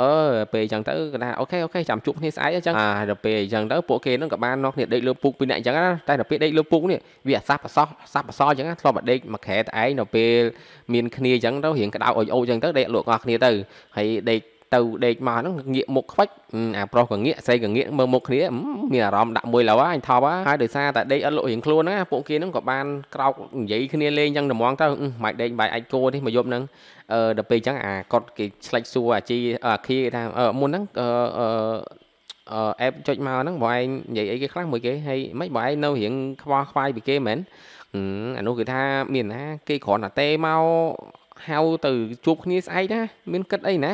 អឺពេលអញ្ចឹងទៅគេថាអូខេអូខេចាំជួបគ្នាស្អែកអញ្ចឹងអាដល់ពេលអញ្ចឹងទៅពួកគេនឹងក៏បានមកគ្នាដេកលើពុកពីអ្នកអញ្ចឹងណាតែដល់ពេលដេកលើពុកនេះវាអសាប់អសោះសាប់អសោអញ្ចឹងធ្លាប់មកដេកមួយខែតឯងដល់ពេលមានគ្នាអញ្ចឹងទៅរៀងក្តៅអុយអុយអញ្ចឹងទៅដេកលក់គ្នាទៅហើយដេកទៅដេកមកហ្នឹងងាកមុខខ្វាច់អាប្រុសក៏ងាកស្រីក៏ងាកមើលមុខគ្នាមានអារម្មណ៍ដាក់មួយឡៅអញថប់ហើយដោយសារតែដេកអត់លក់រៀងខ្លួនណាពួកគេហ្នឹងក៏បានក្រោកនិយាយគ្នាលេងចឹងត្មងទៅមិនដេកបាយអាចគោនេះមកយប់ហ្នឹងអឺដល់ពេលចឹងអាគាត់គេឆ្លេចសួរអាជីអាគីគេថាមុនហ្នឹងអឺអឺអេបចុចមកហ្នឹងបងឯងនិយាយអីគេខ្លះមួយគេហើយមិនបងឯងនៅរៀងខ្វល់ខ្វាយពីគេមែនអានោះគឺថាមានណាគេគ្រាន់តែទេមកហៅទៅជួបគ្នាស្អែកណាមានគិតអីណា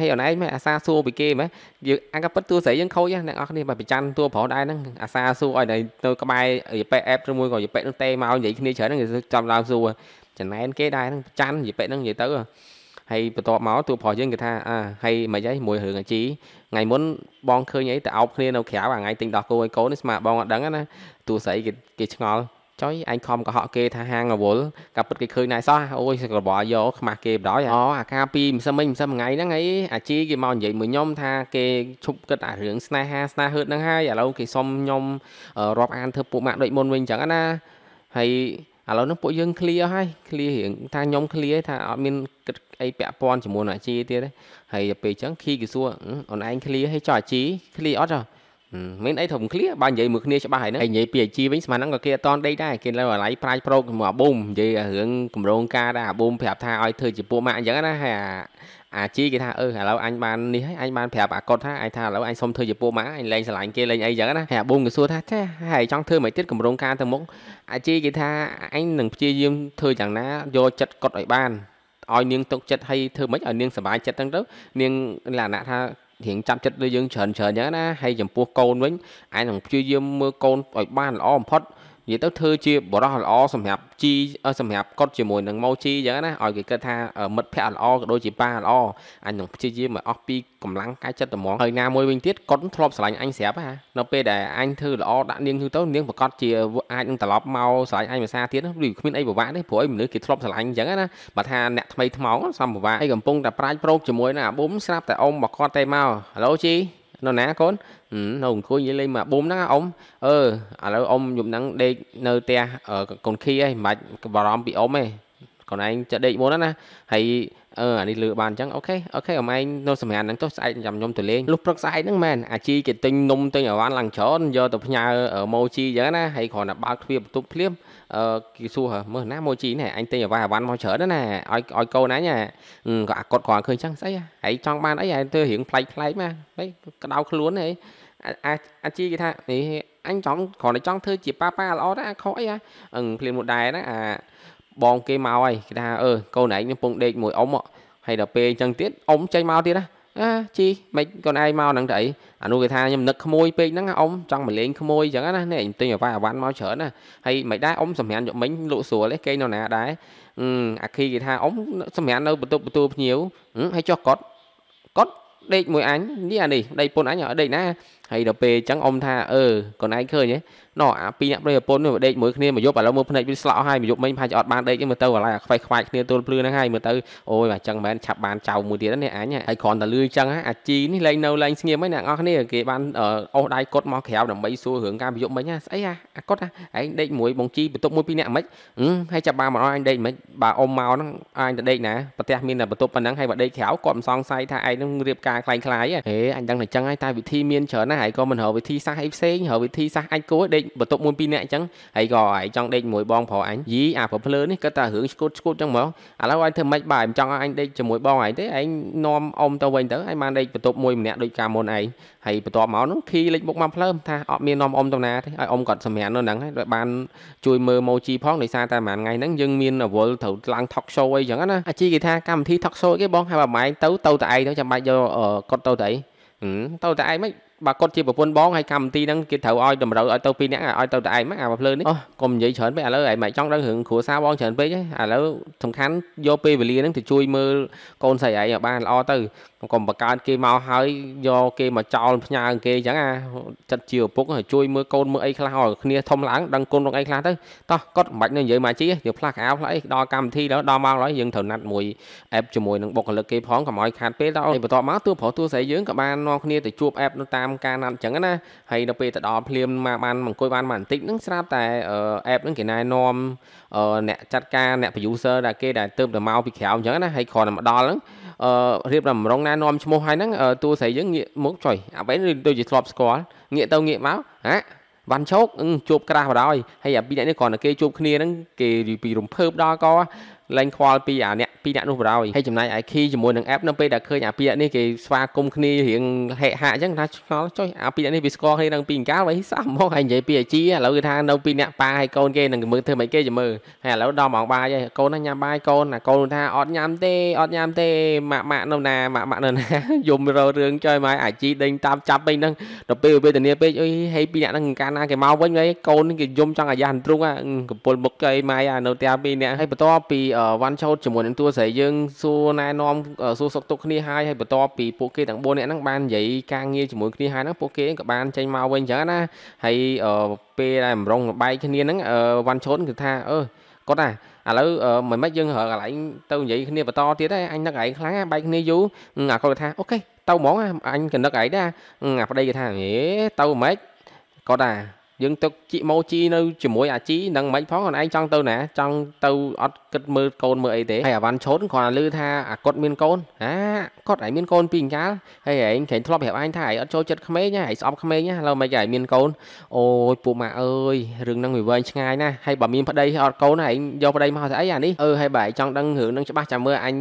ហើយអូនឯងមែនអាសាសួរពីគេមែនយើងអង្គពិតតួស្រីយើងខូចអ្នកនរគ្នាបើប្រច័នតួប្រុសដែរហ្នឹងអាសាសួរឲ្យនៅក្បែរយប៉ែអេបឬមួយក៏យប៉ែនឹងទេមកនិយាយគ្នាច្រើនហ្នឹងចាំឡើងសួរចំណែនគេដែរហ្នឹងប្រច័នយប៉ែហ្នឹងនិយាយទៅហើយបន្ទាប់មកតួប្រុសយើងគេថាអាហើយមិនអីមួយរឿងអាជីថ្ងៃមុនបងឃើញអីទៅអោបគ្នានៅក្រៅអាថ្ងៃទិញដោះគោឲ្យកូននេះស្មាបងអត់ដឹងណាតួស្រីគេឆ្ងល់ចុយអញខំកុហកគេថាហាងរវល់កាពិតគេឃើញណៃសោះអូយក្របល់យកខ្មាស់គេបណ្ដោយអូអាការពីម្សិលមិញម្សិលថ្ងៃហ្នឹងអីអាជីគេមកនិយាយមួយខ្ញុំថាគេឈប់គិតអារឿងស្នេហាស្នេហឺតហ្នឹងហើយឥឡូវគេសុំខ្ញុំរាប់អានធ្វើពួកម៉ាក់ដូចមុនវិញអញ្ចឹងណាហើយឥឡូវហ្នឹងពួកយើងឃ្លាហើយឃ្លារឿងថាខ្ញុំឃ្លាថាអត់មានគិតអីពាក់ព័ន្ធជាមួយនឹងអាជីទៀតទេហើយពេលអញ្ចឹងខីគេសួរអូនឯងឃ្លាហើយចុះអាជីឃ្លាអត់ចុះមានអីធំឃ្លាបើនិយាយមួយគ្នាច្បាស់ហើយហ្នឹងហើយនិយាយពីអាជីវិញស្មានហ្នឹងក៏គេអត់តន់ដេកដែរគេលើអាឡៃប្រាយប្រោកជាមួយអាប៊ុំនិយាយរឿងកម្រងការដែរអាប៊ុំប្រាប់ថាឲ្យធ្វើជាពួកម៉ាក់អញ្ចឹងណាហើយអាជីគេថាអឺឥឡូវអញបាននេះហើយអញបានប្រាប់អាកុតថាអញថាឥឡូវអញសុំធ្វើជាពួកម៉ាក់អញលែងឆ្លាញ់គេលែងអីអញ្ចឹងណាហើយអាប៊ុំក៏សួរថាចាហើយចង់ធ្វើមិនទៀតកម្រងការទៅមុខអាជីគេថាអញនឹងព្យាយាមធ្វើយ៉ាងណាយកចិត្តកុតឲ្យបានឲ្យនាងຕົកចិត្តហើយធ្វើម៉េចឲ្យនាងសុបាយចិត្តហ្នឹងទៅនាងលក្ខណៈថារៀងចាប់ចិត្តលើយើងច្រើនច្រើនអញ្ចឹងណាហើយចំពោះកូនវិញឯងនឹងព្យាយាមមើលកូនឲ្យបានល្អបំផុតនិយាយទៅធ្វើជាបរោះល្អសម្រាប់ជីសម្រាប់កត់ជាមួយនឹងម៉ូជីអញ្ចឹងណាឲ្យគេគិតថាមិត្តភ័ក្តិល្អក៏ដូចជាប៉ាល្អអញនឹងព្យាយាមឲ្យអស់ពីកម្លាំងកាយចិត្តត្មងហើយណាមួយវិញទៀតកត់ធ្លាប់ស្រឡាញ់អញស្រាប់ណានៅពេលដែលអញធ្វើល្អដាក់នាងទៅទៅនាងប្រកាសជាអាចនឹងត្រឡប់មកស្រឡាញ់អញភាសាទៀតឬគ្មានអីពិបាកទេព្រោះអីមនុស្សគេធ្លាប់ស្រឡាញ់អញ្ចឹងណាបើថាអ្នកថ្មីថ្មោងសំពិបាកអីកំពុងតែប្រាច់ប្រោកជាមួយនឹងអាប៊ុំស្រាប់តែអ៊ំរបស់គាត់តែមកហៅជីនៅណាកូននៅអង្គុយនិយាយលេងមកប៊ុំហ្នឹងអ៊ំអឺឥឡូវអ៊ំយប់ហ្នឹងដេកនៅផ្ទះកូនខីឯងមិនបាច់បារម្ភពីអ៊ំឯងកូនឯងចេះដេកមុនណាហើយអឺអានេះលឺបានអញ្ចឹងអូខេអូខេអមឯងនៅសម្រាប់ហ្នឹងទៅស្អែកចាំខ្ញុំទៅលេងលុះព្រឹកស្អែកហ្នឹងមែនអាជីគេទិញនំទិញអីវ៉ាន់ឡើងច្រើនយកទៅផ្ញើម៉ូជីអញ្ចឹងណាហើយគ្រាន់តែបើកទ្វារបន្ទប់ភ្លាម ờ kì xu hả mơ ná môi chí này anh tê và văn mô chở đó nè oi oi câu ná nha ừ cột còn khơi chăng sấy hãy trong ban ấy anh à, tôi hiện play play mà đấy cái đau luôn này à à, chi cái tha thì anh trong còn lại trong thư chỉ papa lo đó khỏi à, ừ liền một đài đó à bon kia màu ấy ta ờ câu này anh pung đê một ống ạ hay là p chân tiết ống chay màu tiết đó. អាជីមិនកូនឯងមកហ្នឹងទៅអីអានោះគេថាខ្ញុំនឹកក្មួយពេកហ្នឹងអ៊ំចង់មកលេងក្មួយអញ្ចឹងណានេះខ្ញុំទិញអាវ៉ាអាវ៉ាន់មកច្រើនណាហើយមិនដែរអ៊ំសម្រាប់យកមិញលក់ស្រួលទេគេនៅណាដែរអាគីគេថាអ៊ំសម្រាប់នៅបន្ទប់បន្ទួភ្ញៀវហើយចុះកត់កត់ដេកមួយអញនេះអានេះដេកពុនអញឲ្យដេកណាហើយដល់ពេលអញ្ចឹងអ៊ំថាអឺកូនឯងឃើញហ៎ណោះអាពីរអ្នកប្រយពន្ធមកដេកមួយគ្នាមកយប់ឥឡូវមើលភ្នែកវាស្លោហើយមកយប់មិញផាច់អត់បានដេកទេមើលទៅកន្លែងអាខ្វេះខ្វាយគ្នាទល់ភ្លឺហ្នឹងហើយមើលទៅអូយអាចឹងមិនមែនឆាប់បានចៅមួយទៀតណាអញហើយគ្រាន់តែលឺអញ្ចឹងអាជីនេះលែងនៅលែងស្ងៀមហ្នឹងអ្នកនរគ្នាគេបានអស់ដៃគាត់មកក្រៅដើម្បីសួររឿងការប្រយុទ្ធមិញណាស្អីអាគាត់ណាឯងដេកមួយបងជីបន្ទប់មួយពីរអ្នកមិនហើយចាប់បានមកអញដេកមិនបើអ៊ំមកហ្នឹងអញទៅដេកណាប្រទេសមានតែបន្ទប់ប៉ុណ្ណឹងហើយបើដេកក្រៅគាត់មិនសង្ស័យថាឯងនឹងរៀបការคล้ายៗហេអញដឹងតែអញ្ចឹងហើយតែវិធីមានច្រើនណាហើយក៏មិនរកវិធីសាស្ត្រអីផ្សេងរកវិធីសាស្ត្រអាចគួរដេកបន្ទប់មួយពីរនាក់អញ្ចឹងហើយក៏ឯងចង់ដេកមួយបងប្រុសអញយីអាប្រភ្លើនេះគាត់តែរឿងឈួតឈួតអញ្ចឹងហ្មងឥឡូវឯងធ្វើម៉េចបើឯងចង់ឲ្យអញដេកជាមួយបងឯងទេឯងនាំអ៊ំទៅវិញទៅឯងបានដេកបន្ទប់មួយម្នាក់ដូចការមុនឯងហើយបន្ទាប់មកនោះឃីលេចមុខមកភ្លើមថាអត់មាននាំអ៊ំទៅណាទេឲ្យអ៊ំគាត់សម្រាប់នៅហ្នឹងហើយដោយបានជួយមើលម៉ូជីផងដោយសារតែប្រហែលថ្ងៃហ្នឹងយើងមានអវលត្រូវឡើង talk show អីចឹងណាអាជីគេថាកម្មវិធី talk show គេបងហើយបើម៉ែងទៅទៅតែឯងទៅចាំបាច់យកគាត់ទៅតែទៅតែឯងមិនបើគាត់ជាប្រពន្ធបងហើយកម្មវិធីហ្នឹងគេត្រូវឲ្យតម្រូវឲ្យទៅពីរនាក់ឲ្យទៅតែឯងមកអាភ្លើនេះកុំនិយាយច្រើនពេកឥឡូវឯងមិនចង់ដឹងរឿងគ្រួសារបងច្រើនពេកឥឡូវសំខាន់យកពេលវេលាហ្នឹងទៅជួយមើលកូនស្រីឯងឲ្យបានល្អទៅកុំបង្កើនគេមកហើយយកគេមកចោលផ្ញើគេអញ្ចឹងអាចិត្តជាឪពុកជួយមើលកូនមើលអីខ្លះឲ្យគ្នាធំឡើងដឹងគុណរកអីខ្លះទៅតោះគាត់មិនបាច់នឹងនិយាយមកជីយើងផ្លាស់កៅផ្លាស់អីដល់កម្មវិធីដល់ដល់ម៉ោងឡើយយើងត្រូវណាត់មួយ app ជាមួយនឹងបុគ្គលិកគេផងកុំឲ្យខាតពេលដល់បន្ទាប់មកទួប្រុសទួស្រីយើងក៏បាននាំគ្នាទៅជួប app តាមការណាត់អញ្ចឹងណាហើយដល់ពេលទៅដល់ភ្លាមមកបានអង្គុយបានមកបន្តិចហ្នឹងស្រាប់តែ app ហ្នឹងគេណែនាំអ្នកចាត់ការអ្នក producer ដែលគេដែលទៅទៅមកពីក្រៅអញ្ចឹងណាហើយគ្រាន់តែមកដល់ហ្នឹងរៀបតែម្រងណែនាំឈ្មោះហើយហ្នឹងតួស្រីយើងងាកមកចុយអាបែរដូចជាធ្លាប់ស្គាល់ងាកទៅងាកមកហាវ៉ាន់ឈោកជួបក្រាស់បណ្ដោយហើយអាពីរអ្នកនេះគ្រាន់តែគេជួបគ្នាហ្នឹងគេពីរំភើបដល់ក៏លែងខ្វល់ពីអាអ្នកពីអ្នកនោះបណ្ដោយហើយចំណាយ IQ ជាមួយនឹង app នៅពេលដែលឃើញអាពីអ្នកនេះគេស្វាគមន៍គ្នារៀងហេហាអញ្ចឹងថាឆ្ងល់ចុះអាពីអ្នកនេះវាស្គាល់គ្នានឹងពីអង្កាលវៃសោះមកហើយនិយាយពីអាជីឥឡូវគេថានៅពីអ្នកប៉ាហើយកូនគេនឹងមើលធ្វើម៉េចគេចាំមើលហើយឥឡូវដល់ម៉ោងបាយហើយកូនណាញ៉ាំបាយកូនណាកូនថាអត់ញ៉ាំទេអត់ញ៉ាំទេម៉ាក់ម៉ាក់នៅណាម៉ាក់ម៉ាក់នៅណាយំរោរឿងចុះមកអាជីដេញតាមចាប់វិញហ្នឹងដល់ពេលវេទនាពេកអុយហើយពីអ្នកហ្នឹងកាលណាគេមកវិញហើយកូនគេយំចង់អាយ៉ាហន្ទ្រុងកំពុលមុខគេម៉ៃអានៅតែពីអ្នកហើយបន្តពីវ៉ាន់ឆោតជាមួយនឹងតួស្រីយើងសួរណែនាំសួរសុខទុក្ខគ្នាហើយហើយបន្ទាប់ពីពួកគេទាំង4នាក់ហ្នឹងបាននិយាយការងារជាមួយគ្នាហើយហ្នឹងពួកគេក៏បានចេញមកវិញចឹងណាហើយពេលដែលបំរុងបែកគ្នាហ្នឹងវ៉ាន់ឆោតគឺថាអឺគាត់ណាឥឡូវមិនម៉េចយើងរើកន្លែងទៅនិយាយគ្នាបន្តទៀតឯងអញនឹកឯងខ្លាំងណាបែកគ្នាយូរអាគាត់ថាអូខេទៅហ្មងអញក៏នឹកឯងដែរអាប្តីគេថាហេទៅមិនម៉េចគាត់ថាយើងទុកជីម៉ូជីនៅជាមួយអាជីនឹងមិនផងខ្លួនឯងចង់ទៅណាចង់ទៅអត់គិតមើលកូនមើលអីទេហើយអាវ៉ាន់ឈុនគ្រាន់តែឮថាអាគាត់មានកូនអាគាត់ឯងមានកូនពីកាលហើយឯងក្រែងធ្លាប់ប្រាប់ឯងថាឯងអត់ចូលចិត្តក្មេងណាឯងស្អប់ក្មេងណាឡើយមិនឯងមានកូនអូយពូម៉ាក់អើយរឿងហ្នឹងវាវែងឆ្ងាយណាស់ហើយបើមានប្តីអត់កូនឯងយកប្តីមកស្អីអានេះអឺហើយបើឯងចង់ដឹងរឿងហ្នឹងច្បាស់ចាំមើលអញ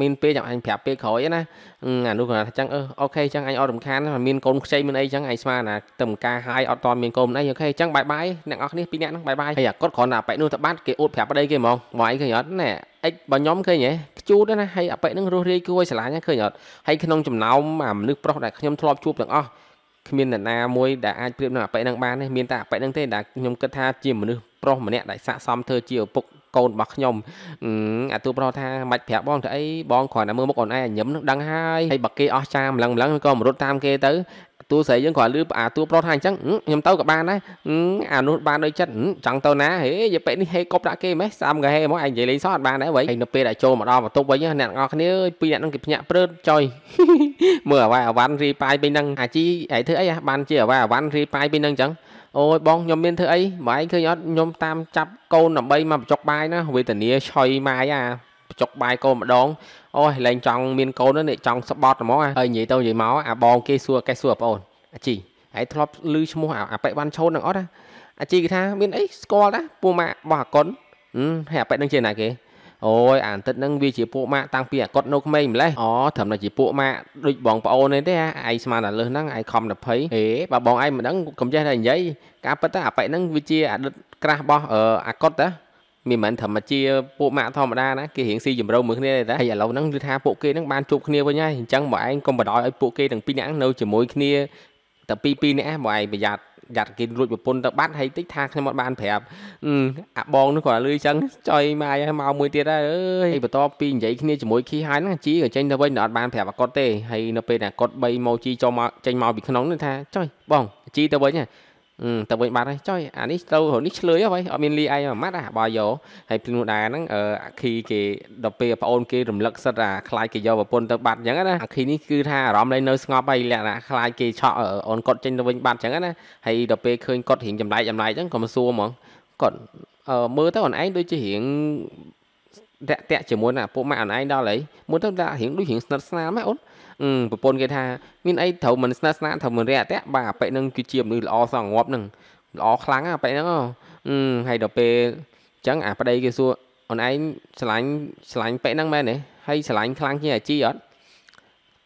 មានពេលចាំអញប្រាប់ពេលក្រោយណាអានោះគាត់ថាចឹងអឺអូខេចឹងអញអត់រំខានមានកូនខ្ចីមានអីចឹងឯងស្មានណាតំការហើយអត់តមានកូនអីអូខេខេអញ្ចឹងបាយបាយអ្នកនរគ្នាពីរអ្នកហ្នឹងបាយបាយហើយគាត់គ្រាន់តែអប៉ិនោះទៅបាត់គេអួតប្រាប់ប្តីគេហ្មងវាយឃើញអត់ណែអិចបើខ្ញុំឃើញហ៎ខ្ជូតណាហើយអប៉ិហ្នឹងរស់រាយគួរឲ្យស្រឡាញ់ឃើញអត់ហើយក្នុងចំណោមអាមនុស្សប្រុសដែលខ្ញុំធ្លាប់ជួបទាំងអស់គ្មានអ្នកណាមួយដែលអាចប្រៀបនឹងអប៉ិហ្នឹងបានទេមានតែអប៉ិហ្នឹងទេដែលខ្ញុំគិតថាជាមនុស្សប្រុសម្នាក់ដែលស័កសមធ្វើជាឪពុកកូនរបស់ខ្ញុំអាទូប្រុសថាមិនប្រាប់បងទៅអីបងគ្រាន់តែមើលមុខអូនឯងញឹមនឹងដឹងហើយហើយបើគេអស់ចាម្លឹងម្លឹងក៏មរត់តាមគេទៅតួស្រីយើងគ្រាន់លឺអាតួប្រុសថាអញ្ចឹងខ្ញុំទៅក៏បានដែរអានោះបានដោយចិត្តចង់ទៅណាហេយពេលនេះហេកប់ដាក់គេម៉េះសាំកាហេមកឯងនិយាយលេងសោះអត់បានដែរវិញឯងនៅពេលដែលចូលមកដល់បន្ទប់វិញអ្នកទាំងអស់គ្នាអើយពីរអ្នកហ្នឹងគេភ្ញាក់ព្រឺតចុយមើលអាវ៉ាអាវ៉ាន់រីប៉ាយពេញហ្នឹងអាជីឯងធ្វើអីបានជាអាវ៉ាអាវ៉ាន់រីប៉ាយពេញហ្នឹងអញ្ចឹងអូយបងខ្ញុំមានធ្វើអីម៉ែឯងឃើញអត់ខ្ញុំតាមចាប់កូនដើម្បីមកបញ្ចុកបាយណាវេទនាឆុយម៉ាយអាបញ្ចុកបាយកូនម្ដងអូយលែងចង់មានកូននេះចង់ស្បត់ហ្មងហើយនិយាយទៅនិយាយមកអាបង គេសួរកែសួរបងអូនអាជីហើយធ្លាប់ឮឈ្មោះអាប៉ិវ៉ាន់ឆូននឹងអត់ណាអាជីគេថាមានអីស្គាល់ដែរពូម៉ាក់របស់អាកុនហើយអាប៉ិនឹងជាណាគេអូយអាបន្តិចហ្នឹងវាជាពួកម៉ាក់តាំងពីអាកុតនៅក្មេងម្លេះអូត្រឹមតែជាពួកម៉ាក់ដូចបងប្អូននេះទេឯងស្មានតែលើសហ្នឹងឯងខំ20ហេបើបងឯងមិនដឹងកុំចេះតែនិយាយការពិតទៅអាប៉ិហ្នឹងវាជាអតីតក្រាស់របស់អាកុតតាមានមិនធម្មជាពួកម៉ាក់ធម្មតាណាគេរៀងស៊ីចម្រូវមួយគ្នាតែហើយឥឡូវហ្នឹងគឺថាពួកគេហ្នឹងបានជួបគ្នាវិញហើយអញ្ចឹងបងឯងកុំបដ ாய் ឲ្យពួកគេទាំងពីរនាក់នៅជាមួយគ្នាតែពីរពីរនាក់បងឯងប្រយ័ត្នយ៉ាត់គេរួចប្រពន្ធទៅបាត់ហើយតិចថាខ្ញុំអត់បានប្រាប់អាបងនោះគាត់លឺអញ្ចឹងចុយម៉ាយហើយមកមួយទៀតហើយអើយបន្ទាប់ពីនិយាយគ្នាជាមួយខីហើយហ្នឹងជីក៏ចេញទៅវិញអត់បានប្រាប់អាគាត់ទេហើយនៅពេលដែលគាត់3ម៉ោជីចូលមកចេញមកពីក្នុងនោះថាចុយបងជីទៅវិញទៅវិញបាត់ហើយចុយអានេះទៅនេះឆ្លើយហ៎បងអត់មានលីអីមួយម៉ាត់អាបោះយកហើយភ្នោះដែរហ្នឹងអាខីគេដល់ពេលប្អូនគេរំលឹកសិតអាខ្លាចគេយកប្រពន្ធទៅបាត់អញ្ចឹងណាអាខីនេះគឺថាអារម្មណ៍លែងនៅស្ងប់ហើយលក្ខណៈខ្លាចគេឆក់អូនគាត់ចេញទៅវិញបាត់អញ្ចឹងណាហើយដល់ពេលឃើញគាត់រៀងចម្លែកចម្លែកអញ្ចឹងក៏មិនសួរហ្មងគាត់មើលទៅអូនឯងដូចជារៀងតាក់តាក់ជាមួយណាពួកម៉ាក់អូនឯងដល់ហើយមើលទៅដាក់រៀងដូចរៀងស្និទ្ធស្នាលម៉ែអូនប្រពន្ធគេថាមានអីត្រូវមិនស្និទ្ធស្នាលត្រូវមិនរាក់ទាក់បាទអប៉ិនឹងគឺជាមនុស្សល្អសងងាប់នឹងល្អខ្លាំងអប៉ិនឹងហឹមហើយដល់ពេលអញ្ចឹងអាប្តីគេសួរអូនឯងឆ្លាញ់ឆ្លាញ់ប៉ិនឹងមែនទេហើយឆ្លាញ់ខ្លាំងជាងអាជីអត់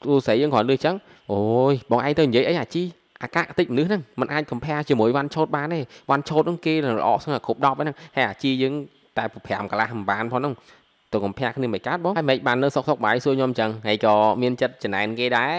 គ្រូស្រីយើងគ្រាន់លើអញ្ចឹងអូយបងឯងទៅនិយាយអីអាជីអាកាក់តិចមនុស្សហ្នឹងมันអាចកំភែជាមួយវ៉ាន់ឆោតបានទេវ៉ាន់ឆោតហ្នឹងគេល្អស្ងើគ្រប់10ហ្នឹងហើយអាជីយើង តែ5កន្លះមិនបានផងហ្នឹងទៅកំភាក់គ្នាមិនកាត់បងហើយមិនបាននៅសុកសុកបាយសួរខ្ញុំអញ្ចឹងហើយក៏មានចិត្តចំណែនគេដែរ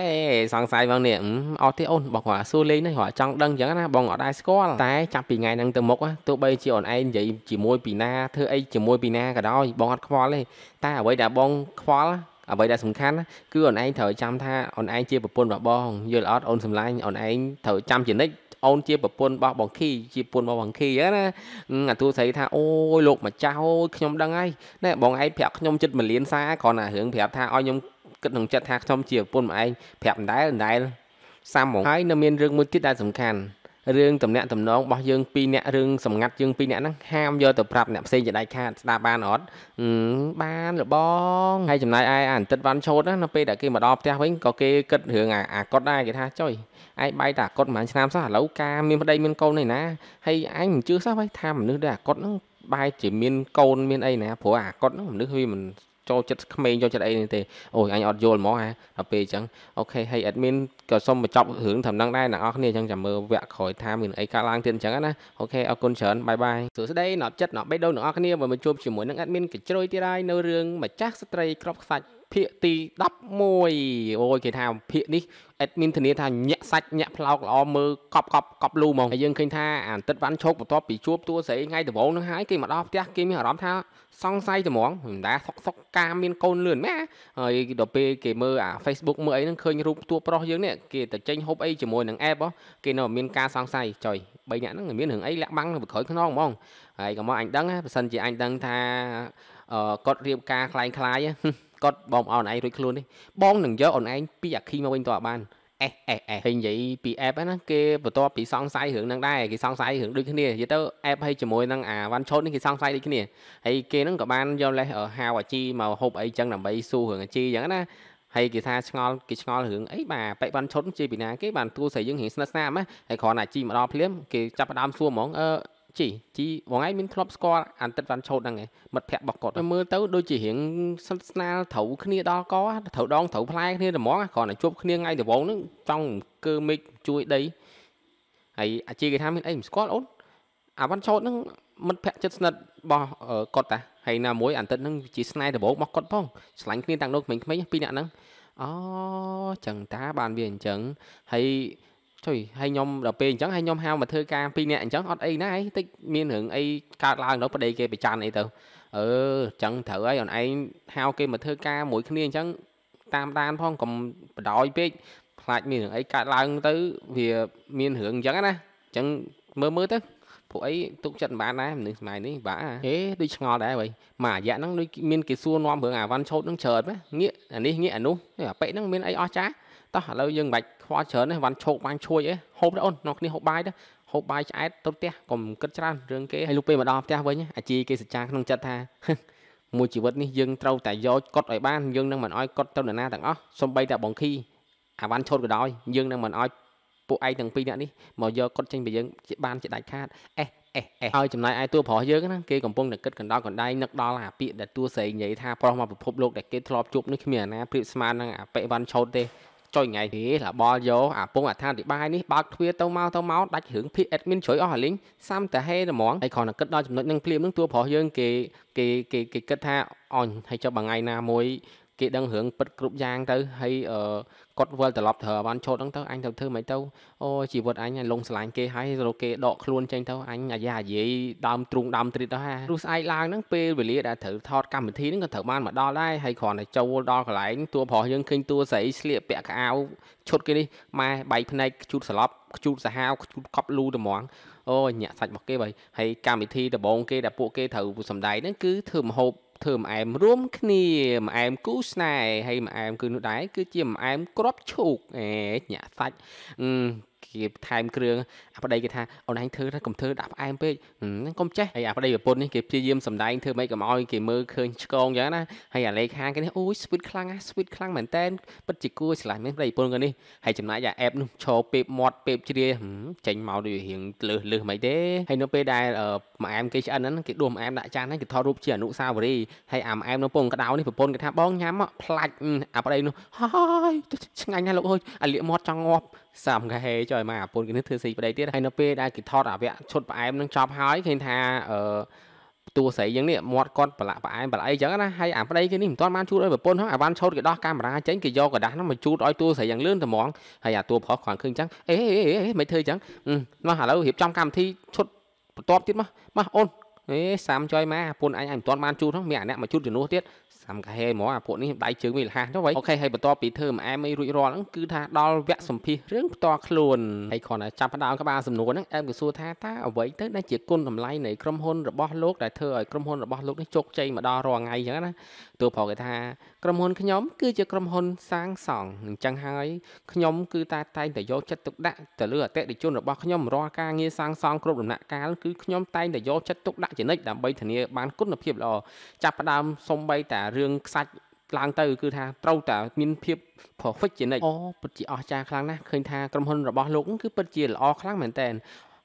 សង្ស័យបងនេះអត់ទេអូនបងគាត់សួរលេងនេះគាត់ចង់ដឹងអញ្ចឹងណាបងអត់ដែរស្គាល់តែចាប់ពីថ្ងៃហ្នឹងទៅមុខទោះបីជាអូនឯងនិយាយជាមួយពីណាធ្វើអីជាមួយពីណាក៏ដោយបងអត់ខ្វល់ទេតែអ្វីដែលបងខ្វល់អ្វីដែលសំខាន់គឺអូនឯងត្រូវចាំថាអូនឯងជាប្រពន្ធរបស់បងយល់អត់អូនសម្លាញ់អូនឯងត្រូវចាំជានិច្ចអូនជាប្រពន្ធរបស់បងខីជាប្រពន្ធរបស់បងខីហ្នឹងណាអាទូស្រីថាអូយលោកម្ចាស់អូយខ្ញុំដឹងហើយណែបងឯងប្រាប់ខ្ញុំចិត្តមលៀនសាគ្រាន់តែរឿងប្រាប់ថាឲ្យខ្ញុំគិតក្នុងចិត្តថាខ្ញុំជាប្រពន្ធម្អែងប្រាប់ម្ដាយម្ដាយសាមហ្មងហើយនៅមានរឿងមួយទៀតដែលសំខាន់រឿងតំណាក់តំណងរបស់យើងពីរអ្នករឿងសម្ងាត់យើងពីរអ្នកហ្នឹងហាមយកទៅប្រាប់អ្នកផ្សេងជាដាច់ខាតស្ដាប់បានអត់បានលបងហើយចំណាយឯអាអន្តិតវ៉ាន់ឈូតណានៅពេលដែលគេមកដល់ផ្ទះវិញក៏គេគិតរឿងអាកត់ដែរគេថាចុយឯងបាយតាគាត់ប្រហែលឆ្នាំសោះឥឡូវការមានប្តីមានកូនឯណាហើយឯងមិនជឿសោះវិញថាមនុស្សដែលអាគាត់ហ្នឹងបាយជាមានកូនមានអីណាព្រោះអាគាត់ហ្នឹងមនុស្សវាមិនចូលចិត្តក្មេងចូលចិត្តអីនេះទេអូយអញអត់យល់ហ្មងហ่าដល់ពេលអញ្ចឹងអូខេហើយ admin ក៏សូមបញ្ចប់រឿងធំនឹងដែរអ្នកនរគ្នាអញ្ចឹងចាំមើលវគ្គក្រោយថាមានអីកើតឡើងទៀតអញ្ចឹងណាអូខេអរគុណច្រើនបាយបាយសួស្តីណប់ចិត្តណប់បេះដូងអ្នកនរគ្នាមកជួបជាមួយនឹង admin កជ្រោយទៀតហើយនៅរឿងម្ចាស់ស្ត្រីក្របខ្សាច់ភាគទី11អូយគេថាភាគនេះ admin ធានាថាញាក់សាច់ញាក់ផ្លោកល្អមើលកប់កប់កប់លូហ្មងហើយយើងឃើញថាអាទិត្យវ៉ាន់ឈោកបន្ទាប់ពីជួបតួស្រីថ្ងៃដំបូងនឹងហើយគេមកដល់ផ្ទះគេមានអារម្មណ៍ថាសង្ស័យតែហ្មងមិនដាសុកសុកការមានកូនលឿនម៉ែហើយដល់ពេលគេមើលអា Facebook មើលអីហ្នឹងឃើញរូបតួប្រុសយើងនេះគេតែចេញហូបអីជាមួយនឹង app គេនៅមានការសង្ស័យចុយបីអ្នកហ្នឹងមានរឿងអីលាក់បាំងនៅក្រោយខ្នងហ្មងហើយកុំមកអញដឹងបើសិនជាអញដឹងថាគាត់រៀបការคล้ายៗគាត់បងអូនឯងរួចខ្លួននេះបងនឹងយកអូនឯងពីអាខីមកវិញតើបានអេសអេសអេសហើយនិយាយពី app ហ្នឹងគេបន្ទាប់ពីសង្ស័យរឿងហ្នឹងដែរគេសង្ស័យរឿងដូចគ្នានិយាយទៅ app ហើយជាមួយនឹងអាវ៉ាន់ឆូតនេះគេសង្ស័យដូចគ្នាហើយគេហ្នឹងក៏បានយកលេសហៅអាជីមកហូបអីចឹងដើម្បីសួររឿងអាជីចឹងណាហើយគេថាឆ្ងល់គេឆ្ងល់រឿងអីបាទប៉ិវ៉ាន់ឆូតជាពីណាគេបានទូស្រីយើងរៀងស្និទ្ធស្នាលណាហើយគ្រាន់តែអាជីមកដល់ភ្លាមគេចាប់ផ្ដើមសួរហ្មងអឺជីជីមួយថ្ងៃមានធ្លាប់ស្គាល់អន្តិតវ៉ាន់ឆូតហ្នឹងឯងមិត្តភក្តិរបស់គាត់មើលទៅដូចជារៀងស្និទ្ធស្នាលត្រូវគ្នាដល់កត្រូវដងត្រូវផ្លែគ្នាតែហ្មងគ្រាន់តែជួបគ្នាថ្ងៃដវងហ្នឹងចង់កើមេឃជួយដីហើយអាជីគេថាមានអីមិនស្គាល់អូនអាវ៉ាន់ឆូតហ្នឹងមិត្តភក្តិចិត្តស្និទ្ធរបស់គាត់តាហើយណាមួយអន្តិតហ្នឹងជាស្នេហ៍ដបងរបស់គាត់ផងឆ្លាញ់គ្នាតាំងនោះក្មេងៗពីរនាក់ហ្នឹងអូចឹងតាបានវាអញ្ចឹងហើយទុយហើយខ្ញុំដល់ពេលអញ្ចឹងហើយខ្ញុំហៅមកធ្វើការពីរនាក់អញ្ចឹងអត់អីណាឯងតិចមានរឿងអីកើតឡើងដល់ប្តីគេប្រច័នអីទៅអឺអញ្ចឹងត្រូវហើយអូនឯងហៅគេមកធ្វើការមួយគ្នាអញ្ចឹងតាមដានផងកុំបដ ாய் ពេកខ្លាចមានរឿងអីកើតឡើងទៅវាមានរឿងអញ្ចឹងណាអញ្ចឹងមើលមើលទៅពួកអីទុកចិត្តមិនបានដែរមនុស្សសម័យនេះបាក់ហេដូចឆ្ងល់ដែរបើមួយរយៈហ្នឹងដូចមានគេសួរនាំរឿងអាវ៉ាន់ឆោតហ្នឹងច្រើនណាងាកអានេះងាកអានោះអាប៉េហ្នឹងមានអីអស់ចាស់តោះឥឡូវយើងមិនបាច់ខ្វល់ច្រើនទេវ៉ាន់ឈោកវ៉ាន់ឈួយអីហូបទៅអូននរគ្នាហូបបាយទៅហូបបាយឆ្អែតទៅផ្ទះកុំគិតច្រើនរឿងគេហើយលុះពេលមកដល់ផ្ទះវិញអាជីគេសច្ចាក្នុងចិត្តថាមួយជីវិតនេះយើងត្រូវតែយកកត់ឲ្យបានយើងនឹងមិនឲ្យកត់ទៅនរណាទាំងអស់សំបីតែបងខីអាវ៉ាន់ឈុតក៏ដោយយើងនឹងមិនឲ្យពួកឯងទាំងពីរនាក់នេះមកយកកត់ចេញពីយើងបានជាដាច់ខាតអេះអេះអេះឲ្យចំណាយឯតួប្រុសយើងណាគេកំពុងតែគិតកណ្ដោកណ្ដាយនឹកដល់អាពាកដែលតួស្រីនិយាយថាប្រុសមកពិភពលោកដែលគេធ្លាប់ជួបនេះគ្មានអាណាប្រៀបស្មើនឹងអាប៉ិវ៉ាន់ឈុតទេចុចថ្ងៃគេលបយកអាពងអាឋានតិបាយនេះបើកទ្វារទៅមកទៅមកដាច់រឿងភីអេដមីនជ្រុយអស់អាលីងសាំតាហេត្មងហើយគ្រាន់តែគិតដល់ចំណុចនឹងភ្លាមនឹងតួប្រុសយើងគេគេគេគេគិតថាអញហើយចុះមួយថ្ងៃណាមួយគេដឹងរឿងពិតគ្រប់យ៉ាងទៅហើយគាត់វិលត្រឡប់ត្រូវអវ៉ាន់ឈុតហ្នឹងទៅអញទៅធ្វើមិនទៅអូជីវិតអញលងស្រឡាញ់គេហើយរកគេដកខ្លួនចេញទៅអញអាយ៉ាយាយដើមទ្រូងដើមទ្រិតទៅហារស់ស្អែកឡើងហ្នឹងពេលវេលាដែលត្រូវថតកម្មវិធីហ្នឹងក៏ត្រូវបានមកដល់ដែរហើយគ្រាន់តែចូលដល់កន្លែងតួប្រុសយើងឃើញតួស្រីស្លៀកពាក់ខោអាវឈុតគេនេះម៉ែបែកភ្នែកខ្ជូតស្លប់ខ្ជូតសាហាវខ្ជូតកប់លូត្មងអូញាក់សាច់របស់គេបើហើយកម្មវិធីដំបូងគេដែលពួកគេត្រូវសម្ដែងហ្នឹងគឺធ្វើមហូបធ្វើម្អែមរួម គ្នាម្អែមគូស្នេហ៍ហើយម្អែមគឺនោះដែរគឺជាម្អែមក្របឈូក អេញាក់សាច់គេថែមគ្រឿងអាប្តីគេថាអូនឯងធ្វើថាកុំធ្វើដាក់ផ្អែមពេកហ្នឹងកុំចេះហើយអាប្តីប្រពន្ធនេះគេព្យាយាមសម្ដែងធ្វើម៉េចកុំឲ្យគេមើលឃើញឆ្កងយ៉ាងណាហើយអាលេខាគេនេះអូយ sweet ខ្លាំងណាស់ sweet ខ្លាំងមែនតើពិតជាគួរឆ្លាញ់មែនប្តីប្រពន្ធគាត់នេះហើយចំណាយអាអេបនោះឈរពេបមាត់ពេបជ្រាចេញមកដូចរៀងលើសលើសមិនទេហើយនៅពេលដែលម៉ែមគេឆ្អិនហ្នឹងគេដួសម្អែមដាក់ចានហ្នឹងគេថតរូបជាអនុស្សាវរីយ៍ហើយអាម៉ែមនៅពងកដៅនេះប្រពន្ធគេថាបងញ៉ាំមកផ្លាច់អាប្តីនោះហើយឆ្ងាញ់ណាស់លោកអើយអាលៀកមាត់ចង់ងាប់30កាហេចុះឲ្យមកអាពុនគេនេះធ្វើស៊ីប្តីទៀតហើយនៅពេលដែលគេថតអាវៈឈុតផ្អែមនឹងចប់ហើយឃើញថាអឺតួស្រីយ៉ាងនេះមាត់គាត់ប្រឡាក់ផ្អែមប្រអីចឹងណាហើយអាប្តីគេនេះមិនទាន់បានជូតឲ្យប្រពន្ធហ្នឹងអាវ៉ាន់ឆូតគេដោះកាមេរ៉ាចេញគេយកกระดาษហ្នឹងមកជូតឲ្យតួស្រីយ៉ាងលឿនត្មងហើយអាតួប្រុសគាត់ឃើញចឹងអេអេអេមិនធ្វើចឹងមកឥឡូវរៀបចំកម្មវិធីឈុតបន្ទាប់ទៀតមកមកអូនអេសាមចុយមកប្រពន្ធអញអញមិនទាន់បានជូតហ្នឹងមានអាអ្នកមកជូតជំនួសទៀត5កាហេហ្មងអាពួកនេះដៃជើងវាលះទៅវិញអូខេហើយបន្ទាប់ពីធ្វើមួយអែមមិនរួចរាល់ហ្នឹងគឺថាដល់វគ្គសម្ភាសរឿងផ្ទាល់ខ្លួនហើយគ្រាន់តែចាប់ផ្ដើមក្បាលសំណួរហ្នឹងអែមក៏សួរថាតើអ្វីទៅដែលជាគុណតម្លៃនៃក្រុមហ៊ុនរបស់លោកដែលធ្វើឲ្យក្រុមហ៊ុនរបស់លោកនេះជោគជ័យមកដល់រាល់ថ្ងៃអញ្ចឹងណាទោះប្រហែលថាក្រុមហ៊ុនខ្ញុំ គឺជាក្រុមហ៊ុនសាងសង់អញ្ចឹងហើយខ្ញុំគឺតែតែងតែយកចិត្តទុកដាក់ទៅលើអតិថិជនរបស់ខ្ញុំរាល់ការងារសាងសង់គ្រប់ដំណាក់កាលគឺខ្ញុំតែងតែយកចិត្តទុកដាក់ជានិច្ចដើម្បីធានាបានគុណភាពល្អចាប់ផ្ដើមសំបីតារឿងខ្សាច់ឡើងទៅគឺថាត្រូវតែមាន ភាព perfect ជានិច្ចអូពិតជាអស្ចារ្យខ្លាំងណាស់ឃើញថាក្រុមហ៊ុនរបស់លោកគឺពិតជាល្អខ្លាំងមែនតើ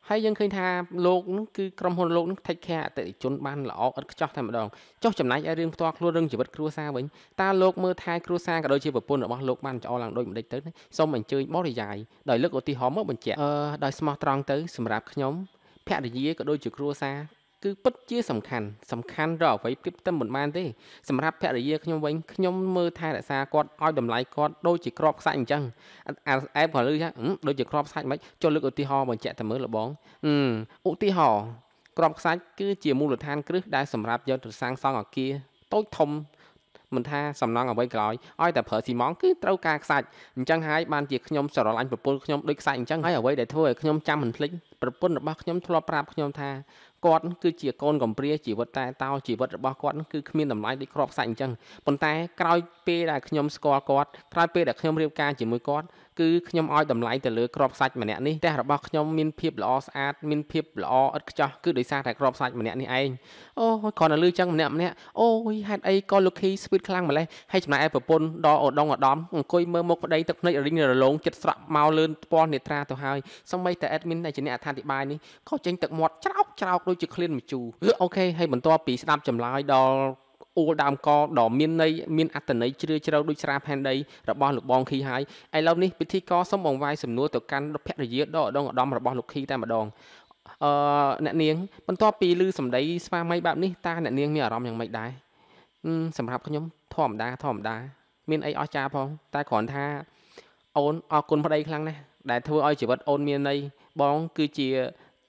ហើយយើងឃើញថាលោកនឹងគឺក្រុមហ៊ុនលោកនឹង take care អតិថិជនបានល្អឥតខ្ចោះតែម្ដងចុះចំណាយឲ្យរឿងផ្ទាល់ខ្លួនរឿងជីវិតគ្រួសារវិញតើលោកមើលថែគ្រួសារក៏ដូចជាប្រពន្ធរបស់លោកបានល្អឡើងដូចម្ដេចទៅសូមអញ្ជើញបរិយាយដោយលើកឧទាហរណ៍មកបញ្ជាក់អឺដោយស្មោះត្រង់ទៅសម្រាប់ខ្ញុំភរិយាក៏ដូចជាគ្រួសារគឺពិតជាសំខាន់សំខាន់រកអ្វីព្រៀបផ្ទឹមមិនបានទេសម្រាប់ភរិយាខ្ញុំវិញខ្ញុំមើលថែរក្សាគាត់ឲ្យតម្លៃគាត់ដូចជាក្របខ្សាច់អញ្ចឹងអែបគាត់លឺថាដូចជាក្របខ្សាច់មិនចុះលើកឧទាហរណ៍បញ្ជាក់តែមើលលបងឧទាហរណ៍ក្របខ្សាច់គឺជាមូលដ្ឋានគ្រឹះដែលសម្រាប់យកទៅសាងសង់អគារតូចធំមិនថាសំណង់អ្វីក៏ដោយឲ្យតែប្រើស៊ីម៉ង់គឺត្រូវការខ្សាច់អញ្ចឹងហើយបានជាខ្ញុំស្រឡាញ់ប្រពន្ធខ្ញុំដូចខ្សាច់អញ្ចឹងហើយអ្វីដែលធ្វើឲ្យខ្ញុំចាំមិនភ្លេចប្រពន្ធរបស់ខ្ញុំធ្លាប់ប្រាប់ខ្ញុំថាគាត់គឺជាកូនកំព្រាជីវិតតែតោជីវិតរបស់គាត់គឺគ្មានតម្លៃដូចក្រប សាច់អញ្ចឹងប៉ុន្តែក្រោយពេលដែលខ្ញុំស្គាល់គាត់ក្រោយពេលដែលខ្ញុំរៀបការជាមួយគាត់គឺខ្ញុំឲ្យតម្លៃទៅលើក្របសាច់ម្នាក់នេះផ្ទះរបស់ខ្ញុំមានភាពល្អស្អាតមានភាពល្អឥតខ្ចោះគឺដោយសារតែក្របសាច់ម្នាក់នេះឯងអូយគ្រាន់តែលឺចឹងម្នាក់ម្នាក់អូយហេតុអីក៏លោកឃីស្វីតខ្លាំងម្លេះហើយចំណាយឯប្រពន្ធដល់អូដងឧត្តមអង្គុយមើលមុខប្តីទឹកភ្នែករញរលោងចិត្តស្រក់មកលឿនពណ៌នេត្រាទៅហើយសម្បីតែអេដមីនដែលជាអ្នកអត្ថាធិប្បាយនេះក៏ចេញទឹកមាត់ច្រោកច្រោកដូចជាឃ្លានមជូរអូខេហើយបន្ទាប់ពីស្ដាប់ចម្លើយដល់អួលដើមកដ៏មានន័យមានអត្តន័យជ្រាលជ្រៅដូចស្រាផែនដីរបស់លោកបង ខីហើយឥឡូវនេះពិធីករសូមបង្វែរសំណួរទៅកាន់ភរិយាដកដងឧត្តមរបស់លោកខីតែម្ដងអឺអ្នកនាងបន្ទាប់ពីឮសម្ដីស្វាមីបែបនេះតើអ្នកនាងមានអារម្មណ៍យ៉ាងម៉េចដែរសម្រាប់ខ្ញុំធម្មតាធម្មតាមានអីអស្ចារ្យផងតែគ្រាន់ថា អូនអរគុណប្តីខ្លាំងណាស់ដែលធ្វើឲ្យជីវិតអូនមានន័យបងគឺជា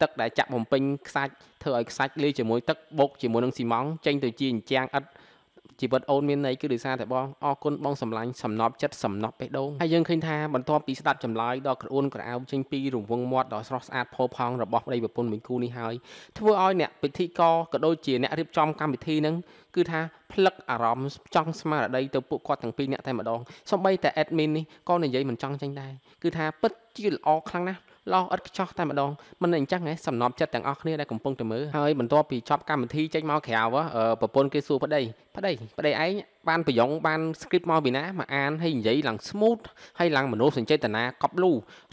ទឹកដែលចាក់បំពេញខ្សាច់ធ្វើឲ្យខ្សាច់លាយជាមួយទឹកបុកជាមួយនឹងស៊ីម៉ង់ចេញទៅជាអញ្ចាំងឥតជីវិតអូនមានន័យគឺដោយសារតែបងអរគុណបងសម្លាញ់សំណប់ចិត្តសំណប់បេះដូងហើយយើងឃើញថាបន្ទាប់ពីស្ដាប់ចម្លើយដ៏ក្រអូនក្រអៅចេញពីរង្វង់មាត់ដ៏ស្រស់ស្អាតផូរផង់របស់ប្តីប្រពន្ធមួយគូនេះហើយធ្វើឲ្យអ្នកពិធីករក៏ដូចជាអ្នករៀបចំកម្មវិធីនឹងគឺថាផ្លឹកអារម្មណ៍ចង់ស្មារតីទៅពួកគាត់ទាំងពីរអ្នកតែម្ដងសម្បីតែ admin នេះក៏និយាយមិនចង់ចេញដែរគឺថាពិតជាល្អខ្លាំងណាស់លោះឥតខ្ចោះតែម្ដងមិនអញ្ចឹងហ៎សំណប់ចិត្តទាំងអស់គ្នាដែលកំពុងតែមើលហើយបន្ទាប់ពីចប់កម្មវិធីចេញមកក្រៅប្រពន្ធគេសួរប្តីប្តីប្តីឯងបានប្រយង បាន script មកពីណាមកអានហើយនិយាយឡើង smooth ហើយឡើងមនោសញ្ចេតនាកប់លូ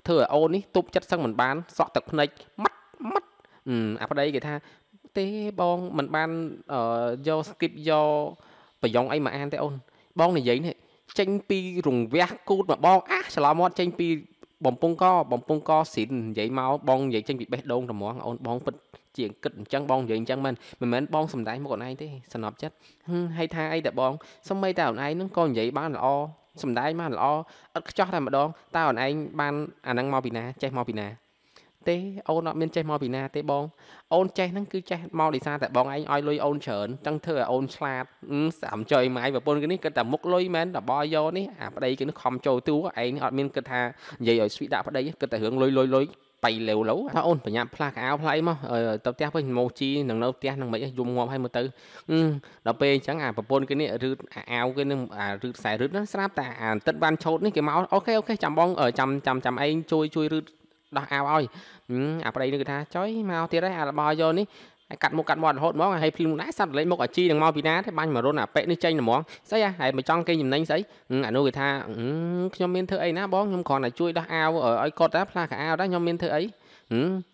ធ្វើឲ្យអូននេះទប់ចិត្តសឹងមិនបានសក់ទឹកភ្នែកម៉ាត់ម៉ាត់អាប្តីគេថាទេបងមិនបានយក script យកប្រយងអីមកអានទេអូន បងនិយាយនេះចេញពីរង្វះគូតមកបងអាឆ្លោះមាត់ចេញពីបំពង់កបំពង់កស៊ីននិយាយមកបងនិយាយចេញពីបេះដូងត្មងអូនបង ពិតជាគិតអញ្ចឹងបងនិយាយអញ្ចឹងមិនមិនមែនបងសំដែងមកខ្លួនឯងទេសណប់ចិត្តហើយថាអីតែបងសម្បីតែខ្លួនឯងនឹងក៏និយាយបានល្អសំដែងបានល្អឥតខ្ចោះតែម្ដងតើខ្លួនឯងបានអានឹងមកពីណាចេះមកពីណាទេអូនអត់មានចេះមកពីណាទេបង អូនចេះហ្នឹងគឺចេះមកដោយសារតែបងឯងឲ្យលុយអូនច្រើនចឹងធ្វើឲ្យអូនឆ្លាតសាមចុយម៉ាយប្រពន្ធគេនេះគិតតែមុខលុយមែនតបយកនេះអាប្តីគេនេះខំចូលទូឯងនេះអត់មានគិតថានិយាយឲ្យស្វីដាក់ប្តីគិតតែរឿងលុយលុយលុយបៃលេវលោថាអូនប្រញាប់ផ្លាស់កៅផ្លៃមកទៅផ្ទះវិញម៉ូជីនឹងនៅផ្ទះនឹងមិនយំងាប់ឲ្យមើលទៅដល់ពេលអញ្ចឹងអាប្រពន្ធគេនេះឬអាអាវគេនឹងអាឬខ្សែរឹតស្រាប់តែអាទឹកបានឆោតនេះគេមកអូខេអូខេចាំបងចាំចាំចាំឯងជួយជួយរឹតដោះអាវឲ្យអាប្តីនឹងគេថាចុយមកទៀតហើយអាលបោយកនេះហើយកាត់មុខកាត់មាត់រហូតហ្មងហើយភ្លឹងដែរសត្វលេងមុខអាជីនឹងមកពីណាទេបាញ់មរុនអាប៉ិនេះចេញហ្មងស្អីហ่ะហើយមិនចង់គេចំណេញស្អីអានោះគេថាខ្ញុំមានធ្វើអីណាបងខ្ញុំគ្រាន់តែជួយដោះអាវឲ្យគាត់តែផ្លាស់កៅអាវដែរខ្ញុំមានធ្វើអី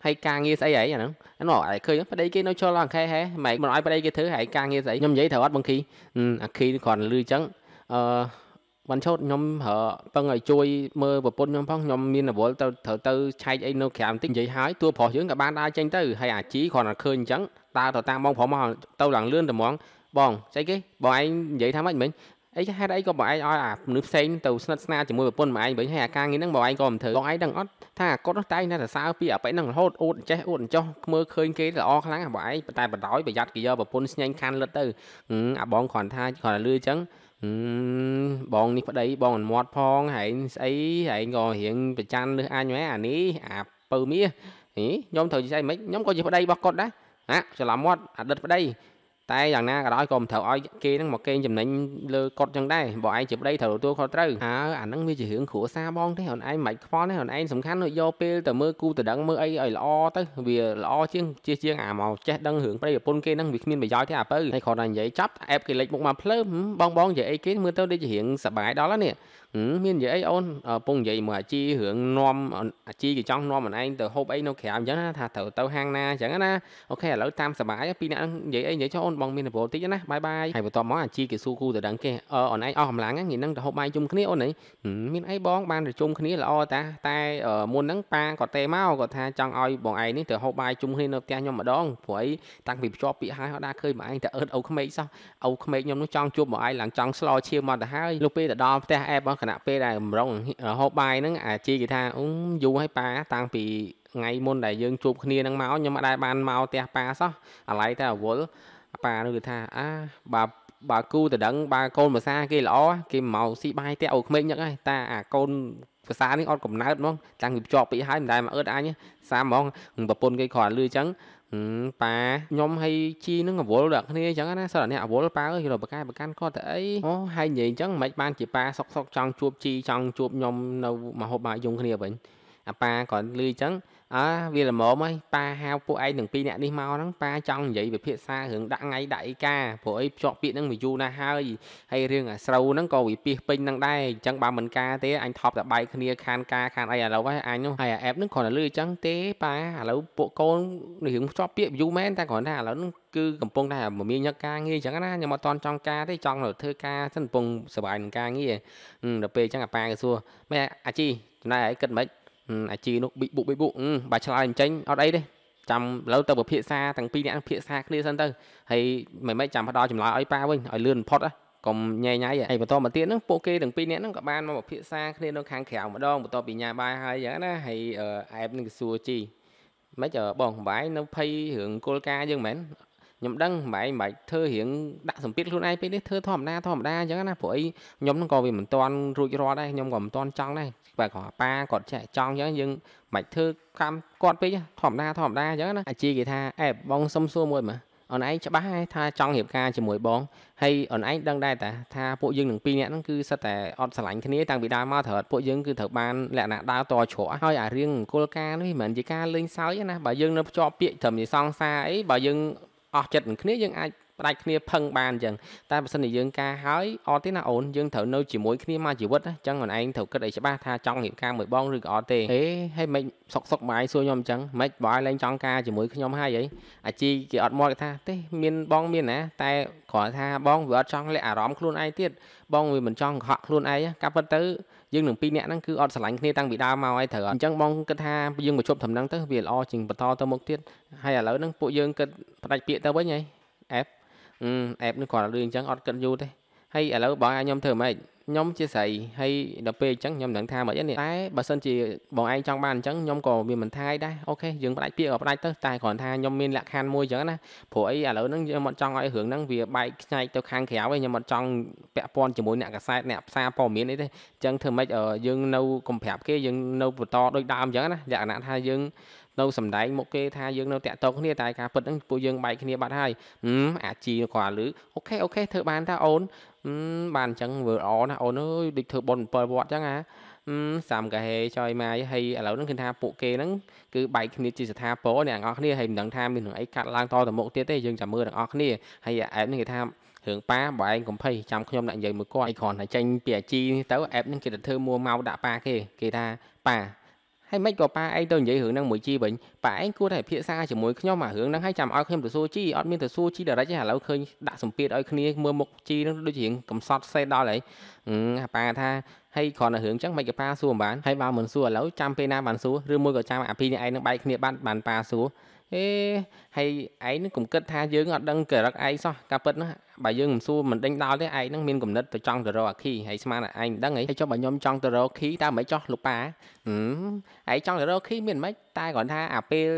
ហើយការងារស្អីហីអាហ្នឹងអានោះអត់ឃើញប្តីគេនៅជលអង្ខេហេម៉េចមិនឲ្យប្តីគេធ្វើហើយការងារស្អីខ្ញុំនិយាយត្រូវអត់បងគីអាគីគ្រាន់លឺអញ្ចឹងអឺវ៉ាន់ឈុតខ្ញុំប្រើពឹងឲ្យជួយមើលប្រពន្ធខ្ញុំផងខ្ញុំមានរវល់ទៅត្រូវទៅឆែកអីនៅក្រៅបន្តិចនិយាយហើយតួប្រុសយើងក៏បានដើរចេញទៅហើយអាជីគ្រាន់តែឃើញអញ្ចឹងដើរទៅតាមបងប្រុសមកទៅឡើងលឿនតែហ្មងបងស្អីគេបងឯងនិយាយថាម៉េចមិញអីហេតុអីក៏បងឯងឲ្យអាមនុស្សផ្សេងទៅស្និទ្ធស្នាលជាមួយប្រពន្ធបងឯងវិញហើយអាការងារហ្នឹងបងឯងក៏មិនធ្វើបងឯងដឹងអត់ថាអាកូននោះតែងតែសរសើរពីអាប៉ិហ្នឹងរហូតអួតចេះអួតចោះមើលឃើញគេល្អខ្លាំងបងឯងតែបដ ாய் ប្រយ័ត្នគេយកប្រពន្ធស្ញាញ់ខាន់លឹតទៅអាបងគ្រាន់ថាគ្រាន់តែលឺអញ្ចឹងហឹមបងនេះប្តី បងអត់មាត់ផងហែងស្អីហែងក៏រៀងប្រច័នលឹះអញហ៎អានេះអាពៅមាសហីខ្ញុំត្រូវជាស្អីមិនខ្ញុំក៏ជាប្តីរបស់គាត់ដែរណាច្រឡំមាត់អាដិតប្តីតែយ៉ាងណាក៏ដោយក៏មិនត្រូវឲ្យគេហ្នឹងមកកេងចំណេញលើគាត់ចឹងដែរបើឯងជាប្តីត្រូវទទួលខុសត្រូវអើអាហ្នឹងវាជារឿងគ្រួសារបងទេអូនឯងមិនខ្វល់ទេអូនឯងសំខាន់យកពេលទៅមើលគូតដឹងមើលអីឲ្យល្អទៅវាល្អជាងជាជាងអាមកចេះដឹងរឿងប្តីប្រពន្ធគេហ្នឹងវាគ្មានប្រយោជន៍ទេអាបើហើយគ្រាន់តែនិយាយចាប់អេបគេលេចមុខមកភ្លើមបងបងនិយាយអីគេមើលទៅដូចជារឿងសបាយដល់ហ្នឹងមាននិយាយអីអូនពងនិយាយមួយអាជីរឿងនំអាជីគេចង់នំខ្លួនឯងទៅហូបអីនៅក្រៅអញ្ចឹងណាថាត្រូវទៅហាងណាអញ្ចឹងណាអូខេឥឡូវតាមសบายពីរអ្នកនិយាយអីនិយាយចុះអូនបងមានប្រវត្តិតិចណាបាយបាយហើយបន្ទាប់មកអាជីគេស៊ូគូទៅដឹងគេអឺអូនឯងអស់កម្លាំងហ្នឹងនឹងទៅហូបបាយជុំគ្នាអូនឯងមានអីបងបានទៅជុំគ្នាល្អតាតែមុនហ្នឹងប៉ាគាត់ទេមកគាត់ថាចង់ឲ្យបងឯងនេះទៅហូបបាយជុំគ្នានៅផ្ទះខ្ញុំម្ដងព្រោះអីតាំងពីភ្ជាប់ពាក្យហើយគាត់ដាក់ឃើញបងឯងតែអឺតអូក្មេកសោះអូក្មេកខ្ញុំនោះចង់ជួបបងឯងឡើងចង់ស្លោឈាមមកទៅហើយលោកពេលទៅដល់ផ្ទះអែបខណៈពេលដែលម្រងហូបបាយហ្នឹងអាជីគេថាអ៊ឹមយូរហើយប៉ាតាំងពីថ្ងៃមុនដែលយើងជួបគ្នាហ្នឹងមកខ្ញុំអត់ដែរបានមកផ្ទះប៉ាសោះអាឡៃតែអវល់ប៉ានោះគឺថាអាបើបើគូតដឹងបើកូនភាសាគេល្អគេមកស៊ីបាយផ្ទះអូក្មេងញឹកហើយតាអាកូនភាសានេះអត់កំណើតហ្មងតាំងពីជាប់ពីហើយមិនដែលមកអឺតអញសាមហ្មងប្រពន្ធគេគ្រាន់លឺអញ្ចឹងប៉ាខ្ញុំហើយជីនឹងរវល់ដល់គ្នាអញ្ចឹងណាសិនអ្នករវល់ប៉ាអើយគេប្រកែប្រកាន់គាត់ទៅអីអូហើយនិយាយអញ្ចឹងមិនបានជាប៉ាសុកសុកចង់ជួបជីចង់ជួបខ្ញុំនៅមហូបបាយយងគ្នាវិញអាប៉ាគាត់លឺអញ្ចឹងអើវាល្មមហើយប៉ាហៅពួកឯងទាំងពីរអ្នកនេះមកហ្នឹងប៉ាចង់និយាយពិភាក្សារឿងដាក់ថ្ងៃដាក់អីកាព្រោះអីភ្ជាប់ពាក្យហ្នឹងវាយូរណាស់ហើយហើយរឿងអាស្រូវហ្នឹងក៏វាពីសពេញហ្នឹងដែរអញ្ចឹងបើមិនការទេអញថប់តែបែកគ្នាខានការខានអីឥឡូវហើយអញនោះហើយអាអេបហ្នឹងគ្រាន់តែលឺអញ្ចឹងទេប៉ាឥឡូវពួកកូនរឿងភ្ជាប់ពាក្យយូរមែនតែគ្រាន់តែឥឡូវហ្នឹងគឺកំពុងតែមមាញឹកការងារអញ្ចឹងណាខ្ញុំអត់តន់ចង់ការទេចង់ទៅធ្វើការសិនកំពុងសុបាយនឹងការងារដល់ពេលអញ្ចឹងអាប៉ាក៏សួរមែអាជីចំណាយឲ្យគិតមិនខ្មិចអាជីនោះប៊ីបុកប៊ីបុកបើឆ្លើយអញ្ចឹងអត់អីទេចាំឥឡូវទៅពិភាក្សាទាំងពីរអ្នកពិភាក្សាគ្នាសិនទៅហើយមិនមិនចាំផ្ដោចម្លើយឲ្យប៉ាវិញឲ្យលឿនបំផុតណាកុំញ៉ែញ៉ៃហើយបន្តមកទៀតហ្នឹងពួកគេទាំងពីរនាក់ហ្នឹងក៏បានមកពិភាក្សាគ្នានៅខាងក្រៅម្ដងបន្ទាប់ពីញ៉ាបាយហើយយ៉ាងណាហើយអែបនឹងក៏សួរជីមិនបងបាយនៅភ័យរឿងគោលការណ៍យើងមែនខ្ញុំដឹងបាយមិនបាច់ធ្វើរឿងដាក់សម្ពាធខ្លួនឯងពេលនេះធ្វើធម្មតាធម្មតាអញ្ចឹងណាព្រោះអីខ្ញុំហ្នឹងក៏វាមិនទាន់រួចរាល់ដែរខ្ញុំក៏មិនទាន់ចង់ដែរបាទគាត់ប៉ាគាត់ចេះចង់អញ្ចឹងយើងមិនធ្វើកម្មគាត់ពេកធម្មតាធម្មតាអញ្ចឹងណាអាជីគេថាអេបងសុំសួរមួយមើលអូនឯងច្បាស់ហើយថាចង់រៀបការជាមួយបងហើយអូនឯងដឹងដែរតាថាពួកយើងនឹងពីរនាក់ហ្នឹងគឺសិតតែអត់ស្រឡាញ់គ្នាតាំងពីដើមមកត្រូវពួកយើងគឺត្រូវបានលក្ខណៈដើរតជ្រក់ហើយអារឿងអង្គលការនេះមិនមែនជាការលេងសើចណាបើយើងនៅភ្ជាប់ពាក្យត្រឹមជាសង្សារអីបើយើងអស់ចិត្តនឹងគ្នាយើងអាចផ្ដាច់គ្នាផឹងបានអញ្ចឹងតែបើសិនជាយើងការហើយអត់ទេណាអូនយើងត្រូវនៅជាមួយគ្នាមកជីវិតអញ្ចឹងខ្លួនឯងត្រូវគិតឲ្យច្បាស់ថាចង់រៀបការមួយបងឬក៏អត់ទេហេហើយមិនសុកសុកបាយសួរខ្ញុំអញ្ចឹងមិនបើឲ្យលែងចង់ការជាមួយខ្ញុំហើយអីអាជីគេអត់មកគេថាទេមានបងមានណាតែគ្រាន់ថាបងវាអត់ចង់លាក់អារម្មណ៍ខ្លួនឯងទៀតបងវាមិនចង់កុហកខ្លួនឯងការពិតទៅយើងនឹងពីរនាក់ហ្នឹងគឺអត់ស្រឡាញ់គ្នាតាំងពីដើមមកហើយត្រូវអត់អញ្ចឹងបងគិតថាយើងមកជប់ដំណឹងទៅវាល្អជាងបន្តទៅមុខទៀតហើយឥឡូវហ្នឹងពួកយើងគិតផ្ដាច់ពាក្យទៅវិញហើយអេបអេបនឹងគាត់លឺអញ្ចឹងអត់គិតយូរទេហើយឥឡូវបងឲ្យខ្ញុំធ្វើម៉េចខ្ញុំជាស្រីហើយដល់ពេលអញ្ចឹងខ្ញុំនឹងថាម៉េចនេះតែបើសិនជាបងឯងចង់បានអញ្ចឹងខ្ញុំក៏មានមិនថាយដែរអូខេយើងផ្ដាច់ពាក្យក៏ផ្ដាច់ទៅតែគ្រាន់ថាខ្ញុំមានលក្ខខណ្ឌមួយអញ្ចឹងណាព្រោះអីឥឡូវហ្នឹងខ្ញុំអត់ចង់ឲ្យរឿងហ្នឹងវាបែកខ្ញែកទៅខាងក្រៅឯងខ្ញុំអត់ចង់ពាក់ព័ន្ធជាមួយអ្នកកសែតអ្នកផ្សារព័ត៌មានអីទេអញ្ចឹងធ្វើម៉េចយើងនៅកុំប្រាប់គេយើងនៅបន្តដូចដើមអញ្ចឹងណាលក្ខណៈថាយើងនៅសំដែងមកគេថាយើងនៅតាក់ទងគ្នាតែការពិតហ្នឹងពួកយើងបែកគ្នាបាត់ហើយអាជីគាត់ឮអូខេអូខេធ្វើបានតាអូនបានអញ្ចឹងវាល្អណាអូនអើយដូចធ្វើប៉ុន7វត្តអញ្ចឹងណាសាំកាហេចយម៉ាយហើយឥឡូវហ្នឹងគឺថាពួកគេហ្នឹងគឺបែកគ្នាជាស្ថាពរអ្នកទាំងអស់គ្នាហើយមិនដឹងថាមានរឿងអីកាត់ឡើងតទៅមុខទៀតទេយើងចាំមើលទាំងអស់គ្នាហើយអែបហ្នឹងគេថារឿងប៉ាបើឯងកំភៃចាំខ្ញុំដាក់និយាយមួយគាត់ឯងគ្រាន់តែចេញពីអាជីនេះទៅអែបហ្នឹងគេទៅធ្វើមួម៉ៅដាក់ប៉ាគេគេថាប៉ាហើយមិនក៏ប៉ាឯងទៅនិយាយរឿងហ្នឹងមួយជីវិញប៉ាឯងគួរតែភាសាជាមួយខ្ញុំអារឿងហ្នឹងឲ្យចាំឲ្យខ្ញុំទៅសួរជីអត់មានទៅសួរជីដរិចទេឥឡូវឃើញដាក់សម្ពាធឲ្យគ្នាមើលមុខជីហ្នឹងដូចរៀងកំសត់សេះដល់ហើយប៉ាថាហើយគ្រាន់តែរឿងចឹងមិនក៏ប៉ាសួរបានហើយបើមិនសួរឥឡូវចាំពេលណាបានសួរឬមួយក៏ចាំអាពីនេះឯងនឹងបែកគ្នាបានបានប៉ាសួរហេហើយឯងនឹងកុំគិតថាយើងអត់ដឹងចរិតឯងសោះការពិតណាបើយើងមិនសួរមិនដេញដោលទេឯងនឹងមានគំនិតទៅចង់ទៅរកអាខីហើយស្មានតែឯងដឹងហីចុះបើខ្ញុំចង់ទៅរកខីតើមិនចោះលោកប៉ាហឹមឯងចង់ទៅរកខីមានមិនតែគ្រាន់ថាអាពេល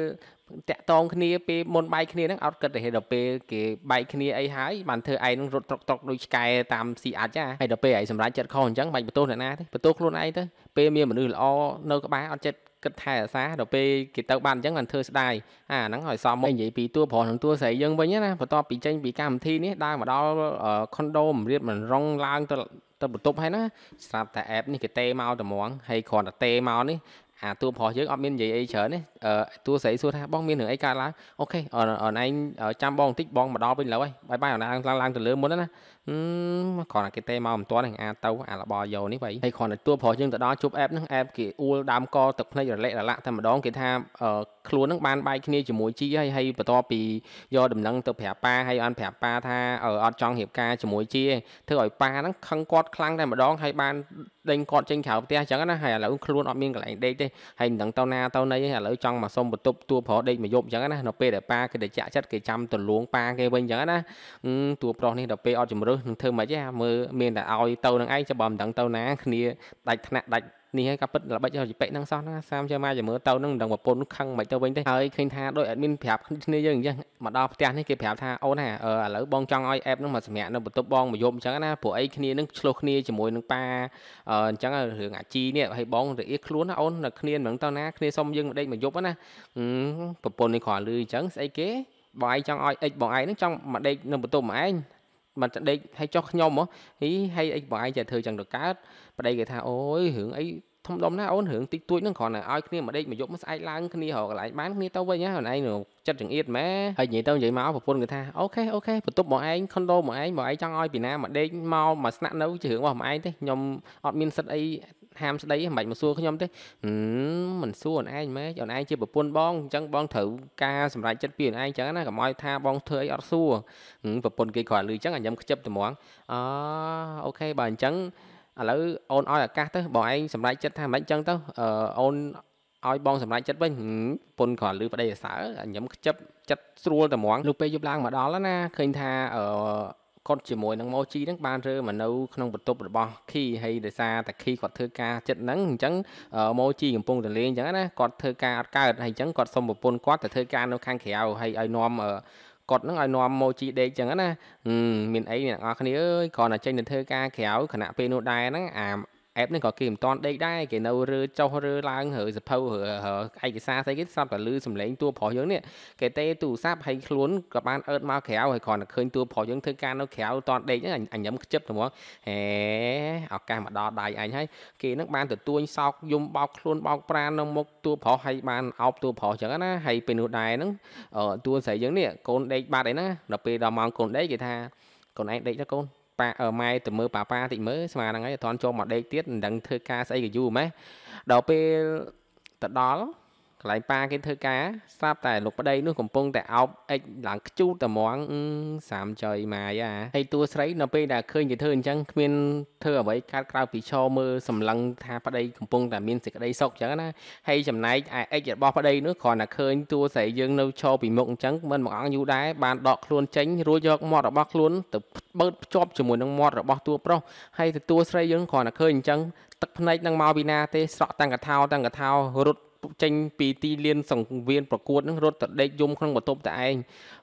តាក់តងគ្នា ពេលមុនបែកគ្នាហ្នឹងអត់គិតទៅហេតុដល់ពេលគេបែកគ្នាអីហើយបានធ្វើឯងនឹងរត់ត្រុកត្រុកដូចឆ្កែតាមស៊ីអាចណាហើយដល់ពេលឯងសម្រាប់ចិត្តខុសអញ្ចឹងបាច់បន្ទោសអ្នកណាទេបន្ទោសខ្លួនឯងទៅពេលមានមនុស្សល្អនៅក្បែរអត់ចិត្តគិតថែអាសាដល់ពេលគេទៅបានអញ្ចឹងបានធ្វើស្ដាយអាហ្នឹងឲ្យសមមកនិយាយពីតួប្រុសនិងតួស្រីយើងវិញណាបន្ទាប់ពីចេញពីកម្មវិធីនេះដើរមកដល់ខុនដូមរៀបមិនរងឡើងទៅទៅបន្ទប់ហើយណាស្រាប់តែអេបនេះគេតេមកតែហ្មងហើយគ្រាន់តែតេមកនេះអាតួប្រុសយើងអត់មាននិយាយអីច្រើនទេអឺតួស្រីសួរថាបងមានរឿងអីកើតឡើងអូខេអូនឯងចាំបងបន្តិចបងមកដល់វិញឥឡូវហើយបាយបាយអូនឡើងឡើងទៅលើមុនណាអឺគ្រាន់តែគេទេមកមិនទាន់ហ្នឹងអាទៅអាលបយោនេះបីហើយគ្រាន់តែទួលព្រោះយើងទៅដល់ជប់អេបហ្នឹងអេបគេអ៊ូលដើមកទឹកភ្នែករលាក់រលាក់តែម្ដងគេថាខ្លួនហ្នឹងបានបែកគ្នាជាមួយជីហើយហើយបន្ទាប់ពីយកដំណឹងទៅប្រាប់ប៉ាហើយអានប្រាប់ប៉ាថាអត់ចង់រៀបការជាមួយជីទេធ្វើឲ្យប៉ាហ្នឹងខឹងគាត់ខ្លាំងតែម្ដងហើយបានដេញគាត់ចេញក្រៅផ្ទះអញ្ចឹងណាហើយឥឡូវខ្លួនអត់មានកន្លែងដេកទេហើយមិនដឹងទៅណាទៅណីឥឡូវចង់មកសុំបន្ទប់ទួលប្រុសដេកមកយប់អញ្ចឹងណានៅពេលដែលប៉ាគេទៅចាក់ចិត្តគេចាំទលួងប៉ាគេវិញអញ្ចឹងណាទួប្រុសនេះដល់ពេលអត់ជំរឿនឹងធ្វើម៉េចទេមើលមានតែឲ្យទៅនឹងឯងចាំបើមិនដឹងទៅណាគ្នាដាច់ថ្នាក់ដាច់នេះហើយក៏ពិតល្បិចរយពេកហ្នឹងសោះណាសាមចាំមកចាំមើលទៅនឹងដឹងប្រពន្ធខឹងមិនទៅវិញទេហើយឃើញថាដូចអត់មានប្រាប់គ្នាយើងអញ្ចឹងមកដល់ផ្ទះនេះគេប្រាប់ថាអូនណាឥឡូវបងចង់ឲ្យអេបហ្នឹងមកសម្រាប់នៅបន្ទប់បងមួយយប់អញ្ចឹងណាព្រោះអីគ្នានឹងឆ្លោះគ្នាជាមួយនឹងប៉ាអញ្ចឹងរឿងអាជីនេះហើយបងរអៀសខ្លួនណាអូននៅគ្នាមិនទៅណាគ្នាសុំយើងមកដេកមួយយប់ណាប្រពន្ធនេះគ្រាន់លឺអញ្ចឹងស្អីគេបងឯងចង់ឲ្យអិចបងឯងនឹងចង់មកដេកនៅបន្ទប់មកឯងបានតែដេកហើយចុះខ្ញុំហ៎ហីហើយអីបងឯងចេះធ្វើចឹងទៅកើតប្តីគេថាអូយរឿងអីធំដុំណាអូនរឿងតិចតួចហ្នឹងគ្រាន់តែឲ្យគ្នាមកដេកមកយប់មកស្អែកឡើងគ្នារកកន្លែងបានគ្នាទៅវិញហ្នឹងឯងចិត្តចង្អៀតម៉ែហើយនិយាយទៅនិយាយមកប្រពន្ធគេថាអូខេអូខេបន្ទប់បងឯងខុនដូបងឯងបងឯងចង់ឲ្យពីណាមកដេកមកមកស្នាក់នៅជារឿងរបស់បងឯងទេខ្ញុំអត់មានសិទ្ធអីហាមស្ដីមិនបាច់មកសួរខ្ញុំទេមិនសួរអូនឯងម៉េចអូនឯងជាប្រពន្ធបងអញ្ចឹងបងត្រូវការសម្រេចចិត្តពីអូនឯងអញ្ចឹងណាកុំឲ្យថាបងធ្វើអីអត់សួរប្រពន្ធគេគ្រាន់ឮអញ្ចឹងអាញឹមខ្ជិបត្មងអអូខេបើអញ្ចឹងឥឡូវអូនឲ្យឱកាសទៅបងឯងសម្រេចចិត្តថាមិនអញ្ចឹងទៅអូនឲ្យបងសម្រេចចិត្តវិញពុនគ្រាន់ឮប្តីអសើញឹមខ្ជិបចិត្តស្រួលតែហ្មងលុះពេលយប់ឡើងមកដល់ណាឃើញថាអឺគាត់ជាមួយនឹងម៉ូជីហ្នឹងបានរើមកនៅក្នុងបន្ទប់របស់ខីហើយដោយសារតែខីគាត់ធ្វើការចិត្តហ្នឹងអញ្ចឹងម៉ូជីកំពុងតលេងអញ្ចឹងណាគាត់ធ្វើការអត់កើតហើយអញ្ចឹងគាត់សុំប្រពន្ធគាត់ទៅធ្វើការនៅខាងក្រៅហើយឲ្យនាំគាត់នឹងឲ្យនាំម៉ូជីដេកចឹងណាមានអីអ្នកនរគ្នាអើយគ្រាន់តែចេញទៅធ្វើការក្រៅគណៈពេលនោះដែរហ្នឹងអា app ហ្នឹងក៏គេមិនតាន់ដេកដែរគេនៅរើចុះរើឡើងរើសភៅរើឯកសារស្អីគេស្រាប់តែលឺសំឡេងតួប្រុសយើងនេះគេទេទូរស័ព្ទហើយខ្លួនក៏បានអឺតមកក្រៅហើយគ្រាន់តែឃើញតួប្រុសយើងធ្វើការនៅក្រៅតាន់ដេកហ្នឹងអញញឹមខ្ជិបទៅហ្មងហេឱកាសមកដល់ដៃអញហើយគេនឹងបានទទួលសោកយំបោកខ្លួនបោកប្រាននៅមុខតួប្រុសហើយបានអោបតួប្រុសចឹងណាហើយពេលនោះដែរហ្នឹងតួស្រីយើងនេះកូនដេកបាត់អីណាដល់ពេលដល់ម៉ោងកូនដេកគេថាកូនឯងដេកទៅកូនប៉ាម៉ែទៅមើលប៉ាប៉ាតិចមើលស្មានហ្នឹងហើយអត់ទាន់ចូលមកដេកទៀតមិនដឹងធ្វើការស្អីក៏យូរម៉េះដល់ពេលទៅដល់កន្លែងប៉ាគេធ្វើការស្រាប់តែលោកប្តីនោះកំពុងតែអោបអិចឡើងខ្ជូតតែមក30ចុយម៉ាយអាហើយតួស្រីនៅពេលដែលឃើញគេធ្វើអញ្ចឹងគ្មានធ្វើអ្វីកាត់ក្រៅពីឈរមើលសម្លឹងថាប្តីកំពុងតែមានសេចក្តីសុខអញ្ចឹងណាហើយចំណែកឯអិចរបស់ប្តីនោះគ្រាន់តែឃើញតួស្រីយើងនៅឈរពីមុខអញ្ចឹងមិនមកអងយូរដែរបានដកខ្លួនចេញរួចយកមាត់របស់ខ្លួនទៅបឺតភ្ជាប់ជាមួយនឹងមាត់របស់តួប្រុសហើយតួស្រីយើងគ្រាន់តែឃើញអញ្ចឹងទឹកភ្នែកនឹងមកពីណាទេស្រក់តាំងកថាតាំងកថារត់ចេញពីទីលានសង្វៀនប្រកួតនឹងរត់ទៅដេកយំក្នុងបន្ទប់តែឯង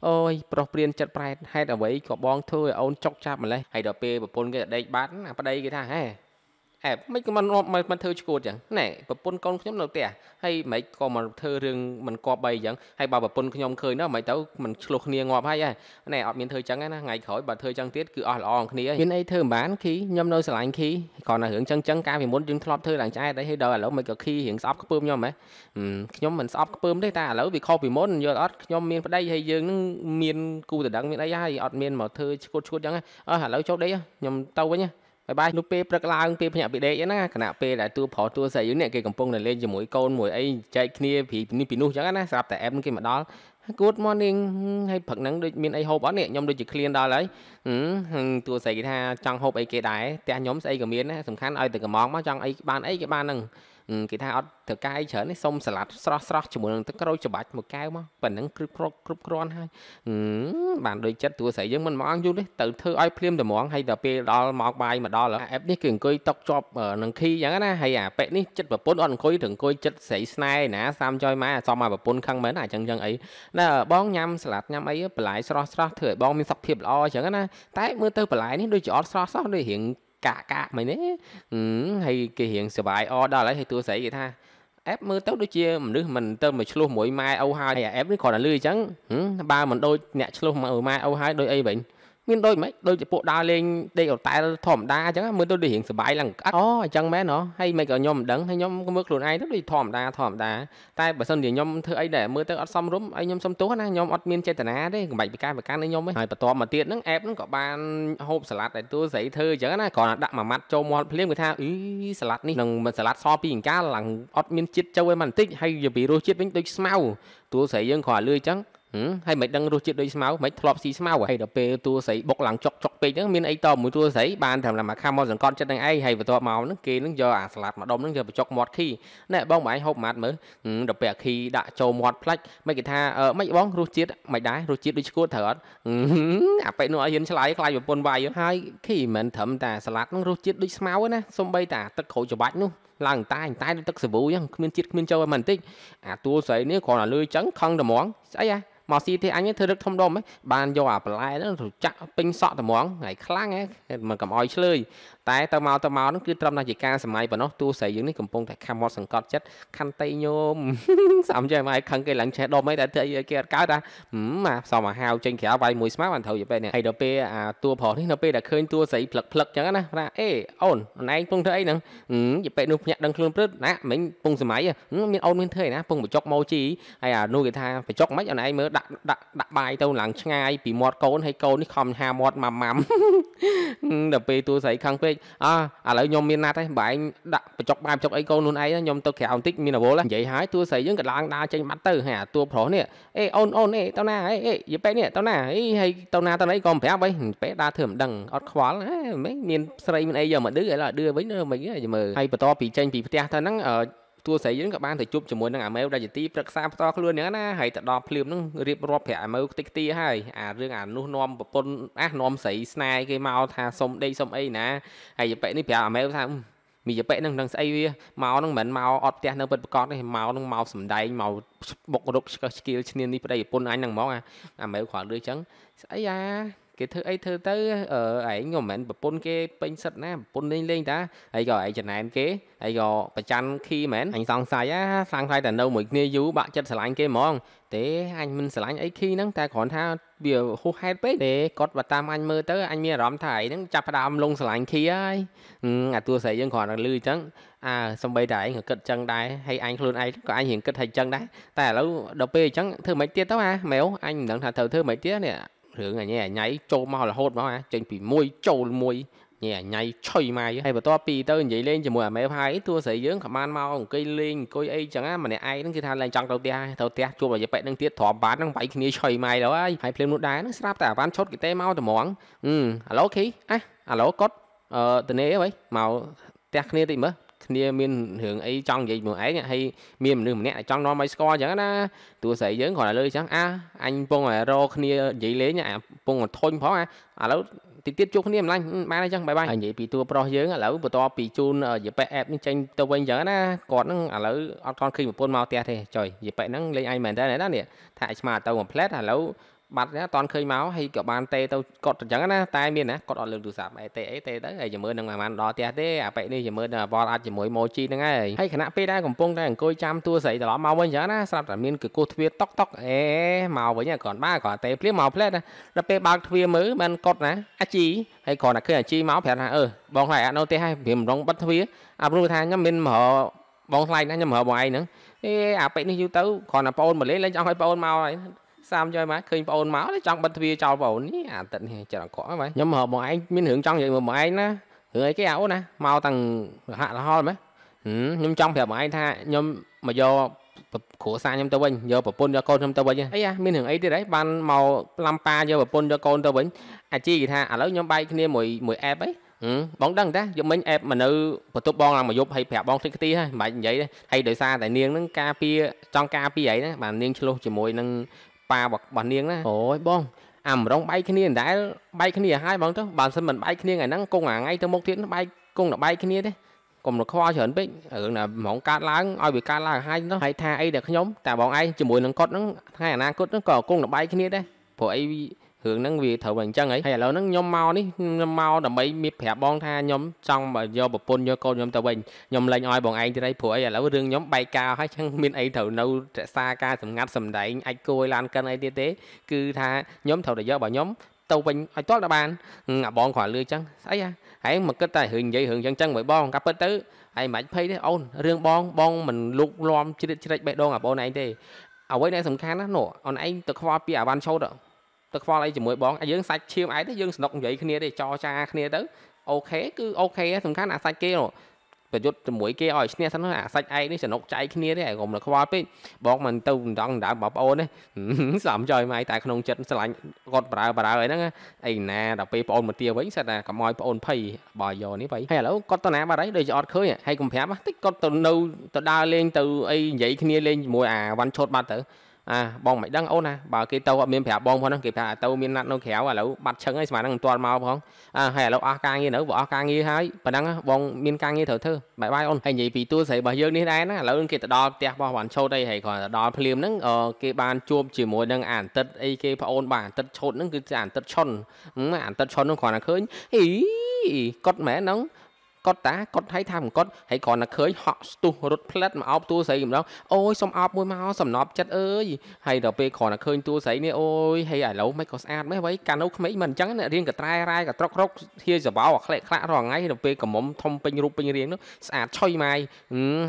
អូយប្រុសព្រានចិត្តប្រែតហេតុអ្វីក៏បងធ្វើឲ្យអូនចុកចាប់ម្លេះហើយដល់ពេលប្រពន្ធគេដេកបាត់ប្តីគេថាហេហេបមិនក៏មិនមិនធ្វើឈួតចឹងណែប្រពន្ធកូនខ្ញុំនៅផ្ទះហើយមិនក៏មកធ្វើរឿងមិនគប់បីចឹងហើយបើប្រពន្ធខ្ញុំឃើញនោះមិនទៅមិនឆ្លោះគ្នាងាប់ហើយណែអត់មានធ្វើចឹងទេណាថ្ងៃក្រោយបើធ្វើចឹងទៀតគឺអស់ល្អអង្គគ្នាហើយមានអីធ្វើមិនបានឃីខ្ញុំនៅស្រឡាញ់ឃីគ្រាន់តែរឿងចឹងចឹងកាលពីមុនយើងធ្លាប់ធ្វើឡើងឆ្អែតអីហើយដល់ឥឡូវមិនក៏ឃីរឿងស្អប់ខ្ពើមខ្ញុំហ៎ខ្ញុំមិនស្អប់ខ្ពើមទេតែឥឡូវវាខុសពីមុនយល់អត់ខ្ញុំមានប្តីហើយយើងនឹងមានគូតដឹងមានអីហើយអត់មានមកធ្វើឈួតឈួតចឹងអើឥឡូវចូលដេកខ្ញុំទៅវិញហ៎បាយបាយនោះពេលព្រឹកឡើងពេលភ្ញាក់ពីដេកហ្នឹងគណៈពេលដែលតួប្រុសតួស្រីនេះគេកំពុងតែលេងជាមួយកូនមួយអីចែកគ្នាពីនេះពីនោះចឹងណាស្រាប់តែ app នឹងគេមកដល់ Good morning ហើយព្រឹកហ្នឹងដូចមានអីហូបអត់នេះខ្ញុំដូចជាឃ្លានដល់ហើយតួស្រីគេថាចង់ហូបអីគេដែរផ្ទះខ្ញុំស្អីក៏មានណាសំខាន់ឲ្យតែកំងមកចង់អីបានអីគេបានហ្នឹងគេថាអត់ត្រូវការអីច្រើនទេសុំសាឡាត់ស្រស់ស្រស់ជាមួយនឹងទឹកក្រូចច្បាច់មួយកែវមកប៉ណ្ណឹងគឺគ្រប់គ្រប់គ្រាន់ហើយបានដូចចិត្តទួស្រីយើងមិនមកយូរទេទៅធ្វើឲ្យភ្លាមតែហ្មងហើយដល់ពេលដល់មកបាយមកដល់អាអេបនេះគឺអង្គុយតុកជាប់នឹងខីអញ្ចឹងណាហើយអាប៉េនេះចិត្តប្រពន្ធអត់អង្គុយទៅអង្គុយចិត្តស្រីស្នេហ៍ណាសាមចយម៉ែអាសមឲ្យប្រពន្ធខឹងមែនអញ្ចឹងអញ្ចឹងអីណាបងញ៉ាំសាឡាត់ញ៉ាំអីបន្លែស្រស់ស្រស់ធ្វើឲ្យបង មានសុខភាពល្អអញ្ចឹងណាតែមើលទៅបន្លែនេះដូចជាអត់ស្រស់ស្រស់ដូចរៀងកាកាមិនទេហើយគេរៀង survive all ដល់ហើយហើយតួស្រីគេថាអេបមើលទៅដូចជាមនុស្សមិនទៅមកឆ្លោះមួយម៉ែអូហើយអេបនេះគ្រាន់តែលឺអញ្ចឹងបើមិនដូចអ្នកឆ្លោះមួយម៉ែអូហើយដូចអីវិញមានដូចមិនដូចជាពួកដើរលេងដេកអូតែលធម្មតាអញ្ចឹងមើលទៅដូចរៀងសបាយឡើងក្អត់អូអញ្ចឹងមែនហ៎ហើយមិនក៏ខ្ញុំមិនដឹងហើយខ្ញុំក៏មើលខ្លួនឯងទៅដូចធម្មតាធម្មតាតែបើសិនជាខ្ញុំធ្វើអីដែលមើលទៅអត់សមរម្យឲ្យខ្ញុំសុំទោសណាខ្ញុំអត់មានចេតនាទេកុំបាច់ប្រកាសប្រកាន់ឲ្យខ្ញុំទេហើយបន្ទាប់មកទៀតហ្នឹងអេបហ្នឹងក៏បានហូបសាឡាត់ដែលទួស្រីធ្វើអញ្ចឹងណាគ្រាន់តែដាក់មួយម៉ាត់ចូលមាត់ភ្លាមគេថាអ៊ីសាឡាត់នេះនឹងសាឡាត់សពីអង្ការឡើងអត់មានជាតិជៅឯងបន្តិចហើយពីរសជាតិវិញដូចស្មៅទួស្រីយើងគ្រាន់តែលឺអញ្ចឹងហើយមិនដឹងរសជាតិដូចស្មៅមិនធ្លាប់ស៊ីស្មៅហើយដល់ពេលតួស្រីបុកឡើងចុកចុកពេកហ្នឹងមានអីតមួយតួស្រីបានតាមឡាមកខាំមកសង្កត់ចិត្តនឹងឯងហើយបន្ទាប់មកហ្នឹងគេនឹងយកអាស្លាតមួយដុំហ្នឹងយកបញ្ចុកមាត់ខីណែបងបងឯងហូបម៉ាត់មើលដល់ពេលអាខីដាក់ចូលមាត់ផ្លាច់មិនគេថាមិនបងរសជាតិមិនដែររសជាតិដូចឈួតត្រូវអត់អាប៉ិនោះឲ្យហ៊ានឆ្លើយខ្លាចប្រពន្ធវាយហើយខីមិនត្រឹមតែអាស្លាតហ្នឹងរសជាតិដូចស្មៅណាសំបីតាទឹកក្រូចច្របាច់នោះឡើងតែតែដូចទឹកសាប៊ូអញ្ចឹងគ្មានជាតិគ្មានចូលមិនបន្តិចអាទួលស្រីនេះគ្រាន់តែលឺអញ្ចឹងខឹងត្មងស្អីហ៎មកស៊ីទេអញធ្វើរឹកធំដុំហ៎បានយកអាបន្លែហ្នឹងទៅចាក់ពេញសក់ត្មងថ្ងៃខ្លាំងហ៎មិនកំអយឆ្លើយតែទៅមកទៅមកនោះគឺត្រឹមតែជាការសម័យប៉ុណ្ណោះទូស្រីយើងនេះកំពុងតែខំមាត់សង្កត់ចិត្តខន្តីញោមសំចេះមកឲ្យខឹងគេឡើងឆេះដុំអីដែលធ្វើឲ្យគេអត់កើតអាសំមកហាវចេញក្រៅវាយមួយស្មាត់បានត្រូវទៅពេលនេះហើយដល់ពេលអាតួប្រុសនេះនៅពេលដែលឃើញតួស្រីផ្លឹកផ្លឹកចឹងណាថាអេអូនអូនឯងពងធ្វើអីហ្នឹងយពេលនោះភ្ញាក់ដឹងខ្លួនព្រឹតណាមិញពងសម័យមានអូនមានធ្វើអីណាពងបចុកម៉ូជីហើយអានោះគេថាបចុកមិនអូនឯងមើលដាក់ដាក់ដាក់បាយទៅឡើងឆ្ងាយពីមាត់កូនហើយកូននេះខំហាមាត់ម៉ាំម៉ាំដល់ពេលតួស្រីខឹងពេកអើឥឡូវខ្ញុំមានណាត់ហើយបើឯងដាក់បញ្ចុកបាយបញ្ចុកអីកូនខ្លួនឯងខ្ញុំទៅក្រៅបន្តិចមានរវល់និយាយហើយតួស្រីយើងក៏ឡើងដើរចេញបាត់ទៅហើយអាតួប្រុសនេះអេអូនអូនអេទៅណាអេអេយីពេកនេះទៅណាអីហើយទៅណាទៅណីក៏មិនប្រាប់អីពេកដើរធ្វើមិនដឹងអត់ខ្វល់ហេមិនមានស្រីមានអីយកមកឌឺឥឡូវឌឺវិញមិនវិញមើលហើយបន្តពីចេញពីផ្ទះទៅហ្នឹងតួស្រីយើងក៏បានទៅជួបជាមួយនឹងអាម៉ែវដែលជាទីប្រឹក្សាផ្ទាល់ខ្លួនហ្នឹងណាហើយទៅដល់ភ្លាមហ្នឹងរៀបរាប់ប្រាប់អាម៉ែវខ្ទេចខ្ទាហើយអារឿងអានោះនាំប្រពន្ធអានាំស្រីស្នេហ៍គេមកថាសុំដេកសុំអីណាហើយយប៉ិនេះប្រាប់អាម៉ែវថាមីយប៉ិនឹងនឹងស្អីវាមកនឹងមិនមកអត់ផ្ទះនៅពិតប្រកបទេមកនឹងមកសំដែងមកបុករុកឆ្កឹះឆ្កៀលឈ្នាននេះប្តីប្រពន្ធអញនឹងហ្មងអាអាម៉ែវគ្រាន់លឺអញ្ចឹងស្អីអាគេធ្វើអីធ្វើទៅអឺឯងមិនមែនប្រពន្ធគេពេញសិតណាប្រពន្ធលេងលេងតាហើយក៏ឯងចំណែនគេហើយក៏ប្រច័ណ្ឌខីមែនអញសង្ស័យណាសង្ស័យតែនៅមួយគ្នាយូរបាក់ចិត្តស្រឡាញ់គេហ្មងទេអញមិនស្រឡាញ់អីខីហ្នឹងតែគ្រាន់ថាវាហួសហេតុពេកទេគាត់បើតាមអញមើលទៅអញមានអារម្មណ៍ថាឯងហ្នឹងចាប់ផ្ដើមលងស្រឡាញ់ខីហើយអាតួស្រីយើងគ្រាន់តែលឺអញ្ចឹងអើសំបីតែឯងក៏គិតអញ្ចឹងដែរហើយអញខ្លួនឯងក៏អញរៀងគិតថាអញ្ចឹងដែរតែឥឡូវដល់ពេលអញ្ចឹងធ្វើម៉េចទៀតទៅអាមែវអញមិនដឹងថាត្រូវធ្វើម៉េចទៀតនេះរឿងអញអញចូលមករហូតមកណាចេញពីមួយចូលមួយញ៉ែអញឆុយម៉ាយហើយបន្ទាប់ពីទៅនិយាយលេងជាមួយអាមេហើយតួស្រីយើងក៏បានមកអង្គុយលេងអង្គុយអីចឹងណាម្នាក់ឯងហ្នឹងគឺថាឡើងចង់ទៅផ្ទះទៅផ្ទះជួបអាយប៉ិហ្នឹងទៀតទ្រាំបានហ្នឹងវាយគ្នាឆុយម៉ាយទៅហើយហើយភ្លាមនោះដែរហ្នឹងស្រាប់តែអាវ៉ាន់ឈុតគេទេមកតែហ្មងអឺឥឡូវឃីអះឥឡូវគាត់អឺតនេអីមកផ្ទះគ្នាតិចមើលគ្នាមានរឿងអីចង់និយាយមួយឯងហើយមានមនុស្សម្នាក់ចង់នាំឲ្យស្គាល់អញ្ចឹងណាតួស្រីយើងគ្រាន់តែលើអញ្ចឹងអាអញពងតែរកគ្នានិយាយលេងអាពងធុញផងអាឥឡូវតិចទៀតជួបគ្នាម្លាញ់បានអញ្ចឹងបាយបាយហើយនិយាយពីតួប្រុសយើងឥឡូវបន្ទាប់ពីជូនយប៉ែអេបនេះចេញទៅវិញអញ្ចឹងណាគាត់នឹងឥឡូវអត់ខំឃើញប្រពន្ធមកផ្ទះទេចុយយប៉ែហ្នឹងលេងឯងមែនតើណានេះថាឲ្យស្មារតីមួយផ្លែតឥឡូវបាត់ណាអត់តន់ឃើញមកហើយក៏បានទេទៅគាត់អញ្ចឹងណាតែមានណាគាត់អត់លើកទូរស័ព្ទឯទេអីទេទៅហើយជាមួយនឹងអាម៉ានដល់ផ្ទះទេអាប៉ិនេះជាមួយនឹងអវល់អាចជាមួយម៉ូជីហ្នឹងហើយហើយគណៈពេលដែរកំពុងតែអង្គុយចាំទួស្រីត្រឡប់មកវិញអញ្ចឹងណាស្រាប់តែមានគឺគោះទ្វារតុកតុកអេមកវិញគ្រាន់បើគ្រាន់តែភ្លាមមកផ្លែណាដល់ពេលបើកទ្វារមើលមិនគាត់ណាអាជីហើយគ្រាន់តែឃើញអាជីមកប្រាប់ថាអឺបងហើយអត់នៅផ្ទះហើយព្រាមរងបិទទ្វារអាព្រោះថាខ្ញុំមានមករបងថ្លៃណាខ្ញុំរើបងឯងហ្នឹងអេអាប៉ិនេះយូរទៅគ្រាន់តែប្អូនមកលេងលេងចង់ឲ្យប្អូនមកហើយសាមយកមកឃើញប្អូនមកចង់បិទទ្វារចោលប្អូននេះអាទឹកនេះចិត្តអង្កក់ហ្នឹងខ្ញុំហៅបងឯងមានរឿងចង់និយាយមួយបងឯងណារឿងអីគេអូនណាមកទាំងរហ័សរហល់មែនខ្ញុំចង់ប្រាប់បងឯងថាខ្ញុំមកយកគ្រួសារខ្ញុំទៅវិញយកប្រពន្ធយកកូនខ្ញុំទៅវិញអីអាមានរឿងអីទៀតហីបានមកប្លាំប៉ាយកប្រពន្ធយកកូនទៅវិញអាជីគេថាឥឡូវខ្ញុំបែកគ្នាមួយមួយអេបអីបងដឹងតាយកមិញអេបមកនៅបន្ទប់បងឡើងមកយប់ហើយប្រាប់បងតិចតិចហើយមិនបាច់និយាយទេហើយដោយសារតែនាងហ្នឹងការពារចង់ការពារអីណាបាននាងឆ្លោះជាមួយនឹងប៉ារបស់នាងណាអូយបងអាមរងបែកគ្នាដដែលបែកគ្នាហើយបងទៅបើមិនមិនបែកគ្នាថ្ងៃហ្នឹងគង់អាថ្ងៃទៅមុខទៀតបែកគង់តែបែកគ្នាទេកុំរខច្រើនពេករឿងណាហ្មងកាត់ឡើងឲ្យវាកាត់ឡើងហើយនោះហើយថាអីដែលខ្ញុំតែបងឯងជាមួយនឹងគាត់ហ្នឹងថ្ងៃអនាគតហ្នឹងក៏គង់តែបែកគ្នាដែរព្រោះអីរឿងហ្នឹងវាត្រូវតែអញ្ចឹងហីហើយឥឡូវហ្នឹងខ្ញុំមកនេះខ្ញុំមកដើម្បីមានប្រាប់បងថាខ្ញុំចង់យកប្រពន្ធយកកូនខ្ញុំទៅវិញខ្ញុំលែងឲ្យបងឯងទេព្រោះអីឥឡូវរឿងខ្ញុំបែកការហើយចឹងមានអីត្រូវនៅរក្សាការសម្ងាត់សម្ដែងអាចគួយឡានកិនអីទៀតទេគឺថាខ្ញុំត្រូវតែយករបស់ខ្ញុំទៅវិញឲ្យទាល់តែបានអាបងគ្រាន់លឺចឹងស្អីហ៎ឯងមកគិតតែរឿងនិយាយរឿងចឹងចឹងមួយបងកាពិតទៅឯងមិនភ័យទេអូនរឿងបងបងមិនលុកលំជ្រៀតជ្រែកបេះដូងអាបងឯងទេអ្វីដែលសំខាន់ណាស់នោះអូនឯងទៅខ្វល់ពីអាវ៉ាន់ឆូតទៅខ្វល់អីជាមួយបងយើងសាច់ឈាមឯងទេយើងสนุกនិយាយគ្នាទេចរចាគ្នាទៅអូខេគឺអូខេសំខាន់អាសាច់គេប្រយុទ្ធជាមួយគេឲ្យឈ្នះសិនអាសាច់ឯងនេះสนุกចែកគ្នាទេកុំខ្វល់ពេកបងមិនទៅដងដើមបងប្អូនទេសំចុយម៉ៃតែក្នុងចិត្តស្រឡាញ់គាត់ប្រើប្រើអីហ្នឹងអីណាដល់ពេលប្អូនមកទាវិញសិតតែកុំឲ្យប្អូនភ័យបើយកនេះបើហើយឥឡូវគាត់ទៅណាបាត់អីដូចជាអត់ឃើញហើយកុំប្រាប់តិចគាត់ទៅនៅទៅដើរលេងទៅអីនិយាយគ្នាលេងជាមួយអាវ៉ាន់ឈុតបាត់ទៅអាបងមិនដឹងអូនណាបើគេទៅអត់មានប្រាប់បងផងហ្នឹងគេប្រាប់ទៅមានណាត់នៅក្រៅឥឡូវបាត់ឈឹងហើយស្មានហ្នឹងមិនទាន់មកផងអាហើយឥឡូវអស់ការងារ នៅបើអស់ការងារហើយប៉ណ្ណឹងបងមានការងារត្រូវធ្វើបាយបាយអូនហើយនិយាយពីទួលស្រីរបស់យើងនេះដែរណាឥឡូវគេទៅដល់ផ្ទះរបស់វ៉ាន់ឆូតអីហើយគ្រាន់តែដល់ភ្លាមហ្នឹងគេបានជួបជាមួយនឹងអានតិតអីគេប្អូនបាទអានតិតឆូតហ្នឹងគឺអានតិតឆុនអានតិតឆុនហ្នឹងគ្រាន់តែឃើញអីគាត់មែនហ្នឹងគាត់តាគាត់ហៃថាមិនគាត់ហើយគ្រាន់តែឃើញហក់ស្ទុះរត់ផ្លិតមកអោបតួស្រីម្ដងអូយសុំអោបមួយមកសំណប់ចិត្តអើយហើយដល់ពេលគ្រាន់តែឃើញតួស្រីនេះអូយហើយឥឡូវមិនក៏ស្អាតម៉េះវ៉ៃកាលនោះក្មេងមិនអញ្ចឹងអ្នករៀនកត្រែរាយកត្រករុកធាសបោអាក្លែកខ្លាក់រាល់ថ្ងៃដល់ពេលកមុំធំពេញរូបពេញរាងនោះស្អាតឆុយម៉ាយ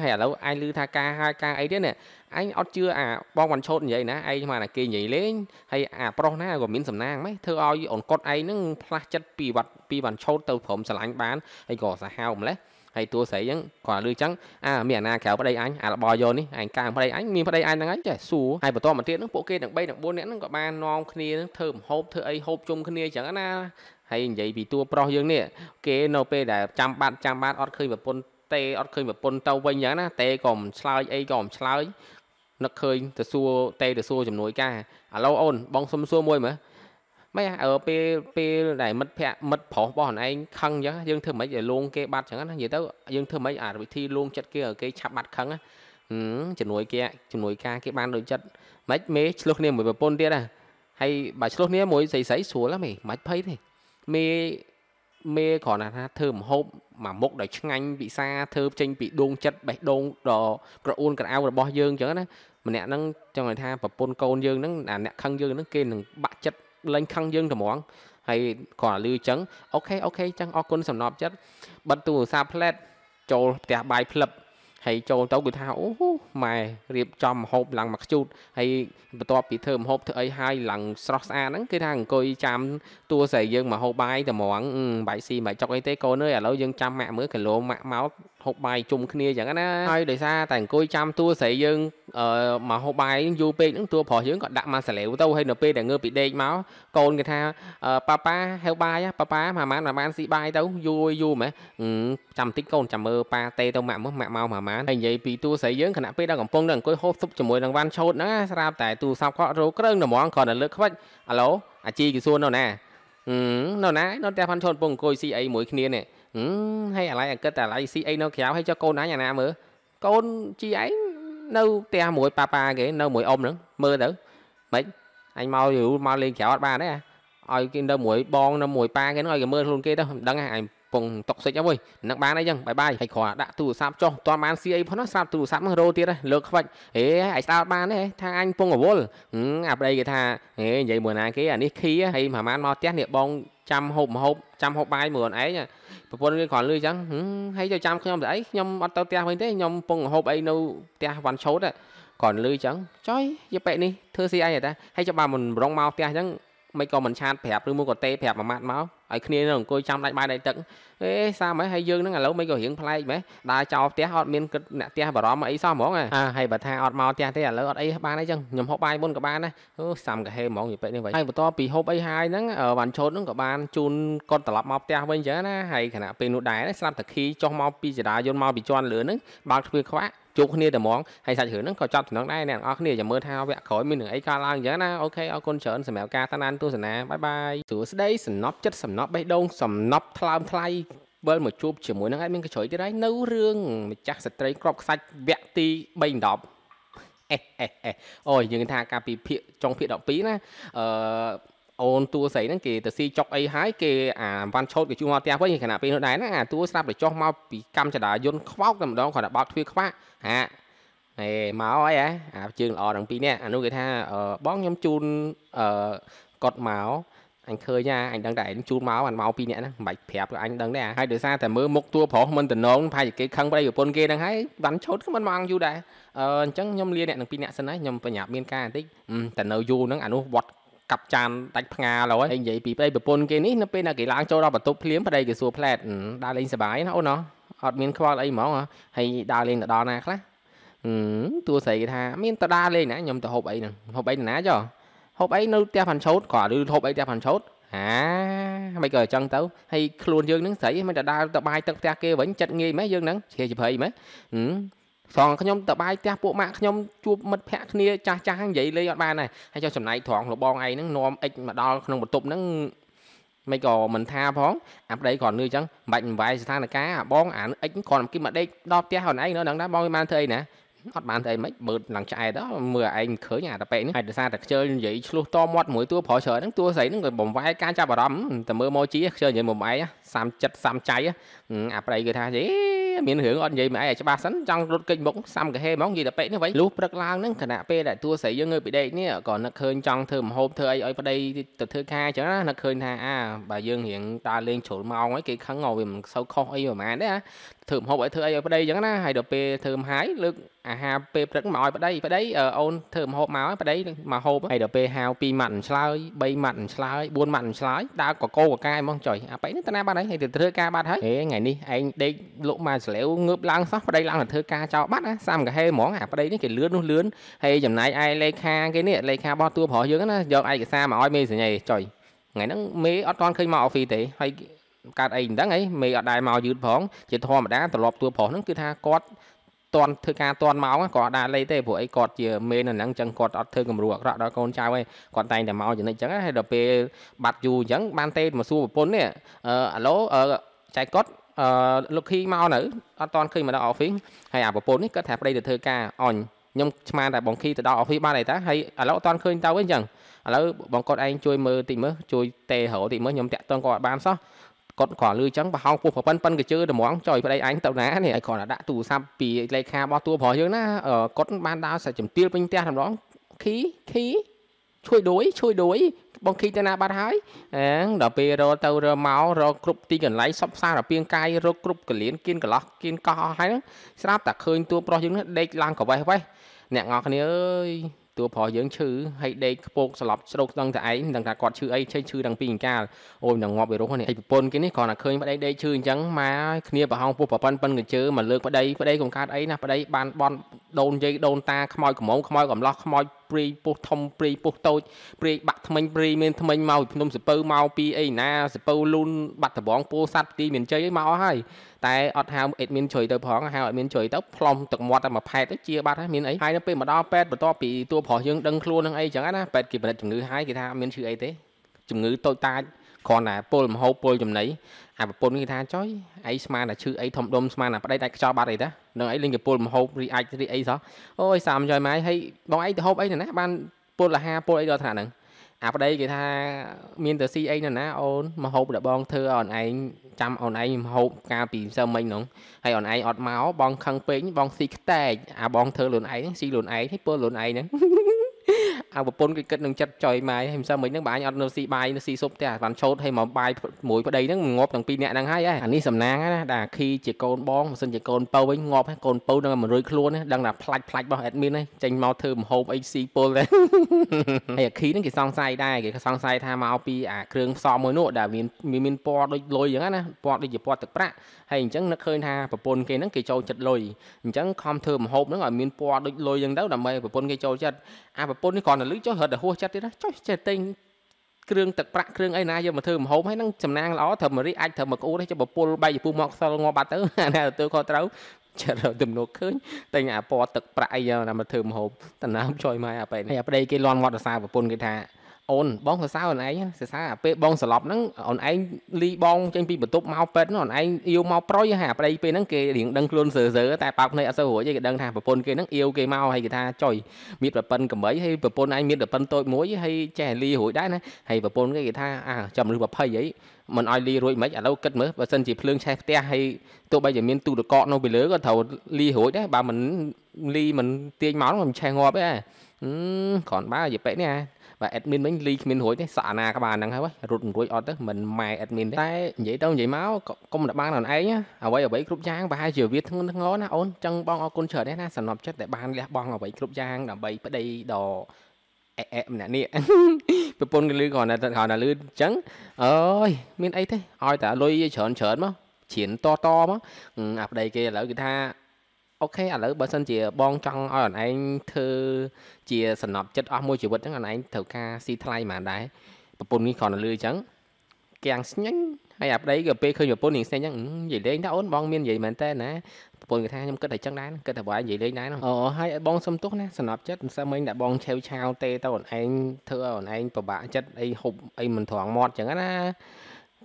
ហើយឥឡូវអាយឮថាការហើយការអីទៀតណាអញអត់ជឿអាបងវ៉ាន់ឆូតនិយាយណាឯងមកណាគេនិយាយលេងហើយអាប្រុសណាក៏មានសំណាងម៉េចធ្វើឲ្យអូនកត់ឯងហ្នឹងផ្លាស់ចិត្តពីវត្តពីវ៉ាន់ឆូតទៅព្រមស្រឡាញ់បានហើយក៏សាហាវម្លេះហើយតួស្រីហ្នឹងគាត់លឺចឹងអាមានអាណាក្រៅប្តីអញអាលបយកនេះអញកើប្តីអញមានប្តីអញហ្នឹងហើយចេះសួរហើយបន្តមកទៀតហ្នឹងពួកគេទាំង3ទាំង4នាក់ហ្នឹងក៏បាននាំគ្នាហ្នឹងធ្វើមហូបធ្វើអីហូបជុំគ្នាចឹងណាហើយនិយាយពីតួប្រុសយើងនេះគេនៅពេលដែលចាំបាត់ចាំបាត់អត់ឃើញប្រពន្ធតេអត់ឃើញប្រពន្ធទៅវិញចឹងណាតេក៏មិនឆ្លើយអីក៏មិនឆ្លើយនឹកឃើញទៅសួរតេទៅសួរជំនួយការឥឡូវអូនបងសុំសួរមួយមើលម៉េចអើពេលពេលដែលមិត្តភ័ក្តិមិត្តប្រុសរបស់ខ្លួនឯងខឹងអញ្ចឹងយើងធ្វើម៉េចឲ្យលងគេបាត់អញ្ចឹងណានិយាយទៅយើងធ្វើម៉េចអាវិធីលងចិត្តគេឲ្យគេឆាប់បាត់ខឹងជំនួយគេជំនួយការគេបានដូចចិត្តម៉េចមេឆ្លោះគ្នាមួយប្រពន្ធទៀតណាហើយបើឆ្លោះគ្នាមួយស្រីស្រីស្រួលហ្មងមិនភ័យទេមេមេគ្រាន់តែថាធ្វើមហូបមួយមុខដែលឆ្ងាញ់ពិសាធ្វើចេញពីដួងចិត្តបេះដូងដ៏ក្រអួនក្រអៅរបស់យើងអញ្ចឹងណាម្នាក់ហ្នឹងចង់ឲ្យថាប្រពន្ធកូនយើងហ្នឹងអាអ្នកខឹងយើងហ្នឹងគេនឹងបាក់ចិត្តលែងខឹងយើងត្មងហើយគ្រាន់តែលឺអញ្ចឹងអូខេអូខេអញ្ចឹងអរគុណសំណពចិត្តបិទទូរស័ព្ទផ្លែតចូលផ្ទះបាយផ្លឹបហើយចូលទៅគឺថាអូម៉ែរៀបចំហូបឡើងមកខ្ជូតហើយបន្ទាប់ពីធ្វើម្ហូបធ្វើអីហើយឡើងស្រស់ស្អាតហ្នឹងគេថាអង្គុយចាំតួស្រីយើងមកហូបបាយតែហ្មងបាយស៊ីមកចុកអីទេកូនអើយឥឡូវយើងចាំម៉ាក់មើលគីឡូម៉ាក់មកហូបបាយជុំគ្នាយ៉ាងណាហើយដោយសារតែអង្គុយចាំតួស្រីយើងមកហូបបាយយូរពេកហ្នឹងតួប្រុសយើងក៏ដាក់មកសាលាវទៅហើយនៅពេលដែលងើបពីដេកមកកូនគេថាប៉ាប៉ាហៅបាយប៉ាប៉ាមួយម៉ានមួយម៉ានស៊ីបាយទៅយូរយូរមែនចាំតិចកូនចាំមើលប៉ាទេទៅម៉ាក់មកម៉ាក់មកមួយម៉ានហើយនិយាយពីតួស្រីយើងខណៈពេលដល់កំពុងដល់អង្គុយហូបស៊ុបជាមួយនឹងវ៉ាន់ឆូតហ្នឹងស្រាប់តែទូរស័ព្ទគាត់រោក្រើងតែហ្មងគាត់នៅលើខ្វិចអាឡូអាជីគេសួរនៅណានៅណានៅតែផាន់ឆូតកំពុងអង្គុយស៊ីអីមួយគ្នានេះហឹមហើយអាឡៃអង្គិតតែអាឡៃស៊ីអីនៅក្រៅហើយចុះកូនអញអាណាមើលកូនជីអីនៅផ្ទះមួយប៉ាប៉ាគេនៅមួយអ៊ំហ្នឹងមើលទៅម៉េចអញមកយូរមកលេងក្រៅអត់បានទេឲ្យគេនៅមួយបងនៅមួយប៉ាគេហ្នឹងឲ្យគេមើលខ្លួនគេទៅមិនដឹងអញពងតុកសិចអើយនឹងបានអីចឹងបាយបាយហើយគ្រាន់ដាក់ទូរស័ព្ទចុះតាន់បានស៊ីអីផងស្រាប់ទូរស័ព្ទហ្នឹងរោទៀតលើខ្វាច់ហេអាចស្ដាល់បានទេថាអញពងរវល់អាប្តីគេថាហេនិយាយមួយណាគេអានេះខីហើយប្រហែលមកផ្ទះនេះបងចាំហូបមហូបចាំហូបបាយមួយខ្លួនឯងប្រពន្ធវាគ្រាន់លឺអញ្ចឹងហើយចូលចាំខ្ញុំស្អីខ្ញុំអត់ទៅផ្ទះវិញទេខ្ញុំពងហូបអីនៅផ្ទះវ៉ាន់ឆូតគ្រាន់លឺអញ្ចឹងចុយយប៉ែនេះធ្វើស៊ីអីតាហើយចាំបើមិនរងមកផ្ទះអញ្ចឹងមិនក៏មិនឆាតប្រាប់ឬមួយក៏ទេប្រាប់មួយម៉ាត់មកហើយគ្នានឹងអង្គុយចាំដាច់បាយដាច់ទឹកអេសាមែហើយយើងនឹងឥឡូវមិនក៏រៀងប្លែកមែដើរចោលផ្ទះអត់មានគិតអ្នកផ្ទះបារម្ភអីសោះហ្មងអាហើយបើថាអត់មកផ្ទះទេឥឡូវអត់អីបានអីចឹងខ្ញុំហូបបាយមុនក៏បានដែរអូសាំកាហេហ្មងនិយាយពេលនេះវិញហើយបន្ទាប់ពីហូបអីហើយហ្នឹងវ៉ាន់ឈុនហ្នឹងក៏បានជូនគាត់ត្រឡប់មកផ្ទះវិញចឹងណាហើយខណៈពេលនោះដែរស្រាប់តែខីចុះមកពីចរាយន្តមកពីជាន់លឿនហ្នឹងបើកទ្វារខ្វាក់ជួបគ្នាតែហ្មងហើយសាច់រឿងហ្នឹងក៏ចប់ដំណឹងដែរអ្នកទាំងអស់គ្នាចាំមើលថាវគ្គក្រោយមានរឿងអីកើតឡើងអញ្ចឹងណាអូខេអរគុណច្រើនសម្រាប់ការតាមដានទស្សនាបាយបាយសួស្តីសំណប់ចិត្តសំណប់បេះដូងសំណប់ថ្លើមថ្លៃវិលមកជួបជាមួយនឹងឯងមានកញ្ជ្រោយទៀតហើយនៅរឿងម្ចាស់ស្ត្រីក្របខ្សាច់វគ្គទី310អេអេអេអូយយើងថាការពីភាកចុងភាក12ណាអឺអូនតួស្រីហ្នឹងគេទៅស៊ីចុកអីហើយគេអាវ៉ាន់ឆោតគេជួមកផ្ទះវិញខណៈពេលនោះដែរណាអាតួស្រាប់តែចុះមកពីកម្មចដាយន្តខ្វោកតែម្ដងគាត់តែបោកទ្វារខ្វាក់ហាហេមកហើយហ៎អាជើងល្អទាំងពីរនេះអានោះគេថាបងខ្ញុំជូនអឺគាត់មកអញឃើញណាអញដឹងតែឯងជូនមកអានមកពីអ្នកហ្នឹងមិនបាច់ប្រាប់អញដឹងដែរហើយដោយសារតែមើលមុខតួប្រុសមិនតំណងប្រហែលជាគេខឹងប្តីប្រពន្ធគេហ្នឹងហើយវ៉ាន់ឆោតគឺមិនមកអង្គយូរដែរអឺអញ្ចឹងខ្ញុំលាអ្នកនឹងពីអ្នកសិនហើយខ្ញុំបញ្ញាប់មានការបន្តិចតែនៅយូរហ្នឹងអានោះវត្តកັບចានដាច់ផ្ងាឡូវហើយនិយាយពីប្តីប្រពន្ធគេនេះនៅពេលណាគេឡើងចូលដល់បន្ទប់ភ្លាមប្តីគេសួរផ្លែតដើរលេងសប្បាយណាអូនណាអត់មានខ្វល់អីហ្មងហើយដើរលេងទៅដល់ណាខ្លះតួស្រីគេថា មានតដាលេងណាខ្ញុំទៅហូបអីហ្នឹងហូបអីណាចុះហូបអីនៅផ្ទះផាន់ឆោតគាត់ឬហូបអីផ្ទះផាន់ឆោតអាមិនក៏អញ្ចឹងទៅហើយខ្លួនយើងហ្នឹងស្រីមិនដដាលទៅបាយទឹកផ្ទះគេវិញចិត្តងាយម៉េះយើងហ្នឹងជាប្រៃម៉េះត្រង់ខ្ញុំតបាយផ្ទះពួកម៉ាក់ខ្ញុំជួបមិត្តភ័ក្ដិគ្នាចាស់ចាស់និយាយលេងអត់បានដែរហើយចុះចំណាយត្រង់លបងឯងហ្នឹងនាំអិចមកដល់ក្នុងបន្ទប់ហ្នឹងមិនក៏មិនថាផងអាប្តីគ្រាន់នឿអញ្ចឹងមិនបាច់មិនវាយស្ថានភាពអាបងអាអិចគ្រាន់គិតមកដេកដល់ផ្ទះខ្លួនឯងនៅហ្នឹងដែរបងវាបានធ្វើអីណាអត់បានធ្វើអីមិនបើឡើងឆ្អែតមើលឯងឃើញអាតាប៉ែកនេះហើយដោយសារតែខ្ជិលនិយាយឆ្លោះតមាត់មួយតួប្រុសច្រើនហ្នឹងតួស្រីហ្នឹងក៏បំវាយការចាប់អារម្មណ៍តែមើលមកជីខ្ជិលនិយាយមួយឯងសាមចិត្តសាមចៃអាប្រៃគេថាយេមានរឿងអត់និយាយមិនឯងឲ្យច្បាស់សិនចង់រត់គេចមុខសាំកាហេហ្មងនិយាយតែពេកនេះវិញលុះព្រឹកឡើងហ្នឹងខណៈពេលដែលតួស្រីយើងងើបពីដេកនេះក៏នឹកឃើញចង់ធ្វើម្ហូបធ្វើអីឲ្យប្តីទៅធ្វើការអញ្ចឹងណានឹកឃើញថាអាបើយើងរៀងតាលេងជ្រុលម៉ោងអីគេខឹងឲ្យវាមិនសូវខុសអីប្រហែលទេណាធ្វើម្ហូបឲ្យធ្វើអីឲ្យប្តីអញ្ចឹងណាហើយដល់ពេលធ្វើមហាយលើកអាហារពេលព្រឹកមកឲ្យប្តីប្តីអូនធ្វើម្ហូបមកឲ្យប្តីមកហូបហើយដល់ពេលហាវ2ម៉ាត់ឆ្លើយ3ម៉ាត់ឆ្លើយ4ម៉ាត់ឆ្លើយដើរកកោកកាយហ្មងចុយអាប៉ៃនេះតាណាបាត់ហើយទៅធ្វើការបាត់ហើយហេថ្ងៃនេះឯងដេកលក់មកស្លាវងើបឡើងសោះប្តីឡើងទៅធ្វើការចោលបាត់ណាសាមកហេហ្មងអាប្តីនេះគេលឿននោះលឿនហើយចំណាយឯលេខាគេនេះលេខាបោះតួប្រុសយើងណាយកឯកសារមកឲ្យមេសញ្ញាចុយថ្ងៃហ្នឹងមេអត់ទាន់ឃើញមកអอฟហ្វីសទេហើយកើតអីមិនដឹងអីមេអត់ដែរមកយឺតផង ជាធម្មតាត្រឡប់ទួប្រុសហ្នឹងគឺថាគាត់តន់ធ្វើការតន់មកគាត់អត់ដាក់លេខទេព្រោះអីគាត់ជាមេនៅហ្នឹងអញ្ចឹងគាត់អត់ធ្វើគំរូអាក្រក់ដល់កូនចៅឯងគាត់តែងតែមកចំណិចអញ្ចឹងហើយដល់ពេលបាត់យូរអញ្ចឹងបានទេមកសួរប្រពន្ធនេះអឺអាឡូអឺចៃគាត់អឺលោកឃីមកនៅអត់តន់ឃើញមកដល់ office ហើយអាប្រពន្ធនេះគាត់ថាប្តីទៅធ្វើការអញខ្ញុំឆ្មាតែបងឃីទៅដល់ office បានអីតាហើយឥឡូវអត់តន់ឃើញទៅវិញអញ្ចឹងឥឡូវបងគាត់ឯងជួយមើលតិចមើលជួយតេរោតិចមើលខ្ញុំតាក់តងគាត់អត់បានសោះគាត់គ្រាន់លឺចឹងប្រហោងពោះប្រប៉ិនប៉ិនកាជើតម្រងចុយប្តីឯងទៅណានេះឲ្យគ្រាន់តែដាក់ទូរស័ព្ទពីលេខារបស់តួប្រុសយើងណាគាត់បានដើរសាច់ជំទាលពេញផ្ទះតម្រងខីខីជួយដូចជួយដូចបងឃីទៅណាបាត់ហើយអេដល់ពេលរទៅរមករកគ្រប់ទីកន្លែងសពសារពាងកាយរកគ្រប់កលៀនគៀនកន្លោះគៀនកោះអស់ហើយស្រាប់តែឃើញតួប្រុសយើងនេះដេកឡើងកវេះវេះអ្នកងគ្នាអើយតួប្រុសយើងឈឺហើយដេកខ្ពោកស្លាប់ស្ដោកស្ដឹងតែឯងមិនដឹងថាគាត់ឈឺអីឆេះឈឺទាំងពីរអង្កាលអូយនឹងងាប់វារស់នេះឯប្រពន្ធគេនេះគ្រាន់តែឃើញប្តីដេកឈឺអញ្ចឹងម៉ែគ្នាប្រហោងពោះប្រប៉ុនប៉ុនកញ្ជើមកលើកប្តីប្តីកុំកាត់អីណាប្តីបានបន់ដូនយាយដូនតាខ្មោចក្រមុំខ្មោចកំឡោះខ្មោចព្រីពុះធំព្រីពុះតូចព្រីបាក់ថ្មិញព្រីមានថ្មិញមកភ្នំសពៅមកពីអីណាសពៅលូនបាត់ដបងពោសัตว์ទីមានជ័យអីមកអស់ហើយតែអត់ហៅអេដមីនជួយទៅផងហៅអេដមីនជួយទៅផ្លុំទឹកមាត់តែមួយផែតទៅជាបាត់ហើយមានអីហើយនៅពេលមកដល់ពេទ្យបន្ទាប់ពីតួប្រុសយើងដឹងខ្លួននឹងអីចឹងណាពេទ្យគេពិនិត្យជំងឺហើយគេថាអត់មានឈឺអីទេជំងឺតូចតាចគ្រាន់តែពុលមហូបពុលចំណីអាប្រពន្ធគេថាចុយអីស្មានតែឈឺអីធំដុំស្មានតែប្តីតែខ្ចោបាត់អីតានឹងអីលេងកពុលមហូបរីអាចរីអីសោះអូយសាមចុយម៉ែហើយបងឯងទៅហូបអីទៅណាបានពុលអាហារពុលអីដល់ថ្នាក់ហ្នឹងអាប្តីគេថាមានទៅស៊ីអីនៅណាអូនមកហូបដល់បងធ្វើអូនឯងចាំអូនឯងមកហូបកាលពីម្សិលមិញហ្នឹងហើយអូនឯងអត់មកបងខឹងពេកបងស៊ីខ្តែកអាបងធ្វើលូនឯងស៊ីលូនឯងហើយពលលូនឯងហ្នឹងអាប្រពន្ធគេគិតនឹងចិត្តចុយម៉ាយហិមសិមមិញហ្នឹងបើអញអត់នៅស៊ីបាយនៅស៊ីស៊ុបទេអាបានឆោតឲ្យមកបាយមួយប្តីហ្នឹងងាប់ទាំងពីរនាក់ហ្នឹងហើយអានេះសំណាងណាដែលខីជាកូនបងមិនសិនជាកូនបើវិញងាប់ហើយកូនបើនឹងមិនរួយខ្លួនដឹងថាផ្លាច់ផ្លាច់របស់អេដមីនហ្នឹងចេញមកធ្វើម្ហូបអីស៊ីពលដែរហើយអាខីហ្នឹងគេសង្ស័យដែរគេសង្ស័យថាមកពីអាគ្រឿងផ្សំមួយនោះដែលមានមានពណ៌ដូចលុយអញ្ចឹងណាពណ៌ដូចជាពណ៌ទឹកប្រាក់ហើយអញ្ចឹងនឹកឃើញថាប្រពន្ធគេហ្នឹងគេចូលចិត្តលុយអញ្ចឹងខំធ្វើម្ហូបហ្នឹងឲ្យមានពណ៌ដូចលុយអញ្ចឹងទៅដើម្បីប្រពន្ធគេចូលចិត្តអាប្រប្រពន្ធនេះគ្រាន់តែលឺចុះរត់តែហួសចិត្តទៀតចុះចេះតែគ្រឿងទឹកប្រាក់គ្រឿងអីណាយកមកធ្វើមហូបហើយហ្នឹងចំណាងល្អត្រូវមករីអាចត្រូវមកក្អួតចេះបពុលបែកចំពោះមកខ្សលងាប់បាត់ទៅអានេះទៅខុសត្រូវចិត្តទំនោរឃើញតែអាពណ៌ទឹកប្រាក់អីយកណាមកធ្វើមហូបតាណាជួយម៉ែអាប៉ែនេះអាប្តីគេលន់មាត់រសាប្រពន្ធគេថាអូនបងសរសើរអូនឯងសរសើរអាពេលបងស្លាប់ហ្នឹងអូនឯងលីបងចេញពីបន្ទប់មកពេទ្យហ្នឹងអូនឯងអៀវមកប្រុយហាប្តីពេលហ្នឹងគេរៀងដឹងខ្លួនសើសើតែប៉ោកភ្នែកអត់សូវរួចទេគេដឹងថាប្រពន្ធគេហ្នឹងអៀវគេមកហើយគេថាចុយមានប្រពន្ធកំបីហើយប្រពន្ធឯងមានប្រពន្ធតូចមួយហើយចេះលីរួចដែរណាហើយប្រពន្ធគេគេថាអាចាំមនុស្ស20អីមិនឲ្យលីរួចមិនឥឡូវគិតមើលបើសិនជាភ្លើងឆេះផ្ទះហើយទោះបីជាមានទូទឹកកកនៅពីលើក៏ត្រូវលីរួចដែរបើមិនលីមិនទាញមកមិនឆេះងាប់ទេគ្រាន់បើយាយពេកនេះអាបាទ admin វិញលីគ្មានរួចទេសក់អាណាក្បាលហ្នឹងហើយរត់មិនរួចអត់ទៅមិនម៉ែ admin ទេតែនិយាយទៅនិយាយមកកុំដាក់បានខ្លួនឯងអ្វីអ្វីគ្រប់យ៉ាងប្រហែលជាវាធ្ងន់ធ្ងរណាអូនចឹងបងអរគុណច្រើនណាស់ណាសំណប់ចិត្តដែលបានលះបង់អ្វីគ្រប់យ៉ាងដើម្បីប្តីដល់អែអែម្នាក់នេះប្រពន្ធក៏លឺគ្រាន់តែគ្រាន់តែលឺអញ្ចឹងអើយមានអីទេឲ្យតែលុយច្រើនច្រើនមកច្រានតតមកអាប្តីគេឥឡូវគឺថាអូខេឥឡូវបើសិនជាបងចង់ឲ្យអនឯងធ្វើជាសំណប់ចិត្តអស់មួយជីវិតហ្នឹងអនឯងត្រូវការស៊ីថ្លៃហ្មងដែរប្រពន្ធនេះគ្រាន់តែលឺអញ្ចឹងកៀងស្ញាញ់ហើយអាប្តីក៏ពេលឃើញប្រពន្ធនាងស្នេហ៍អញ្ចឹងនិយាយលេងថាអូនបងមាននិយាយមែនតើណាប្រពន្ធគាត់ថាខ្ញុំគិតតែអញ្ចឹងដែរគិតតែបងនិយាយលេងដែរអូហើយបងសុំទោសណាសំណប់ចិត្តមិនសើមិញដាក់បងឆាវឆាវទេតើអូនឯងធ្វើឲ្យអូនឯងពិបាកចិត្តអីហូបអីមិនត្រង់មាត់អញ្ចឹងណា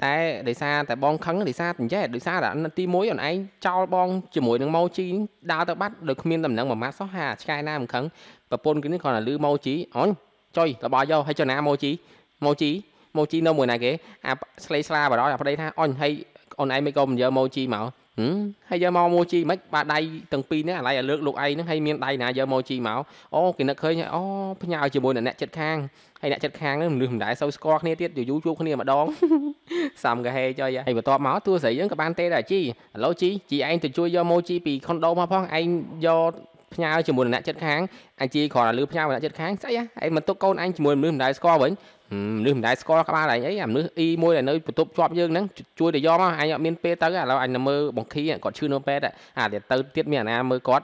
តែដោយសារតែបងខឹងដោយសារតែចេះដោយសារតែទី1អូនឯងចោលបងជាមួយនឹងម៉ូជីដើរទៅបាត់ដោយគ្មានដំណឹងមួយម៉ាត់សោះហាឆ្កែណាមិនខឹងប្រពន្ធគេនេះគ្រាន់តែលឺម៉ូជីអូនចុយរបស់យកឲ្យចណាម៉ូជីម៉ូជីម៉ូជីនៅមួយណាគេអាស្លេស្លាបារោអាប្តីថាអូនឲ្យអូនឯងមិនក៏មិនយកម៉ូជីមកហើយយកមកមកជីមិនបាទដៃទាំងពីរនេះអាឡៃឲ្យលើកលោកឯងហ្នឹងហើយមានដៃណាយកមកជីមកអូគេនឹកឃើញអូផ្ញើជាមួយអ្នកចិត្តខាងហើយអ្នកចិត្តខាងហ្នឹងមនុស្សម្ដែរសូវស្គាល់គ្នាទៀតយូរជួបគ្នាម្ដងសំកាហេចុយហើយបន្ទាប់មកតួស្រីយើងក៏បានទេដែរជីឥឡូវជីជីឯងទៅជួយយកមកជីពីខុនដូមកផងឯងយកផ្ញើជាមួយអ្នកចិត្តខាងអញជីគ្រាន់តែលឺផ្ញើម្នាក់ចិត្តខាងស្អីហ៎ឯងមិនទុកកូនអញជាមួយមនុស្សម្ដាយស្គាល់វិញមនុស្សម្ដាយស្គាល់ក្បាលឯងអីអាមនុស្សអ៊ីមួយដែលនៅបន្ទប់ជាប់យើងហ្នឹងជួយតែយកមកអញអត់មានពេលទៅឥឡូវអញនៅមើលបង្ខីគាត់ឈឺនៅពេទ្យអាទៅទៀតមានអាណាមើលគាត់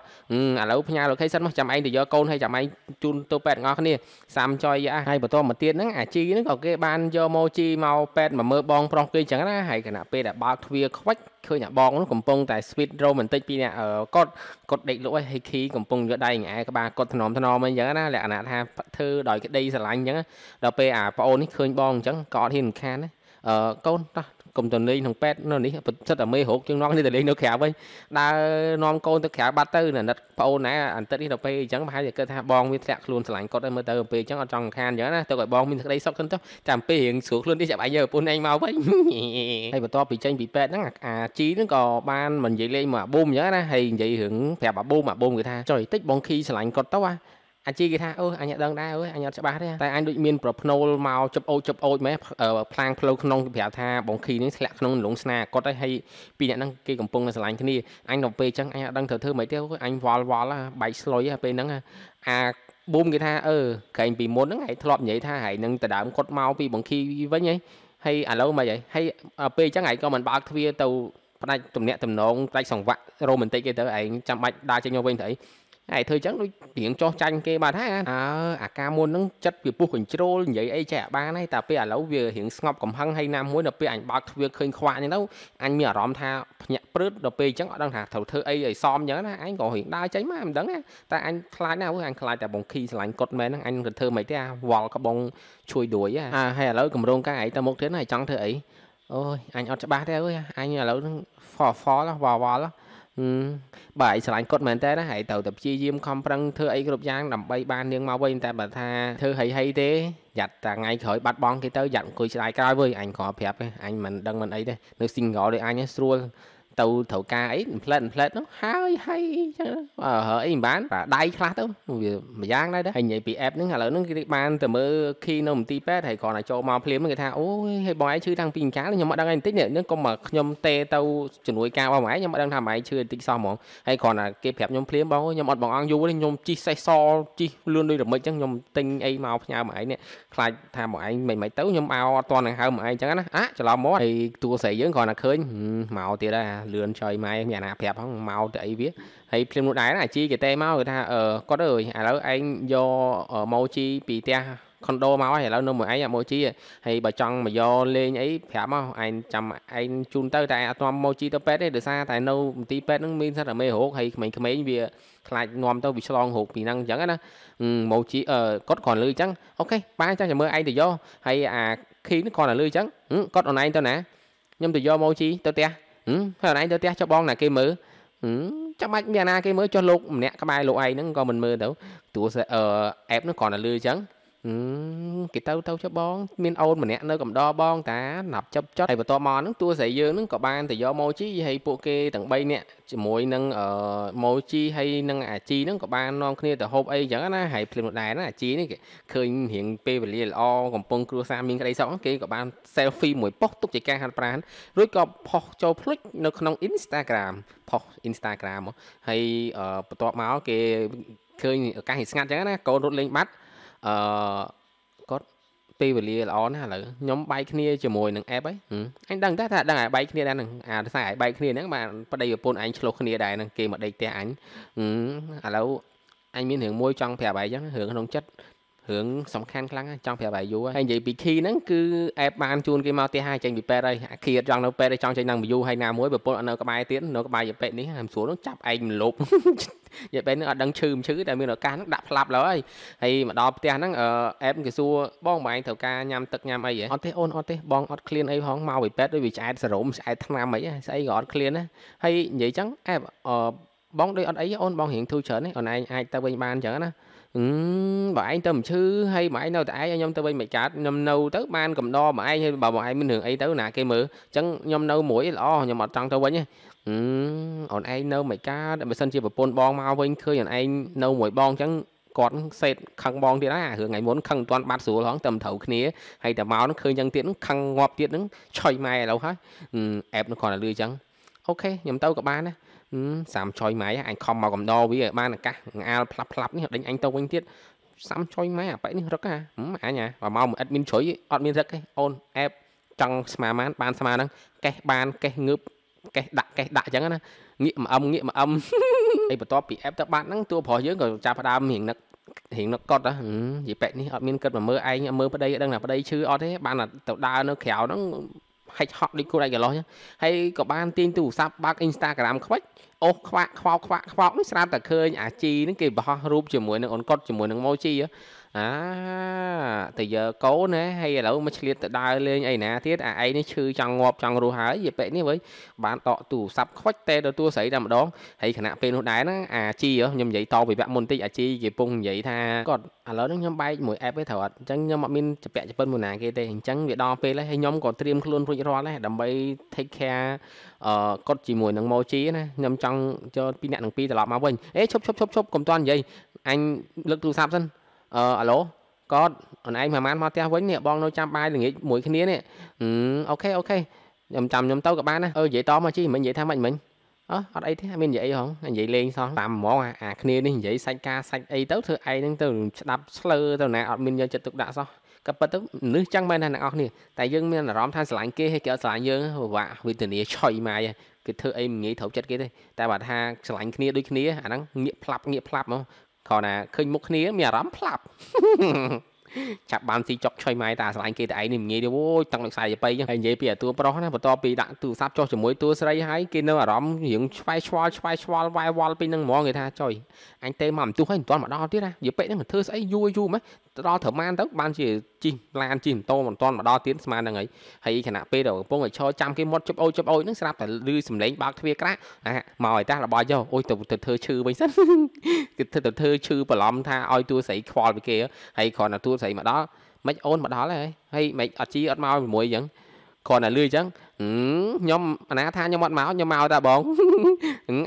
ឥឡូវផ្ញើលោកខេសិនមកចាំឯងទៅយកកូនហើយចាំឯងជូនទៅពេទ្យទាំងអស់គ្នាសាំចុយយ៉ាហើយបន្តមកទៀតហ្នឹងអាជីហ្នឹងក៏គេបានយកមកជីមកពេទ្យមកមើលបងប្រុសគេចឹងណាហើយគណៈពេលដែលបើកទ្វារខ្វាច់ឃើញអាបងនោះកំពុងតែ sweet romantic ពីអ្នកគាត់គាត់ដេកលក់ហើយហេខីកំពុងយកដៃឯក្បាលគាត់ធ្នោមថ្នមអីចឹងណាលក្ខណៈថាធ្វើដោយក្តីស្រឡាញ់ចឹងដល់ពេលអាប្អូននេះឃើញបងចឹងក៏អត់ហ៊ានខានណាអឺកូនតោះកុំទៅលេងក្នុងពេទ្យនៅនេះសិតតែមេរោគជាងនាំគ្នាទៅលេងនៅក្រៅវិញដើរនាំកូនទៅក្រៅបាត់ទៅណានិតប្អូនណាអន្តិចនេះទៅពេលអញ្ចឹងប្រហែលជាគិតថាបងវាធ្លាក់ខ្លួនឆ្លាញ់គាត់ឲ្យមើលទៅពេលអញ្ចឹងអត់ចង់ខានអញ្ចឹងណាទៅឲ្យបងមានសេចក្តីសុខខ្លួនទៅចាំពេលរៀងស្រួលខ្លួននេះចាប់ឯងយកប្រពន្ធឯងមកវិញហើយបន្ទាប់ពីចេញពីពេទ្យហ្នឹងអាជីហ្នឹងក៏បានមិននិយាយលេងមកអាប៊ូមអញ្ចឹងណាហើយនិយាយរឿងប្រាប់អាប៊ូមអាប៊ូមគេថាចុយតិចបងខីឆ្លាញ់គាត់ទៅអាអញជីគេថាអូអញអត់ដឹងដែរអូអញអត់ច្បាស់ទេតែអញដូចមានប្រភ្នូលមកជប់អូចជប់អូចមែនផ្លាងផ្លូវក្នុងគេប្រាប់ថាបងខីនេះធ្លាក់ក្នុងលងស្នាគាត់ហើយហើយពីរអ្នកហ្នឹងគេកំពុងតែស្រឡាញ់គ្នាអញទៅពេលអញ្ចឹងអញអត់ដឹងត្រូវធ្វើម៉េចទេអញវល់វល់បែកស្លុយពេលហ្នឹងអាប៊ូមគេថាអឺក្រែងពីមុនហ្នឹងឯងធ្លាប់និយាយថាឯងនឹងដដើមគាត់មកពីបងខីវិញហីហើយឥឡូវមិនហីហើយពេលអញ្ចឹងឯងក៏មិនបើកទ្វារទៅ ផ្ដាច់ទំនាក់ទំនងផ្ដាច់សង្វាក់រ៉ូមែនទិកគេទៅឯងចាំបាច់ដើរចេញមកវិញទៅអីហើយធ្វើអញ្ចឹងដូចរៀងចោះចាញ់គេបាត់ហើយអើអាការមុនហ្នឹងចិត្តវាពុះកញ្ជ្រោលនិយាយអីចេះបានហើយតែពេលឥឡូវវារៀងស្ងប់កំហឹងហើយណាមួយដល់ពេលអញបើកទ្វារឃើញខ្វាក់ហ្នឹងទៅអញមានអារម្មណ៍ថាភ្ញាក់ព្រឹតដល់ពេលអញ្ចឹងអត់ដឹងថាត្រូវធ្វើអីឲ្យសមអញ្ចឹងណាអញក៏រៀងដើរចេញមកមិនដឹងតែអញខ្លាចណាស់អញខ្លាចតែបងខីឆ្លាញ់កត់មែនហ្នឹងអញក៏ធ្វើមិនទេអាវល់ក្បងជួយដួយអាហើយឥឡូវកម្រងការឯងទៅមុខទៀតហើយចង់ធ្វើអីអូយអញអត់ច្បាស់ទេអើយអញឥឡូវហ្នឹង for for វល់វល់បាទឯងស្រឡាញ់គាត់មែនតើណាហើយទៅតែព្យាយាមខំប្រឹងធ្វើអីគ្រប់យ៉ាងដើម្បីបាននាងមកវិញតែបើថាធ្វើហីហីទេយ៉ាត់តាថ្ងៃក្រោយបាត់បង់គេទៅយ៉ាត់អង្គុយឆ្លាយក្រោយវើយអញក៏ប្រាប់ឯងអញមិនដឹងមិនអីទេនៅ single ដូចអញស្រួលទៅត្រូវការអីផ្លែតផ្លែតនោះហើយហើយចឹងអឺអីមិនបានបាទដៃខ្លះទៅវាម្យ៉ាងដែរហើយនិយាយពី app ហ្នឹងឥឡូវហ្នឹងគេបានទៅមើល key នៅមន្ទីរពេទ្យហើយគ្រាន់តែចូលមកភ្លាមគេថាអូយហើយបងឯងឈឺតាំងពីអង្ការខ្ញុំអត់ដឹងអីបន្តិចនេះកុំមកខ្ញុំទេទៅជំនួយការរបស់ម៉ែខ្ញុំអត់ដឹងថាម៉ែឈឺបន្តិចសោះហ្មងហើយគ្រាន់តែគេប្រាប់ខ្ញុំភ្លាមបងខ្ញុំអត់បងអង្គយូរទេខ្ញុំជីសេះសជីលឿនដូចរមិចចឹងខ្ញុំទិញអីមកផ្ញើម៉ែឯងនេះខ្លាចថាម៉ែឯងមិនមិនទៅខ្ញុំឲ្យអត់តនឹងហៅម៉ែឯងចឹងណាអាច្រឡំមកហើយតួស្រីយើងគ្រាន់តែឃើញមកទៀតដែរលឿនចុយម៉ែមានអាណាប្រាប់ហ្នឹងមកទៅអីវាហើយភ្លាមនោះដែរអាជីគេតេមកគេថាអឺគាត់អើយឥឡូវឯងយកម៉ូជីពីផ្ទះខុនដូមកហើយឥឡូវនៅមួយឯងអាម៉ូជីហើយបើចង់មកយកលេងអីប្រាប់មកឯងចាំឯងជូនទៅតែអត់នាំម៉ូជីទៅពេទ្យទេដោយសារតែនៅមន្ទីរពេទ្យហ្នឹងមានសត្វតែមេរោគហើយក្មេងៗវាខ្លាចងំទៅវាឆ្លងរោគពីហ្នឹងអញ្ចឹងណាម៉ូជីគាត់គ្រាន់លឺអញ្ចឹងអូខេបានចាំចាំមើលឯងទៅយកហើយអាឃីគាត់តែលឺអញ្ចឹងគាត់អនឡាញទៅណាខ្ញុំទៅយកម៉ូជីទៅផ្ទះហើយឯងទៅផ្ទះចុះបងណាគេមើលចាំបាច់មានអាណាគេមើលចុះលោកម្នាក់ក្បែរលោកឯងហ្នឹងក៏មិនមើលទៅព្រោះអឺអេបហ្នឹងគ្រាន់តែលឺអញ្ចឹងអឺគេទៅទៅចុះបងមានអូនម្នាក់នៅកំដរបងតាណាប់ចាប់ចុតហើយបន្ទាប់មកហ្នឹងតួស្រីយើងហ្នឹងក៏បានទៅយកម៉ូជីហើយពួកគេទាំង3នាក់ជាមួយនឹងម៉ូជីហើយនឹងអាជីហ្នឹងក៏បាននាំគ្នាទៅហូបអីចឹងណាហើយភ្លឹងដែរណាអាជីនេះគេឃើញរៀងពេលវេលាល្អកំពុងគ្រួសារមានក្តីសុខគេក៏បាន selfie មួយប៉ុស្តិ៍ទុកជាការហាត់ប្រាណរួចក៏ផុសចូលភ្លេចនៅក្នុង Instagram ផុស Instagram មកហើយបន្ទាប់មកគេឃើញឱកាសស្ងាត់ចឹងណាកូនរត់លេងបាត់អឺគាត់ពេលវេលាល្អណាស់ឥឡូវខ្ញុំបែកគ្នាជាមួយនឹង app ហីអញដឹងតែថាដឹងហើយបែកគ្នាដែរហ្នឹងអាខ្សែឲ្យបែកគ្នាហ្នឹងបានប្តីប្រពន្ធអញឆ្លោះគ្នាដែរហ្នឹងគេមកដេកផ្ទះអញឥឡូវអញមានរឿងមួយចង់ប្រាប់ឯងចឹងរឿងក្នុងចិត្តរឿងសំខាន់ខ្លាំងចង់ប្រាប់ឲ្យយូរហើយនិយាយពី key ហ្នឹងគឺ app បានជូនគេមកទៀតហើយចេញពីពេទ្យហើយ key ចង់នៅពេទ្យហើយចង់ចេញនឹង view ហើយណាមួយប្រពន្ធនៅក្បែរទៀតនៅក្បែរយាយពេទ្យនេះហាមស្រួលនោះចាប់ឯងមលប់យាយពេទ្យនឹងអត់ដឹងឈឺមិនឈឺតែមានឱកាសហ្នឹងដាក់ផ្លាប់ឡើយហើយមកដល់ផ្ទះហ្នឹង app គេសួរបងបងឯងត្រូវការញ៉ាំទឹកញ៉ាំអីអត់ទេអូនអត់ទេបងអត់ clean អីផងមកពីពេទ្យដូចវាឆ្អែតសរោមឆ្អែតថ្នាំអីស្អីក៏អត់ clean ណាហើយនិយាយចឹង app បងដូចអត់អីអូនបងរៀងធូរច្រើនអូនឯងអាចទៅវិញបានចឹងណាអឺបើឯងទៅមិនឈឺហើយបើឯងនៅតែឯងឲ្យខ្ញុំទៅវិញមិនកាត់ខ្ញុំនៅទៅបានកំដរមកឯងហើយបើមកឯងមានរឿងអីទៅណាគេមើលអញ្ចឹងខ្ញុំនៅមួយល្អខ្ញុំអត់ចង់ទៅវិញទេអឺអូនឯងនៅមិនកាត់បើសិនជាប្រពន្ធបងមកវិញឃើញអូនឯងនៅមួយបងអញ្ចឹងគាត់សេតខឹងបងទៀតណារឿងថ្ងៃមុនខឹងមិនទាន់បាត់ស្រួលហងតែមិនត្រូវគ្នាហើយតែមកហ្នឹងឃើញយ៉ាងទៀតហ្នឹងខឹងងាប់ទៀតហ្នឹងឆុយម៉ែឥឡូវហើយអេបនឹងគាត់តែលឺអញ្ចឹងអូខេខ្ញុំទៅក៏បានណា30ឆុយម៉ៃអញខំមកកំដរវាឲ្យបានអាកាសអាលផ្លាប់ផ្លាប់នេះដេញអញទៅវិញទៀត30ឆុយម៉ៃអាប៉ែនេះរឹកហ่าអញហ่าបើមកមិនអត់មានជ្រុយអត់មានរឹកទេអូនអែបចង់ស្មាមានបានស្មាហ្នឹងកេះបានកេះងើបកេះដាក់កេះដាក់អញ្ចឹងណាងាកមកអឹមងាកមកអឹមអីបន្ទាប់ពីអែបទៅបាត់ហ្នឹងតួប្រុសយើងក៏ចាប់ផ្ដើមរៀងនឹករៀងនឹកកត់ហ៎និយាយប៉ែនេះអត់មានគិតមកមើលឯងមើលប្តីដឹងថាប្តីឈឺអត់ទេបានតែដើរនៅក្រៅហ្នឹងហិចហក់ដូចខ្លួនឯងកន្លោះហើយក៏បានទាញទូរស័ព្ទបើក Instagram ខ្វិចអូសខ្វាក់ខ្វោកខ្វាក់ខ្វោកនេះស្រាប់តែឃើញអាជីនឹងគេបោះរូបជាមួយនឹងអូនគាត់ជាមួយនឹងម៉ូជីអាទៅយកកូនណាហើយឥឡូវមកឆ្លៀតទៅដើរលេងអីណាទៀតអាឯងនេះឈឺចង់ងាប់ចង់រស់ហើយយេពេនេះវិញបានតក់ទូរស័ព្ទខ្វិចតែដល់តួស្រីតែម្ដងហើយគណៈពេលនោះដែរហ្នឹងអាជីខ្ញុំនិយាយតពីវគ្គមុនតិចអាជីគេពងនិយាយថាគាត់ឥឡូវហ្នឹងខ្ញុំបែកមួយ app ឯងត្រូវអត់អញ្ចឹងខ្ញុំអត់មានចពាក់ចពិនមួយណាគេទេអញ្ចឹងវាដល់ពេលហើយខ្ញុំក៏ត្រៀមខ្លួនរួចរាល់ដែរដើម្បី take care អឺគាត់ជាមួយនឹង Mochi ណាខ្ញុំចង់ចូលពីអ្នកនឹងពីរត្រឡប់មកវិញអេឈប់ឈប់ឈប់ឈប់កុំតន់និយាយអញលើកទូរស័ព្ទសិនអឺអាឡូកតអូនឯងប្រហែលមកផ្ទះវិញនេះបងនៅចាំបាយល្ងាចមួយគ្នានេះអូខេអូខេខ្ញុំចាំខ្ញុំទៅក៏បានណាអឺនិយាយតមកជីមិញនិយាយថាម៉េចមិញអើអត់អីទេមាននិយាយអីហងនិយាយលេងសោះតាមហ្មងអាគ្នានេះនិយាយសាច់ការសាច់អីទៅធ្វើឯងហ្នឹងទៅស្ដាប់ស្លើទៅណាអត់មានយកចិត្តទុកដាក់សោះក៏ប៉ុន្តែមនុស្សចឹងមែនណាអ្នកនរគ្នាតែយើងមានអារម្មណ៍ថា ស្រឡាញ់គេហើយគេអត់ស្រឡាញ់យើងពិបាកវេទនាឆុយម៉ាយគេធ្វើអីមិនងាយត្រូវចិត្តគេទេតែបើថាស្រឡាញ់គ្នាដូចគ្នាអាហ្នឹងងាកផ្លាប់ងាកផ្លាប់ហ្មងគ្រាន់តែឃើញមុខគ្នា មានអារម្មណ៍ផ្លាប់ចាប់បានស៊ីចុកឆុយម៉ៃតាស្រឡាញ់គេតែឯងមិនងាយទេអូយតាំងលោកស្រីទៅបីចឹងហើយនិយាយពីអាតួប្រុសណាបន្ទាប់ពីដាក់ទូរស័ព្ទចុះជាមួយតួស្រីហើយគេនៅអារម្មណ៍រៀងឆ្វែឆ្វល់ឆ្វែឆ្វល់វាយវល់ពីនឹងហ្មងគេថាចុយអញទេមកមិនទុះហើយមិនទាន់មកដល់ទៀតណានិយាយពេកហ្នឹងធ្វើស្អីយូរយូរម៉េះដល់ត្រូវម៉ានទៅបានជាជិះឡានជិះម៉ូតូមិនតាន់មកដល់ទៀតស្មើនឹងហើយហើយខណៈពេលដែលកំពុងតែឈរចាំគេមាត់ជិបអូចជិបអូចហ្នឹងស្រាប់តែឮសំឡេងបើកទ្វារក្រាក់អាមកឲ្យតាស់របស់យោអូយទៅទៅធ្វើឈឺវិញសិនគេធ្វើទៅធ្វើឈឺបន្លំថាឲ្យតួស្រីខ្វល់ពីគេហើយគ្រាន់តែតួស្រីមកដល់មិនអូនមកដល់ហើយហើយមិនអត់ជីអត់មកជាមួយអញ្ចឹងគ្រាន់តែលឺអញ្ចឹងខ្ញុំអាណាថាខ្ញុំអត់មកខ្ញុំមកតែបង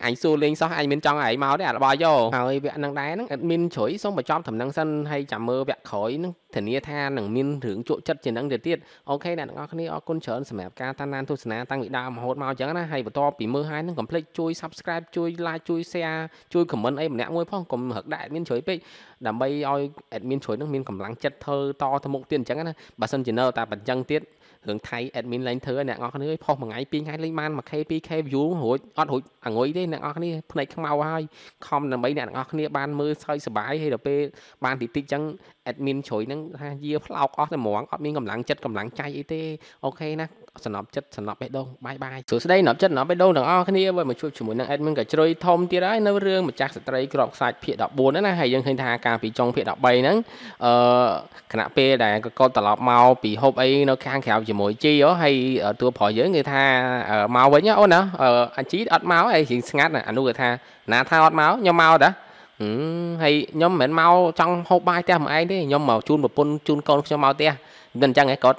អញសួរលេងសោះអញមានចង់ឲ្យឯងមកទេអារបស់យោហើយវគ្គហ្នឹងដែរហ្នឹងអត់មានជ្រុយសូមបញ្ចប់ដំណឹងសិនហើយចាំមើលវគ្គក្រោយហ្នឹងធានាថានឹងមានរឿងជក់ចិត្តជាងហ្នឹងទៅទៀតអូខេអ្នកទាំងអស់គ្នាអរគុណច្រើនសម្រាប់ការតាមដានទស្សនាតាំងពីដើមរហូតមកអញ្ចឹងណាហើយបន្តពីមើលហើយហ្នឹងកុំភ្លេចជួយ Subscribe ជួយ Like ជួយ Share ជួយ Comment អីម្នាក់មួយផងកុំរឹកដាក់ admin ជ្រុយពេកដើម្បីឲ្យ admin ជ្រុយហ្នឹងមានកម្លាំងចិត្តធ្វើតទៅមុខទៀតអញ្ចឹងណាបើសិនជានៅតែបញ្ចឹងទៀតរឿងថៃ admin ឡើងធ្វើអ្នកនរគ្នាផុសមួយថ្ងៃពីរថ្ងៃលេងបាន 1k 2k view រួចអត់រួចអងុយទេអ្នកនរគ្នាភ្នែកខ្មៅហើយខំដើម្បីអ្នកនរគ្នាបានមើលសើចសប្បាយហើយដល់ពេលបានតិចតិចចឹង admin ជ្រុយហ្នឹងថាយាផ្លោកអស់តែហ្មងអត់មានកម្លាំងចិត្តកម្លាំងចៃអីទេអូខេណាសំណប់ចិត្តសំណប់បេះដូងបាយបាយសួស្តីសំណប់ចិត្តសំណប់បេះដូងទាំងអស់គ្នាវិញមកជួបជាមួយនឹង admin ក៏ជ្រុយធំទៀតហើយនៅរឿងម្ចាស់ស្ត្រីក្របខ្សាច់ភាគ14ហ្នឹងណាហើយយើងឃើញថាការពីចុងភាគ13ហ្នឹងអឺគណៈពេលដែលក៏កត់ត្រឡប់មកពីហូបអីនៅខាងក្រៅជាមួយជីហ៎ហើយតួប្រុសយើងគេថាមកវិញអូនណាអាជីអត់មកហើយរៀងស្ងាត់អានោះគេថាណាថាអត់មកខ្ញុំមកតាហើយខ្ញុំមិនមែនមកចង់ហូបបាយផ្ទះមួយឯងទេខ្ញុំមកជូនប្រពន្ធជូនកូនខ្ញុំមកផ្ទះមិនអញ្ចឹងឯងគាត់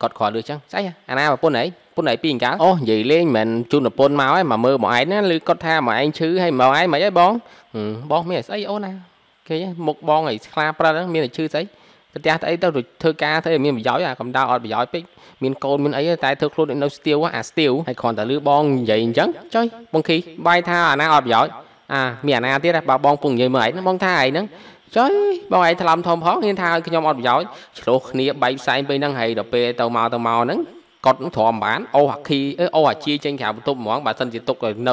គាត់គ្រាន់លឺចឹងស្អីអាណាប្រពន្ធអីប្រពន្ធអីពីអង្កលអូនិយាយលេងមិនជូនប្រពន្ធមកឯងមកមើលមកឯងណាឬគាត់ថាមកឯងឈឺហើយមកឯងមិនអីបងបងមានស្អីអូនណាគេមុខបងអីខ្លាប្រឹកមានតែឈឺស្អីប្រទេសស្អីទៅធ្វើការធ្វើឲ្យមានប្រយោជន៍អាកម្ដៅអត់ប្រយោជន៍ពេកមានកូនមានអីតែធ្វើខ្លួននៅស្ទៀវអាស្ទៀវហើយគ្រាន់តែលឺបងនិយាយអញ្ចឹងចុយបងខីបាយថាអាណាអត់ប្រយោជន៍អាមានអាណាទៀតបើបងពុកនិយាយមើលឯងបងថាឯងហ្នឹងចុយបងឯងថ្លំធំផងហ៊ានថាឲ្យខ្ញុំអត់ប្រយោជន៍ឆ្លោះគ្នាបែកផ្សែងពេលហ្នឹងហើយដល់ពេលទៅមកទៅមកហ្នឹងគាត់នឹងទ្រាំបានអូអាគីអូអាជីចេញក្រៅបន្ទប់ហ្មងបើសិនជាទុកនៅ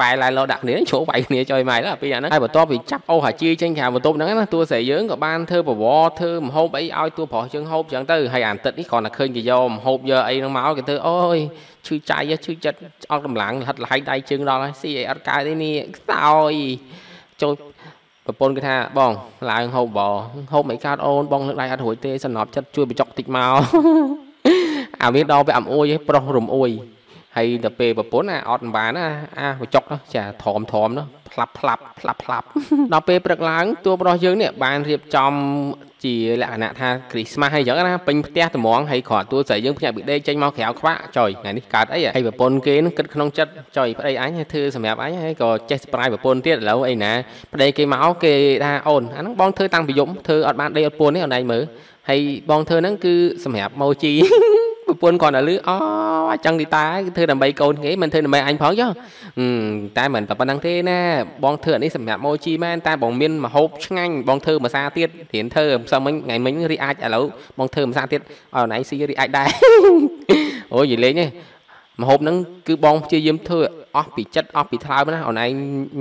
ប៉ែឡែលោដាក់គ្នាចូលវាយគ្នាចុយម៉ៃឡាពីអាហ្នឹងហើយបន្ទាប់ពីចាប់អូអាជីចេញក្រៅបន្ទប់ហ្នឹងណាតួស្រីយើងក៏បានធ្វើប្រវត្តិធ្វើមហូបអីឲ្យតួប្រុសយើងហូបចឹងទៅហើយអានទឹកនេះគ្រាន់តែឃើញគេយកមហូបយកអីហ្នឹងមកគេធ្វើអូយឈឺចាយឈឺចិត្តអត់កម្លាំងលហិតលហៃដៃជើងដល់ហើយស៊ីអីអត់កើតទេនេះខ្សោយចូលប្រពន្ធគេថាបងឡើងហូបបហូបមិនកើតអូនបងលើកដៃអត់រួចទេសំណប់ចិត្តជួយបញ្ចុកតិចមកអាវាដល់វាអំអួយឯងប្រុសរំអួយហើយទៅពេលប្រពន្ធអាអត់មិនបានណាអាបញ្ចុកចាធំធំនោះផ្លាប់ផ្លាប់ផ្លាប់ផ្លាប់ដល់ពេលព្រឹកឡើងតួប្រុសយើងនេះបានរៀបចំជាលក្ខណៈថាគ្រីស្មាស់អីចឹងណាពេញផ្ទះត្មងហើយគ្រាន់តួស្រីយើងភ្ញាក់ពីដេកចេញមកក្រៅខ្វាក់ចុយថ្ងៃនេះកើតអីហើយប្រពន្ធគេនឹងគិតក្នុងចិត្តចុយប្តីអញធ្វើសម្រាប់អញហើយក៏ចេះស្ប្រាយប្រពន្ធទៀតឥឡូវអីណាប្តីគេមកគេថាអូនអាហ្នឹងបងធ្វើតាំងពីយប់ធ្វើអត់បានដេកអត់ពួននេះអូនឯងមើលហើយបងធ្វើហ្នឹងគឺសម្រាប់ម៉ូជីពន្ធគាត់តែលឺអូអញ្ចឹងទីតាគឺធ្វើដើម្បីកូនគេមិនធ្វើដើម្បីអញផងចុះតែមិនតែប៉ុណ្ណឹងទេណាបងធ្វើអានេះសម្រាប់ម៉ូជីមែនតែបងមានមហូបឆ្ងាញ់បងធ្វើម្សាទៀតរៀនធ្វើម្សិលមិញថ្ងៃមិញរីអាចឥឡូវបងធ្វើម្សាទៀតអនឡាញស៊ីរីអាចដែរអូយនិយាយលេងទេមហូបហ្នឹងគឺបងព្យាយាមធ្វើអស់ពីចិត្តអស់ពីថ្លើមណាអូនឯង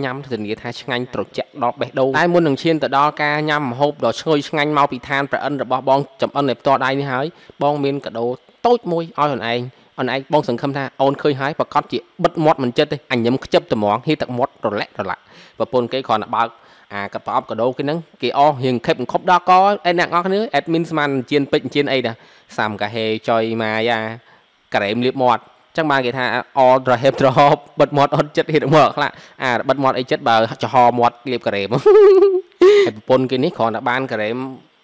ញ៉ាំធានាថាឆ្ងាញ់ត្រជាក់ដល់បេះដូងតែមុននឹងឈានទៅដល់ការញ៉ាំម្ហូបដ៏ឈ្ងុយឆ្ងាញ់មកពីឋានប្រអិនរបស់បងចំអិននៃផ្ទាល់ដៃនេះហើយបងមានកាដូតូចមួយឲ្យអូនឯងអូនឯងបងសង្ឃឹមថាអូនឃើញហើយប្រកាសជាបិទមាត់មិនចិត្តទេអញញឹមខ្ជិបត្មងហៀទឹកមាត់រលាក់រលាក់ប្រពន្ធគេគ្រាន់តែបើកអាកប្រអប់កដោគេហ្នឹងគេអស់រៀងខិបខប់ដល់កអេអ្នកអស់គ្នាអេដមីនស្មានជៀនពេជ្រជៀនអីដែរសាំកាហេចុយម៉ាយ៉ាក្រែមលាបមាត់ចឹងបានគេថាអត្រហេបត្រហោបិទមាត់អត់ចិត្តហេតុមកខ្លះអាបិទមាត់អីចិត្តបើចំហមាត់លៀបការ៉េមហើយប្រពន្ធគេនេះគ្រាន់តែបានការ៉េម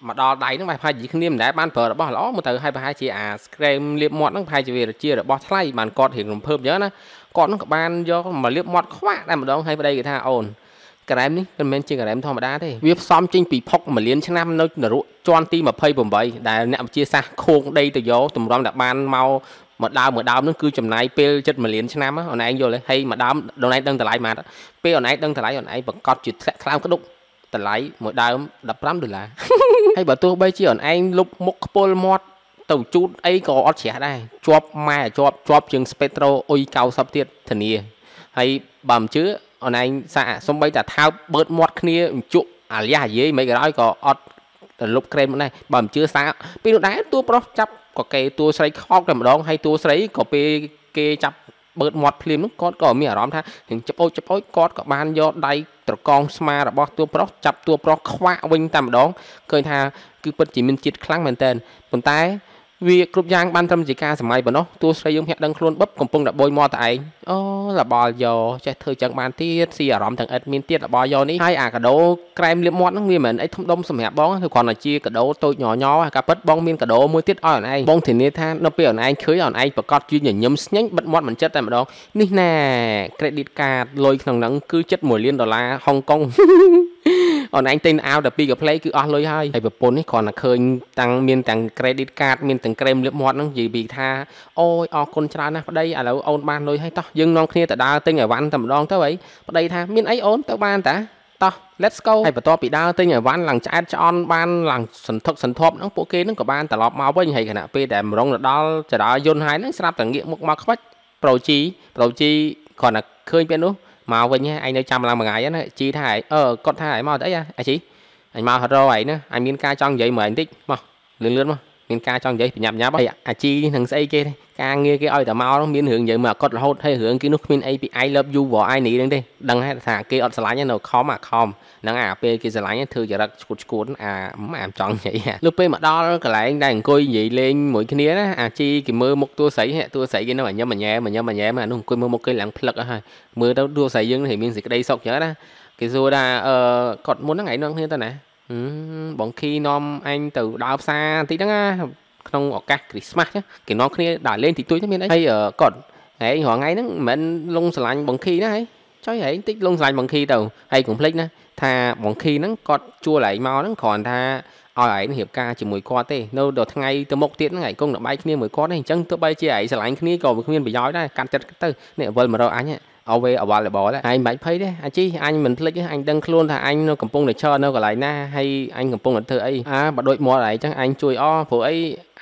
មកដល់ដៃហ្នឹងបែរផាយនិយាយគ្នាមិនដែរបានប្រើរបស់ល្អមើលទៅហើយប្រហែលជាអាស្ក្រែមលៀបមាត់ហ្នឹងប្រហែលជាវាជារបស់ថ្លៃបានគាត់រៀងរំភើបអញ្ចឹងណាគាត់ហ្នឹងក៏បានយកមកលៀបមាត់ខ្វាក់ដែរម្ដងហើយប្តីគេថាអូនក្រែមនេះមិនមែនជាក្រែមធម្មតាទេវាផ្សំចេញពីភុកមួយលានឆ្នាំនៅនរកជាន់ទី28ដែលអ្នកវិទ្យាសាស្ត្រខោងដីទៅយកតម្រាំតែបានមកមួយដើមមួយដើមហ្នឹងគឺចំណាយពេលចិត្ត1លានឆ្នាំអូនឯងយល់ទេហើយមួយដើមអូនឯងដឹងតម្លៃម៉ាត់ពេលអូនឯងដឹងតម្លៃអូនឯងប្រកាសជាធ្លាក់ថ្លើមក្តុកតម្លៃមួយដើម15ដុល្លារហើយបើទោះបីជាអូនឯងលុបមុខខ្ពុលមាត់ទៅជូតអីក៏អត់ជ្រះដែរជាប់ម៉ែជាប់ជាប់ជើង Spectro អុយ90ទៀតធានាហើយបើមិនជឿអូនឯងសាក់សំបីតាថើបបឺតមាត់គ្នាជក់អាលះអាយាយមិនក៏ដោយក៏អត់ទៅលុបក្រែមដែរបើមិនជឿសាក់ពីនោះដែរតួប្រុសចាប់ក៏គេតួស្រីខោកតែម្ដងហើយតួស្រីក៏ពេលគេចាប់បឺតមាត់ភ្លាមនោះគាត់ក៏មានអារម្មណ៍ថានឹងចពោចចពោចគាត់ក៏បានយកដៃត្រកងស្មារបស់តួប្រុសចាប់តួប្រុសខ្វាក់វិញតែម្ដងឃើញថាគឺពិតជាមានជាតិខ្លាំងមែនតើប៉ុន្តែវាគ្រប់យ៉ាងបានត្រឹមជាការសម័យប៉ុណ្ណោះតួស្រីយើងភ្ញាក់ដឹងខ្លួនបឹបកំពុងតែបួយមាត់តែឯងអូលបល់យោចេះធ្វើចឹងបានទៀតស៊ីអារម្មណ៍ទាំងអិតមានទៀតលបល់យោនេះហើយអាកាដូក្រែមលាបមាត់ហ្នឹងវាមិនអីធំដុំសម្រាប់បងគឺគ្រាន់តែជាកាដូតូចញញហើយការពិតបងមានកាដូមួយទៀតឲ្យអូនឯងបងធានាថានៅពេលអូនឯងឃើញអូនឯងប្រកាសជាញញឹមស្ញាញ់បិទមាត់មិនចិត្តតែម្ដងនេះណា credit card លុយក្នុងហ្នឹងគឺ71លានដុល្លារហុងកុងអូនឯងទិញអាវតែពីកាផ្លេគឺអស់លុយហើយហើយប្រពន្ធនេះគ្រាន់តែឃើញតាំងមានទាំង credit card មានទាំងក្រែមលាបមាត់ហ្នឹងនិយាយពីថាអូយអរគុណច្រើនណាស់ប្តីឥឡូវអូនបានលុយហើយតោះយើងនាំគ្នាទៅដើរទិញអីវ៉ាន់តែម្ដងទៅហីប្តី ថាមានអីអូនទៅបានតាតោះ let's go ហើយបន្ទាប់ពីដើរទិញអីវ៉ាន់ឡើងឆ្អែតឆ្អន់បានឡើងសន្ធឹកសន្ធាប់ហ្នឹងពួកគេហ្នឹងក៏បានត្រឡប់មកវិញហើយខណៈពេលដែលម្រងទៅដល់ចរាយន្តហើយហ្នឹងស្រាប់តែងាកមុខមកខ្វាច់ប្រូជីប្រូជីគ្រាន់តែឃើញពេលនោះមកវិញឯងនៅចាំឡើងមួយថ្ងៃហ្នឹងជីថាឯងអឺគាត់ថាឯងមកអត់អីអាជីអញមកហត់រឯងណាអញមានការចង់និយាយមួយឯងតិចមកលឿនលឿនមកមានការចង់និយាយប្រញាប់ញាប់អីអាជីនឹងស្អីគេទេការងារគេឲ្យតែមកនោះមានរឿងយ៉ាងមកគាត់រហូតហើយរឿងគេនោះគ្មានអីពី I love you របស់ I នេះហ្នឹងទេដឹងហើយថាគេអត់ស្រឡាញ់នៅខំអាខំហ្នឹងអាពេលគេស្រឡាញ់ធ្វើចរិតឈួតឈួនអាអាចង់និយាយលើពេលមកដល់កន្លែងដែលអង្គុយនិយាយលេងមួយគ្នាណាអាជីគេមើលមុខតួស្រីតួស្រីគេនៅញ៉ាំញ៉ែញ៉ាំញ៉ែអានោះអង្គុយមើលមុខគេឡើងផ្លឹកហើយមើលទៅតួស្រីយើងហ្នឹងមានសេចក្តីសុខចឹងណាគេសួរថាអឺគាត់មុនហ្នឹងឯងនឹងគ្នាទៅណាបងខីនាំអញទៅដើរផ្សារបន្តិចហ្នឹងណាក្នុងឱកាសគ្រីស្មាស់គេនាំគ្នាដើរលេងតិចតួចមានអីហើយគាត់ហែងរងថ្ងៃហ្នឹងមិនមែនលងស្រឡាញ់បង្ខីណាហែងចុយហែងតិចលងស្រឡាញ់បង្ខីទៅហើយកុំភ្លេចណាថាបង្ខីហ្នឹងគាត់ជួលហែងមកហ្នឹងគ្រាន់ថាឲ្យឯងរៀបការជាមួយគាត់ទេ នៅដល់ថ្ងៃទៅមុខទៀតហ្នឹងឯងគង់តែបែកគ្នាមួយគាត់ទេអញ្ចឹងទោះបីជាឯងស្រឡាញ់គ្នាក៏វាគ្មានប្រយោជន៍ដែរកាត់ចិត្តទៅនេះវិលមករកអញ always available ដែរអញមិនបាច់ភ័យទេអាជីអញមិនភ្លេចទេអញដឹងខ្លួនថាអញនៅកំពុងតែឈរនៅកន្លែងណាហើយអញកំពុងតែធ្វើអីអាបើដូចមាត់អីចឹងអញជួយអព្រោះអី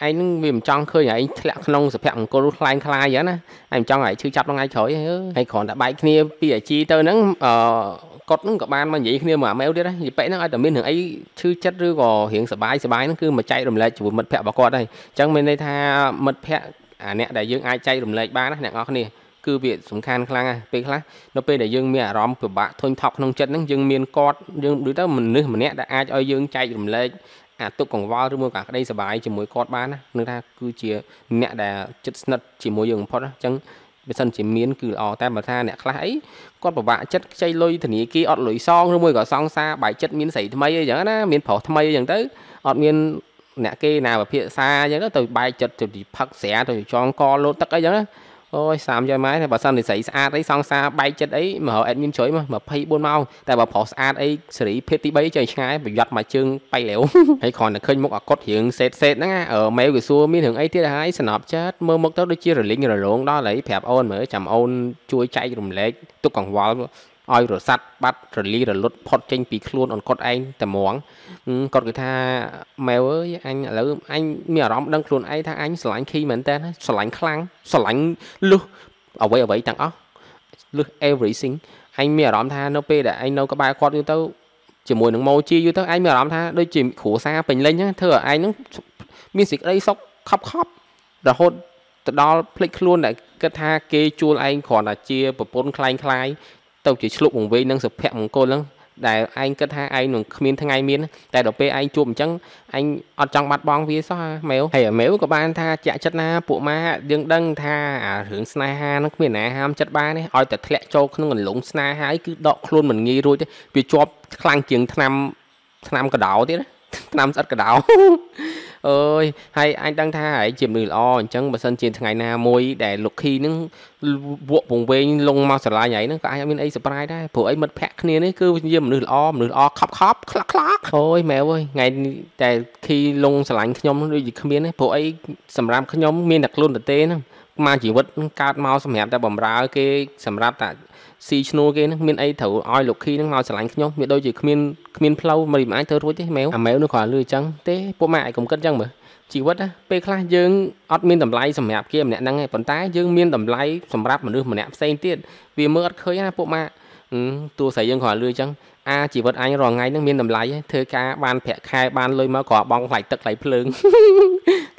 ឯងនឹងវាមិនចង់ឃើញឯងធ្លាក់ក្នុងសុភមង្គលខ្លាំងខ្លាយយ៉ាងណាឯងចង់ឲ្យឈឺចាប់ថ្ងៃក្រោយហើយគ្រាន់តែបែកគ្នាពីអាជីទៅហ្នឹងអគាត់នឹងក៏បានមកនិយាយគ្នាមួយអាមែលទៀតដែរនិយាយពេកហ្នឹងឲ្យតែមានរឿងអីឈឺចិត្តឬក៏រឿងសបាយសបាយហ្នឹងគឺមកចែករំលែកជាមួយមិត្តភក្តិរបស់គាត់ហើយអញ្ចឹងមានន័យថាមិត្តភក្តិអាអ្នកដែលយើងអាចចែករំលែកបានណាអ្នកនរគ្នាគឺវាសំខាន់ខ្លាំងណាស់ពេលខ្លះនៅពេលដែលយើងមានអារម្មណ៍ពិបាកធុញថប់ក្នុងចិត្តហ្នឹងយើងមានគាត់យើងដូចទៅមនុស្សម្នាក់ដែលអាចឲ្យយើងចែករំលែកអាទុកកង្វល់ឬមួយក៏ក្តីសប្បាយជាមួយគាត់បានណានឹងថាគឺជាអ្នកដែលចិត្តស្និទ្ធជាមួយយើងបំផុតអញ្ចឹងបើសិនជាមានគឺល្អតែបើថា អ្នកខ្លះអីគាត់ពិបាកចិត្តខ្ចីលុយធនាគារអត់លុយសងឬមួយក៏សងសារបាយចិត្តមានស្រីថ្មីអីចឹងណាមានប្រុសថ្មីអីចឹងទៅអត់មានអ្នកគេណាវិភាសាអញ្ចឹងទៅបែកចិត្តទៅផឹកស្រាទៅចងកលោតទឹកអីចឹងណាអូយ30ម៉ែត្របើសិននិស្ស័យស្អាតអីសង្សារបែកចិត្តអីមករក admin ជួយមក24ម៉ោងតែបើប្រុសស្អាតអីសេរីភេទទី3ចេះឆ្ងាយប្រយ័ត្នមកជើងបៃលាវហើយគ្រាន់តែឃើញមុខអាកុតរៀងសេតសេតហ្នឹងអឺមេវគេសួរមានរឿងអីទៀតហើយសណប់ចិត្តមើលមកទៅដូចជារលីងរលោងដល់ហើយប្រាប់អូនមើលចាំអូនជួយចែករំលែកទុកកង្វល់ឲ្យរស័តបាត់រលី រលត់ផុតចេញពីខ្លួនអនគាត់ឯងតែហ្មងគាត់គិតថាម៉ែអើយអញឥឡូវអញមានអារម្មណ៍ដឹងខ្លួនឯងថាអញស្រឡាញ់ខីមែនតើស្រឡាញ់ខ្លាំងស្រឡាញ់លុះអ្វីអ្វីទាំងអស់លុះ everything អញមានអារម្មណ៍ថានៅពេលដែលអញនៅក្បែរគាត់យូរទៅជាមួយនឹងម៉ូជីយូរទៅអញមានអារម្មណ៍ថាដូចជាគ្រួសារពេញលេញហ្នឹងធ្វើឲ្យឯងហ្នឹងមានសេចក្តីសុខខប់ខប់រហូតទៅដល់ភ្លេចខ្លួនដែលគិតថា គេជួលឯងគ្រាន់តែជាប្រពន្ធคล้ายคล้ายទៅជាឆ្លុបវង្វេងនឹងសុភមង្គលហ្នឹងដែលឯងគិតថាឯងនឹងគ្មានថ្ងៃមាន តែដល់ពេលឯងជួបអញ្ចឹងឯងអត់ចង់បាត់បង់វាសោះម៉ែវហើយម៉ែវក៏បានថាចាក់ចិត្តណាពួកម៉ាយើងដឹងថាអារឿងស្នេហានឹងគ្មានណាហាមចិត្តបានទេឲ្យតែធ្លាក់ចូលក្នុងអន្លង់ស្នេហាហើយគឺដកខ្លួនមិនងាយរួចទេវាជាប់ខ្លាំងជាងឆ្នាំឆ្នាំកដោទៀតណាឆ្នាំស្អិតកដោអើយហើយអញដឹងថាហើយជាមនុស្សល្អអញ្ចឹងបើសិនជាថ្ងៃណាមួយដែលលោកឃីនឹងវក់ពងវែងលងមកស្រឡាញ់ហើយហ្នឹងក៏អាចមានអីសប្រាយដែរព្រោះអីមិត្តភក្តិគ្នានេះគឺជាមនុស្សល្អមនុស្សល្អខប់ខប់ខ្លាក់ខ្លាក់អូយម៉ែអើយថ្ងៃតែឃីលងស្រឡាញ់ខ្ញុំដូចជាគ្មានទេព្រោះអីសម្រាប់ខ្ញុំមានតែខ្លួនតែទេហ្នឹងមកជីវិតកើតមកសម្រាប់តែបំរើគេសម្រាប់តែស៊ីឈ្នួលគេហ្នឹងមានអីត្រូវឲ្យលោកខីហ្នឹងមកឆ្លាញ់ខ្ញុំវាដូចជាគ្មានគ្មានផ្លូវមិនរីមអាចធ្វើរួចទេម៉ែវអាម៉ែវនោះគាត់លឺអញ្ចឹងទេពួកម៉ែឯងកុំគិតអញ្ចឹងមើលជីវិតពេលខ្លះយើងអត់មានតម្លៃសម្រាប់គេម្នាក់ហ្នឹងឯងប៉ុន្តែយើងមានតម្លៃសម្រាប់មនុស្សម្នាក់ផ្សេងទៀតវាមើលអត់ឃើញណាពួកម៉ាតួស្រីយើងគាត់លឺអញ្ចឹងអាជីវិតអញរាល់ថ្ងៃហ្នឹងមានតម្លៃធ្វើការបានប្រាក់ខែបានលុយមកក៏បងថ្លៃទឹកថ្លៃភ្លើង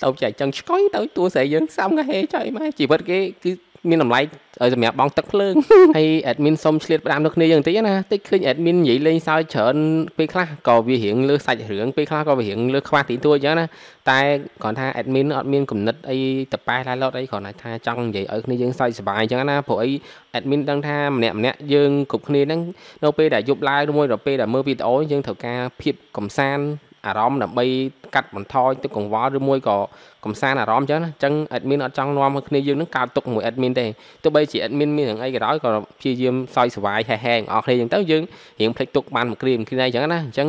ទៅចែកចឹងឆ្កុយទៅតួស្រីយើងសំកាហេចុយម៉ែជីវិតគេគឺមានតម្លៃឲ្យសម្រាប់បងទឹកភ្លើងហើយ admin សុំឆ្លៀតផ្ដាំនៅគ្នាយើងបន្តិចណាតិចឃើញ admin និយាយលេងសើចច្រើនពេលខ្លះក៏វារៀងលើសាច់រឿងពេលខ្លះក៏វារៀងលើខ្វះទីទួអញ្ចឹងណាតែគ្រាន់ថា admin អត់មានគំនិតអីតប៉ែឡាយឡត់អីគ្រាន់តែថាចង់និយាយឲ្យគ្នាយើងសើចសប្បាយអញ្ចឹងណាព្រោះអី admin ដឹងថាម្នាក់ម្នាក់យើងគ្រប់គ្នាហ្នឹងនៅពេលដែលយប់ឡើងជាមួយដល់ពេលដែលមើលវីដេអូយើងត្រូវការភាពកំសាន្តអារម្មណ៍ដើម្បីកាត់បន្ថយទឹកកង្វល់ឬមួយក៏កំសាន្តអារម្មណ៍អញ្ចឹងណាអញ្ចឹង admin អត់ចង់នាំគ្នាយើងនឹងកើតទុកមួយ admin ទេទោះបីជា admin មានរឿងអីក៏ដោយក៏ព្យាយាមសើចសប្បាយហេហេអស់គ្នាអញ្ចឹងទៅយើងរៀងភ្លេចទុកបានមួយគ្រាមួយគ្រាអញ្ចឹងណាអញ្ចឹង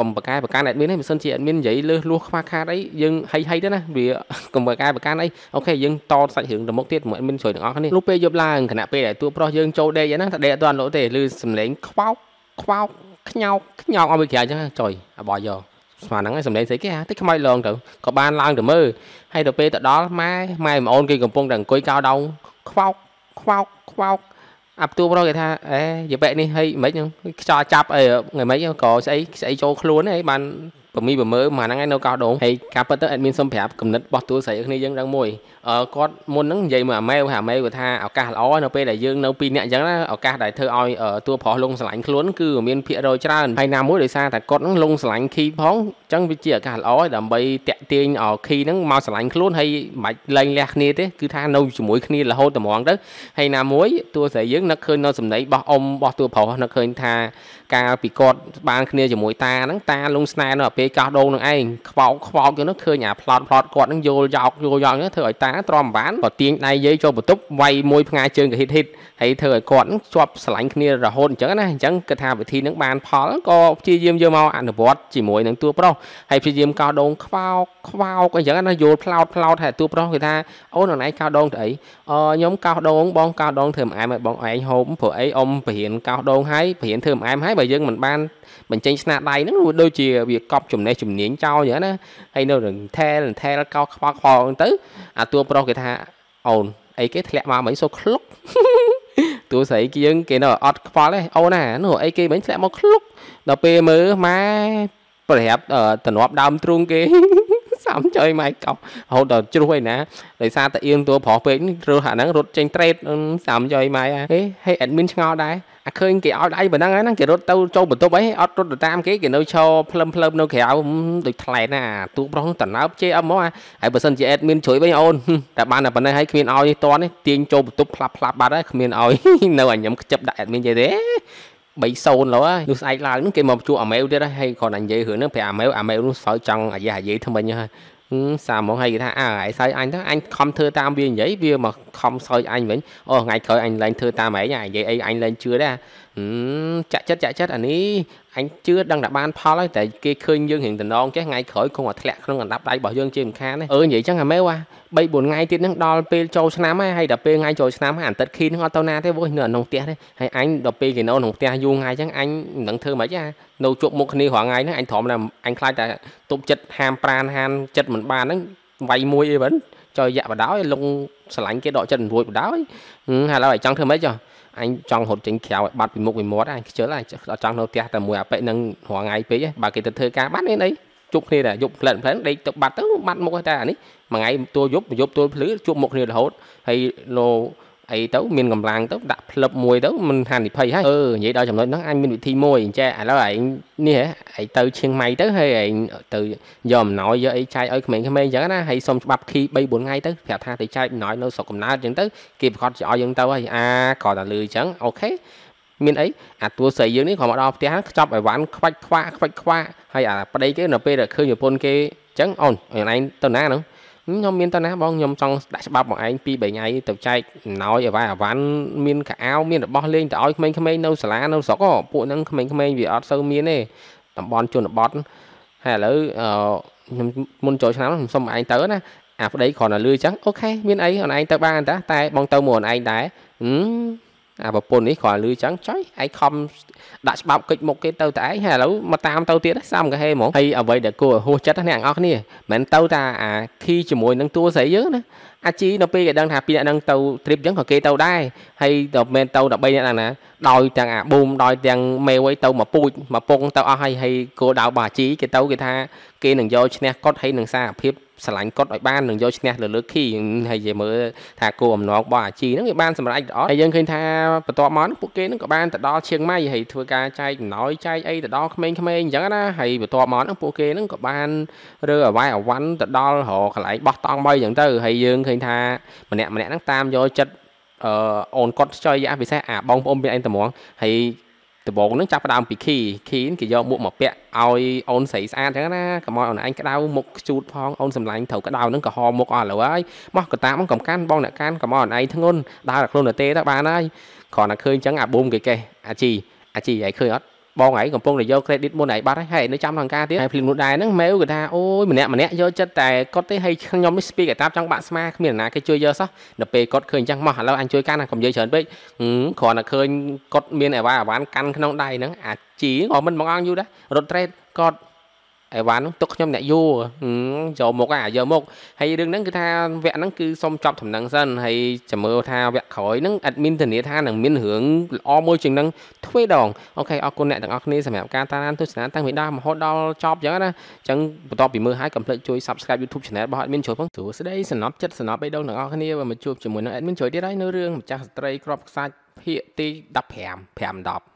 កុំបកកែបកាន admin ទេមិនសិនជា admin និយាយលើសលួសខ្វះខាតអីយើងហីហីទៅណាវាកុំបកកែបកានអីអូខេយើងតសាច់រឿងទៅមុខទៀតមក admin ជួយទាំងអស់គ្នានោះពេលយប់ឡើងគណៈពេលដែលតួប្រុសយើងចូលដេកហ្នឹងតែដេកអត់ទាន់លក់ទេឬសំឡេងខ្វោកខ្វោកខ្ញោកខ្ញោកអស់មួយក្រៅអញ្ចឹងចុយអបយកស្មើហ្នឹងឯងសំឡេងស្អីគេអាតិចខ្មោចឡងទៅក៏បានឡើងទៅមើលហើយទៅពេលទៅដល់ម៉ែម៉ែម្អូនគេកំពុងតែអង្គុយកោដៅខ្វោកខ្វោកខ្វោកអាផ្ទួប្រុសគេថាអេយាបែកនេះហើយមិនហ្នឹងខ្យល់ចាប់អីមិនហ្នឹងក៏ស្អីស្អីចូលខ្លួនឯងបានប្រមីប្រមើមួយហ្នឹងឯងនៅកោះដូងហើយការពិតទៅអេដមីនសុំប្រាប់គំនិតរបស់ទួលស្រីគ្នាយើងដល់មួយគាត់មុនហ្នឹងនិយាយមួយអាម៉ែអាម៉ែគាត់ថាឱកាសល្អនៅពេលដែលយើងនៅពីរនាក់អញ្ចឹងណាឱកាសដែលធ្វើឲ្យទួលប្រុសលងស្រឡាញ់ខ្លួនគឺមានភាគរយច្រើនហើយណាមួយដោយសារតែគាត់ហ្នឹងលងស្រឡាញ់ខីផងអញ្ចឹងវាជាឱកាសល្អដើម្បីតាក់ទាញឲ្យខីហ្នឹងមកស្រឡាញ់ខ្លួនហើយមិនបាច់លែងលះគ្នាទេគឺថានៅជាមួយគ្នារហូតតម្រងទៅហើយណាមួយទួលស្រីយើងនឹកឃើញនៅសម្ដីរបស់អ៊ំរបស់ទួលប្រុសនឹកឃើញថាកាលពីគាត់បានគ្នាជាមួយតាហ្នឹងតាលងស្នែនៅពេលកាសដងនឹងឯងខ្វោកខ្វោកយ៉ាងនោះឃើញអាផ្លោតផ្លោតគាត់ហ្នឹងយោលយកយោយកធ្វើឲ្យតាទ្រាំបានក៏ទាញដៃយាយចូលបន្ទប់វាយមួយផ្ងាយជើងក៏ហិតហិតហើយធ្វើឲ្យគាត់ជាប់ឆ្លាញ់គ្នារហូតអញ្ចឹងណាអញ្ចឹងគិតថាវិធីនឹងបានផលក៏ព្យាយាមយកមកអនុវត្តជាមួយនឹងតួប្រុសហើយព្យាយាមកោដងខ្វោកខ្វោកអញ្ចឹងណាយល់ផ្លោតផ្លោតថាតួប្រុសគេថាអូនណៃកោដងទៅអីអខ្ញុំកោដងបងកោដងធ្វើម្អែមឲ្យបងឯងហូបព្រោះអីអ៊ំបរៀនកោដងហើយបរៀនធ្វើម្អែមហើយបើយើងមិនបានបញ្ចេញស្នាដៃហ្នឹងដូចជាវាកប់ចំណេះជំនាញចោលអញ្ចឹងណាហើយនៅនឹងថែលថែលកោខ្វោកខ្វោកទៅអាតួប្រុសគេថាអូនអីគេធ្លាក់មកមិញសូវឃ្លុកតួស្រីយើងគេនៅអត់ខ្វល់ទេអូនណានោះអីគេមិញធ្លាក់មកឃ្លុកដល់ពេលមើលម៉ែប្រាប់តំណប់ដើមទ្រូងគេសាំចុយម៉ៃកោរហូតដល់ជ្រុះឯណាដោយសារតែអៀងតួប្រុសពេករើសអាហ្នឹងរត់ចេញត្រេតសាំចុយម៉ៃហេហេអេដមីនឆ្ងល់ដែរអាឃើញគេឲ្យដៃប៉ុណ្ណឹងហ្នឹងគេរត់ទៅចូលបន្ទប់អីអត់រត់ទៅតាមគេគេនៅឈរភ្លឹមភ្លើមនៅក្រៅដូចថ្លែណាទូប្រុងតណើបជេអឹមមកហើយបើសិនជាអេតមានជួយវិញអូនតែបានតែប៉ុណ្ណេះហើយគ្មានឲ្យតនេះទាញចូលបន្ទប់ផ្លាប់ផ្លាប់បាត់ហើយគ្មានឲ្យនៅឲ្យខ្ញុំខ្ជិបដាក់អេតមាននិយាយទេ3-0លោហើយនោះស្អែកឡើងនោះគេមកជួអាមែលទៀតហើយគ្រាន់តែនិយាយរឿងហ្នឹងប្រាប់អាមែលអាមែលនោះសើចចង់អាយះអាយាយថ្មិញហើយ sao មកហើយគេថាអើឯងសើចអញទៅអញខំធ្វើតាមវានិយាយវាមកខំសើចអញវិញអូថ្ងៃក្រោយអញឡើងធ្វើតាមឯងនិយាយអីអញឡើងជឿដែរចាក់ចិត្តចាក់ចិត្តអានេះអញជឿដឹងតែបានផលហើយតែគេឃើញយើងរៀងតំណងចេះថ្ងៃក្រោយគង់តែធ្លាក់ក្នុងអណ្ដាប់ដៃរបស់យើងជាមិនខានទេអឺនិយាយចឹងអាមែវអា3 4ថ្ងៃទៀតហ្នឹងដល់ពេលចូលឆ្នាំហើយហើយដល់ពេលថ្ងៃចូលឆ្នាំហើយអាទឹកខីហ្នឹងអត់ទៅណាទេវោះនៅក្នុងផ្ទះទេហើយអញដល់ពេលគេនៅក្នុងផ្ទះយូរថ្ងៃចឹងអញមិនដឹងធ្វើម៉េចទេនៅជប់មុខគ្នារាល់ថ្ងៃហ្នឹងអញធំតែអញខ្លាចតែទប់ចិត្តហាមប្រានហានចិត្តមិនបានហ្នឹងវាយមួយអីបិនចុយយ៉ាក់បដោយលងស្រឡាញ់គេដកចិត្តរួចបដោយហើយឡើយអញចង់ធ្វើម៉េចចុះអញចង់រត់ចេញក្រៅឲ្យបាត់ពីមុខពីមាត់អញខ្ជិលអញអត់ចង់នៅផ្ទះតែមួយអាប៉ិនឹងរងថ្ងៃពេកបើគេទៅធ្វើការបាត់នេះអីជប់គ្នាតែយប់ផ្លែនផ្លែនដេកទៅបាត់ទៅបាត់មុខតែអានេះមួយថ្ងៃទួលយប់យប់ទួលភ្លឺជួបមុខគ្នារហូតហើយលោអីទៅមានកម្លាំងទៅដាក់ផ្លឹបមួយ ទៅមិនហានិភ័យហើយអឺនិយាយដល់ចំណុចហ្នឹងអញមានវិធីមួយអញ្ចេះឥឡូវឯងនេះហ៎ឯងទៅឈៀងម៉ៃទៅហើយឯងទៅយកអំណោយយកអីចែកឲ្យក្មេងៗអញ្ចឹងណាហើយសុំច្បាប់ខី3 4ថ្ងៃទៅប្រាប់ថាទៅចែកអំណោយនៅស្រុកកំណើតអញ្ចឹងទៅគេប្រកាសជាឲ្យយើងទៅហើយអាគាត់តែលឺអញ្ចឹងអូខេមានអីអាតួស្រីយើងនេះគាត់មកដល់ផ្ទះខ្ចប់អីវ៉ាន់ខ្វាច់ខ្វាក់ខ្វាច់ខ្វាក់ហើយអាប្តីគេនៅពេលដែលឃើញប្រពន្ធគេអញ្ចឹងអូនខ្លួនឯងទៅណាហ្នឹងខ្ញុំមានតណាបងខ្ញុំចង់ដាក់ច្បាប់មកឯង2 3ថ្ងៃទៅចែកអំណោយអវ៉ាអវ៉ាន់មានកៅអៅមានរបស់លេងទៅឲ្យក្មេងៗនៅសាលានៅស្រុកពួកហ្នឹងក្មេងៗវាអត់សូវមានទេតំបន់ជនបទហើយឥឡូវខ្ញុំមុនចូលឆ្នាំខ្ញុំសុំឯងទៅណាអាប្តីគ្រាន់តែលឺអញ្ចឹងអូខេមានអីអូនឯងទៅបានតាតែបងទៅមួយអូនឯងដែរហឹមអាប្រពន្ធនេះគាត់លឺចឹងចុយឯងខំដាក់ច្បាប់កិច្ចមុខគេទៅតែឯងហើយឥឡូវមកតាមទៅទៀតសាមកហេហ្មងហើយអ្វីដែលគួរឲ្យហួសចិត្តណាអ្នកនរគ្នាមិនទៅតាអាខីជាមួយនឹងតួស្រីយើងណាអាជីនៅពេលគេដឹងថាពីអ្នកហ្នឹងទៅ trip អញ្ចឹងក៏គេទៅដែរហើយដល់មែនទៅ13អ្នកហ្នឹងណាដោយទាំងអាប៊ូមដោយទាំងមេវ័យទៅមកពូជមកពងទៅអស់ហើយហើយគោដៅរបស់អាជីគេទៅគេថាគេនឹងយកឈ្នះគាត់ហើយនឹងសារភាពឆ្លាញ់គាត់ឲ្យបាននឹងយកឈ្នះលើលើខីហើយនិយាយមើលថាគោអំណងរបស់អាជីហ្នឹងវាបានសម្រេចល្អហើយយើងឃើញថាបន្ទាប់មកពួកគេហ្នឹងក៏បានទៅដល់ឈៀងម៉ៃហើយធ្វើការចែកចំណោយចែកអីទៅដល់ក្មេងៗអញ្ចឹងណាហើយបន្ទាប់មកហ្នឹងពួកគេហ្នឹងក៏បានរើអវ៉ៃអវ៉ាន់ទៅដល់រកកន្លែងបោះតង់បីអញ្ចឹងទៅហើយយើងឃើញឃើញថាម្នាក់ម្នាក់ហ្នឹងតាមយកចិត្តអឺអូនគាត់ខ្ចីយ៉ាពិសេសអាបងប្អូនពីឯងត្មងហើយដំបងហ្នឹងចាប់ផ្ដើមពីខីខីគេយកមួកមក ពាក់ឲ្យអូនស្រីស្អាតចឹងណាកុំឲ្យអូនឯងក្តៅមុខខ្ជូតផងអូនសម្លាញ់ត្រូវក្តៅហ្នឹងក៏ហមុខអស់លើហើយមកកតាមកកំកាន់បងអ្នកកាន់កុំឲ្យអូនឯងធ្ងន់ដើរតែខ្លួនទៅទេទៅបានហើយគ្រាន់តែឃើញចឹងអាប៊ុំគេកេះអាជីអាជីឯងឃើញអត់បងឯងកំពុងតែយក credit មុនឯងបាត់ហើយហើយនៅចាំក្នុងការទៀតហើយភ្លាមនោះដែរហ្នឹងម៉ែវគាត់ថាអូយម្នាក់ម្នាក់យកចិត្តតែគាត់ទេហើយខ្ញុំនេះ speak តាមចង់បាក់ស្មាគ្មានណាគេជួយយកសោះដល់ពេលគាត់ឃើញអញ្ចឹងមកឥឡូវអញជួយកាន់កុំនិយាយច្រើនពេកគ្រាន់តែឃើញគាត់មានអីវ៉ាវ៉ាន់កាន់ក្នុងដៃហ្នឹងអាជីក៏មិនមកអង្គយូរដែររត់ trade គាត់អីវ៉ាន់ទុកខ្ញុំអ្នកយូចូលមកអាយកមកហើយរឿងហ្នឹងគឺថាវគ្គហ្នឹងគឺសុំចប់ដំណឹងសិនហើយចាំមើលថាវគ្គក្រោយហ្នឹងអេដមីនធានា ថានឹងមានរឿងល្អមួយជាងហ្នឹងទ្វេដងអូខេអរគុណអ្នកទាំងអស់គ្នាសម្រាប់ការតាមដានទស្សនាតាំងពីដើមរហូតដល់ចប់អញ្ចឹងណាអញ្ចឹងបន្ទាប់ពីមើលហើយកុំភ្លេចជួយ Subscribe YouTube Channel របស់អេដមីនជួយផងសួស្តីសំណប់ចិត្តសំណប់បេះដូងទាំងអស់គ្នាបើមកជួបជាមួយនឹងអេដមីនជួយទៀតហើយនៅរឿងម្ចាស់ស្ត្រីក្របខ្សាច់ភាគទី15 5 10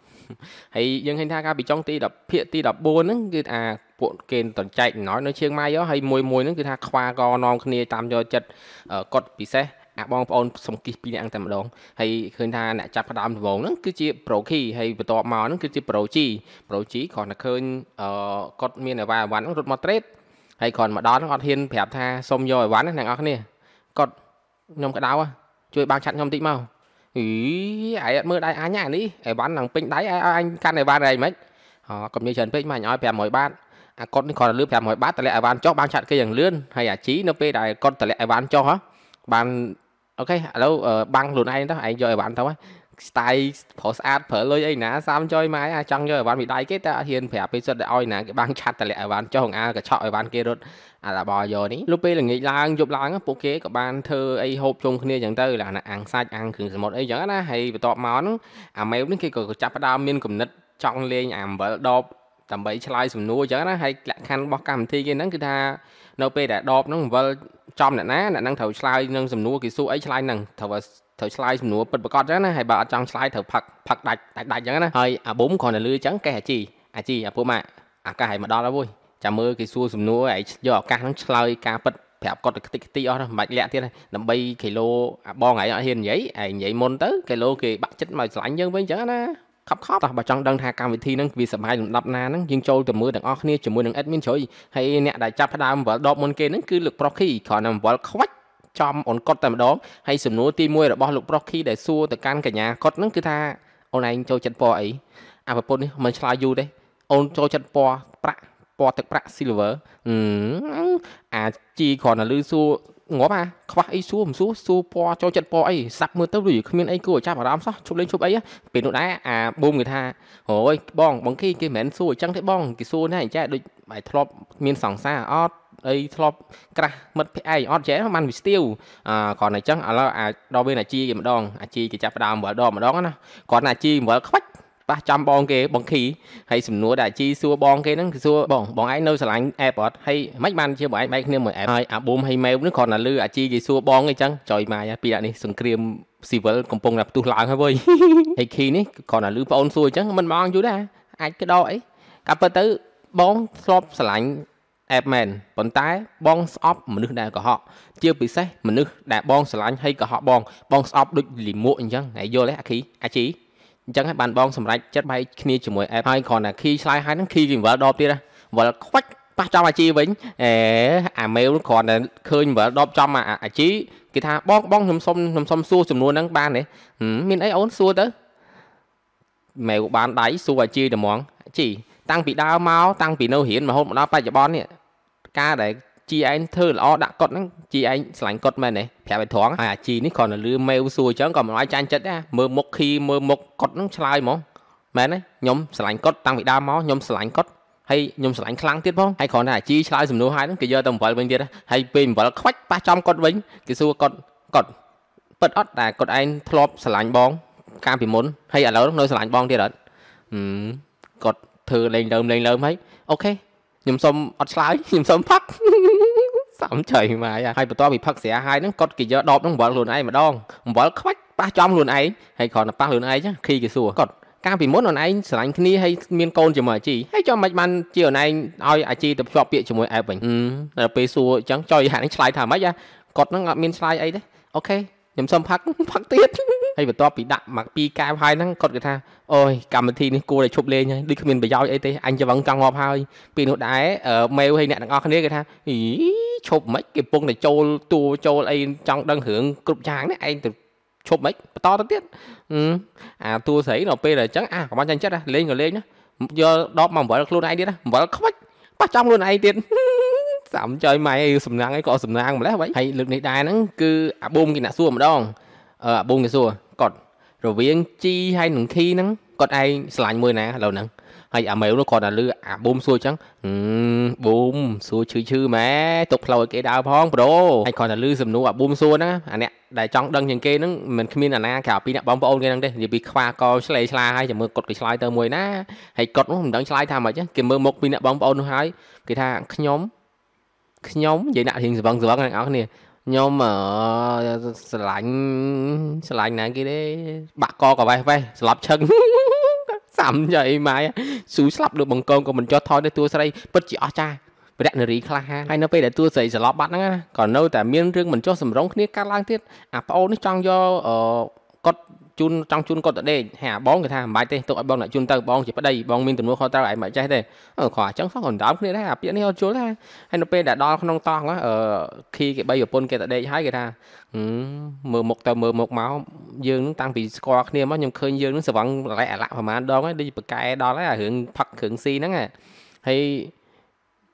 ហើយយើងឃើញថាកាលពីចុងទី10ភាគទី14ហ្នឹងគឺថាពួកគេតន្ចែកណ້ອຍនៅឈៀងម៉ាយហើយមួយមួយហ្នឹងគឺថាខ្វាកនាំគ្នាតាមយកចិត្តគាត់ពិសេសអាបងប្អូនសំគិសពីរនាក់តែម្ដងហើយឃើញថាអ្នកចាប់ផ្ដើមដំបូងហ្នឹងគឺជា Pro Key ហើយបន្ទាប់មកហ្នឹងគឺជា Pro G Pro G គ្រាន់តែឃើញគាត់មានអវ៉ាវ៉ាន់ហ្នឹងរត់មកត្រេតហើយគ្រាន់មកដល់ហ្នឹងអត់ហ៊ានប្រាប់ថាសុំយកអវ៉ាន់ណាអ្នកនរគ្នាគាត់ខ្ញុំក្តៅជួយបាំងឆាត់ខ្ញុំតិចមកអីឯអត់មើលដៃអញអានេះអីវ៉ាន់ឡើងពេញដៃឯឲ្យអញកាន់អីវ៉ាន់អីមិនហ៎កុំនិយាយច្រើនពេកមិនឲ្យ500បាតអាកុតនេះគាត់លើ500បាតតលាក់អីវ៉ាន់ចុះបានឆាត់គេយ៉ាងលឿនហើយអាជីនៅពេលដែលកុតតលាក់អីវ៉ាន់ចុះហ៎បានអូខេឥឡូវបាំងខ្លួនឯងទៅឯងយកអីវ៉ាន់ទៅហ៎ style ប្រុសស្អាតប្រើលុយអីណាសាមចុយម៉ែអាចចង់យកអីវ៉ាន់ពីដៃគេតែអត់ហ៊ានប្រាប់ពេលសិតតែឲ្យណាគេបាំងឆាត់តលាក់អីវ៉ាន់ចុះអង្គអាកឆក់អីវ៉ាន់គេរត់អាឡាបយកនេះលុះពេលល្ងាចឡើងយប់ឡើងពួកគេក៏បានធ្វើអីហូបជុំគ្នាចឹងទៅឡាណាអាំងសាច់អាំងគ្រឿងសមុទ្រអីចឹងណាហើយបន្ទាប់មកហ្នឹងអាម៉េវនេះគេក៏ចាប់ផ្ដើមមានគំនិតចង់លេងអាអំបិលដបដើម្បីឆ្លើយសំណួរចឹងណាហើយលក្ខខណ្ឌរបស់កម្មវិធីគេហ្នឹងគឺថានៅពេលដែលដបហ្នឹងអំបិលចំអ្នកណាអ្នកហ្នឹងត្រូវឆ្លើយនឹងសំណួរគេសួរអីឆ្លើយហ្នឹងត្រូវត្រូវឆ្លើយសំណួរពិតប្រាកដចឹងណាហើយបើអត់ចង់ឆ្លើយត្រូវផឹកផឹកដាច់ដាច់ដាច់ចឹងណាហើយអាប៊ុំគ្រាន់តែលឺចឹងកេះអាជីអាជីអាពួកម៉ាក់អាកាសឲ្យមកដល់ហើយវ៉ុយចាំមើលគេសួរសំណួរឯងយកឱកាសហ្នឹងឆ្លើយការពិតប្រាប់គាត់ទៅខ្ទេចខ្ទីអស់មិនបាច់លាក់ទៀតដើម្បីគីឡូអាបងឯងអត់ហ៊ាននិយាយឯងនិយាយមុនទៅគីឡូគេបាក់ចិត្តមកឆ្លាញ់យើងវិញអញ្ចឹងណាខប់ខប់តោះបើចង់ដឹងថាកម្មវិធីហ្នឹងវាសប្បាយលំដាប់ណាហ្នឹងយើងចូលទៅមើលទាំងអស់គ្នាជាមួយនឹង admin ជ្រុយហើយអ្នកដែលចាប់ផ្ដើម7ដបមុនគេហ្នឹងគឺលោកប្រុសខីគ្រាន់តែ7ខ្វាច់ចំអូនគាត់តែម្ដងហើយសំណួរទី1របស់លោកប្រុសខីដែលសួរទៅកាន់កញ្ញាគាត់ហ្នឹងគឺថាអូនឯងចូលចិត្តពណ៌អីអាប្រពន្ធនេះមិនឆ្លើយយូរទេអូនចូលចិត្តពណ៌ប្រាក់ពណ៌ទឹកប្រាក់ silver អាជីគ្រាន់តែលឺសួរងាប់អាខ្វះអីសួរមិនសួរសួរពណ៌ចូលចិត្តពណ៌អីសាប់មើលទៅដូចគ្មានអីគួរចាប់អារម្មណ៍សោះជប់លេងជប់អីពេលនោះដែរអាបូមគេថាអូយបងបងគេគេមិនមែនសួរអញ្ចឹងទេបងគេសួរណាអញ្ចឹងដូចបែធ្លាប់ មានសង្សារអត់អីធ្លាប់ក្រាស់មិត្តភ័យឯងអត់ចេះបានវាស្ទាវអឺគ្រាន់តែអញ្ចឹងឥឡូវអាចដល់វិញអាជីគេម្ដងអាជីគេចាប់ដើមអំបិលដកម្ដងណាគ្រាន់តែអាជីអំបិលខ្វាច់ប៉ះចាំបងគេបងខីហើយសំណួរដែលជីសួរបងគេហ្នឹងគឺសួរបងបងឯងនៅឆ្លាញ់ app អត់ហើយមិនបានជាបងឯងបែកគ្នាមួយ app ហើយអាប៊ូមហើយម៉ែវហ្នឹងគ្រាន់តែលឺអាជីគេសួរបងអីចឹងចុយម៉ាយពីដាក់នេះសង្គ្រាមស៊ីវិលកំពុងតែផ្ទុះឡើងហើយវើយហើយខីនេះគ្រាន់តែលឺបងអូនសួរអញ្ចឹងមិនមកយូរដែរអាចក្តោអីកាប់ទៅបងធ្លាប់ឆ្លាញ់ app មែនប៉ុន្តែបងស្អប់មនុស្សដែលកុហកជាពិសេសមនុស្សដែលបងឆ្លាញ់ហើយកុហកបងបងស្អប់ដូចលីមួកអញ្ចឹងហើយយល់ទេអាខីអាជីអញ្ចឹងហើយបានបងសម្រេចចិត្តបែកគ្នាជាមួយ app ហើយគ្រាន់តែ key ឆ្លើយហើយហ្នឹង key គេវល់ដបទៀតណាវល់ខ្វាច់ប៉ះចំអាជីវិញអេអា mail គ្រាន់តែឃើញវល់ដបចំអាជីគេថាបងបងខ្ញុំសុំខ្ញុំសុំសួរចំនួនហ្នឹងបានទេមានអីអូនសួរទៅ mail បានដៃសួរអាជីតែហ្មងអាជីតាំងពីដើមមកតាំងពីនៅរៀនរហូតមកដល់បច្ចុប្បន្ននេះការដែលជីឯងធ្វើល្អដាក់គាត់ហ្នឹងជីឯងឆ្លាញ់គាត់មែនទេប្រាប់ឲ្យត្រង់ហើយអាជីនេះគ្រាន់តែលឺមេវសួរអញ្ចឹងក៏មិនឲ្យចាញ់ចិត្តដែរមើលមុខឃីមើលមុខគាត់ហ្នឹងឆ្លើយហ្មងមែនទេខ្ញុំឆ្លាញ់គាត់តាំងពីដើមមកខ្ញុំឆ្លាញ់គាត់ហើយខ្ញុំឆ្លាញ់ខ្លាំងទៀតផងហើយគ្រាន់តែអាជីឆ្លើយសំណួរឲ្យហ្នឹងគេយកទៅអំបិលវិញទៀតហើយពេលអំបិលខ្វាច់ប៉ះចំគាត់វិញគេសួរគាត់គាត់ពិតអត់តែគាត់ឯងធ្លាប់ឆ្លាញ់បងកាលពីមុនហើយឥឡូវនៅឆ្លាញ់បងទៀតអត់គាត់ធ្វើលេងលើមលេងលើមហើយអូខេខ្ញុំសុំអត់ឆ្លើយខ្ញុំសុំផឹកសំចៃម៉ាយហើយបន្ទាប់ពីផឹកស្រាហើយហ្នឹងគាត់គេយកដបហ្នឹងអំបិលខ្លួនឯងម្ដងអំបិលខ្វាច់ប៉ះចំខ្លួនឯងហើយគ្រាន់តែប៉ះខ្លួនឯងចឹងខីគេសួរគាត់កាលពីមុនអូនឯងស្រឡាញ់គ្នាហើយមានកូនជាមួយអាជីហើយចុះមិនបានជាអូនឯងឲ្យអាជីទៅភ្ជាប់ពាក្យជាមួយអែបវិញដល់ពេលសួរអញ្ចឹងចុយហាក់នឹងឆ្លើយថាម៉េចគាត់នឹងអត់មានឆ្លើយអីទេអូខេខ្ញុំសុំផឹកផឹកទៀតហើយបន្ទាប់ពីដាក់មកពីកែវហើយហ្នឹងគាត់គេថាអូយកម្មវិធីនេះគួរតែឈប់លេងហើយដូចគ្មានប្រយោជន៍អីទេអញច្រវឹងចង់ងាប់ហើយពីនោះដែរមេវហើយអ្នកទាំងអស់គ្នាគេថាអីឈប់មិនគេពងតែចូលតួចូលអីចង់ដឹងរឿងគ្រប់យ៉ាងនេះឯងទៅឈប់មិនបន្តទៅទៀតអាតួស្រីដល់ពេលតែអញ្ចឹងអាកុំចាញ់ចិត្តលេងក៏លេងណាយកដបមក7ខ្លួនឯងទៀតណា7ខ្វិចប៉ះចំខ្លួនឯងទៀតសាំចុយម៉ៃឲ្យសំណាងឲ្យក៏សំណាងម្លេះវិញហើយលើកនេះដែរហ្នឹងគឺអាប៊ូមគេដាក់សួរម្ដងអឺអាប៊ូមគេសួរគាត់រវាងជីហើយនឹងធីហ្នឹងគាត់ឯងឆ្លាញ់មួយណាឥឡូវហ្នឹងហើយអាម៉េវនោះគាត់តែលឺអាប៊ូមសួរអញ្ចឹងប៊ូមសួរឈឺឈឺម៉ែຕົកផ្លូវឲ្យគេដើរផងប្រូហើយគាត់តែលឺសំណួរអាប៊ូមសួរហ្នឹងអាអ្នកដែលចង់ដឹងជាងគេហ្នឹងមិនគ្មានអាណាក្រៅពីអ្នកបងប្អូនគេហ្នឹងទេនិយាយពីខ្វះកឆ្លេឆ្លាហើយចាំមើលគាត់គេឆ្លើយទៅមួយណាហើយគាត់នោះមិនដឹងឆ្លើយថាម៉េចគេមើលមុខពីអ្នកបងប្អូននោះហើយគេថាខ្ញុំខ្ញុំនិយាយដាក់រៀងស្វឹងស្វឹងអ្នកនរគ្នាខ្ញុំស្រឡាញ់ស្រឡាញ់ណាគេទេបាក់កកវេះវេះស្លាប់ឈឹងសាំចៃម៉ែស៊ូស្លាប់លើបង្កងក៏មិនចោះថយទៅតួស្រីពិតជាអស្ចារ្យព្រះនារីខ្លះហាហើយនៅពេលដែលតួស្រីស្លាប់បាត់ហ្នឹងក៏នៅតែមានរឿងមិនចោះសម្រងគ្នាកើតឡើងទៀតអាប្អូននេះចង់យកគាត់ជូនចង់ជូនគាត់ទៅដេកហើយអាបងគេថាមិនបាច់ទេទុកឲ្យបងអ្នកជូនទៅបងជាប្តីបងមានទំនួលខុសត្រូវឯងមិនចេះទេអឺគ្រាន់អញ្ចឹងសោះក៏ដណ្ដើមគ្នាដែរអាពាក្យនេះអត់ជុលដែរហើយនៅពេលដែលដល់ក្នុងតង់អឺឃីគេបីប្រពន្ធគេទៅដេកហើយគេថាមើលមុខទៅមើលមុខមកយើងនឹងតាំងពីស្គាល់គ្នាមកខ្ញុំឃើញយើងនឹងស្រវឹងរ៉ែអាឡាក់ប្រហែលដងហើយដូចប្រកែដល់ហើយអារឿងផឹកគ្រឿងស៊ីហ្នឹងហើយ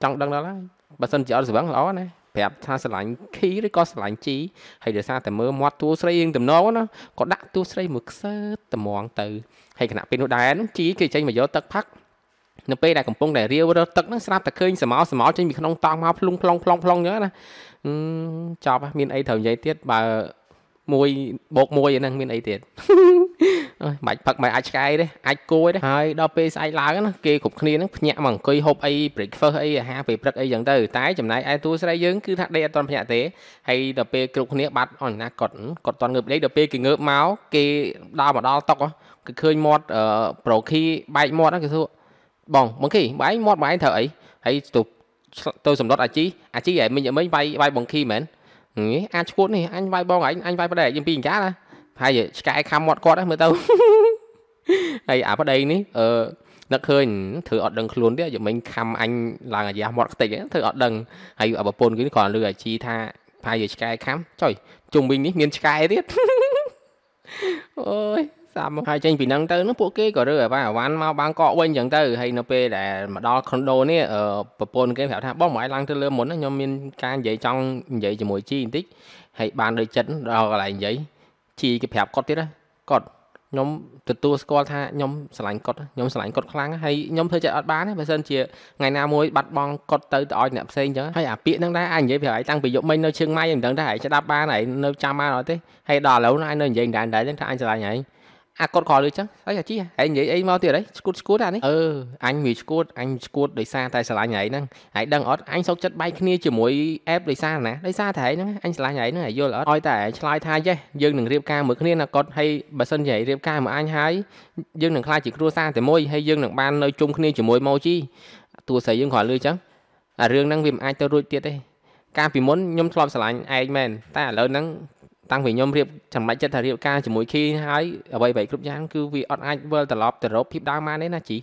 ចង់ដឹងដល់ហើយបើសិនជាអត់ស្រវឹងល្អណាស់ប្រាប់ថាស្រឡាញ់ខីឬក៏ស្រឡាញ់ជីហើយដោយសារតែមើលមាត់តួស្រីរៀងតំណងណាក៏ដាក់តួស្រីមួយខ្សើតម្ងទៅហើយគណៈពេលនោះដែរនោះជីគេចេញមកយកទឹកផឹកនៅពេលដែលកំពុងតែរាវរត់ទឹកហ្នឹងស្រាប់តែឃើញសមោសមោចេញពីក្នុងតង់មកភ្លុងផ្លុងផ្លុងផ្លុងអញ្ចឹងណាចប់មានអីត្រូវនិយាយទៀតបើ1បូក1អាហ្នឹងមានអីទៀតអើយមិនផឹកមិនអាចឆ្កែទេអាចគួយទេហើយដល់ពេលស្អែកឡើងណាគេគ្រប់គ្នាហ្នឹងភ្ញាក់មកអង្គុយហូបអី breakfast អីអាហារពេលព្រឹកអីចឹងទៅតែចំណែកឯតួស្រីយើងគឺថាដេកអត់ទាន់ភ្ញាក់ទេហើយដល់ពេលគ្រប់គ្នា បាត់អស់ណាគាត់គាត់អត់ទាន់ងើបដេកដល់ពេលគេងើបមកគេដើរមកដល់តុកគេឃើញមាត់ប្រូខីបែកមាត់ហ្នឹងគេសួរបងបងគីបងឯងមាត់បងឯងត្រូវអីហើយទៅទៅសំឡុតអាជីអាជីឯងមិញមិញវាយវាយបងគីមែនអាចឈួតនេះអញវាយបងអញអញវាយប្តីយើងពីអង្ការណាហើយឆ្កែខំមាត់គាត់ហ្នឹងមើលទៅហើយអាប្តីនេះអឺនឹកឃើញធ្វើអត់ដឹងខ្លួនទៀតយមិញខំអញឡើងអាយ៉ាស់មាត់ខ្ទេចធ្វើអត់ដឹងហើយអាប្រពន្ធគឺគាត់លឺអាជីថាផាយឆ្កែខំចុយជុំវិញនេះមានឆ្កែទៀតអូយសាប់មកហើយចេញពីហ្នឹងទៅនោះពួកគេក៏រើអាវ៉ាអាវ៉ាន់មកបាងកកវិញអញ្ចឹងទៅហើយនៅពេលដែលមកដល់ខុនដូនេះប្រពន្ធគេប្រាប់ថាបងមិនអាយឡើងទៅលើមុនណាខ្ញុំមានការនិយាយចង់និយាយជាមួយជីបន្តិចហើយបានដូចចិត្តដល់កន្លែងនិយាយជីគេប្រាប់គាត់ទៀតគាត់ខ្ញុំទទួលស្គាល់ថាខ្ញុំស្រឡាញ់គាត់ខ្ញុំស្រឡាញ់គាត់ខ្លាំងហើយខ្ញុំធ្វើចិត្តអត់បានបើសិនជាថ្ងៃណាមួយបាត់បង់គាត់ទៅទៅឲ្យអ្នកផ្សេងចឹងហើយអាពាក្យហ្នឹងដែរអាចនិយាយប្រាប់ឯងតាំងពីយប់មិញនៅជើងម៉ៃមិនដឹងថាឯងស្ដាប់បានឯងនៅចាំបានអត់ទេហើយដល់ឥឡូវឯងនៅនិយាយដែរដែរថាឯងស្រឡាញ់ឯងអាគាត់ក្រលើចឹងអីអាជីហែងនិយាយអីមកទៀតអីស្គួតស្គួតអានេះអឺអញវាស្គួតអញស្គួតដោយសារតែស្រឡាញ់ហើយហ្នឹងហើយដឹងអត់អញសោកចិត្តបែកគ្នាជាមួយ app ដោយសារណាដោយសារតែហ្នឹងអញស្រឡាញ់ហើយហ្នឹងហើយយល់អត់ឲ្យតែឆ្លើយថាចេះយើងនឹងរៀបការមួយគ្នាណាគាត់ហើយបើសិនជារៀបការមួយអញហើយយើងនឹងខ្លាចជាគ្រួសារតែមួយហើយយើងនឹងបាននៅជុំគ្នាជាមួយម៉ូជីតួស្រីយើងគ្រាន់លើចឹងអារឿងហ្នឹងវាមិនអាចទៅរួចទៀតទេកាលពីមុនខ្ញុំធ្លាប់ស្រឡាញ់ឯងមែនតែឥឡូវហ្នឹងតាំងពីខ្ញុំរៀបចំបាច់ចិត្តថារៀបការជាមួយឃីហើយអ្វីៗគ្រប់យ៉ាងគឺវាអត់អាចវិលត្រឡប់ទៅរកភាពដើមបានទេណាជី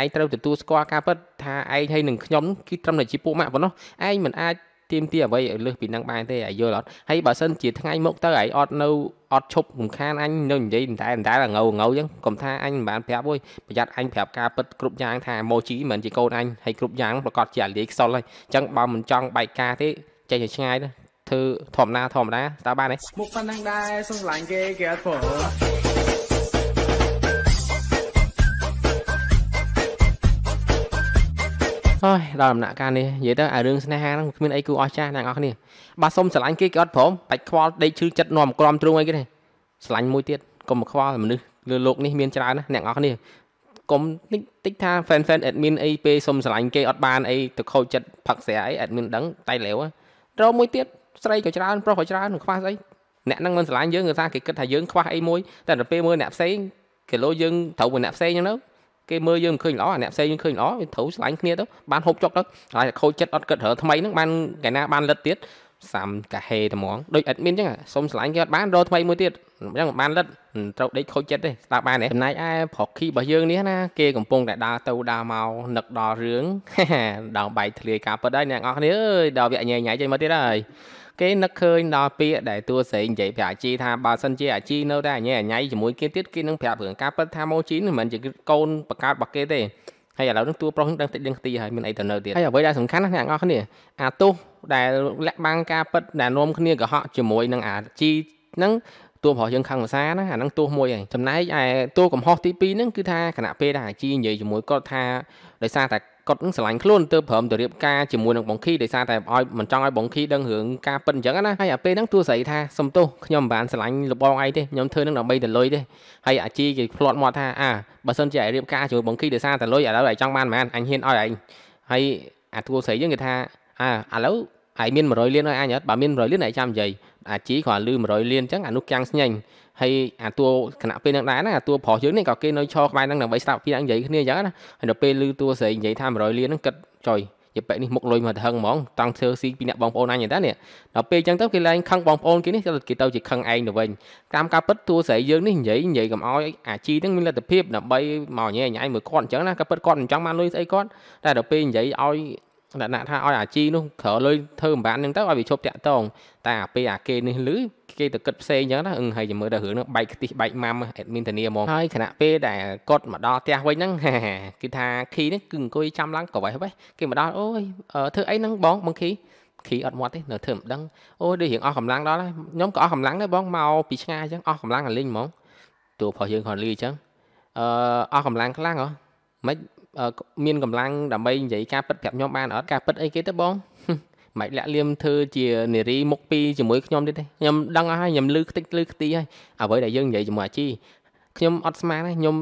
ឯងត្រូវទទួលស្គាល់ការពិតថាឯងហើយនឹងខ្ញុំគឺត្រឹមតែជាពួកម៉ាក់ប៉ុណ្ណោះឯងមិនអាចទៀមទីអ្វីឲ្យលើសពីនឹងបានទេឲ្យយល់អត់ហើយបើសិនជាថ្ងៃមុខទៅឯងអត់នៅអត់ឈប់រំខានអញនៅនិយាយតែតែងៅងៅអញ្ចឹងកុំថាអញមិនបានប្រាប់អុយប្រយ័ត្នអញប្រាប់ការពិតគ្រប់យ៉ាងថាម៉ូជីមិនជាកូនអញហើយគ្រប់យ៉ាងប្រកាសជាអាលីខ្សលហើយអញ្ចឹងបើមិនចង់បែកការទេចេះឲ្យឆ្ងាយទៅធ្វើធម្មតាធម្មតាតើបានទេមុខប៉ុណ្ណឹងដែរសង្លាញ់គេគេអត់ព្រោះអើយដល់ដំណាក់កាលនេះនិយាយទៅអារឿងស្នេហាហ្នឹងគ្មានអីគួរអស់ចាស់អ្នកនរគ្នាបាទសុំស្រឡាញ់គេគេអត់ព្រមបាច់ខ្វល់ដេកឈឺចិត្តនាំក្រំទ្រូងអីគេទេស្រឡាញ់មួយទៀតកុំខ្វល់មនុស្សលើโลกនេះមានច្រើនណាស់អ្នកនរគ្នាកុំតិចតិចថា fan fan admin អីពេលសុំស្រឡាញ់គេអត់បានអីទៅខូចចិត្តផឹកស្រាអី admin ដឹងតែលាវរកមួយទៀតស្រីក៏ច្រើនប្រុសក៏ច្រើនខ្វះស្អីអ្នកហ្នឹងមិនស្រឡាញ់យើងគឺថាគេគិតថាយើងខ្វះអីមួយតែដល់ពេលមើលអ្នកផ្សេងគេលោយើងត្រូវមួយអ្នកផ្សេងហ្នឹងទៅគេមើលយើងមិនឃើញល្អអាអ្នកផ្សេងយើងឃើញល្អវាត្រូវស្រឡាញ់គ្នាទៅបានហូបចុកទៅហើយតែខូចចិត្តអត់គិតរើថ្មីហ្នឹងបានកែណាបានលិតទៀតសាំកាហេតែហ្មងដូចអេដមីនអញ្ចឹងសុំស្រឡាញ់គេអត់បានរកថ្មីមួយទៀតអញ្ចឹងបានលិតត្រូវដេកខូចចិត្តទេស្ដាប់បានទេចំណែកឯប្រុសខីរបស់យើងនេះណាគេកំពុងតែដើរទៅដើរមកនឹកដល់រឿងដើរបែកធ្លាយការពិតហើយអ្នកនរគ្នាអើយដល់វាញ៉ៃញ៉ៃចេញមកទៀតហើយគេនឹកឃើញដល់ពាក្យដែលតួស្រេងនិយាយប្រាប់អាជីថាបើសិនជាអាជីនៅតែអញ្ញែអញ្ញៃជាមួយគេទៀតគេនឹងប្រាប់រឿងការពិតថាម៉ូជីនមិនមែនជាកូនបង្កើតរបស់គេទេហើយឥឡូវនឹងតួប្រុសនឹងដឹងតិចដឹងខ្ទីហើយមានអីទៅនៅទៀតហើយអ្វីដែលសំខាន់ណាស់អ្នកនរគ្នា អាទោសដែលលាក់បាំងការពិតដែលនាំគ្នាកុហកជាមួយនឹងអាជីនឹងួប្រុសយើងខាងភាសាហ្នឹងអាហ្នឹងទោះមួយហើយចំណែកឯតួកំហុសទី2ហ្នឹងគឺថាគណៈពេលដែលអាជីនិយាយជាមួយគាត់ថាដោយសារតែគាត់នឹងស្រឡាញ់ខ្លួនទើបព្រមទៅរៀបការជាមួយនឹងបងខីដោយសារតែឲ្យមិនចង់ឲ្យបងខីដឹងរឿងការប៉ិនអញ្ចឹងណាហើយអាពេលហ្នឹងទួស្រីថាសំទោសខ្ញុំមិនបានស្រឡាញ់លបងឯងទេខ្ញុំធ្វើនឹងដើម្បីតែលុយទេហើយអាជីគេផ្លត់មាត់ថាអាបើសិនជាឯងរៀបការជាមួយបងខីដោយសារតែលុយឥឡូវឯងចង់បានមិនបានអញហ៊ានឲ្យឯងហើយអាទួស្រីហ្នឹងគេថាអើឥឡូវឯងមាន100លានហើយអញអត់បើមាន100លានឯងចាំនិយាយអាជីគ្រាន់លឺ100លានអញ្ចឹងអានោះកាំងស្ញែងហើយអាតួគណៈពេលនឹងដែរណាអាតួប្រុសយើងនេះក៏គេនៅឈរក្បែរនឹងដើម្បីស្ដាប់ពីនិយាយគ្នាអញ្ចឹងណាហើយដល់ពេលលឺតួស្រីនិយាយថា100លានហ្នឹងគិតចុយយបែកនេះមុខលុយមកថឹងហ្មងតង់ធ្វើស៊ីពីអ្នកបងប្អូនអញហ្នឹងនេះដល់ពេលអញ្ចឹងទៅគេឡើងខឹងបងប្អូនគេនេះគេទៅជាខឹងឯងទៅវិញតាមការពិតតួស្រីយើងនេះនិយាយនិយាយកុំអោយអាជីហ្នឹងមានលទ្ធភាពដើម្បីមកញ៉ែញ៉ៃមើលគាត់អញ្ចឹងណាក៏ពិតគាត់មិនចង់បានលុយស្អីគាត់តែដល់ពេលនិយាយអោយលក្ខណៈថាឲ្យអាជីនោះក្រោលុយធ្វើម្បានហ្នឹងទៅឲ្យវាជប់តាក់តងតែអាពេលអាគេនេះលឺគេទៅគិតផ្សេងអញ្ចឹងណាអឹងហើយចាំមើលដល់រឿងហ្នឹងបែកខ្ទិះបែកម៉ាំ admin ធានាហ្មងហើយខណៈពេលដែលគាត់មកដល់ផ្ទះវិញហ្នឹងគេថាខីនេះគឺអង្គុយចាំឡើងក៏វេះវេះគេមកដល់អូយធ្វើអីហ្នឹងបងបងខីខីអត់មាត់ទេនៅធ្វើមិនដឹងអូយដូចរឿងអស់កម្លាំងដល់ហើយខ្ញុំក៏អស់កម្លាំងដែរបងមកពីឆ្ងាយអញ្ចឹងអស់កម្លាំងអាលេងហ្មងតួប្រុសយើងគាត់លីអញ្ចឹងអឺអស់កម្លាំងខ្លាំងហ៎មិនមានកម្លាំងដើម្បីនិយាយការពិតប្រាប់ខ្ញុំបានអត់ការពិតអីគេទៅបងមិនលាក់លៀមធ្វើជានារីមុខពីជាមួយខ្ញុំទៀតទេខ្ញុំដឹងអស់ហើយខ្ញុំលឺខ្ទេចលឺខ្ទីហើយអ្វីដែលយើងនិយាយជាមួយអាជីខ្ញុំអត់ស្មានទេខ្ញុំ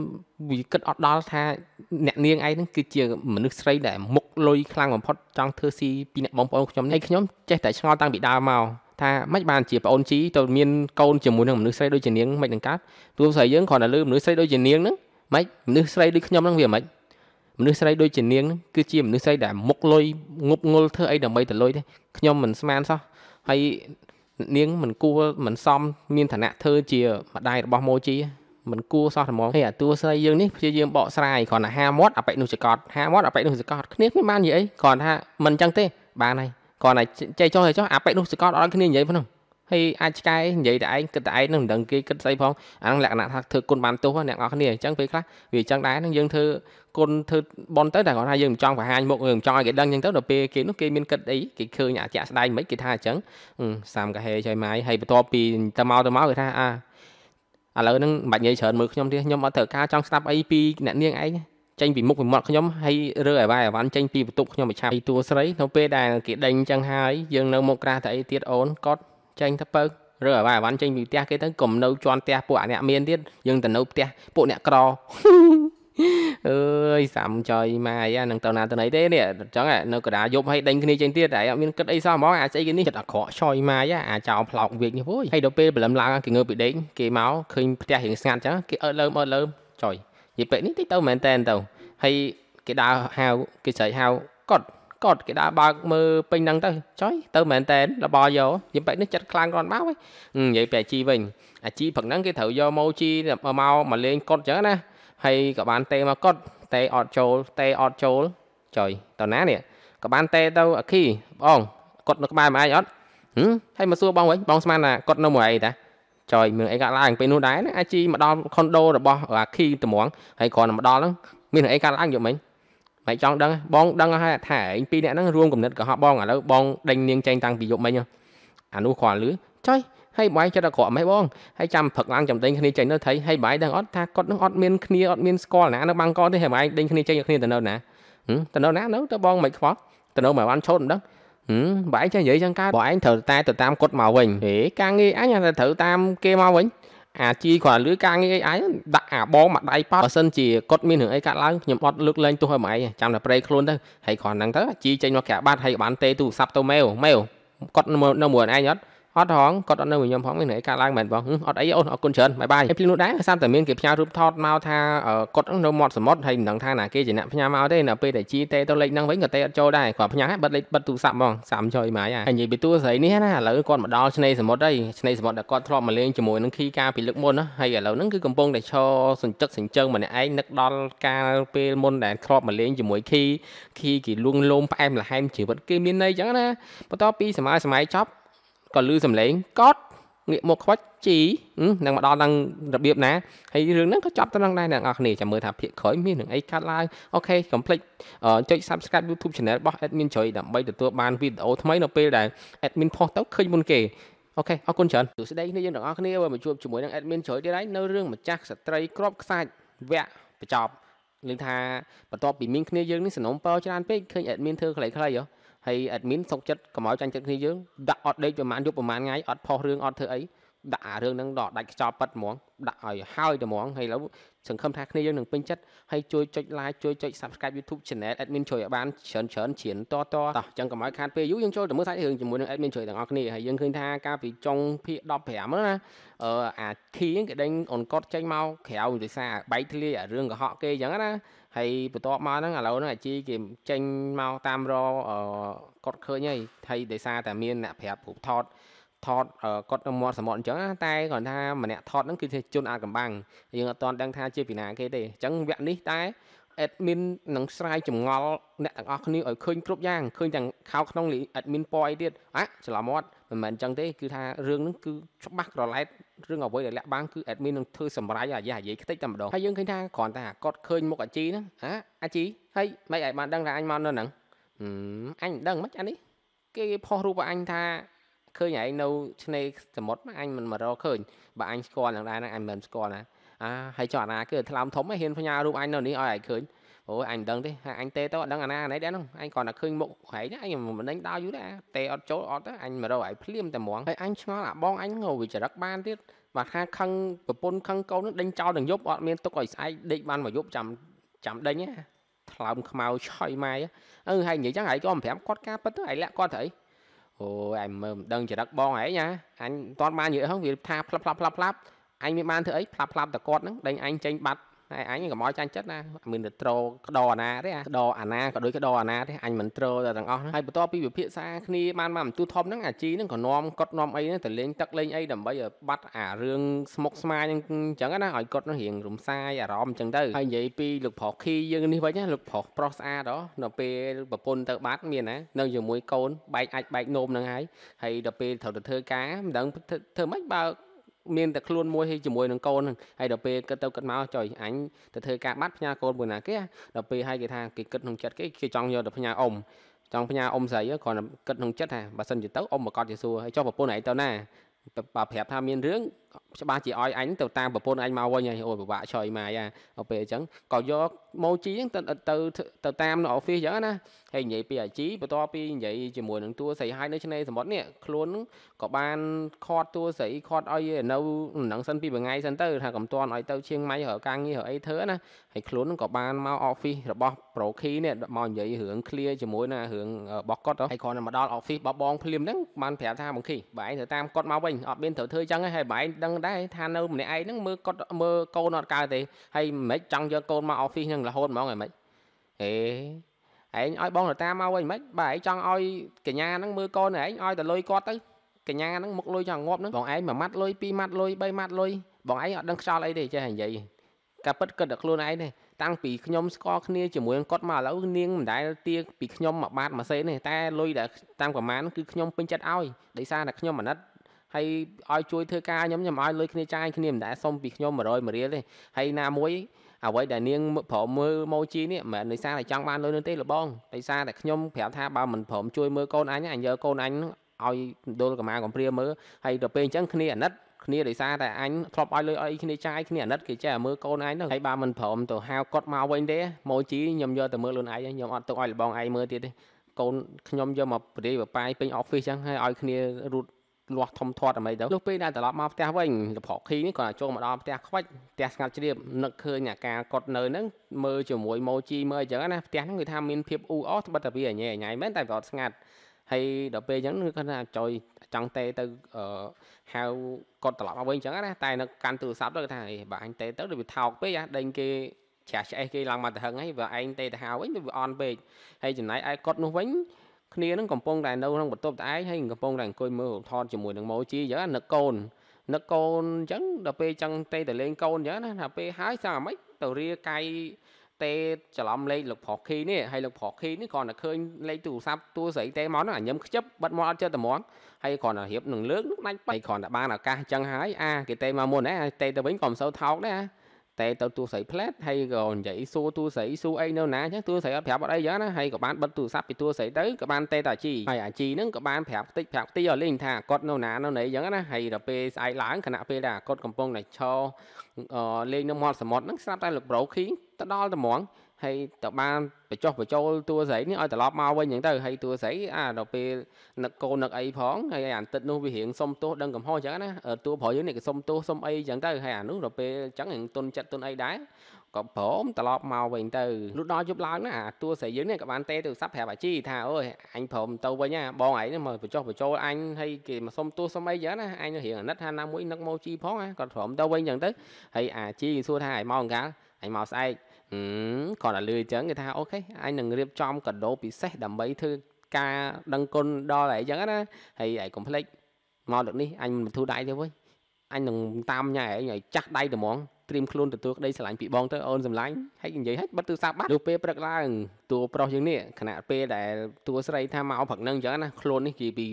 វាគិតអត់ដល់ថាអ្នកនាងឯងហ្នឹងគឺជា មនុស្សស្រីដែលមុខលុយខ្លាំងបំផុតចង់ធ្វើស៊ីពីអ្នកបងប្អូនខ្ញុំនេះខ្ញុំចេះតែឆ្ងល់តាំងពីដើមមកថាមិនបានជាប្អូនជីទៅមានកូនជាមួយនឹងមនុស្សស្រីដូចជានាងមិននឹងកើតទោះស្រីយើងគ្រាន់តែលឺមនុស្សស្រីដូចជានាងហ្នឹងមិនមនុស្សស្រីដូចខ្ញុំហ្នឹងវាមិនមនុស្សស្រីដូចជានាងគឺជាមនុស្សស្រីដែលមុខលុយងប់ងល់ធ្វើអីដើម្បីទៅលុយទេខ្ញុំមិនស្មានសោះហើយនាងមិនគួរមិនសម មានឋានៈធ្វើជាម្ដាយរបស់ម៉ូជីមិនគួរសោះតែហ្មងហេអាតួស្រីយើងនេះព្យាយាមបកស្រាយគ្រាន់តែហាមាត់អបិនោះសកតហាមាត់អបិនោះសកតគ្នាគ្នាបាននិយាយអីគ្រាន់ថាមិនចឹងទេបានហើយគ្រាន់តែចៃចោះចៃចោះអបិនោះសកតអត់គ្នានិយាយផងហើយអាចឆ្កែនិយាយតែឯងគិតតែឯងនឹងមិនដឹងគេគិតស្អីផងអានឹងលក្ខណៈថាធ្វើគុណបានទោសអ្នកនរគ្នាអញ្ចឹងពេលខ្លះវាអញ្ចឹងដែរនឹងយើងធ្វើគុណធ្វើបនទៅតែគាត់ថាយើងមិនចង់បង្ហាញមុខយើងមិនចង់ឲ្យគេដឹងអញ្ចឹងទៅដល់ពេលគេនោះគេមានគិតអីគេឃើញអាចាក់ស្ដែងមិនគេថាអញ្ចឹងសាមកហេចៃម៉ាយហើយបន្ទាប់ពីទៅមកទៅមកគេថាអាឥឡូវហ្នឹងមិនបាច់និយាយច្រើនមើលខ្ញុំទេខ្ញុំអត់ត្រូវការចង់ស្ដាប់អីពីអ្នកនាងឯងចេញពីមុខពីមាត់ខ្ញុំហើយរើអីវ៉ៃអវ៉ាន់ចេញពីបន្ទប់ខ្ញុំមកឆាប់ពីតួស្រីនៅពេលដែលគេដេញអញ្ចឹងហើយយើងនៅមុខក្រាស់តែអីទៀតអូនគាត់ចេញទៅបើរើអាវ៉ាវ៉ាន់ចេញពីផ្ទះគេទៅកុំនៅជន់ផ្ទះពួកអ្នកមានទៀតយើងទៅនៅផ្ទះពួកអ្នកក្រអើយសាំចុយម៉ាយហ្នឹងទៅណាទៅណីទេនេះអញ្ចឹងនៅកណ្ដាលយប់ឲ្យដេញគ្នាចេញទៀតតែអត់មានគិតអីសោះហ្មងអាចស្អីគេនេះចិត្តអាក្រក់ឆយម៉ាយអាចោផ្លោកវៀកនេះអូយហើយដល់ពេលព្រលឹមឡើងគេងើបពីដេកគេមកឃើញផ្ទះរៀងស្ងាត់អញ្ចឹងគេអើលើមអើលើមចុយនិយាយពេលនេះតិចទៅមែនតែនទៅហើយគេដើរហៅគេស្រែកហៅកត់គាត់គេដើរបើកមើលពេញហ្នឹងទៅចុយទៅមែនតែនលបយកយំបែកនេះចិត្តខ្លាំងគ្រាន់មកហ៎និយាយពីអាជីវិញអាជីព្រឹកហ្នឹងគេត្រូវយកម៉ូជីមកមកលេងកុតអញ្ចឹងណាហើយក៏បានទេមកកុតទេអត់ចូលទេអត់ចូលចុយតើណានេះក៏បានទេទៅអាគីបងកុតនៅក្បែរមកឯងអត់ហើយមកសួរបងវិញបងស្មានថាកុតនៅមួយឯងតាចយមានអីកើតឡើងពេលនោះដែរណាអាជីមកដល់ខុនដូរបស់អាគីត្មងហើយគ្រាន់តែមកដល់ហ្នឹងមានអីកើតឡើងយកមិញមិនចង់ដឹងបងដឹងហើយថាឯងពីរនាក់ហ្នឹងរួមកំណត់កុហកបងឥឡូវបងដេញនាងចែងតាំងពីយប់មិញអានោះគ្រាន់លឺចុយហើយបាយចិត្តអក្រក់ម៉េចបងហើយចាំព្រឹកឡើងចាំដេញគ្នាចេញទៅថៃហើយបាយដឹងអត់ថាគាត់នឹងអត់មានគ្នាអត់មានស្គាល់ណានៅបាងកកទេហើយបាយដេញគ្នាចេញគ្នាទៅនៅណាទៅនៅណានៅទៅបងមិនខ្វល់ទៅនៅមកបានឈុតមិនដឹងហឹមបើឯងចេះនិយាយចឹងកើតបើឯងត្រូវតែទៅតាមគាត់មកវិញហេការងារអញត្រូវតាមគេមកវិញអាជីគាត់លឺការងារអីឯងដាក់អាបងមកដៃប៉ះបើសិនជាគាត់មានរឿងអីកាត់ឡើងខ្ញុំអត់លើកលែងទោះឲ្យម៉េចចាំតែប្រេខ្លួនទៅហើយគ្រាន់ហ្នឹងទៅអាជីចេញមកក្រៅបាត់ហើយបានទេទូរស័ព្ទទៅមែលមែលគាត់នៅមួយឯងអត់អត់ហងគាត់អត់នៅជាមួយខ្ញុំផងមានន័យកើតឡើងមែនបងអត់អីអូនអរគុណច្រើនបាយបាយហើយភ្លៀងនោះដែរគឺតាមតែមានគេផ្ញើរូបថតមកថាគាត់នៅមាត់សមុទ្រហើយមិនដឹងថាណាគេជាអ្នកផ្ញើមកទេនៅពេលដែលជីតេទៅលេខហ្នឹងវិញក៏តេអត់ចូលដែរគាត់ផ្ញើបិទលេខបិទទូរស័ព្ទហ្មងសាំចុយម៉ាយហើយនិយាយពីតួស្រីនេះណាឥឡូវគាត់មកដល់ឆ្នេរសមុទ្រហើយឆ្នេរសមុទ្រដែលគាត់ធ្លាប់មកលេងជាមួយនឹងខីការពីលើកមុនណាហើយឥឡូវហ្នឹងគឺកំពុងតែឈរសញ្ចឹកសញ្ជើងម្នាក់ឯងនឹកដល់កាលពេលមុនដែលធ្លាប់មកលេងជាមួយខីខីគេលួងលោមផ្អែមល្ហែមជីវិតគេមានន័យចឹងណាបន្ទាប់ពីសម័យសម័យចប់ក៏លឺសំឡេងកត់ងាកមកខ្វាច់ជីនឹងមកដល់ដល់របៀបណាហើយរឿងហ្នឹងក៏ចប់ទៅនឹងដែរអ្នកនរគ្នាចាំមើលថាភាគក្រោយមាននឹងអីកាត់ឡើងអូខេកុំភ្លេចចុច Subscribe YouTube Channel របស់ Admin ជ្រៃដើម្បីទទួលបានវីដេអូថ្មីនៅពេលដែល Admin ផុសទៅឃើញមុនគេអូខេអរគុណច្រើនសួស្តីគ្នាយើងទាំងអស់គ្នាបើមកជួបជាមួយនឹង Admin ជ្រៃទៀតហើយនៅរឿងម្ចាស់ស្ត្រីក្របខ្សាច់វគ្គបញ្ចប់នឹងថាបន្ទាប់ពីមានគ្នាយើងនេះសំណុំពរច្រើនពេកឃើញ Admin ធ្វើខ្លីៗហ៎ហើយ admin សុកចិត្តកុំឲ្យចាញ់ចិត្តគ្នាយើងដាក់អត់ដេកប្រហែលយប់ប្រហែលថ្ងៃអត់ផុសរឿងអត់ធ្វើអីដាក់អារឿងហ្នឹងដល់ដាច់ខ្ចោលប៉ិតហ្មងដាក់ឲ្យហើយតែហ្មងហើយឥឡូវសង្ឃឹមថាគ្នាយើងនឹងពេញចិត្តហើយជួយចុច like ជួយចុច subscribe YouTube channel admin ជួយឲ្យបានច្រើនច្រើនជ្រានតតតោះអញ្ចឹងកុំឲ្យខាតពេលយូរយើងចូលទៅមើលសាច់រឿងជាមួយនឹង admin ជួយទាំងអស់គ្នាហើយយើងឃើញថាការពីចុងភាគ15ហ្នឹងណាអឺអា key គេដេញអូនកត់ចេញមកក្រៅដោយសារបែកធ្លាយអារឿងកុហកគេអញ្ចឹងណាហើយបន្ទាប់មកហ្នឹងឥឡូវហ្នឹងអាជីគេចេញមកតាមរគាត់ឃើញហើយហើយដោយសារតែមានអ្នកប្រាប់រូបថតថតគាត់នៅមាត់សមុទ្រអញ្ចឹងតែគាត់ថាម្នាក់ថតហ្នឹងគឺជាជនអាកំបាំងយើងអត់ទាន់ដឹងថាជាពីណាគេទេអញ្ចឹងវគ្គនេះតែ admin នឹងស្រាយចម្ងល់អ្នកទាំងអស់គ្នាឲ្យឃើញគ្រប់យ៉ាងឃើញទាំងខោក្នុង admin ពណ៌អីទៀតអ่ะច្រឡំអត់មិនមែនអញ្ចឹងទេ គឺ ថារឿងហ្នឹងគឺច្បាស់ក្រឡែតរឿងអ្វីដែលលាក់បាំងគឺ admin នឹងធ្វើសម្រាយអាយ៉ាយាយខ្ទេចតែម្ដងហើយយើងឃើញថាគ្រាន់តែគាត់ឃើញមុខអាជីហ្នឹងអាអាជីហើយមិនឲ្យបានដឹងថាអញមកនៅហ្នឹងអញមិនដឹងមិនអានេះគេផុសរូបអញថាឃើញឯងនៅឆ្នេរសមុទ្រអញមិនមករកឃើញបើអញស្គាល់នឹងដែរហ្នឹងអញមិនស្គាល់ណាអាហើយចុះអាណាគឺថ្លើមធំហ៊ានផ្ញើរូបអញនៅនេះឲ្យឯងឃើញអូអញដឹងទេអញទេទៅអត់ដឹងអាណាណៃដែរហ្នឹងអញគ្រាន់តែឃើញមុខហែងអញមិនដឹងដល់យូរដែរទេអត់ចូលអត់ទៅអញមករកឯងភ្លាមតែហ្មងហើយអញឆ្ងល់អាបងអញងវិចរិកបានទៀតបាទថាខឹងប្រពន្ធខឹងកូននឹងដេញចោលទាំងយប់អត់មានទុកឲ្យស្អែកដេកបានមួយយប់ចាំចាំដេញណាថ្លើមខ្មៅឆុយម៉ាយអឺហើយនិយាយចឹងឯងក៏មិនប្រាប់គាត់ការពិតទៅឯងលាក់គាត់ទៅអីអូឯងមើលមិនដឹងចរិតបងឯងណាអញមិនតាន់បាននិយាយហងវាថាផ្លាប់ផ្លាប់ផ្លាប់ផ្លាប់អញមានបានធ្វើអីផ្លាប់ផ្លាប់តែគាត់ហ្នឹងដេញអញចេញបាត់ហើយអញកុំឲ្យចាញ់ចិត្តណាមានតែត្រោក្តោអាណាទេក្តោអាណាក៏ដូចក្តោអាណាទេអញមិនត្រោតែទាំងអស់ហើយបន្ទាប់ពីវិភាសាគ្នាបានមកបន្ទូធំហ្នឹងអាជីហ្នឹងក៏នាំគាត់នាំអីហ្នឹងទៅលេងទឹកលេងអីដើម្បីឲ្យបាត់អារឿងស្មុកស្មាញអញ្ចឹងណាឲ្យគាត់នឹងរៀងរំសាយអារម្មណ៍អញ្ចឹងទៅហើយនិយាយពីលោកប្រុសខីយើងនេះវិញណាលោកប្រុសប្រុសស្អាតហ៎ដល់ពេលប្រពន្ធទៅបាត់មានណានៅជាមួយកូនបែកអាចបែកនោមហ្នឹងហើយហើយដល់ពេលត្រូវទៅធ្វើការមិនដឹងធ្វើម៉េចបើមានតែខ្លួនមួយហើយជាមួយនឹងកូនហ្នឹងហើយដល់ពេលគិតទៅគិតមកចុយអញទៅធ្វើការបាត់ផ្ញើកូនមួយណាគេដល់ពេលហើយគេថាគេគិតក្នុងចិត្តគេគេចង់យកទៅផ្ញើអ៊ំចង់ផ្ញើអ៊ំស្រីគ្រាន់តែគិតក្នុងចិត្តថាបើសិនជាទៅអ៊ំប្រកាសជាសួរហើយចុះប្រពន្ធឯងទៅណាបើប្រាប់ថាមានរឿងច្បាស់ជាឲ្យអញទៅតាមប្រពន្ធអញមកវិញហើយអូពិបាកឆយម៉ាយអាដល់ពេលអញ្ចឹងក៏យកម៉ូជីហ្នឹងទៅទៅទៅតាមនៅ office អញ្ចឹងណាហើយនិយាយពីអាជីបន្ទាប់ពីនិយាយជាមួយនឹងតួស្រីហើយនៅឆ្នេរសមុទ្រនេះខ្លួនក៏បានខត់តួស្រីខត់ឲ្យនៅនឹងសិនពីមួយថ្ងៃសិនទៅថាកំទាន់ឲ្យទៅឈៀងម៉ៃរកការងាររកអីធ្វើណាហើយខ្លួនក៏បានមក office របស់ Proki នេះមកនិយាយរឿង clear ជាមួយនឹងរឿងរបស់គាត់ហើយគ្រាន់តែមកដល់ office បបងភ្លាមហ្នឹងបានប្រាប់ថាបងគីបើឯងទៅតាមគាត់មកវិញអត់មានត្រូវធ្វើអញ្ចឹងហើយបើឯងដឹងដែរថានៅម្នាក់ឯងហ្នឹងមើលគាត់មើលកូនអត់កើតទេហើយមិនចង់យកកូនមក office ហ្នឹងរហូតហ្មងឯងមិនហេឯងឲ្យបងតាមកវិញមិនបើឯងចង់ឲ្យកញ្ញាហ្នឹងមើលកូនឯងឲ្យតែលុយគាត់ទៅកញ្ញាហ្នឹងមុខលុយចង់ងាប់ហ្នឹងបងឯងមួយម៉ាត់លុយពីរម៉ាត់លុយបីម៉ាត់លុយបងឯងអត់ដឹងខ្យល់អីទេចេះតែនិយាយការពិតគិតដល់ខ្លួនឯងទេតាំងពីខ្ញុំស្គាល់គ្នាជាមួយគាត់មកឥឡូវនាងមិនដែលទាពីខ្ញុំមួយបាតមួយសេនទេតែលុយដែលតាមប្រមាណគឺខ្ញុំពេញចិត្តឲ្យដោយសារតែខ្ញុំអាណិតហើយឲ្យជួយធ្វើការខ្ញុំខ្ញុំឲ្យលុយគ្នាចាយគ្នាមិនដែលសុំពីខ្ញុំ100មរៀលទេហើយណាមួយអ្វីដែលនាងព្រមមើលម៉ូជីនេះមិនមែនដោយសារតែចង់បានលុយនោះទេលបងដោយសារតែខ្ញុំប្រាប់ថាបើមិនព្រមជួយមើលកូនអញអញយកកូនអញឲ្យដុលកម្មាកំព្រាមើលហើយទៅពេលអញ្ចឹងគ្នាអាណិតគ្នាដោយសារតែអញធ្លាប់ឲ្យលុយអីគ្នាចាយគ្នាអាណិតគេចេះមើលកូនអញនោះហើយបើមិនព្រមទៅហៅគាត់មកវិញទេម៉ូជីខ្ញុំយកទៅមើលលូនឯងខ្ញុំអត់ទុកឲ្យលបងឯងមើលទៀតទេកូនខ្ញុំយកមកបរិយាបាយពេញ office ចឹងហើយឲ្យគ្នារត់លាស់ធំធាត់អីទៅលុះពេលដែលត្រឡប់មកផ្ទះវិញលប្រកខីនេះគាត់ចូលមកដល់ផ្ទះខ្វាច់ផ្ទះស្ងាត់ជ្រាបនឹកឃើញអាការគាត់នៅហ្នឹងមើលជាមួយម៉ូជីមើលអញ្ចឹងណាផ្ទះហ្នឹងគឺថាមានភាពអ៊ូអរត្បិតតែវាអញ៉ៃអញ៉ៃមែនតែវាអត់ស្ងាត់ហើយដល់ពេលអញ្ចឹងគាត់ថាចុយចង់ទេទៅហៅគាត់ត្រឡប់មកវិញអញ្ចឹងណាតែនៅកាន់ទូរស័ព្ទទៅគាត់ថាអីបើអញទេទៅដូចវាថោកពេកអាដេញគេច្រាស់ឆ្អេះគេឡើងមកទៅហឹងហើយបើឯងទេទៅហៅវិញវាអន់ពេកហើយចំណាយឯគាត់នោះវិញគ្នានឹងកំពុងតែនៅក្នុងបន្ទប់តឯងហើយកំពុងតែអង្គុយមើលរូបថតជាមួយនឹងម៉ូជីអញ្ចឹងនឹកកូននឹកកូនអញ្ចឹងដល់ពេលចឹងទេទៅលេងកូនអញ្ចឹងណាថាពេលហើយថាម៉េចទៅរាកាយទេច្រឡំលេខលោកប្រុសខីនេះហើយលោកប្រុសខីនេះគ្រាន់តែឃើញលេខទូរស័ព្ទតួស្រីទេមកហ្នឹងញឹមខ្ជិបបិទមកអត់ចិត្តតែមកហើយគ្រាន់តែរៀបនឹងលើកនឹងដាច់បែកគ្រាន់តែបានឱកាសអញ្ចឹងហើយអាគេទេមកមុនណាទេទៅវិញក៏មិនសូវថោកដែរតែទៅទូស្រីផ្លែតហើយក៏និយាយសួរទូស្រីសួរអីនៅណាចឹងទូស្រីអត់ប្រាប់អត់អីចឹងណាហើយក៏បានបិទទូរស័ព្ទពីទូស្រីទៅក៏បានតែតាជីហើយអាជីហ្នឹងក៏បានប្រាប់តិចប្រាប់តិចឲ្យលេងថាគាត់នៅណានៅណីចឹងណាហើយដល់ពេលស្អែកឡើងខណៈពេលដែលគាត់កំពុងតែឈរលេងនៅមាត់សមុទ្រហ្នឹងស្រាប់តែលោកប្រូខីទៅដល់ត្មងហើយតើបានបញ្ចុះបញ្ចូលតួស្រីនេះឲ្យត្រឡប់មកវិញអញ្ចឹងទៅហើយតួស្រីអាដល់ពេលនឹកកូននឹកអីផងហើយអានទឹកនោះវារៀងសុំទោសដឹងកំហុសអញ្ចឹងណាតួប្រុសយើងនេះក៏សុំទោសសុំអីអញ្ចឹងទៅហើយអានោះដល់ពេលអញ្ចឹងរៀងទុនចិត្តទុនអីដែរក៏ព្រមត្រឡប់មកវិញទៅលុះដល់យប់ឡើងណាអាតួស្រីយើងនេះក៏បានទេទៅសាប់ប្រាប់អាជីថាអូយអញព្រមទៅវិញណាបងឯងនេះមកបញ្ចុះបញ្ចូលអញហើយគេមកសុំទោសសុំអីអញ្ចឹងណាអញរៀងអាណិតថាណាមួយនឹកមកជីផងណាក៏ព្រមទៅវិញអញ្ចឹងទៅហើយអាជីគេសួរថាឯងមកអង្កាលឯងមកស្អែកគាត់តែលឺអញ្ចឹងគេថាអូខេអញនឹងរៀបចំកាដូពិសេសដើម្បីធ្វើការដឹងគុណដល់ឯងអញ្ចឹងណាហើយឯងកុំភ្លេចមកលើកនេះអញមិនធូរដៃទេវិញអញនឹងតាមញ៉ែឯងឲ្យចាស់ដៃតែហ្មងត្រៀមខ្លួនទទួលក្តីស្រឡាញ់ពីបងទៅអូនស្រឡាញ់ហើយនិយាយហើយបិទទូរស័ព្ទបាត់នោះពេលព្រឹកឡើងតួប្រុសយើងនេះខណៈពេលដែលតួស្រីថាមកព្រឹកហ្នឹងអញ្ចឹងណាខ្លួននេះគេពី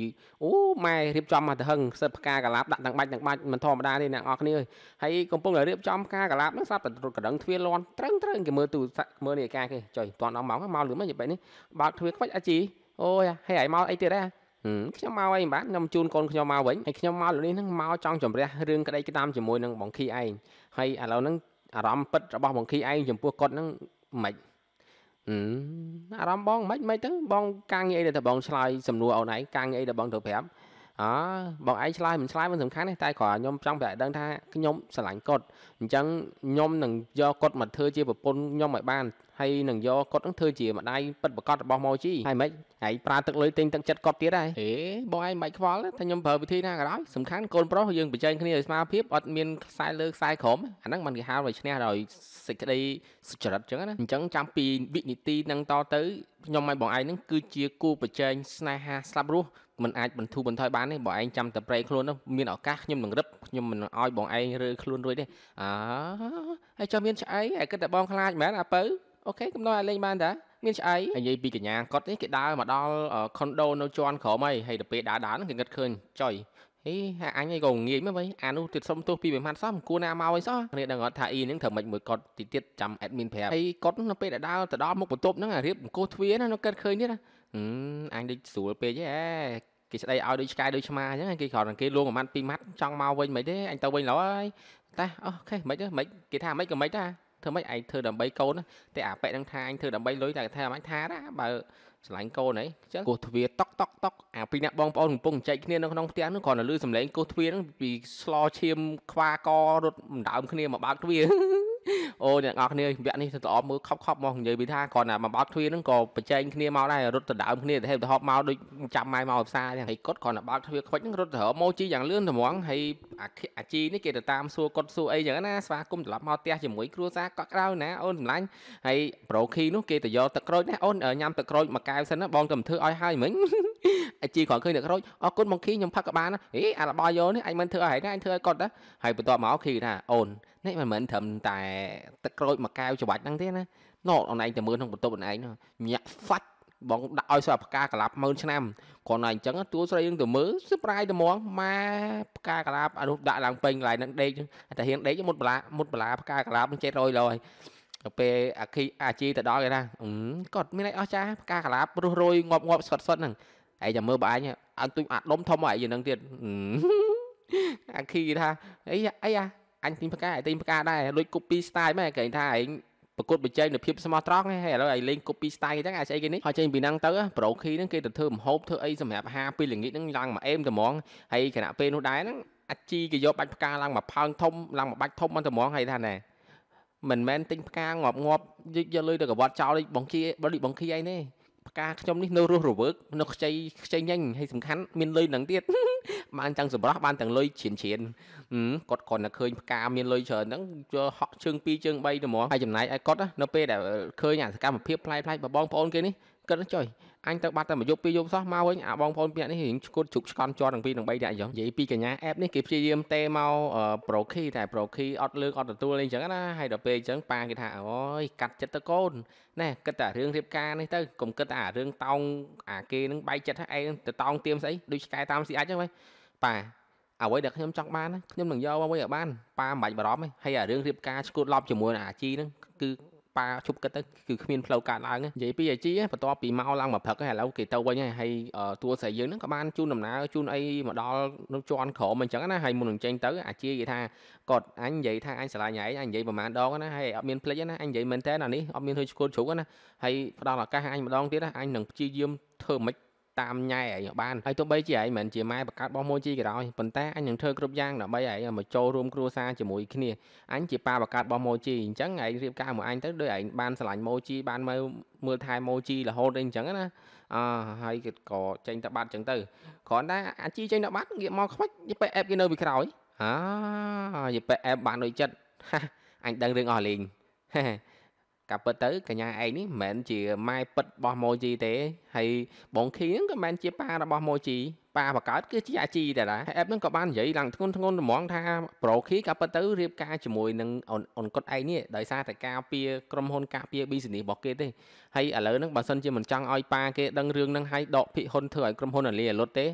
អូម៉ែរៀបចំមកទៅហឹងសិបផ្កាកាឡាប់ដាក់ទាំងបាច់ទាំងបាច់មិនធម្មតាទេអ្នកអរគ្នាហើយកំពុងតែរៀបចំផ្កាកាឡាប់ហ្នឹងស្រាប់តែរត់កណ្ដឹងទ្វារលន់ត្រឹងត្រឹងគេមើលទូរស័ព្ទមើលនាฬิកាគេចុយតាន់ដល់ម៉ោងមកលឿនមកនិយាយបែបនេះបើកទ្វារខ្វាច់អាជីអូយហើយឯងមកអីទៀតដែរខ្ញុំមកឯងបាទខ្ញុំជូនកូនខ្ញុំមកវិញហើយខ្ញុំមកលោកនេះហ្នឹងមកចង់ជម្រះរឿងក្តីក្តាមជាមួយនឹងបងខីឯងហើយឥឡូវហ្នឹងអារម្មណ៍ពិតរបស់បងខីឯងចំពោះគាត់ហ្នឹងមិនអារម្មណ៍បង មិនមិនទៅបងកាងងារអីដែលបងឆ្លើយសំណួរអូនឯងកាងងារអីដែលបងត្រូវប្រាប់អើបងឯងឆ្លើយមិនឆ្លើយមិនសំខាន់ទេតែគ្រាន់ខ្ញុំចង់ប្រាប់ឲ្យដឹងថាខ្ញុំស្រឡាញ់គាត់អញ្ចឹងខ្ញុំនឹងយកគាត់មកធ្វើជាប្រពន្ធខ្ញុំឲ្យបានហើយនឹងយកគាត់នឹងធ្វើជាម្ដាយពិតប្រកបរបស់ម៉ូជីហើយមិនឯងប្រើទឹកលុយទិញទឹកចិត្តគាត់ទៀតដែរអេបងឯងមិនខ្វល់ថាខ្ញុំប្រើវិធីណាក៏ដោយសំខាន់កូនប្រុសយើងប្រជែងគ្នាឲ្យស្មើភាពអត់មានខ្សែលើខ្សែក្រោមអាហ្នឹងມັນគេហៅថាឈ្នះដោយសេចក្តីសុចរិតអញ្ចឹងណាអញ្ចឹងចាំពីវិនិតិនឹងតទៅខ្ញុំឲ្យបងឯងនឹងគឺជាគូប្រជែងស្នេហាស្លាប់រស់មិនអាចបន្ធូរបន្ថយបានទេបើឯងចាំតែប្រេកខ្លួននោះមានឱកាសខ្ញុំនឹងរឹបខ្ញុំមិនឲ្យបងឯងរើខ្លួនរួចទេអើហើយចាំមានឆ្អែងឯងគិតតែបងខ្លាចមែនអាបើអូខេកំណត់ឲ្យលេងបានតាមានឆ្អែងនិយាយពីកញ្ញាគាត់នេះគេដើរមកដល់ខុនដូនៅជាន់ក្រោមហើយហើយទៅពេលដើរដើរគេគិតឃើញចុយហេហាអញឯងក៏ងាយមែនវិញអានោះទៀតសុំទោសពីមួយម៉ាត់សោះមិនគួរណាមកឯសោះគ្នាដឹងអត់ថាអ៊ីនឹងធ្វើម៉េចមួយគាត់ទីទៀតចាំអេដមីនប្រាប់ហើយគាត់នៅពេលដែលដើរទៅដល់មុខបន្ទប់ហ្នឹងអារៀបអង្គុសទ្វារណានៅកើតឃើញទៀតណាអឺអញដូចស្រួលពេកហ៎គេស្ដីឲ្យដូចឆ្កែដូចឆ្មាអញ្ចឹងគេគ្រាន់តែគេលួងប្រមាណ2ម៉ាត់ចង់មកវិញមិនទេអញទៅវិញឡើយតែអូខេមិនទេមិនគេថាមិនក៏មិនដែរធ្វើម៉េចឯងធ្វើដើម្បីកូនតែអាប៉ែនឹងថាអញធ្វើដើម្បីលុយតែថាមិនថាដែរបើស្រឡាញ់កូនហីចឹងគោះទ្វារតុកតុកតុកអាពីរអ្នកបងប្អូនកំពុងចែកគ្នានៅក្នុងផ្ទះនោះគ្រាន់តែលឺសំឡេងគោះទ្វារនឹងពីស្លឈាមខ្វាករត់ដណ្ដើមគ្នាមកបើកទ្វារអូអ្នកនរគ្នាវគ្គនេះទៅល្អមើលខប់ខប់មកនិយាយពីថាគាត់ណាមកបោកទ្វារហ្នឹងក៏ប្រជែងគ្នាមកដែររត់ទៅដើមគ្នាទៅហេតុទៅហប់មកដូចចាំម៉ែមកផ្សារទាំងហើយគាត់គាត់ណាបោកទ្វារខ្វិចហ្នឹងរត់ទៅរកម៉ូជីយ៉ាងលឿនត្មងហើយអាជីនេះគេទៅតាមសួរគាត់សួរអីយ៉ាងណាស្វាគមន៍ត្រឡប់មកផ្ទះជាមួយគ្រួសារកក់ក្រៅណាអូនសម្លាញ់ហើយប្រូខីនោះគេទៅយកទឹកក្រូចណាអូនញ៉ាំទឹកក្រូចមួយកែវសិនណាបងទៅធ្វើឲ្យហើយមិញអាជីគ្រាន់ឃើញទឹកក្រូចអរគុណបងខីខ្ញុំផឹកក៏បានហេអារបស់យកនេះអញមិនធ្វើឲ្យហែងណាអញធ្វើឲ្យគាត់ណាហើយបន្ទាប់មកខីថាអូននេះមិនមែនត្រឹមតែទឹកក្រូចមួយកែវច្របាច់ហ្នឹងទេណាណកអូនឯងតែមើលក្នុងបន្ទប់អូនឯងញាក់ហ្វាច់បងដាក់ឲ្យស្រាប់ផ្កាកលាប់ម៉ឺនឆ្នាំគ្រាន់តែអញ្ចឹងតួស្រីនឹងទៅមើលស៊ឺប្រាយតែហ្មងម៉ែផ្កាកលាប់អនុដាក់ឡើងពេញកន្លែងហ្នឹងដេកតែរៀងដេកមុតបលាមុតបលាផ្កាកលាប់នឹង700លហើយទៅពេលអាគីអាជីទៅដល់គេណាគាត់មានអីអស្ចារ្យផ្កាកលាប់រុះរយងាប់ងាប់ស្វត់ស្វត់ហ្នឹងឯងចាំមើលបងអញអញទុញអាដុំធំមកឯងហ្នឹងទៀតអាគីថាអីអីអាអញទិញផ្កាឯងទិញផ្កាដែរដូច copy style ម៉ែគេថាឯងប្រកួតប្រជែងនៅភាពស្មោះត្រង់ហ្នឹងហើយឥឡូវឯងលេង copy style អញ្ចឹងអាចស្អីគេនេះហើយចេញពីហ្នឹងទៅ Proxy ហ្នឹងគេទៅធ្វើម្ហូបធ្វើអីសម្រាប់ហាពេលល្ងាចហ្នឹងឡើងមកអេមតែហ្មងហើយគណៈពេលនោះដែរហ្នឹងអាចជីគេយកបាច់ផ្កាឡើងមកផើងធំឡើងមកបាច់ធំមកតែហ្មងហើយថាណែមិនមែនទិញផ្កាងាប់ងាប់យកយកលុយទៅកវត្តចោលបងគីបងគីអីទេផ្កាខ្ញុំនេះនៅរស់រវើកនៅខ្ចីខ្ចីញញហើយសំខាន់មានលុយនឹងទៀតបានទាំងសម្រស់បានទាំងលុយជ្រៀនជ្រៀនគាត់គាត់តែឃើញផ្កាមានលុយច្រើនហ្នឹងហក់ជើង2ជើង3ទៅហ្មងហើយចំណាយឲ្យគាត់នៅពេលដែលឃើញអាសកម្មភាពផ្លែផ្លែបងប្អូនគេនេះគិតចុយអញទៅបាត់តែមួយយប់ពីរយប់សោះមកវិញអាបងប្អូនពីរនេះរៀងឈុតជុកឆ្កន់ជាប់ទាំងពីរទាំងបីដាក់អញ្ចឹងនិយាយពីកញ្ញាអេបនេះគេព្យាយាមតេមកប្រូខីតែប្រូខីអត់លើកអត់ទទួលអីអញ្ចឹងណាហើយដល់ពេលអញ្ចឹងប៉ាគេថាអូយកាត់ចិត្តទៅកូនណែគិតតែរឿងរៀបការនេះទៅកុំគិតតែរឿងតោងអាគេនឹងបែកចិត្តហើយឯងទៅតោងទៀមស្អីដូចឆ្កែតាមស៊ីអាចហ្នឹងវិញប៉ាអ្វីដែលខ្ញុំចង់បានខ្ញុំនឹងយកមកវិញឲ្យបានប៉ាមិនបាច់បារម្ភទេហើយអារឿងរៀបការឈុតឡប់ជាមួយអាជីហ្នឹងគឺប៉ាឈប់គិតទៅគឺគ្មានផ្លូវកើតឡើងនិយាយពីអាជីបន្ទាប់ពីមកឡើងមកព្រឹកហើយឥឡូវគេទៅវិញហើយហើយតួស្រីយើងហ្នឹងក៏បានជូនដំណើរជូនអីមកដល់នឹងជាន់ក្រមអញ្ចឹងណាហើយមុននឹងចេញទៅអាជីគេថាគាត់អញនិយាយថាអញឆ្លាញ់ឯងអញនិយាយប្រហែលដងណាហើយអត់មានភ្លេចណាអញនិយាយមែនតើអានេះអត់មានធ្វើឈ្គួតជ្រុកណាហើយផ្ដល់ឱកាសអញម្ដងទៀតណាអញនឹងព្យាយាមធ្វើមិនខ្មិចតាមញ៉ែឯងបានហើយទោះបីជាឯងមិនជាម៉ែបង្កើតបោះមួយជីក៏ដោយប៉ុន្តែអញនឹងធ្វើគ្រប់យ៉ាងដើម្បីឯងមកចូលរួមគ្រួសារជាមួយគ្នាអញជាប៉ាបង្កើតបោះមួយជីអញ្ចឹងឯងរៀបការមួយអញទៅដូចឯងបានឆ្លាញ់ម៉ូជីបានមើលមើលថែម៉ូជីរហូតអីអញ្ចឹងណាអើហើយគេក៏ចេញតបាត់អញ្ចឹងទៅគ្រាន់តែអាជីចេញតបាត់ងាកមកខ្វិចយីប៉ែអេបគេនៅពីក្រោយអាយីប៉ែអេបបានដូចចិត្តអញដឹងរឿងអស់លេងហេការពិតទៅកញ្ញាឯងនេះមិនមែនជាម៉ែពិតរបស់ម៉ូជីទេហើយបងខៀងក៏មិនមែនជាប៉ារបស់ម៉ូជីប៉ាបកើតគឺជាអាជីតាហើយអេបនឹងក៏បាននិយាយឡើងធ្ងន់ធ្ងរល្មងថាប្រូខីក៏ពិតទៅរៀបការជាមួយនឹងអូនគាត់ឯងនេះដោយសារតែការពៀក្រុមហ៊ុនការពៀ business របស់គេទេហើយឥឡូវហ្នឹងបើសិនជាមិនចង់ឲ្យប៉ាគេដឹងរឿងហ្នឹងហើយដកភិកហ៊ុនធ្វើឲ្យក្រុមហ៊ុនអលីអលុតទេ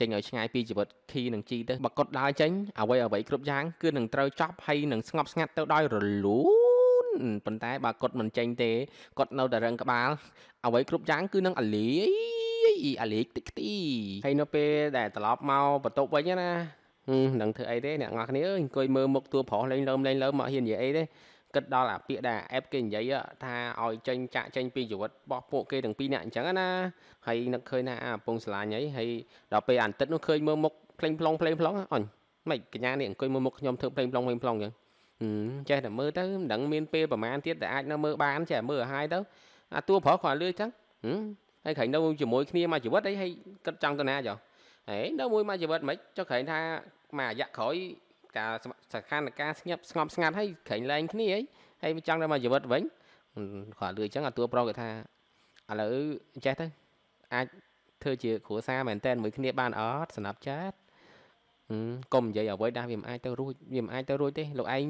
ចេញឲ្យឆ្ងាយពីជីវិតខីនឹងជីទៅបើគាត់ដើរចេញអ្វីអ្វីគ្រប់យ៉ាងគឺនឹងត្រូវចប់ហើយនឹងស្ងប់ស្ងាត់ទៅដោយរលូនប៉ុន្តែបើគាត់មិនចេញទេគាត់នៅតែរឹងក្បាលអ្វីគ្រប់យ៉ាងគឺនឹងអាលីអាលីតិចទីហើយនៅពេលដែលត្រឡប់មកបន្ទប់វិញណានឹងធ្វើអីទេអ្នកនរគ្នាអើយអង្គុយមើលមុខតួប្រុសលេងលើមលេងលើមកហ៊ាននិយាយអីទេគិតដល់អាពាក្យដែលអេបគេនិយាយថាឲ្យចេញចាក់ចេញពីជីវិតរបស់ពួកគេទាំងពីរនាក់អញ្ចឹងណាហើយនឹកឃើញថាអាពងស្លាញ់អីហើយដល់ពេលអានទឹកនោះឃើញមើលមុខភ្លេងផ្លងភ្លេងផ្លងអញមិនកញ្ញានេះអង្គុយមើលមុខខ្ញុំធ្វើភ្លេងផ្លងភ្លេងផ្លងអញ្ចឹងចេះតែមើលទៅមិនដឹងមានពេលប្រហែលទៀតដែលអាចនៅមើលបានចេះមើលឲ្យហើយទៅអាតួប្រុសគាត់លឺចឹងហើយក្រែងនៅជាមួយគ្នាមួយជីវិតអីហើយគិតចង់ទៅណាចុះហេនៅមួយមួយជីវិតមិនចុះក្រែងថាមួយរយៈក្រោយការសកម្មការស្ងៀបស្ងប់ស្ងាត់ហើយក្រែងលែងគ្នាអីហើយមិនចង់ទៅមួយជីវិតវិញគាត់លឺចឹងអាតួប្រុសគាត់ថាឥឡូវចេះទៅអាចធ្វើជាគ្រួសារមែនតែនមួយគ្នាបានអត់សំណាប់ចាត់កុំនិយាយអ្វីដែរវាមិនអាចទៅរួចវាមិនអាចទៅរួចទេលោកឯង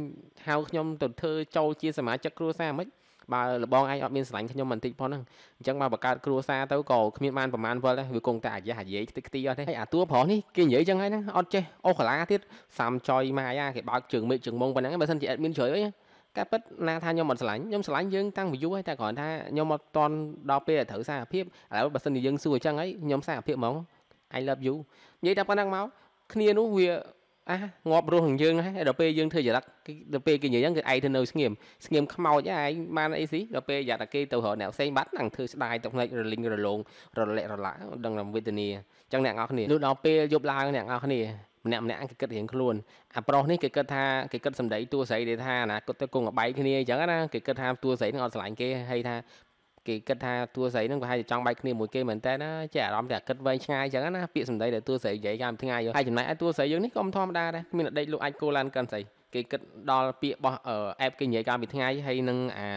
ហៅខ្ញុំទៅធ្វើចូលជាសមាជិកគ្រួសារមិនបើលបងឯងអត់មានស្រឡាញ់ខ្ញុំបន្តិចប៉ុណ្ណឹងអញ្ចឹងមកបង្កើតគ្រួសារទៅក៏គ្មានបានប្រមាណវល់ដែរវាគង់តែអាយ៉ាអាយាយខ្ទេចខ្ទីអត់ទេហើយអាតួប្រុសនេះគេនិយាយចឹងហ្នឹងអត់ចេះអូកាឡាទៀតសាំចុយម៉ាយ៉ាគេបើកជើងមេឃជើងមុងប៉ុណ្ណឹងបើសិនជាអេដមានជ្រឿយអីការពិតណាថាខ្ញុំអត់ស្រឡាញ់ខ្ញុំស្រឡាញ់យើងតាំងពីយូរហើយតែគ្រាន់ថាខ្ញុំអត់តន់ដល់ពេលត្រូវសារភាពឥឡូវបើសិនជាយើងសួរអញ្ចឹងហើយខ្ញុំសារភាពហ្មង I love you និយាយតែប៉ុណ្ណឹងមកគ្នានោះវាអាងាប់រស់នឹងយើងហើយដល់ពេលយើងធ្វើចរិតដល់ពេលគេនិយាយហ្នឹងគឺឯងទៅនៅស្ងៀមស្ងៀមខ្មោចឯងបានអីស៊ីដល់ពេលយ៉ាតែគេទៅរកអ្នកផ្សេងបាត់ហ្នឹងធ្វើស្ដាយទៅផ្នែករលីងរលោងរលាក់រលាក់ដឹងរំវេទនាអញ្ចឹងអ្នកនរគ្នានោះដល់ពេលយប់ឡើងអ្នកនរគ្នាម្នាក់ម្នាក់គេគិតរៀងខ្លួនអាប្រុសនេះគេគិតថាគេគិតសម្ដីតួស្រីទេថាអនាគតទៅគង់អបៃគ្នាអញ្ចឹងណាគេគិតថាតួស្រីនឹងអត់ស្រឡាញ់គេហើយថាគេគិតថាតួស្រីនឹងប្រហែលជាចង់បែកគ្នាមួយគេមែនតើណាចេះអារម្មណ៍តែគិតវែងឆ្ងាយចឹងណាពាក្យសម្ដីដែលតួស្រីនិយាយកាលមួយថ្ងៃហើយចំណែកឯតួស្រីយើងនេះក៏មិនធម្មតាដែរគ្មានអតីតលោកអាចគូឡានកាន់ស្រីគេគិតដល់ពាក្យរបស់អេបគេនិយាយកាលពីថ្ងៃហើយនឹងអា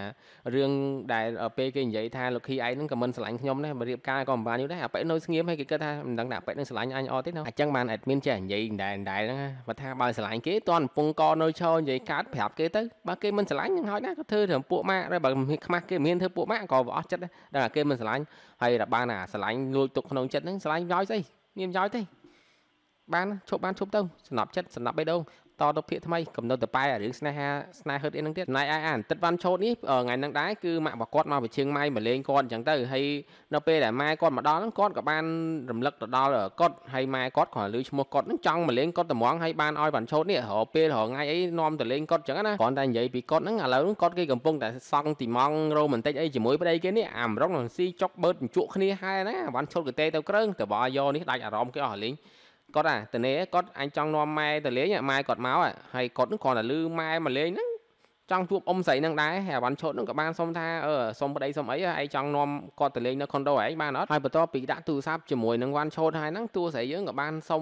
រឿងដែលពេលគេនិយាយថាលោកឃីឯងហ្នឹងក៏មិនស្រឡាញ់ខ្ញុំដែរបើរៀបការក៏មិនបានយូរដែរអាប៉ិនៅស្ងៀមហើយគេគិតថាមិនដឹងថាអាប៉ិនឹងស្រឡាញ់អញអត់ទេណាអញ្ចឹងបានអេដមីនចេះនិយាយដែរដែរហ្នឹងបើថាបើស្រឡាញ់គេតន់កំពុងកនៅឈរនិយាយកាត់ប្រាប់គេទៅបើគេមិនស្រឡាញ់នឹងហើយណាក៏ធ្វើទៅពួកម៉ាក់ដែរបើខ្មាស់គេមានធ្វើពួកម៉ាក់ក៏វាអស់ចិត្តដែរដល់គេមិនស្រឡាញ់ហើយដល់បានអាស្រឡាញ់លួចទុកក្នុងចិត្តហ្នឹងស្រឡាញ់យ៉ោយស្អីមានយ៉ោយទេបានឈប់បានឈប់ទៅសំណប់ចិត្តសំណប់បេះដូងតទៅភាកថ្មីកំណត់តប៉ែរឿងស្នេហាស្នេហហឺតអីហ្នឹងទៀតណៃអាយអានទឹកវ៉ាន់ឆូតនេះថ្ងៃហ្នឹងដែរគឺម៉ាក់របស់គាត់មកវិជើងម៉ៃមកលេងគាត់អញ្ចឹងទៅហើយនៅពេលដែលម៉ែគាត់មកដល់ហ្នឹងគាត់ក៏បានរំលឹកទៅដល់គាត់ហើយម៉ែគាត់គ្រាន់តែឮឈ្មោះគាត់ហ្នឹងចង់មកលេងគាត់តម្រងហើយបានឲ្យវ៉ាន់ឆូតនេះរហពេលរហថ្ងៃអីនាំទៅលេងគាត់អញ្ចឹងណាគ្រាន់តែនិយាយពីគាត់ហ្នឹងឥឡូវគាត់គេកំពុងតែសង់ទីម៉ងរ៉ូមែនទិកអីជាមួយប្តីគេនេះអាមរងនឹងស៊ីចុកបឺតបញ្ជក់គ្នាហែណាវ៉ាន់ឆូតកទេទៅក្រឹងតបើយកនេះដាច់អារម្មណ៍គេអស់លេងគាត់អាតនេគាត់អញចង់នាំម៉ែទៅលេងម៉ែគាត់មកហើយគាត់នឹងគ្រាន់តែលឺម៉ែមកលេងហ្នឹងចង់ជួបអ៊ំស្រីនឹងដែរហើយអាវ៉ាន់ឈុតនឹងក៏បានសុំថាអឺសុំប្តីសុំអីឯងចង់នាំគាត់ទៅលេងនៅខុនដូឯងបានអត់ហើយបន្ទាប់ពីដាក់ទូរស័ព្ទជាមួយនឹងវ៉ាន់ឈុតហើយហ្នឹងតួស្រីយើងក៏បានសុំ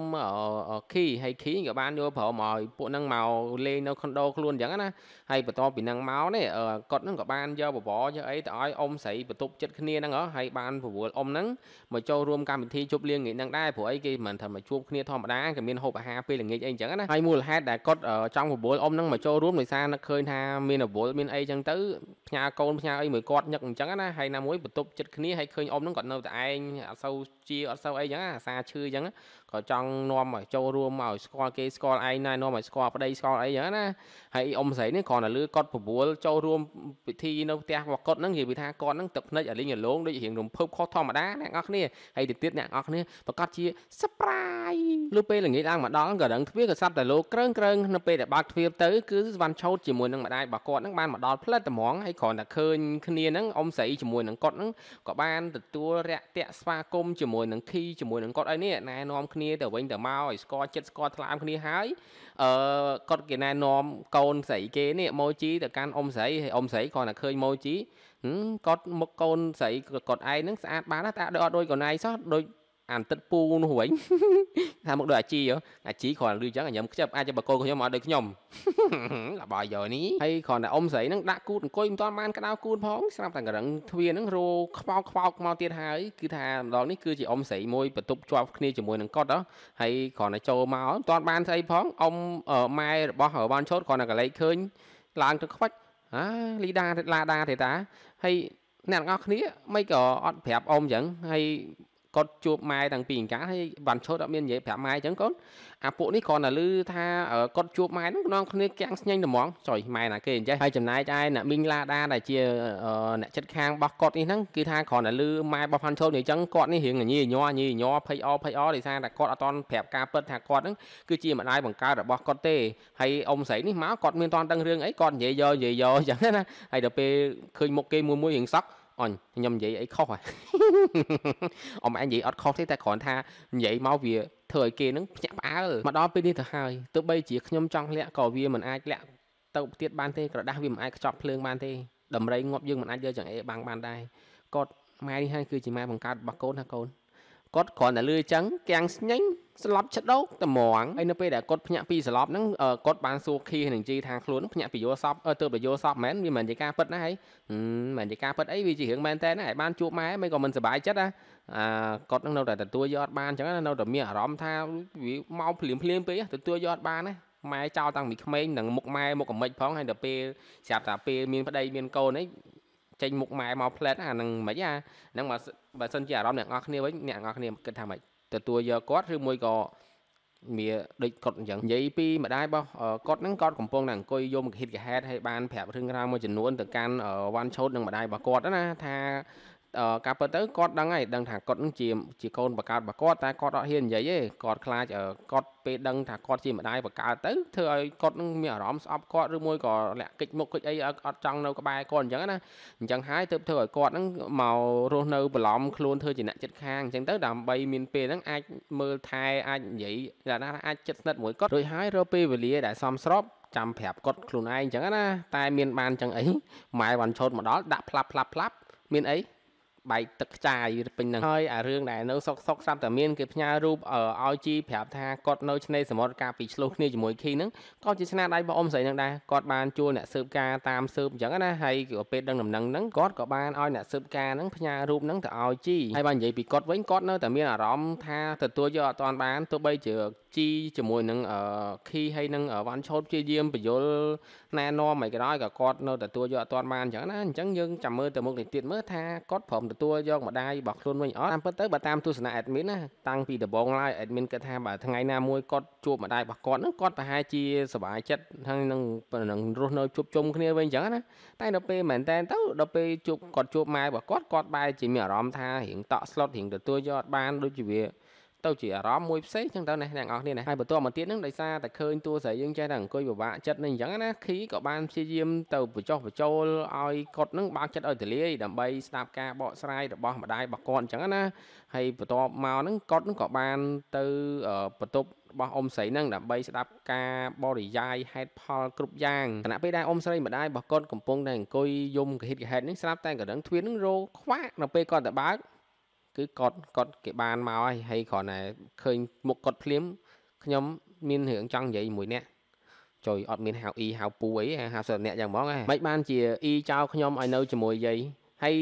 ខីហើយខីក៏បានយកព្រមឲ្យពួកហ្នឹងមកលេងនៅខុនដូខ្លួនអញ្ចឹងណាហើយបន្ទាប់ពីហ្នឹងមកនេះគាត់ហ្នឹងក៏បានយកបបរយកអីទៅឲ្យអ៊ំស្រីបន្ទប់ចិត្តគ្នាហ្នឹងហ៎ហើយបានប្រវល់អ៊ំហ្នឹងមកចូលរួមកម្មវិធីជប់លៀងងាយហ្នឹងដែរព្រោះអីគេមិនថាមកជួបគ្នាធម្មតាគេមានហូបអាហារពេលល្ងាចអីអញ្ចឹងណាហើយមូលហេតុដែលគាត់ចង់ប្រវល់អ៊ំហ្នឹងមកចូលរួមដោយសារនឹកឃើញថាមានរវល់មានអីចឹងទៅផ្ញើកូនផ្ញើអីមួយគាត់ញឹកអញ្ចឹងណាហើយណាមួយបន្ទប់ចិត្តគ្នាហើយឃើញអ៊ំហ្នឹងគាត់នៅតែឯងអត់សូវជាអត់សូវអីចឹងអាសាឈឺចឹងក៏ចង់នាំឲ្យចូលរួមមកឲ្យស្គាល់គេស្គាល់ឯងណានាំឲ្យស្គាល់ប្តីស្គាល់អីចឹងណាហើយអ៊ំស្រីនេះគ្រាន់តែលឺគាត់ប្រមូលចូលរួមពិធីនៅផ្ទះរបស់គាត់ហ្នឹងនិយាយថាគាត់ហ្នឹងទឹកភ្នែកឲ្យលេងឲ្យលងដូចរៀងរំភើបខុសធម្មតាអ្នកនរគ្នាហើយទៅទៀតអ្នកនរគ្នាប្រកាសជា surprise លុះពេលល្ងាចឡើងមកដល់ក៏រឹងទ្វារក៏ស្រាប់តែលោកក្រើងក្រើងនៅពេលដែលបើកទ្វារទៅគឺសវណ្ណឆោតជាមួយនឹងម្ដាយរបស់គាត់ហ្នឹងបានមកដល់ផ្លិតត្មងហើយគ្រាន់តែឃើញគ្នាហ្នឹងអ៊ំស្រីជាមួយនឹងគាត់ហ្នឹងក៏បានទទួលរាក់ទាក់ស្វាគមន៍ជាមួយនឹងខីជាមួយនឹងគាត់ឲ្យនេះណែនាំគ្នាគ្នាទៅវិញទៅមកឲ្យស្គាល់ចិត្តស្គាល់ថ្លើមគ្នាហើយអឺគាត់គេណែនាំកូនស្រីគេនេះម៉ូជីទៅកាន់អ៊ំស្រីហើយអ៊ំស្រីគាត់តែឃើញម៉ូជីគាត់មុខកូនស្រីគាត់ឯងហ្នឹងស្អាតបានតែដូចអត់ដូចកូនឯងសោះដូចអានទឹកពូនោះវិញថាមកដូចអាជីអាជីគ្រាន់ឮចឹងខ្ញុំខ្ជិបអាចបកគោខ្ញុំមកដូចខ្ញុំលបយកនេះហើយគ្រាន់តែអ៊ំស្រីហ្នឹងដាក់គូតអង្គុយមិនទាន់បានក្តៅគូនផងស្រាប់តែករឹងទ្វារហ្នឹងរោខ្វោកខ្វោកមកទៀតហើយគឺថាម្ដងនេះគឺជាអ៊ំស្រីមួយបន្ទប់ជាប់គ្នាជាមួយនឹងកត់ហើយគ្រាន់តែចូលមកមិនទាន់បានស្អីផងអ៊ំម៉ែរបស់វ៉ាន់ឈុតគ្រាន់តែកលែកឃើញឡើងទៅខ្វាច់អាលីដាឡាដាទេតាហើយអ្នកទាំងអស់គ្នាមិនក៏អត់ប្រាប់អ៊ំចឹងហើយគាត់ជួបម៉ែតាំងពីអង្ការហើយវ៉ាន់ឈុតអត់មាននិយាយប្រាប់ម៉ែអញ្ចឹងកូនអាពួកនេះគ្រាន់តែឮថាគាត់ជួបម៉ែហ្នឹងនាំគ្នាកាំងស្ញាញ់ត្មងចុយម៉ែណាគេអញ្ចេះហើយចំណែកឯអ្នកមីងឡាដាដែលជាអ្នកចិត្តខាងរបស់គាត់នេះហ្នឹងគឺថាគ្រាន់តែឮម៉ែរបស់វ៉ាន់ឈុតនេះអញ្ចឹងគាត់នេះរៀងញីញ័រញីញ័រភ័យអភ័យអដោយសារតែគាត់អត់តន់ប្រាប់ការពិតថាគាត់ហ្នឹងគឺជាម្ដាយបង្កើតរបស់គាត់ទេហើយអ៊ំស្រីនេះមកគាត់មានតន់ដឹងរឿងអីគាត់និយាយយកនិយាយយកអញ្ចឹងណាហើយដល់ពេលឃើញមុខគេមួយមួយរៀងសក់អញខ្ញុំនិយាយអីខុសហ៎អមអញនិយាយអត់ខុសទេតែគ្រាន់ថានិយាយមកវាធ្វើឲ្យគេនឹងភ្ញាក់ផ្អើលមកដល់ពេលនេះទៅហើយទោះបីជាខ្ញុំចង់លាក់ក៏វាមិនអាចលាក់ទៅទៀតបានទេក្រដាស់វាមិនអាចខ្ចប់ភ្លើងបានទេដំរីងាប់យើងមិនអាចយកចង្អេរបាំងបានដែរគាត់ម៉ែនេះហើយគឺជាម៉ែបង្កើតរបស់កូនណាកូនគាត់គ្រាន់តែលឺអញ្ចឹងកាំងស្ញាញ់ស្លាប់ឆ្ដោកត្មងហើយនៅពេលដែលគាត់ភ្ញាក់ពីស្លាប់ហ្នឹងគាត់បានសួរខីនឹងជីថាខ្លួនភ្ញាក់ពីយល់សពទៅបយល់សពមែនវាមិនជាការពិតណាហើយមិនជាការពិតអីវាជារឿងមែនតើណាហើយបានជួបម៉ែមិនក៏មិនសប្បាយចិត្តណាអាគាត់នឹងនៅតែទទួលយកអត់បានអញ្ចឹងណានៅតែមានអារម្មណ៍ថាវាមកភ្លាមភ្លាមពេកទទួលយកអត់បានណាម៉ែចោលតាំងពីក្មេងនឹងមុខម៉ែមុខអាមិចផងហើយដល់ពេលស្រាប់តែពេលមានប្តីមានកូនអីចេញមុខម៉ែមកផ្លែតអាហ្នឹងមិនអាហ្នឹងបើបើសិនជាអារម្មណ៍អ្នកនរគ្នាវិញអ្នកនរគ្នាគិតថាម៉េចទទួលយកគាត់ឬមួយក៏មានដូចគាត់អញ្ចឹងនិយាយពីម្ដាយរបស់គាត់ហ្នឹងគាត់កំពុងតែអង្គុយយកមកហិតកាហេតឲ្យបានប្រាប់រឿងរ៉ាវមួយចំនួនទៅកាន់វ៉ាន់ឆូតនឹងម្ដាយរបស់គាត់ណាថាការពិតទៅគាត់ដឹងហើយដឹង ថាគាត់នឹងជាជាកូនបង្កើតរបស់គាត់តែគាត់អត់ហ៊ាននិយាយទេគាត់ខ្លាចគាត់ពេលដឹងថាគាត់ជាម្ដាយបង្កើតទៅធ្វើឲ្យគាត់នឹងមានអារម្មណ៍ស្អប់គាត់ឬមួយក៏លាក់កិច្ចមុខកិច្ចអីអត់ចង់នៅក្បែរគាត់អញ្ចឹងណាអញ្ចឹងហើយទើបធ្វើឲ្យគាត់នឹងមករស់នៅបន្លំ ខ្លួនធ្វើជាអ្នកចិត្តខាងអញ្ចឹងទៅដើម្បីមានពេលហ្នឹងអាចមើលថែអាចនិយាយថាណាអាចចិត្តស្និទ្ធមួយគាត់រួចហើយរកពេលវេលា ដែលសមស្របចាំប្រាប់គាត់ខ្លួនឯងអញ្ចឹងណាតែមានបានអញ្ចឹងអីម៉ែបានឈុតមកដល់ដាក់ផ្លាប់ផ្លាប់ផ្លាប់មានអីបែកទឹកខ្ចាយពេញហ្នឹងហើយអារឿងដែលនៅសុកសុកស្រាប់តែមានគេផ្ញើរូបឲ្យជីប្រាប់ថាគាត់នៅឆ្នេរសមុទ្រកាលពីឆ្លោះគ្នាជាមួយឃីហ្នឹងក៏ជាស្នាដៃរបស់អ៊ំស្រីហ្នឹងដែរគាត់បានជួលអ្នកស៊ើបការតាមស៊ើបអញ្ចឹងណាហើយក៏ពេលដឹងដំណឹងហ្នឹងគាត់ក៏បានឲ្យអ្នកស៊ើបការហ្នឹងផ្ញើរូបហ្នឹងទៅឲ្យជីហើយបាននិយាយពីគាត់វិញគាត់នៅតែមានអារម្មណ៍ថាទទួលយកអត់តាន់បានទោះបីជាជីជាមួយនឹងឃីហើយនឹងវ៉ាន់ឆូតព្យាយាមបញ្យលណែនាំអីក៏ដោយក៏គាត់នៅទទួលយកអត់តាន់បានអញ្ចឹងណាអញ្ចឹងយើងចាំមើលទៅមុខនេះទៀតមើលថាគាត់ព្រមទទួលយកម្ដាយរបស់ខ្លួនវិញអត់តាមពិតទៅបើតាមទស្សនៈ admin ណាតាំងពីដំបូងឡើយ admin គិតថាបើថ្ងៃណាមួយគាត់ជួបម្ដាយរបស់គាត់ហ្នឹងគាត់ប្រហែលជាសบายចិត្តហើយនឹងនឹងរស់នៅជួបជុំគ្នាវិញអញ្ចឹងណាតែដល់ពេលមែនតែនទៅដល់ពេលជួបគាត់ជួបម៉ែរបស់គាត់គាត់បែរជាមានអារម្មណ៍ថារៀងតក់ស្លុតរៀងទទួលយកអត់បានដូចជាវាទៅជាអារម្មណ៍មួយផ្សេងចឹងទៅណាអ្នកនរគ្នាណាហើយបន្ទាប់មកទៀតហ្នឹងដោយសារតែឃើញតួស្រីយើងចេះតែអង្គុយពិបាកចិត្តនឹងអញ្ចឹងណាខីក៏បានព្យាយាមទៅបញ្ចុះបញ្ចូលឲ្យគាត់ហ្នឹងបើកចិត្តឲ្យទលាយដើម្បីស្ដាប់ការបកស្រាយរបស់ម្ដាយរបស់គាត់អញ្ចឹងណាហើយបន្ទាប់មកហ្នឹងគាត់ហ្នឹងក៏បានទៅបន្ទប់របស់អ៊ំស្រីហ្នឹងដើម្បីស្ដាប់ការបរិយាយហេតុផលគ្រប់យ៉ាងខណៈពេលដែលអ៊ំស្រីម្ដាយរបស់គាត់កំពុងតែអង្គុយយំកាហិតកាហេតហ្នឹងស្រាប់តែកណ្ដឹងទ្វារហ្នឹងរោខ្វាក់នៅពេលគាត់ទៅបើកគឺគាត់គាត់គេបានមកហើយហើយគ្រាន់តែឃើញមុខគាត់ភ្លាមខ្ញុំមានរឿងចង់និយាយជាមួយអ្នកជួយអត់មានហៅអ៊ីហៅពូអីហៅសិនអ្នកយ៉ាងហ្មងហ៎មិនបានជាអ៊ីចោលខ្ញុំឲ្យនៅជាមួយយាយហើយ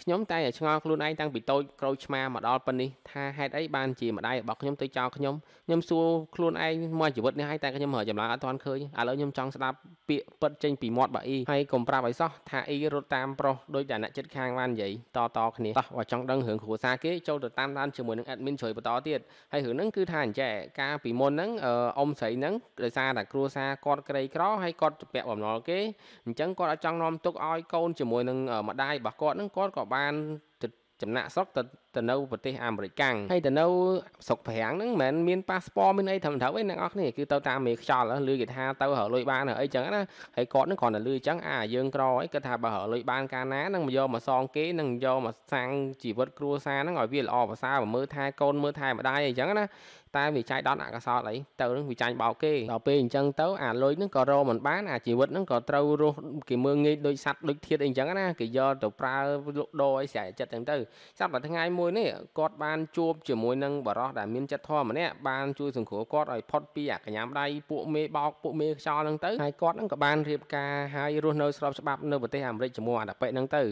ខ្ញុំតែឆ្ងល់ខ្លួនឯងតាំងពីតូចក្រូចឆ្មាមកដល់ប៉ុននេះថាហេតុអីបានជាម្ដាយរបស់ខ្ញុំទៅចោលខ្ញុំខ្ញុំសួរខ្លួនឯងមកជីវិតនេះហើយតែខ្ញុំរកចម្លើយអត់ទាន់ឃើញឥឡូវខ្ញុំចង់ស្ដាប់ពាក្យពិតចេញពីមាត់បាអ៊ីហើយកុំប្រាប់ឲ្យសោះថាអ៊ីរត់តាមប្រុសដោយតែអ្នកចិត្តខាងបាននិយាយតតគ្នាតោះបើចង់ដឹងរឿងគ្រួសារគេចូលទៅតាមដានជាមួយនឹង admin ជួយបន្តទៀតហើយរឿងហ្នឹងគឺថាអញ្ចេះការពីមុនហ្នឹងអ៊ំស្រីហ្នឹងដោយសារតែគ្រួសារគាត់ក្រីក្រហើយគាត់ពាក់បំណុលគេអញ្ចឹងគាត់អាចចង់នាំទុកឲ្យកូនជាមួយនឹងម្ដាយរបស់គាត់ហ្នឹងគាត់ក៏ក៏បានចំណាក់ស្រុកទៅទៅនៅប្រទេសអាមេរិកកាំងហើយទៅនៅស្រុកប្រាំងហ្នឹងមិនមែនមានប៉ាសពតមានអីត្រឹមត្រូវទេអ្នកនរគ្នាគឺទៅតាមមេខ្យល់លឺគេថាទៅរកលុយបានអីចឹងណាហើយគាត់ហ្នឹងគ្រាន់តែលឺចឹងអាយើងក្រអីគាត់ថាបើរកលុយបានកាលណាហ្នឹងមកយកមកសងគេនឹងយកមកសាំងជីវិតគ្រួសារហ្នឹងឲ្យវាល្អប្រសើរមើលថែកូនមើលថែម្ដាយអីចឹងណាតែវាចាយដល់អកសលអីទៅនឹងវាចាញ់បោកគេដល់ពេលអញ្ចឹងទៅអាលុយនឹងក៏រមិនបានអាជីវិតនឹងក៏ត្រូវរស់គេមើងងាយដូចសัตว์ដូចធាតអីអញ្ចឹងណាគេយកទៅប្រើលក់ដូរអីស្រែចិត្តអញ្ចឹងទៅស្រាប់តែថ្ងៃមួយមួយនេះគាត់បានជួបជាមួយនឹងបរោះដែលមានចិត្តធម៌ម្នាក់បានជួយសង្គ្រោះគាត់ឲ្យផុតពីអាកញ្ញាមដៃពួកមេបោកពួកមេខ្យល់ហ្នឹងទៅហើយគាត់ហ្នឹងក៏បានរៀបការហើយរស់នៅស្របច្បាប់នៅប្រទេសអាមេរិកជាមួយអតបិហ្នឹងទៅ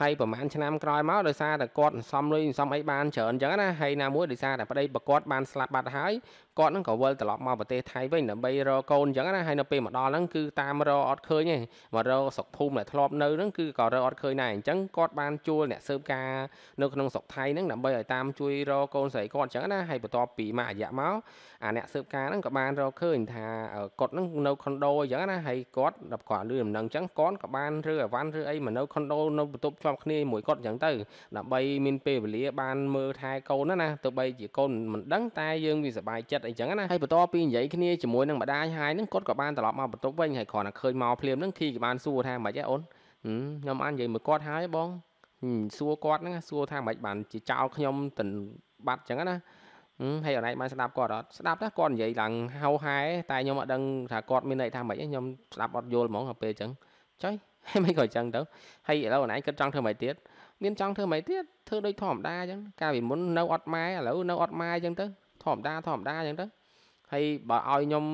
ហើយប្រហែលឆ្នាំក្រោយមកដោយសារតែគាត់សន្សំលុយសន្សំអីបានច្រើនអញ្ចឹងណាហើយណាមួយដោយសារតែប្តីប្រគាត់បានស្លាប់បាត់ហើយគាត់ហ្នឹងក៏វិលត្រឡប់មកប្រទេសថៃវិញដើម្បីរកកូនអញ្ចឹងណាហើយនៅពេលមកដល់ហ្នឹងគឺតាមរកអត់ឃើញទេមករកស្រុកភូមិដែលធ្លាប់នៅហ្នឹងគឺក៏រកអត់ឃើញដែរអញ្ចឹងគាត់បានជួលអ្នកស៊ើបការនៅក្នុងស្រុកថៃហ្នឹងដើម្បីឲ្យតាមជួយរកកូនស្រីគាត់អញ្ចឹងណាហើយបន្ទាប់ពីមួយរយៈមកអាអ្នកស៊ើបការហ្នឹងក៏បានរកឃើញថាគាត់ហ្នឹងនៅខុនដូអញ្ចឹងណាហើយគាត់ដល់គាត់លឺដំណឹងអញ្ចឹងគាត់ក៏បានរើអាវ៉ាន់ឬអីមកនៅខុនដូនៅបន្ទប់ជាប់គ្នាមួយគាត់អញ្ចឹងទៅដើម្បីមានពេលវេលាបានមើលថែកូនណាណាទោះបីជាកូនមិនដឹងតែយើងវាសប្បាយចិត្តអីចឹងណាហើយបន្ទាប់ពីនិយាយគ្នាជាមួយនឹងម្ដាយហើយនឹងគាត់ក៏បានត្រឡប់មកបន្ទប់វិញហើយគ្រាន់តែឃើញមកភ្លាមនឹងឃីក៏បានសួរថាម៉េចឯអូនខ្ញុំអាននិយាយមួយគាត់ហើយបងសួរគាត់ហ្នឹងសួរថាម៉េចបានជាចោលខ្ញុំទៅបាត់ចឹងណាហើយអនឯងបានស្ដាប់គាត់អត់ស្ដាប់តែគាត់និយាយឡើងហៅហែតែខ្ញុំអត់ដឹងថាគាត់មានន័យថាម៉េចខ្ញុំស្ដាប់អត់យល់ហ្មងដល់ពេលចឹងចុយហើយមិនក៏ចឹងទៅហើយឥឡូវអនឯងគិតចង់ធ្វើម៉េចទៀតមានចង់ធ្វើម៉េចទៀតធ្វើដូចធម្មតាចឹងកាលពីមុននៅអត់ម៉ែឥឡូវនៅអត់ម៉ែចឹងទៅធម្មតាធម្មតាអញ្ចឹងទៅហើយបើឲ្យខ្ញុំ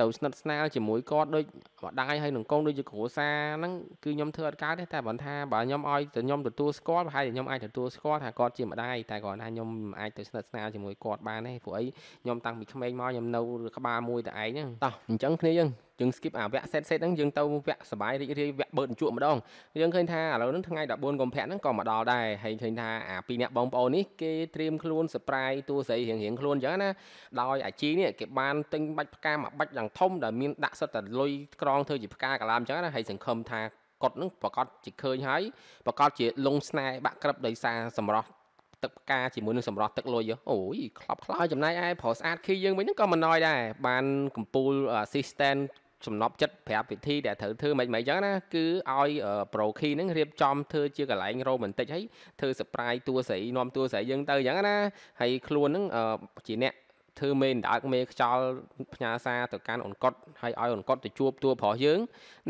ទៅស្និទ្ធស្នាលជាមួយគាត់ដូចម្ដាយហើយនឹងកូនដូចជាគ្រួសារហ្នឹងគឺខ្ញុំធ្វើអត់កើតទេតែបើថាបើខ្ញុំឲ្យតែខ្ញុំទទួលស្គាល់ប្រហែលជាខ្ញុំអាចទទួលស្គាល់ថាគាត់ជាម្ដាយតែគាត់ថាខ្ញុំមិនអាចទៅស្និទ្ធស្នាលជាមួយគាត់បានទេព្រោះអីខ្ញុំតាំងពីក្មេងមកខ្ញុំនៅក្បាលមួយតែឯងហ្នឹងតោះអញ្ចឹងគ្នាយើងយើង skip អាវគ្គសេតសេតហ្នឹងយើងទៅវគ្គសបាយរីករាយវគ្គបឺតជក់ម្ដងយើងឃើញថាឥឡូវហ្នឹងថ្ងៃ14កុម្ភៈហ្នឹងក៏មកដល់ដែរហើយឃើញថាអាពីរអ្នកបងប្អូននេះគេត្រៀមខ្លួន surprise តួស្រីរៀងរៀងខ្លួនអញ្ចឹងណាដោយអាជីនេះគេបានទិញបាច់ផ្កាមួយបាច់យ៉ាងធំដែលមានដាក់សិតតែលុយក្រងធ្វើជាផ្កាកាឡាមអញ្ចឹងណាហើយសង្ឃឹមថាគាត់នឹងប្រកាសជាឃើញហើយប្រកាសជាលងស្នេហ៍បាក់ក្រឹបដោយសារសម្រស់ទឹកផ្កាជាមួយនឹងសម្រស់ទឹកលុយអូយខ្លោបខ្លោចំណែកឯប្រុសស្អាតខីយើងវិញហ្នឹងក៏មិនណយដែរបានកំពូល assistant ចំណប់ចិត្តប្រាប់វិធីដែលត្រូវធ្វើមិនមិនអញ្ចឹងណាគឺឲ្យ pro key ហ្នឹងរៀបចំធ្វើជាកន្លែងរ៉ូមែនតិចហើយធ្វើ surprise តួស្រីនាំតួស្រីយើងទៅអញ្ចឹងណាហើយខ្លួនហ្នឹងជាអ្នកធ្វើមេនដើកមេខ្យល់ផ្ញើសារទៅកាន់អូនកុតហើយឲ្យអូនកុតទៅជួបតួប្រុសយើង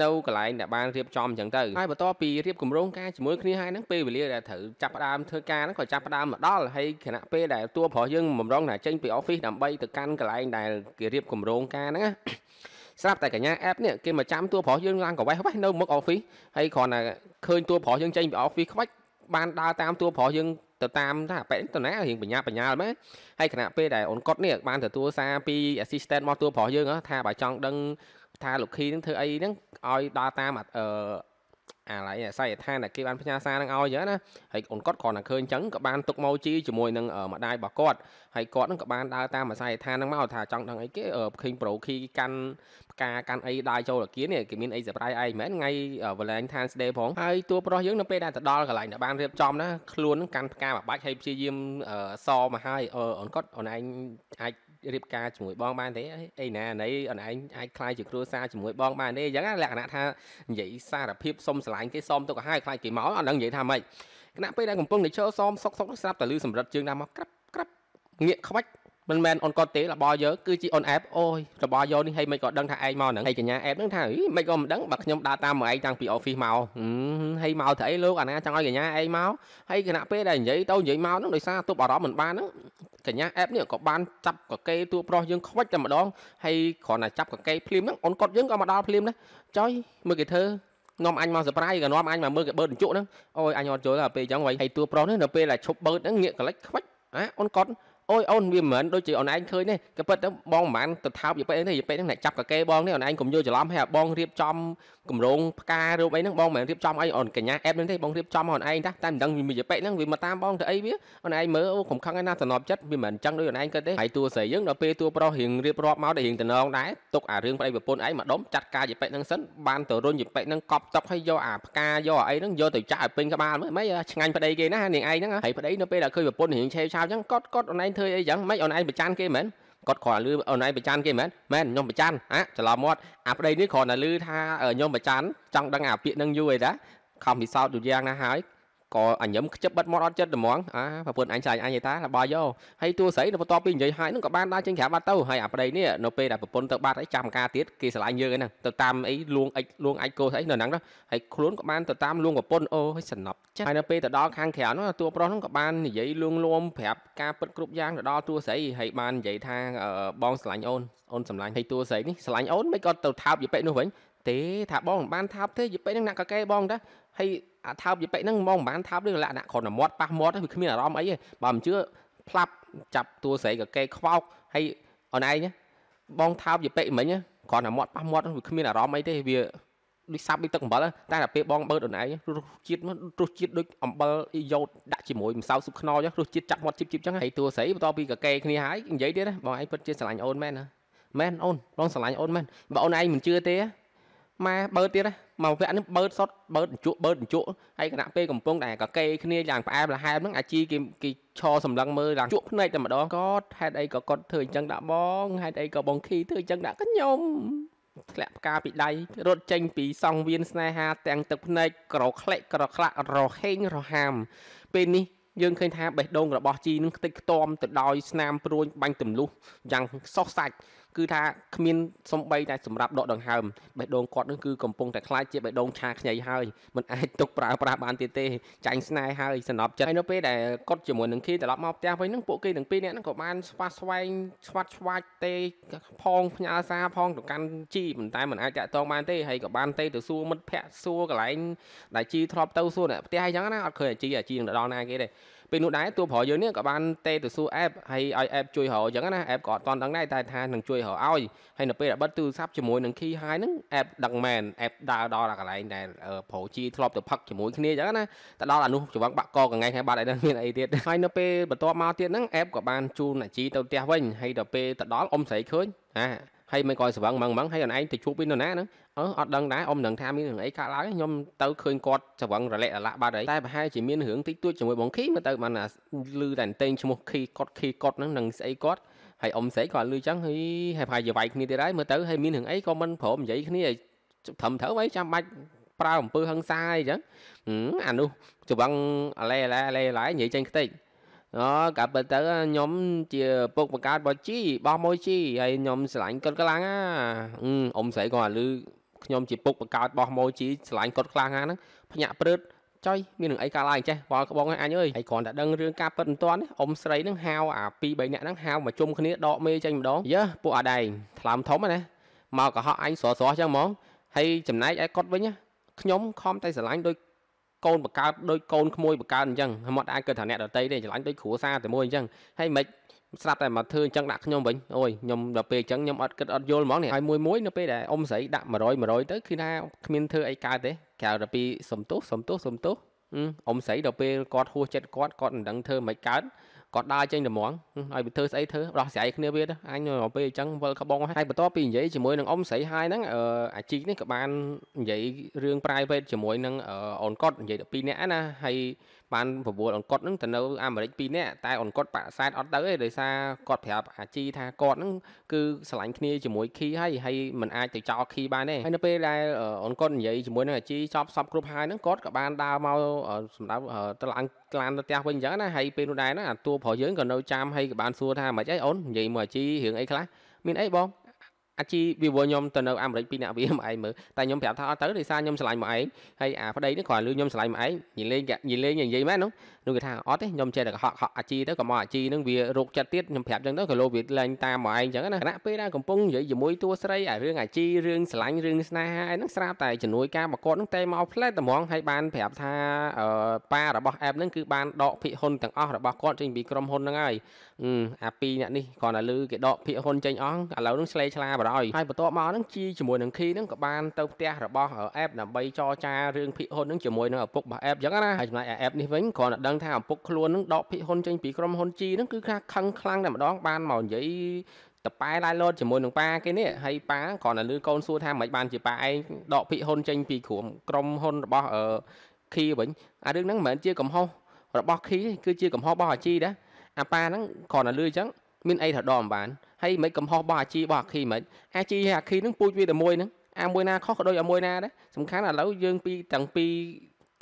នៅកន្លែងដែលបានរៀបចំអញ្ចឹងទៅហើយបន្ទាប់ពីរៀបគម្រោងការជាមួយគ្នាហើយហ្នឹងពេលវេលាដែលត្រូវចាប់ផ្ដើមធ្វើការហ្នឹងក៏ចាប់ផ្ដើមមកដល់ហើយគណៈពេលដែលតួប្រុសយើងបំរុងថាចេញពី office ដើម្បីទៅកាន់កន្លែងដែលគេរៀបគម្រោងការហ្នឹងណាស្រាប់តែកញ្ញាអេបនេះគេមកចាំតួប្រុសយើងឡើងកវេះវេះនៅមុខ office ហើយគ្រាន់តែឃើញតួប្រុសយើងចេញពី office ខ្វាច់បានដើរតាមតួប្រុសយើងទៅតាមថាប៉ែតណារៀងបញ្ញាបញ្ញាមែនហើយគណៈពេលដែលអូនគាត់នេះបានទទួលសារពី assistant មកទួលប្រុសយើងថាបើចង់ដឹងថាលោកខីនឹងធ្វើអីហ្នឹងឲ្យដល់តាមអឺអាឡៃអាស័យដ្ឋានដែលគេបានផ្ញើសារនឹងឲ្យចឹងណាហើយអូនគាត់គ្រាន់តែឃើញចឹងក៏បានទុកម៉ូជីជាមួយនឹងម្ដាយរបស់គាត់ហើយគាត់នឹងក៏បានដើរតាមអាស័យដ្ឋាននឹងមកថាចង់ដឹងអីគេឃើញប្រូខីកាន់ផ្កាកាន់អីដើរចូលអាគារនេះគេមានអីសម្រាប់ឯងមែនថ្ងៃ Valentine's Day ផងហើយតួប្រុសយើងនៅពេលដែលទៅដល់កន្លែងដែលបានរៀបចំណាខ្លួននឹងកាន់ផ្កាមួយបាច់ហើយព្យាយាមសមកហើយអូនគាត់អូនឯងអាចរៀបការជាមួយបងបានទេអីណាណៃអូនឯងអាចខ្លាយជាគ្រួសារជាមួយបងបានទេអញ្ចឹងលក្ខណៈថានិយាយសារភាពសុំស្រឡាញ់គេសុំទុកឲ្យហើយខ្លាចគេមកអត់ដឹងនិយាយថាម៉េចគណៈពេលដែលកំពុងនិចោសុំសុកសុកស្រាប់តែលឺសម្រិតជើងតាមមកក្រាប់ក្រាប់ងាកខ្វាច់មិនមែនអូនគាត់ទេរបស់យើងគឺជាអូនអែបអូយរបស់យកនេះហីមិនក៏ដឹងថាឯងមកហ្នឹងហើយកញ្ញាអែបហ្នឹងថាអីមិនក៏មិនដឹងបើខ្ញុំដើរតាមមួយឯងតាំងពី office មកហីមកទៅអីលោកអាណាចង់ឲ្យកញ្ញាឯងមកហើយគណៈពេលដែលនិយាយទៅនិយាយមកហ្នឹងដោយសារទប់អារម្មណ៍មិនបានហ្នឹងកញ្ញាអែបនេះក៏បានចាប់កកេតួប្រុសយើងខ្វិចតែម្ដងហើយគ្រាន់តែចាប់កកេភ្លាមហ្នឹងអូនគាត់យើងក៏មកដល់ភ្លាមដែរចុយមើលគេធ្វើនាំអញមកសប្រៃក៏នាំអញមកមើលគេបឺតបញ្ជក់ហ្នឹងអូយអញអត់យល់ដល់ពេលអញ្ចឹងវិញហើយតួប្រុសនេះនៅពេលដែលឈប់បឺតហ្នឹងងាកកលិចខ្វិចអាអូនគាត់អូយអូនវាមិនមែនដូចជាអូនឯងឃើញទេក៏ប៉ុន្តែបងមិនមែនទៅថោបយពេកទេយពេកហ្នឹងអ្នកចាប់កាកេបងនេះអូនឯងកុំយល់ច្រឡំហើយបងរៀបចំគម្រោងផ្ការូបអីហ្នឹងបងមិនមែនរៀបចំអីអូនកញ្ញាអេបហ្នឹងទេបងរៀបចំអូនឯងតែតែមិនដឹងវាយពេកហ្នឹងវាមកតាមបងទៅអីវាអូនឯងមើលអូខំខឹងឯណាសំណប់ចិត្តវាមិនមែនចឹងដូចអូនឯងគិតទេហើយតួស្រីយើងដល់ពេលតួប្រុសរៀងរៀបរាប់មកដល់រៀងតំណងដែរទុកអារឿងប្តីប្រពន្ធឯងមកដុំចាត់ការយពេកហ្នឹងសិនបានទៅរុញយពេកហ្នឹងកប់តុកហើយយកអាផ្កាយកអីហ្នឹងយកទៅចាក់ឲ្យពេញក្បាលមើលមិនឆ្ងាញ់ប្តីគេណានាងឯងហ្នឹងហើយប្តីនៅពេលដែលឃើញប្រពន្ធរៀងឆេវឆាវចឹងគាត់គាត់អូនឯងធ្វើធ្វើអីយ៉ាងម៉េចអូនឯងប្រច័នគេមែនគាត់គ្រាន់លឺអូនឯងប្រច័នគេមែនមែនខ្ញុំប្រច័នអាច្រឡំមាត់អាប្តីនេះគ្រាន់តែលឺថាខ្ញុំប្រច័នចង់ដឹងអាពាក្យនឹងយូរអីតាខំពិសោធន៍យូរយ៉ាងណាស់ហើយក៏អញញឹមខ្ជិបបាត់មាត់អត់ចិត្តត្មងអាប្រពន្ធអញឆ្លាញ់អញឯតាលបយោហើយតួស្រីនៅបន្ទាប់ពីនិយាយហើយនឹងក៏បានដើរចេញក្រាបបាត់ទៅហើយអាប្តីនេះនៅពេលដែលប្រពន្ធទៅបាត់ហើយចាំការទៀតគេឆ្លាញ់យើងឯហ្នឹងទៅតាមអីលួងអិចលួងអិចកោស្អីនៅហ្នឹងដល់ហើយខ្លួនក៏បានទៅតាមលួងប្រពន្ធអូហើយសំណប់ចិត្តហើយនៅពេលទៅដល់ខាងក្រៅនោះតួប្រុសហ្នឹងក៏បាននិយាយលួងលួមប្រាប់ការពិតគ្រប់យ៉ាងទៅដល់តួស្រីហើយបាននិយាយថាបងឆ្លាញ់អូនអូនឆ្លាញ់ហើយតួស្រីនេះឆ្លាញ់អូនមិនក៏ទៅថោបយពេនោះវិញទេថាបងមិនបានថោបទេយពេនឹងអ្នកកកែបងតាហើយអាថើបយិបិហ្នឹងហ្មងមិនបានថើបទេលក្ខណៈគ្រាន់តែមាត់ប៉ះមាត់វាគ្មានអារម្មណ៍អីទេបើមិនជឿផ្លាប់ចាប់តួស្រីកកេខ្វោកហើយអូនឯងបងថើបយិបិមិញគ្រាន់តែមាត់ប៉ះមាត់វាគ្មានអារម្មណ៍អីទេវាដូចសាប់ដូចទឹកអំបិលតែតែពេលបងបើអូនឯងរសជាតិរសជាតិដូចអំបិលយ៉ូតដាក់ជាមួយម្សៅស៊ុបខ្នុរចឹងរសជាតិចាប់មាត់ជីបជីបចឹងហើយតួស្រីបន្តពីកកេគ្នាហើយនិយាយទៀតបងឯងពិតជាស្រឡាញ់អូនមែនណាមែនអូនបងស្រឡាញ់អូនមែនបើអូនឯងមិនជឿទេម៉ែបើទៀតមកវគ្គនេះបើសុតបើបញ្ជក់បើបញ្ជក់ហើយគណៈពេលកំពុងតែកកេគ្នាយ៉ាងផ្អែមល្ហែមហ្នឹងអាជីគេគេឈរសម្លឹងមើលឡើងជក់ភ្នែកតែម្ដងគាត់ហេតុអីក៏គាត់ធ្វើអញ្ចឹងដាក់បងហេតុអីក៏បងខីធ្វើអញ្ចឹងដាក់ខ្ញុំធ្លាក់ផ្កាពីដៃរត់ចេញ ពីសង្វៀនស្នេហា ទាំងទឹកភ្នែកក្រក្លែកក្រក្លាក់រហេងរហាមពេលនេះយើងឃើញថាបេះដូងរបស់ជីនឹងខ្ទេចខ្ទាំទៅដោយស្នាមព្រួញបាញ់ទម្លុះយ៉ាងសោះសាច់គឺថាគ្មានសំបីតែសម្រាប់ដកដង្ហើមបេះដូងគាត់នឹងគឺកំពុងតែខ្លាចជាបេះដូងឆាខ្ញីហើយមិនអាចទុកប្រើប្រាស់បានទៀតទេចាញ់ស្នេហ៍ហើយសំណប់ចិត្តហើយនៅពេលដែលគាត់ជាមួយនឹងគេត្រឡប់មកផ្ទះវិញនឹងពួកគេទាំងពីរនាក់នឹងក៏បានស្វាស្វែងស្វាត់ស្វាច់ទេផងផ្ញើសារផងទៅកាន់ជីប៉ុន្តែមិនអាចតាក់ទងបានទេហើយក៏បានទេទៅសួរមិត្តភ័ក្តិសួរកន្លែងដែលជីធ្លាប់ទៅសួរអ្នកផ្ទះអីចឹងណាអត់ឃើញអាជីអាជីនឹងដល់ណាគេទេពេលនោះដែរតួប្រុសយើងនេះក៏បានតេទៅសួរអេបហើយឲ្យអេបជួយរកអញ្ចឹងណាអេបក៏អត់ទាន់ដឹងដែរតែថានឹងជួយរកឲ្យហើយនៅពេលដែលបិទទូរស័ព្ទជាមួយនឹង key high ហ្នឹងអេបដឹងមែនអេបដើរដល់កន្លែងដែលប្រុសជីធ្លាប់ទៅផឹកជាមួយគ្នាអញ្ចឹងណាតែដល់អានោះច្រវឹងបាក់កកកងៃហើយបាត់អីដល់មានអីទៀតហើយនៅពេលបន្ទាប់មកទៀតហ្នឹងអេបក៏បានជូនអាជីទៅផ្ទះវិញហើយដល់ពេលទៅដល់អ៊ំស្រីឃើញអាហើយមិនក៏ស្រវឹងម៉ងម៉ងហើយអូនឯងទៅជួបវិញនរណាហ្នឹងអឺអត់ដឹងដែរអ៊ំនឹងថាមានរឿងអីកើតឡើងខ្ញុំទៅឃើញគាត់ស្រវឹងរលាក់រលាក់បាត់ហើយតែប្រហែលជាមានរឿងតិចតួចជាមួយបងខីមកទៅបានលឺតែតែងឈ្មោះខីគាត់ខីគាត់ហ្នឹងនឹងស្អីគាត់ហើយអ៊ំស្រីគាត់លឺចឹងហើយហើយប្រហែលជាវាយគ្នាទៀតហើយមើលទៅហើយមានរឿងអីក៏មិនព្រមនិយាយគ្នាឲ្យត្រឹមត្រូវហើយចាំបាច់ប្រើអំពើហឹង្សាអីចឹងអានោះច្រវឹងអឡេអឡេអឡេអឡេនិយាយចេញខ្ទេចអូកាប់ទៅខ្ញុំជាពុកបង្កើតរបស់ជីបោះមួយជីហើយខ្ញុំស្រឡាញ់គាត់ខ្លាំងណាអ៊ំស្រីគាត់ឮខ្ញុំជាពុកបង្កើតបោះម៉ូជីឆ្លាញ់គាត់ខ្លាំងហ្នឹងភញាក់ព្រឹតចុយមាននឹងអីកាលឡើងចេះវល់ក្បងអញអើយហើយគ្រាន់តែដឹងរឿងការពិតមិនតាន់អ៊ំស្រីហ្នឹងហៅអា2 3នាក់ហ្នឹងហៅមកជុំគ្នាដកមេចេញម្ដងយើពួកអាដែងថ្លាមធំណាមកកុហកអញស្រស់ស្រស់ចឹងហ្មងហើយចំណែកឯគាត់វិញខ្ញុំខំតែឆ្លាញ់ដោយកូនបង្កើតដោយកូនក្មួយបង្កើតអញ្ចឹងមកអាចគិតថាអ្នកដតីទេច្រឡាញ់ដូចគ្រួសារតែមួយអញ្ចឹងហើយមិនស្រាប់តែមកធ្វើអញ្ចឹងដាក់ខ្ញុំវិញអូយខ្ញុំដល់ពេលអញ្ចឹងខ្ញុំអត់គិតអត់យល់ហ្មងនេះហើយមួយមួយនៅពេលដែលអ៊ំស្រីដាក់100 100ទៅគឺថាគ្មានធ្វើអីកើតទេក្រៅតែពីសំទោសសំទោសសំទោសអ៊ំស្រីដល់ពេលគាត់ហួសចិត្តគាត់គាត់មិនដឹងធ្វើមិនកើតគាត់ដើរចេញតែហ្មងឲ្យវាធ្វើស្អីធ្វើដោះស្រាយគ្នាវាទៅអញមកពេលអញ្ចឹងវិលក្បងហើយបន្ទាប់ពីនិយាយជាមួយនឹងអ៊ំស្រីហើយហ្នឹងអាជីកនេះក៏បាននិយាយរឿង private ជាមួយនឹងអូនគាត់និយាយដល់ពីរនាក់ណាហើយបានប្រមូលអង្គត់នឹងទៅនៅអាមេរិក2នាក់តែអង្គត់បាក់សែតអត់ទៅទេដោយសារគាត់ប្រាប់អាជីថាគាត់នឹងគឺឆ្លាញ់គ្នាជាមួយខីហើយហើយមិនអាចទៅចោលខីបានទេហើយនៅពេលដែលអង្គត់និយាយជាមួយនឹងអាជីចប់សពគ្រប់ហើយនឹងគាត់ក៏បានដើរមកសម្ដៅទៅឡើងឡានទៅផ្ទះវិញអញ្ចឹងណាហើយពេលនោះដែរណាតួប្រុសយើងក៏នៅចាំហើយក៏បានសួរថាមិនអីអូននិយាយមកអាជីរឿងអីខ្លះមានអីបងអាចជីវីវខ្ញុំទៅនៅអាមេរិកពីអ្នកវាមកឯងមើលតែខ្ញុំប្រាប់ថាអត់ទៅដោយសារខ្ញុំឆ្លាញ់មកឯងហើយអាប្តីនេះគ្រាន់លឺខ្ញុំឆ្លាញ់មកឯងនិយាយលេងនិយាយលេងនិយាយមែននោះនោះគេថាអត់ទេខ្ញុំចេះតែកុហកហក់អាជីទៅក៏មកអាជីនឹងវារោគចិត្តទៀតខ្ញុំប្រាប់ចឹងទៅក៏លោវាលែងតាមមកឯងចឹងណាគណៈពេលដែលកំពុងនិយាយជាមួយតួស្រីអារឿងអាជីរឿងស្រឡាញ់រឿងស្នេហាឯហ្នឹងស្រាប់តែជំនួយការមកគាត់ហ្នឹងតែមកផ្លែតម្រងឲ្យបានប្រាប់ថាប៉ារបស់អែបហ្នឹងគឺបានដកភាគហ៊ុនទាំងអស់របស់គាត់ចេញពីក្រុមហ៊ុនហ្នឹងហើយអាពីរអ្នកនេះគ្រាន់តែលឺគេដកភាគហ៊ុនចេញអស់ឥឡូវហ្នឹងស្លេឆ្លាបារហើយហើយបន្ទាប់មកហ្នឹងជីជាមួយនឹងខីហ្នឹងក៏បានទៅផ្ទះរបស់អែបដើម្បីចរចារឿងភាគហ៊ុនហ្នឹងជាមួយនឹងឪពុករបស់អែបចឹងណាហើយចំណែកអាអែបនេះវិញគ្រាន់តែដឹងថាឪពុកខ្លួននឹងដកភិកហ៊ុនចេញពីក្រុមហ៊ុនជីនឹងគឺថាខឹងខ្លាំងតែម្ដងបានមកនិយាយតប៉ែឡាយលោតជាមួយនឹងប៉ាគេនេះហើយប៉ាគ្រាន់តែលឺកូនសួរថាមិនបានជាប៉ាឯងដកភិកហ៊ុនចេញពីក្រុមក្រុមហ៊ុនរបស់អឺខីវិញអារឿងហ្នឹងមិនមែនជាកំហុសរបស់ខីគឺជាកំហុសរបស់អាជីដែរអាប៉ាហ្នឹងគ្រាន់តែលឺអញ្ចឹងមានអីត្រូវដកមិនបានហើយមិនកំហុសរបស់អាជីរបស់អាខីមិនអាជីហើយអាខីហ្នឹងពូជវាតែមួយហ្នឹងអាមួយណាខុសក៏ដោយអាមួយណាដែរសំខាន់ឥឡូវយើងពីទាំងពីរ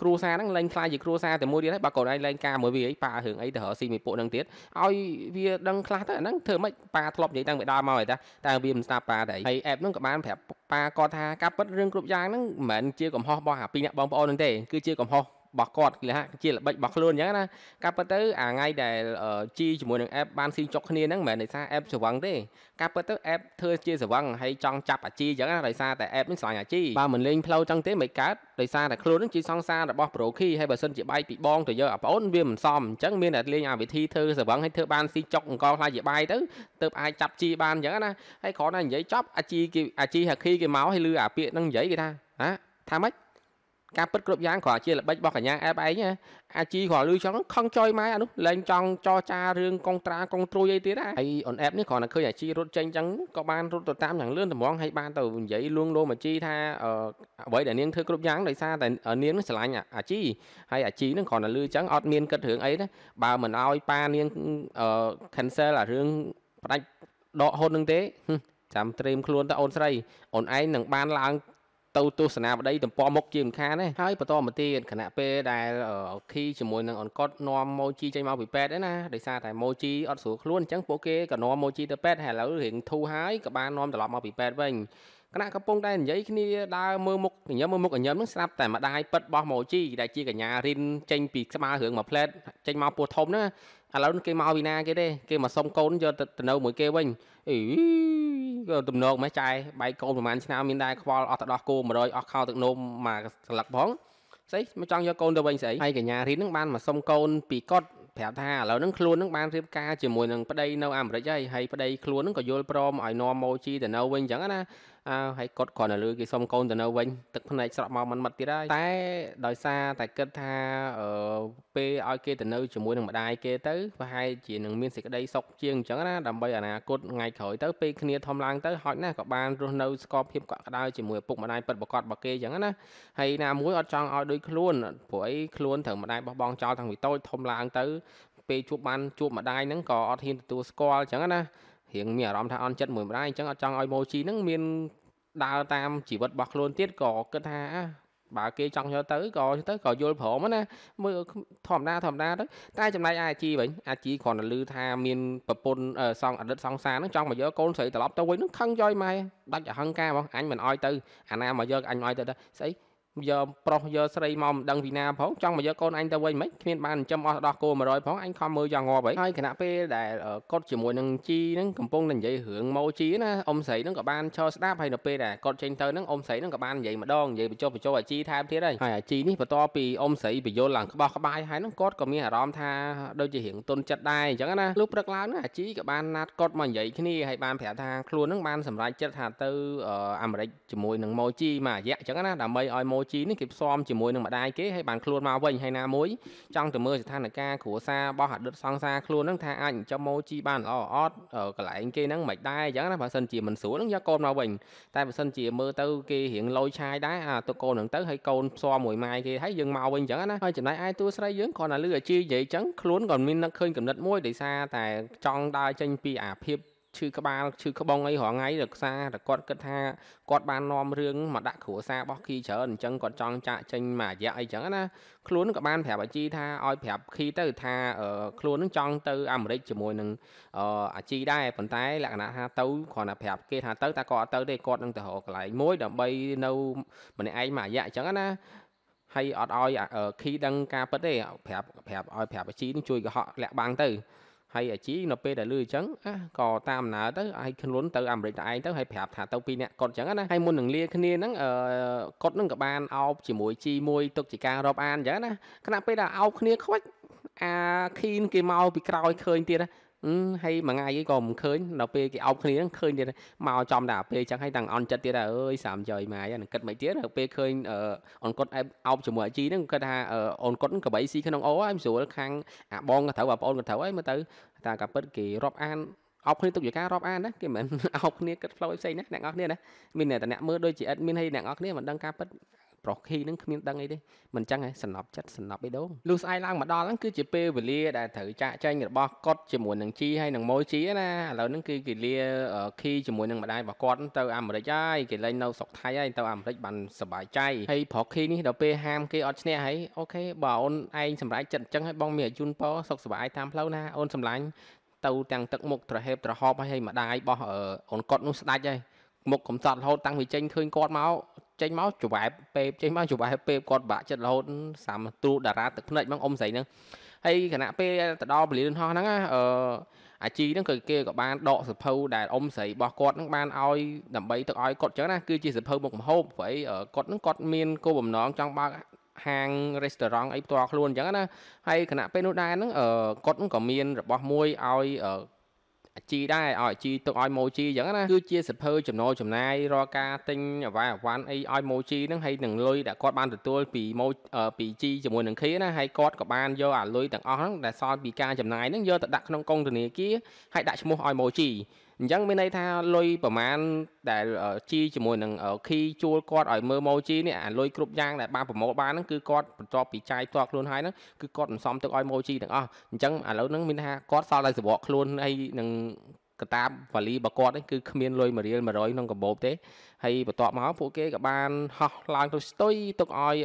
គ្រួសារហ្នឹងលែងខ្លាយជាគ្រួសារតែមួយទៀតហើយបើកូនឯងលែងការមួយវាអីប៉ារឿងអីទៅរកស៊ីមួយពួកហ្នឹងទៀតឲ្យវាដឹងខ្លះទៅអាហ្នឹងធ្វើម៉េចប៉ាធ្លាប់និយាយតាំងពីដើមមកហើយតាតែវាមិនស្ដាប់ប៉ាដែរហើយអេបហ្នឹងក៏បានប្រាប់ប៉ាគាត់ថាការប៉ັດរឿងគ្រប់យ៉ាងហ្នឹងមិនមែនជាកំហុសរបស់អាពីរអ្នកបងប្អូនហ្នឹងទេគឺជាកំហុសរបស់គាត់គេហៅជាល្បិចរបស់ខ្លួនអញ្ចឹងណាការពិតទៅអាថ្ងៃដែលជីជាមួយនឹង app បានស៊ីចុកគ្នាហ្នឹងមិនមែនដោយសារ app ស្រវឹងទេការពិតទៅ app ធ្វើជាស្រវឹងហើយចង់ចាប់អាជីអញ្ចឹងណាដោយសារតែ app នេះស្រឡាញ់អាជីបើមិនលេងផ្លូវចឹងទេមិនកើតដោយសារតែខ្លួននឹងជាសង្សាររបស់ប្រូខីហើយបើសិនជាបាយពីបងទៅយកអាប្អូនវាមិនសមអញ្ចឹងមានតែលេងអាវិធីធ្វើស្រវឹងហើយធ្វើបានស៊ីចុកអង្គខ្លាចជាបាយទៅទៅអាចចាប់ជីបានអញ្ចឹងណាហើយគ្រាន់តែនិយាយចប់អាជីគេអាជីហាគីគេមកហើយលឺអាពាក្យហ្នឹងនិយាយគេថាហ៎ថាម៉េចការពិតគ្រប់យ៉ាងគ្រាន់ជាល្បិចរបស់កញ្ញាអែបឯងអាជីគ្រាន់លឺចឹងខំចយម៉ែអានោះលែងចង់ចរចារឿងកងត្រាកងត្រួយអីទៀតហើយអូនអែបនេះគ្រាន់តែឃើញអាជីរត់ចេញចឹងក៏បានរត់ទៅតាមយ៉ាងលឿនតម្រងហើយបានទៅនិយាយលួងលោមអាជីថាអ្វីដែលនាងធ្វើគ្រប់យ៉ាងដោយសារតែនាងស្រឡាញ់អាជីហើយអាជីនឹងគ្រាន់តែលឺចឹងអត់មានគិតរឿងអីណាបើមិនអោយប៉ានាង cancel អារឿងផ្ដាច់ដកហ៊ុននឹងទេចាំត្រេមខ្លួនតើអូនស្រីអូនឯងនឹងបានឡើងទៅទស្សនាប្តីទំព័រមុខជាមិនខានទេហើយបន្តមកទៀតគណៈពេលដែលខីជាមួយនឹងអនកតនាំម៉ូជីចេញមកពីពេទ្យឯណាដោយសារតែម៉ូជីអត់ស្រួលខ្លួនអញ្ចឹងពួកគេក៏នាំម៉ូជីទៅពេទ្យហើយឥឡូវរៀងធូរហើយក៏បាននាំត្រឡប់មកពីពេទ្យវិញគណៈកំពុងតែនិយាយគ្នាដើរមើលមុខញញឹមមើលមុខញញឹមនឹងស្រាប់តែម្ដាយប៉ិតរបស់ម៉ូជីដែលជាកញ្ញារិនចេញពីស្មាររឿងមួយផ្លែតចេញមកពោះធំណាឥឡូវគេមកពីណាគេទេគេមកសុំកូនយកទៅនៅមួយគេវិញអីក៏ទំនងម៉េះចែបែកកូនប្រហែលឆ្នាំមានដែរខ្វល់អត់ទៅដោះគោ100អស់ខោទឹកនោមមកស្លឹកផងស្អីមកចង់យកកូនទៅវិញស្អីហើយកញ្ញារីនឹងបានមកសុំកូនពីគាត់ប្រាប់ថាឥឡូវនឹងខ្លួននឹងបានរៀបការជាមួយនឹងប្តីនៅអាមេរិកហើយហើយប្តីខ្លួននឹងក៏យល់ព្រមឲ្យនាំម៉ូជីទៅនៅវិញអញ្ចឹងណាអើហើយគាត់គ្រាន់តែលឺគេសុំកូនទៅនៅវិញទឹកភ្នែកស្រក់មកមិនមិនទៀតហើយតែដោយសារតែគិតថាពេលឲ្យគេ ទៅនៅជាមួយនឹងម្ដាយគេទៅប្រហែលជានឹងមានសេចក្តីសុខជាងអញ្ចឹងណាដើម្បីអនាគតថ្ងៃក្រោយទៅពេលគ្នាធំឡើងទៅហោចណាស់ក៏បានរស់នៅស្កប់ភាពកក់ក្ដៅជាមួយឪពុកម្ដាយពិតប្រកបរបស់គេអញ្ចឹងណាហើយណាមួយអត់ចង់ឲ្យដូចខ្លួនព្រោះអីខ្លួនត្រូវម្ដាយបោះបង់ចោលតាំងពីតូចធំឡើងទៅពេលជួបបានជួបម្ដាយហ្នឹងក៏អត់ហ៊ានទទួលស្គាល់អញ្ចឹងណារៀងមានអារម្មណ៍ថាអន់ចិត្តមួយម្ដាយអញ្ចឹងអត់ចង់ឲ្យម៉ូជីហ្នឹងមានដើរតាមជីវិតរបស់ខ្លួនទៀតក៏គិតថាបើគេចង់យកទៅក៏ទៅក៏យល់ព្រមណាមើលធម្មតាធម្មតាទៅតែចំណែកអាជីវិញអាជីគ្រាន់តែឮថាមានប្រពន្ធសងអតីតសង្សារហ្នឹងចង់មកយកកូនស្រីត្រឡប់ទៅវិញហ្នឹងខឹងយ៉យម៉ែដាច់អហង្ការហ្មងអញមិនអោយទៅអាណាមកយកអញអោយទៅស្អីយកប្រុសយកស្រីមកមិនដឹងពីណាផងចង់មកយកកូនអញទៅវិញមិនគ្មានបានចិញ្ចឹមអស់ដោះគោ100ផងអញខំមើលយ៉ាងងាប់ហើយហើយគណៈពេលដែលគាត់ជាមួយនឹងជីហ្នឹងកំពុងតែនិយាយរឿងម៉ូជីណាអ៊ំស្រីហ្នឹងក៏បានឈរស្ដាប់ហើយនៅពេលដែលគាត់ចេញទៅហ្នឹងអ៊ំស្រីហ្នឹងក៏បាននិយាយម្ដងនិយាយបញ្ចុះបញ្ចោអាជីថែមទៀតហើយហើយអាជីនេះបន្ទាប់ពីអ៊ំស្រីបញ្យលឡើងក្បោះក្បាយហើយហ្នឹងគាត់ក៏មានអារម្មណ៍ថាដូចជារឿងទុនចិត្តដែរអញ្ចឹងណាលុះព្រឹកឡើងហ្នឹងអាជីក៏បានណាត់គាត់មកនិយាយគ្នាហើយបានប្រាប់ថាខ្លួនហ្នឹងបានសម្រេចចិត្តថាទៅអាមេរិកជាមួយនឹងម៉ូជីមួយរយៈអញ្ចឹងណាដើម្បីឲ្យម៉ូជីនេះគេផ្សំជាមួយនឹងម្ដាយគេហើយបានខ្លួនមកវិញហើយណាមួយចង់ទៅមើលស្ថានភាពគ្រួសាររបស់អតីតសង្សារខ្លួនហ្នឹងថាអាចចិញ្ចឹមម៉ូជីបានល្អអត់កន្លែងគេហ្នឹងមិនដែរអញ្ចឹងណាបើសិនជាមិនស្រួលហ្នឹងយកកូនមកវិញតែបើសិនជាមើលទៅគេរៀងលយឆាយដែរអាទៅកូនហ្នឹងទៅហើយកូនផ្សំមួយម៉ាយគេហើយយើងមកវិញអញ្ចឹងណាហើយចំណែកឯតួស្រីយើងគ្រាន់តែលឺអាជីនិយាយអញ្ចឹងខ្លួនក៏មាននឹកឃើញកំណត់មួយដោយសារតែចង់ដើរចេញពីអាភាពឈឺក្បាលឈឺក្បងអីរងថ្ងៃដល់ខ្សាតែគាត់គិតថាគាត់បាននាំរឿងមកដាក់គ្រួសាររបស់គីច្រើនអញ្ចឹងគាត់ចង់ចាក់ចេញមួយរយៈអីចឹងណាខ្លួនក៏បានប្រាប់អាជីថាឲ្យប្រាប់គីទៅ ថាខ្លួននឹងចង់ទៅអាមេរិកជាមួយនឹងអាជីដែរប៉ុន្តែលក្ខណៈថាទៅគ្រាន់តែប្រាប់គេថាទៅតែគាត់អត់ទៅទេគាត់នឹងទៅរកកន្លែងមួយដើម្បីនៅម្នាក់ឯងមួយរយៈអញ្ចឹងណាហើយអត់ឲ្យគីដឹងការពិតទេប្រាប់ប្រាប់ឲ្យប្រាប់អាជីនឹងជួយកុហកលាក់បាំងទៅហើយអាជីនៅពេលដែលលឺអញ្ចឹងអាក៏តាមដំណើរទៅឲ្យខ្លួនទៅអាមេរិកតែឯងទៅហើយប្រាប់ថាទៅពីអ្នកគាត់អញ្ចឹងណាហើយមុននឹងលាគ្នាហ្នឹងគាត់នឹងក៏បានអោបជាមួយជីមួយទុកជាការរាប់អានអញ្ចឹងណាគណៈពេលដែលអោបគ្នាខ្វាច់អាឃីនគេមកពីក្រោយឃើញទៀតណាហឹមហើយមួយថ្ងៃគេក៏មិនឃើញដល់ពេលគេអោបគ្នាហ្នឹងឃើញទៀតមកចំតែពេលចឹងហើយតាំងអន់ចិត្តទៀតអើយសាមចុយម៉ាយហ្នឹងគិតមិនទៀតដល់ពេលឃើញអនគាត់អោបជាមួយអាជីហ្នឹងគាត់ថាអូនគាត់ក្បីស៊ីក្នុងអូហើយមិនស្រួលខាងអាបងក៏ត្រូវអាប្អូនក៏ត្រូវហើយមើលទៅតាកាពិតគេរាប់អានអោបគ្នាទុកជាការរាប់អានណាគេមិនអោបគ្នាគិតផ្លូវផ្សេងណាអ្នកនរគ្នាណាមានតែអ្នកមើលដូចជាអត់មានហើយអ្នកនរគ្នាមិនដឹងការពិតប្រុសខីនឹងគ្មានដឹងអីទេមិនចឹងឯងសំណប់ចិត្តសំណប់អីដូងលុះស្អែកឡើងមកដល់ហ្នឹងគឺជាពេលវេលាដែលត្រូវចាក់ចែងរបស់គាត់ជាមួយនឹងជីហើយនឹងម៉ូជីណាឥឡូវហ្នឹងគឺគេលាខីជាមួយនឹងម្ដាយរបស់គាត់ទៅអាមេរិកហើយគេលេងនៅស្រុកថៃហើយទៅអាមេរិកបានសบายใจហើយប្រុសខីនេះដល់ពេលហាមគេអត់ឈ្នះហើយអូខេបើអូនឯងសម្រេចចិត្តអញ្ចឹងហើយបងមានអាយុនពសុខសบายតាមផ្លូវណាអូនសម្លាញ់ទៅទាំងទឹកមុខត្រហេបត្រហប់ហើយម្ដាយរបស់អូនគាត់នោះស្ដាច់ហើយមុខកំសត់រហូតតាំងពីចេញឃើញគាត់មកចេញមកច្វែបពេបចេញមកច្វែបពេបគាត់បាក់ចិត្តរហូតសាមទ្រូតារាទឹកភ្នែកហ្នឹងអ៊ំស្រីហ្នឹងហើយគណៈពេលទៅដល់ពលានហោះហ្នឹងអឺអាជីហ្នឹងគឺគេក៏បានដកសភៅដែលអ៊ំស្រីរបស់គាត់ហ្នឹងបានឲ្យដើម្បីទឹកឲ្យគាត់ចឹងណាគឺជាសភៅមុខម្ហូបព្រោះអីគាត់ហ្នឹងគាត់មានគោលបំណងចង់បើកហាង restaurant អីផ្ទាល់ខ្លួនអញ្ចឹងណាហើយគណៈពេលនោះដែរហ្នឹងគាត់ហ្នឹងក៏មានរបស់មួយឲ្យជីដែរឲ្យជីទុកឲ្យម៉ូជីអញ្ចឹងណាគឺជាសិភើចំណូលចំណាយរាល់ការទិញអវ៉ាវ៉ាន់អីឲ្យម៉ូជីហ្នឹងហើយនឹងលុយដែលគាត់បានទទួល ពីម៉ូពីជីជាមួយនឹងឃីណាហើយគាត់ក៏បានយកអាលុយទាំងអស់ហ្នឹងដែលសល់ពីការចំណាយហ្នឹងយកទៅដាក់ក្នុងកុងធនាគារហើយដាក់ឈ្មោះឲ្យម៉ូជីអញ្ចឹងមានន័យថាលុយប្រមាណដែលជីជាមួយនឹងខីជួលគាត់ឲ្យមើលម៉ូជីនេះអាលុយគ្រប់យ៉ាងដែលបានប្រមូលបានហ្នឹងគឺគាត់បន្ទាប់ពីចាយផ្ទាល់ខ្លួនហើយហ្នឹងគឺគាត់មិនសមទឹកឲ្យម៉ូជីទាំងអស់អញ្ចឹងឥឡូវហ្នឹងមានថាគាត់សល់តែសវកខ្លួនហើយនឹងកតាបវ៉ាលីរបស់គាត់នេះគឺគ្មានលុយមួយរៀល100ក្នុងកាបូបទេហើយបន្ទាប់មកពួកគេក៏បានហោះឡើងទៅស្ទុយទុកឲ្យ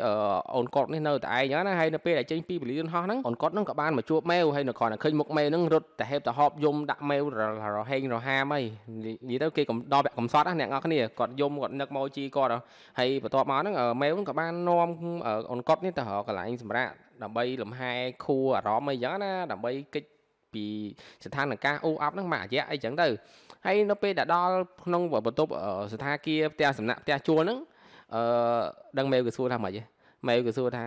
អូនគាត់នេះនៅតែឯងហ្នឹងណាហើយនៅពេលដែលចេញពីពលានហោះហ្នឹងអូនគាត់ហ្នឹងក៏បានមកជួបម៉ែវហើយនៅគ្រាន់តែឃើញមុខម៉ែវហ្នឹងរត់តែហេបតែហប់យំដាក់ម៉ែវរហែងរហាមអីនិយាយទៅគេកំដរវគ្គកំសត់ណាអ្នកនរគ្នាគាត់យំគាត់នឹកមកជីគាត់ហើយបន្ទាប់មកហ្នឹងម៉ែវហ្នឹងក៏បាននាំអូនគាត់នេះទៅរកកន្លែងសម្រាប់ដើម្បីលំហែខួរអារម្មណ៍អីចឹងណាដើម្បីកិច្ចពីស្ថានភាពអូអាប់ហ្នឹងមួយរយៈអីចឹងទៅហើយនៅពេលដែលដល់ក្នុងបន្ទប់ស្ថានភាពផ្ទះសំណាក់ផ្ទះជួលហ្នឹងអឺដឹងមេវក៏សួរថាម៉េចម៉េវក៏សួរថា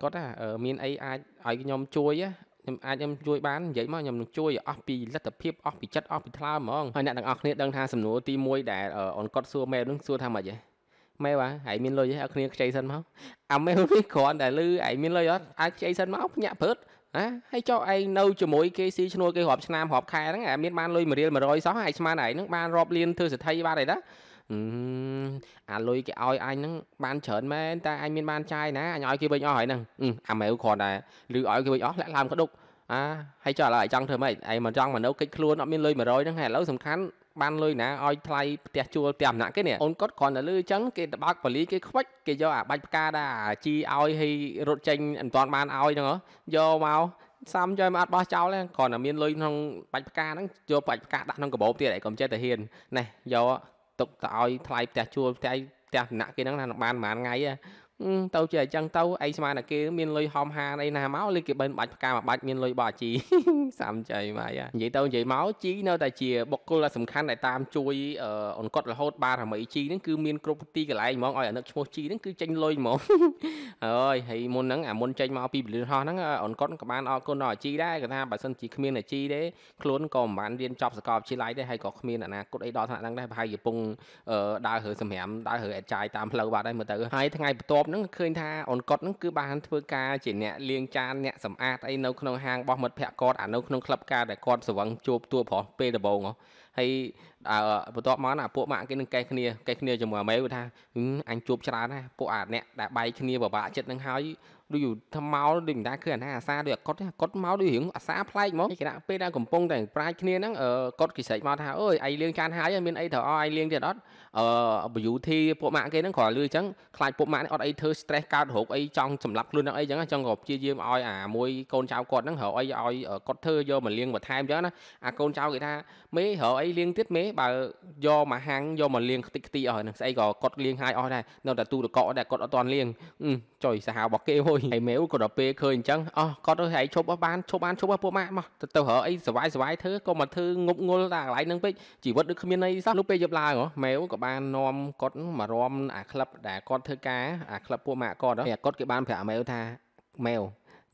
គាត់ថាមានអីអាចឲ្យខ្ញុំជួយខ្ញុំអាចខ្ញុំជួយបាននិយាយមកខ្ញុំនឹងជួយអស់ពីលទ្ធភាពអស់ពីចិត្តអស់ពីថ្លើមហ្មងហើយអ្នកទាំងអស់គ្នាដឹងថាសំណួរទី1ដែលអូនគាត់សួរមេវនឹងសួរថាម៉េចហ៎ម៉ែបាទហើយមានលុយឲ្យគ្នាខ្ចីសិនមកអាម៉ែនេះគ្រាន់តែលឺឯងមានលុយអត់អាចខ្ចីសិនមកភញាក់ព្រឹតណាហើយចុះឯងនៅជាមួយគេស៊ីឈ្នួលគេរាប់ឆ្នាំរាប់ខែហ្នឹងអាមានបានលុយ1រៀល100សោះឯងស្មានឯងហ្នឹងបានរាប់លានធ្វើសេដ្ឋីបានអីណាអាលុយគេឲ្យអញហ្នឹងបានច្រើនមែនតែអញមានបានចាយណាអញឲ្យគេវិញអស់ហើយហ្នឹងអាម៉ែវគ្រាន់តែឬឲ្យគេវិញអស់លាក់ឡើងក្ដុកអាហើយចុះឥឡូវឯងចង់ធ្វើម៉េចឯងមិនចង់មនុស្សកិច្ចខ្លួនអត់មានលុយ100ហ្នឹងហើយឥឡូវសំខាន់បានលុយណាឲ្យថ្លៃផ្ទះជួលផ្ទះអំណាក់គេនេះអូនគាត់គ្រាន់តែលឺអញ្ចឹងគេទៅបើកប៉ូលីគេខ្វិចគេយកអាបាច់ផ្កាដែរជីឲ្យឲ្យរត់ចេញមិនទាន់បានឲ្យហ្នឹងយកមកសាំយកមកអត់បោះចោលទេគ្រាន់តែមានលុយក្នុងបាច់ផ្កាហ្នឹងយកបាច់ផ្កាដាក់ក្នុងកាបូបទៀតឯងកុំចេះតែហ៊ានណេះយកទុកទៅឲ្យថ្លៃផ្ទះជួលផ្ទៃផ្ទះដំណាក់គេហ្នឹងថាបានប្រហែលថ្ងៃទៅជាអញ្ចឹងទៅឯងស្មានតែគេមានលុយហំហាអីណាមកលើគេបិណ្ឌបាច់ផ្កាមួយបាច់មានលុយបោះជីសាំចៃមកយ៉ានិយាយទៅនិយាយមកជីនៅតែជាបុគ្គលដែលសំខាន់ដែលតាមជួយអង្កត់រហូតបានរមីជីហ្នឹងគឺមានគ្រប់ទីកន្លែងហ្មងឲ្យអានឹកឈ្មោះជីហ្នឹងគឺចេញលុយហ្មងអើយហើយមុនហ្នឹងអាមុនចេញមកពីពលិលហោះហ្នឹងអង្កត់ក៏បានអរគុណដល់ជីដែរគាត់ថាបើសិនជីគ្មានអាជីទេខ្លួនក៏មិនបានរៀនចប់សាកលវិទ្យាល័យទេហើយក៏គ្មានអនាគតអីដល់ថ្នាក់ហ្នឹងដែរប្រហែលជាពងដើររើសម្រាប់ដើររើអេតចាយតាមផ្លូវបាត់ហើយមើលទៅហើយថ្ងៃបន្ទាប់ហ្នឹងឃើញថាអូនគាត់ហ្នឹងគឺបានធ្វើការជាអ្នកលាងចានអ្នកសម្អាតអីនៅក្នុងហាងរបស់មិត្តភក្តិគាត់អានៅក្នុងក្លឹបការដែលគាត់ស្រវឹងជួបតួប្រុសពេលដំបូងហើយអើបន្ទាប់មកណាពួកម៉ាក់គេនឹងកេះគ្នាកេះគ្នាជាមួយអាមេគាត់ថាអញជួបច្រើនណាពួកអាអ្នក ដែលបែកគ្នាពិបាកចិត្តនឹងហើយដូចថាមកដូចមិនដាឃើញអាណាអាសាដូចអាកុតអាកុតមកដូចរឿងអាសាប្លែកហ្មងគេដាក់ពេលដែលកំពុងតែប្រាជ្ញគ្នាហ្នឹងអឺកុតគេស្រែកមកថាអើយឯងលៀងចានហើយមានអីត្រូវអស់ឯងលៀងទៀតអត់អឺ BUT ពួកម៉ាក់គេហ្នឹងគ្រាន់លឺអញ្ចឹងខ្លាចពួកម៉ាក់នេះអត់អីធ្វើ stress កើតរោគអីចង់សម្លាប់ខ្លួនហ្នឹងអីអញ្ចឹងអញ្ចឹងក៏ព្យាយាមឲ្យអាមួយកូនចៅគាត់ហ្នឹងរកអីឲ្យកុតធ្វើយកមកលៀងបន្ថែមអញ្ចឹងណាអាកូនចៅគេថាមេរកអីលៀងទៀតមេបើយកមកហាំងយកមកលាងខ្ទេចខ្ទីអស់ហ្នឹងស្អីក៏គាត់លាងហើយអស់ដែរនៅតែទូរកកដែរគាត់អត់ទាន់លាងចុយសាហាវរបស់គេហុយហើយមេអ៊ូគាត់ដល់ពេលឃើញអញ្ចឹងអស់គាត់អើយហើយឈប់អស់បានឈប់បានឈប់អស់ពួកម៉ាក់មកទៅទៅរកអីសវាយសវាយធ្វើក៏មកធ្វើងប់ងល់តែកន្លែងហ្នឹងពេកជីវិតដូចគ្មានអីសោះនោះពេលយប់ឡើងហ៎មេអ៊ូក៏បាននាំគាត់មករំអាក្លឹបដែលគាត់ធ្វើការអាក្លឹបពួកម៉ាក់គាត់ហ៎គាត់គេបានប្រាប់មេអ៊ូថាមេអ៊ូ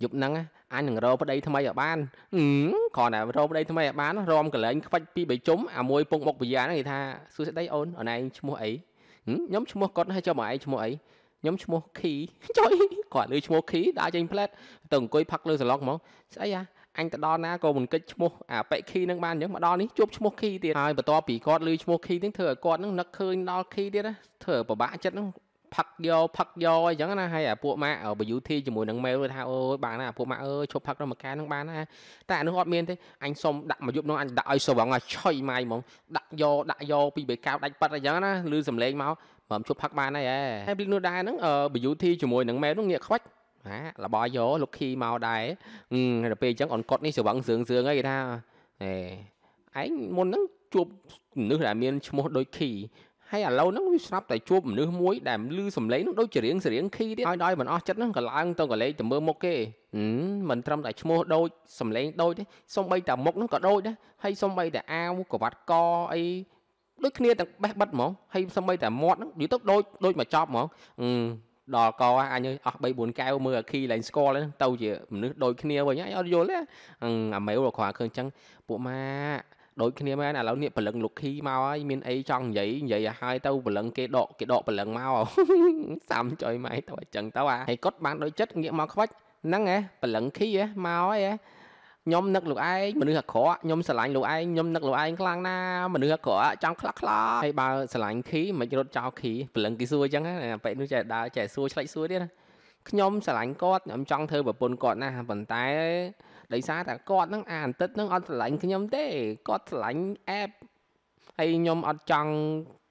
យប់ហ្នឹងអញនឹងរកប្តីថ្មីឲ្យបានគ្រាន់តែរកប្តីថ្មីឲ្យបានរំកលែងខ្វាច់ពីបីជុំអាមួយពងមុខបញ្ញាហ្នឹងគេថាសួស្តីអូនអូនឯងឈ្មោះអីខ្ញុំឈ្មោះគាត់ហើយចុះមកឯងឈ្មោះអីខ្ញុំឈ្មោះខីចុយគាត់លើឈ្មោះខីដើរចេញផ្លែតទៅអង្គុយផឹកលើសឡុងហ្មងស្អីអាអញទៅដល់ណាក៏មិនគិតឈ្មោះអាប៉ិខីនឹងបានអញ្ចឹងមកដល់នេះជួបឈ្មោះខីទៀតហើយបន្ទាប់ពីគាត់ឮឈ្មោះខីហ្នឹងធ្វើឲ្យគាត់ហ្នឹងនឹកឃើញដល់ខីទៀតធ្វើឲ្យពិបាកចិត្តហ្នឹងផឹកយកផឹកយកអញ្ចឹងណាហើយអាពួកម៉ាក់ BUT ជាមួយនឹង mail ថាអូយបានណាពួកម៉ាក់អើយឈប់ផឹកដល់មួយកែនឹងបានណាតែអានោះអត់មានទេអញសុំដាក់មួយយប់នោះអញដាក់ឲ្យសវងឲ្យឆុយម៉ៃហ្មងដាក់យកដាក់យកពីបេកៅដាច់ប៉ាត់អញ្ចឹងណាឬសំលេងមកបើមិនឈប់ផឹកបានហើយហើយភ្លេចនោះដែរហ្នឹង BUT ជាមួយនឹង mail នោះងាកខ្វាច់ហាលបយកលោកខីមកដែរដល់ពេលអញ្ចឹងអនគាត់នេះស្រវឹងសឿងសឿងអីគេថាអេឯងមុនហ្នឹងជួបមនុស្សដែលមានឈ្មោះដូចខីហើយឥឡូវហ្នឹងវាស្រាប់តែជួបមនុស្សមួយដែលឮសំឡេងហ្នឹងដូចជារៀងសរៀងខីទៀតឲ្យដោយមិនអស់ចិត្តហ្នឹងក៏ឡើងទៅក៏លេខទៅមើលមុខគេមិនត្រឹមតែឈ្មោះដូចសំឡេងដូចទេសំបីតែមុខហ្នឹងក៏ដូចដែរហើយសំបីតែអាវក្បាត់កអីដូចគ្នាទាំងបេះបិទហ្មងហើយសំបីតែមាត់ហ្នឹងនិយាយទៅដូចដូចមកចប់ហ្មងដល់កអញអស់3 4កែវមើលអាខីឡើងស្គាល់ទៅជាមនុស្សដូចគ្នាវិញហើយអត់យល់ទេអាមេវគាត់ឃើញចឹងពួកម៉ាដូចគ្នាមែនឥឡូវនេះព្រលឹងលុកឃីមកហើយមានអីចង់និយាយនិយាយឲ្យហើយទៅព្រលឹងគេដកគេដកព្រលឹងមកសាំចុយម៉ៃទៅអញ្ចឹងទៅអាហើយគាត់បានដូចចិត្តងាកមកខ្វាច់ហ្នឹងហ៎ព្រលឹងឃីហ៎មកហើយហ៎ខ្ញុំនឹកលោកឯងមនុស្សអាក្រក់ខ្ញុំស្រឡាញ់លោកឯងខ្ញុំនឹកលោកឯងខ្លាំងណាមនុស្សអាក្រក់ចង់ខ្លះខ្លោហើយបើស្រឡាញ់ឃីមិនរត់ចោលឃីព្រលឹងគេសួរអញ្ចឹងណាបែកនោះចេះដើរចេះសួរឆ្លែកសួរទៀតខ្ញុំស្រឡាញ់គាត់ខ្ញុំចង់ធ្វើប្រពន្ធគាត់ណាប៉ុន្តែដោយសារតែគាត់ហ្នឹងអាអន្តិតហ្នឹងអត់ស្រឡាញ់ខ្ញុំទេគាត់ស្រឡាញ់អេបហើយខ្ញុំអត់ចង់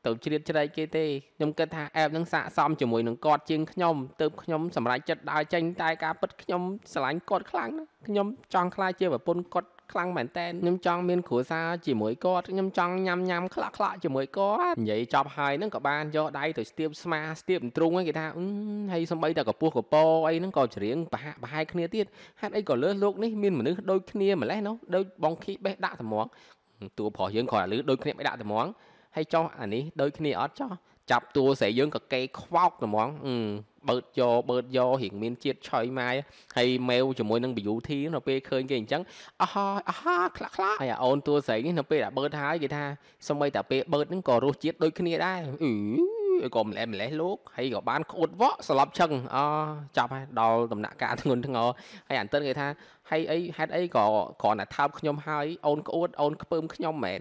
ទៅជ្រៀតជ្រែកគេទេខ្ញុំគិតថាអេបនឹងស័កសមជាមួយនឹងគាត់ជាងខ្ញុំទៅខ្ញុំសម្រេចចិត្តដើរចេញតែការពិតខ្ញុំស្រឡាញ់គាត់ខ្លាំងណាស់ខ្ញុំចង់ខ្លាចជាប្រពន្ធគាត់ខ្លាំងមែនតែនខ្ញុំចង់មានគ្រួសារជាមួយគាត់ខ្ញុំចង់ញ៉ាំញ៉ាំខ្លះខ្លះជាមួយគាត់និយាយចប់ហើយហ្នឹងក៏បានយកដៃទៅស្ទាបស្មាស្ទាបទ្រូងហ្នឹងគេថាហើយសំបីតែកពស់កពរអីហ្នឹងក៏ច្រៀងប្រហាក់ប្រហែលគ្នាទៀតហេតុអីក៏លើសលោកនេះមានមនុស្សដូចគ្នាម្លេះនោះដូចបងខីបេះដាក់ត្មងតួប្រុសយើងគ្រាន់តែលើដូចគ្នាបេះដាក់ត្មងហើយចោះអានេះដូចគ្នាអត់ចោះចាប់តួស្រីយើងក៏កេខ្វោកតែហ្មងបើកយកបើកយករៀងមានជាតិឆុយម៉ាយហើយមេវជាមួយនឹង beauty នៅពេលឃើញគេអញ្ចឹងអោះអោះខ្លះខ្លះហើយអូនតួស្រីនេះនៅពេលដែលបើកហើយគេថាសម្បីតែពេលបើកហ្នឹងក៏រសជាតិដូចគ្នាដែរអឺក៏ម្លេះម្លេះលោកហើយក៏បានក្អួតវក់ស្លាប់ឈឹងអចាប់ហើយដល់ដំណាក់កាលធ្ងន់ធ្ងរហើយអានតិនគេថាហើយអីហេតុអីក៏គ្រាន់តែថើបខ្ញុំហើយអូនក្អួតអូនខ្ពើមខ្ញុំមែន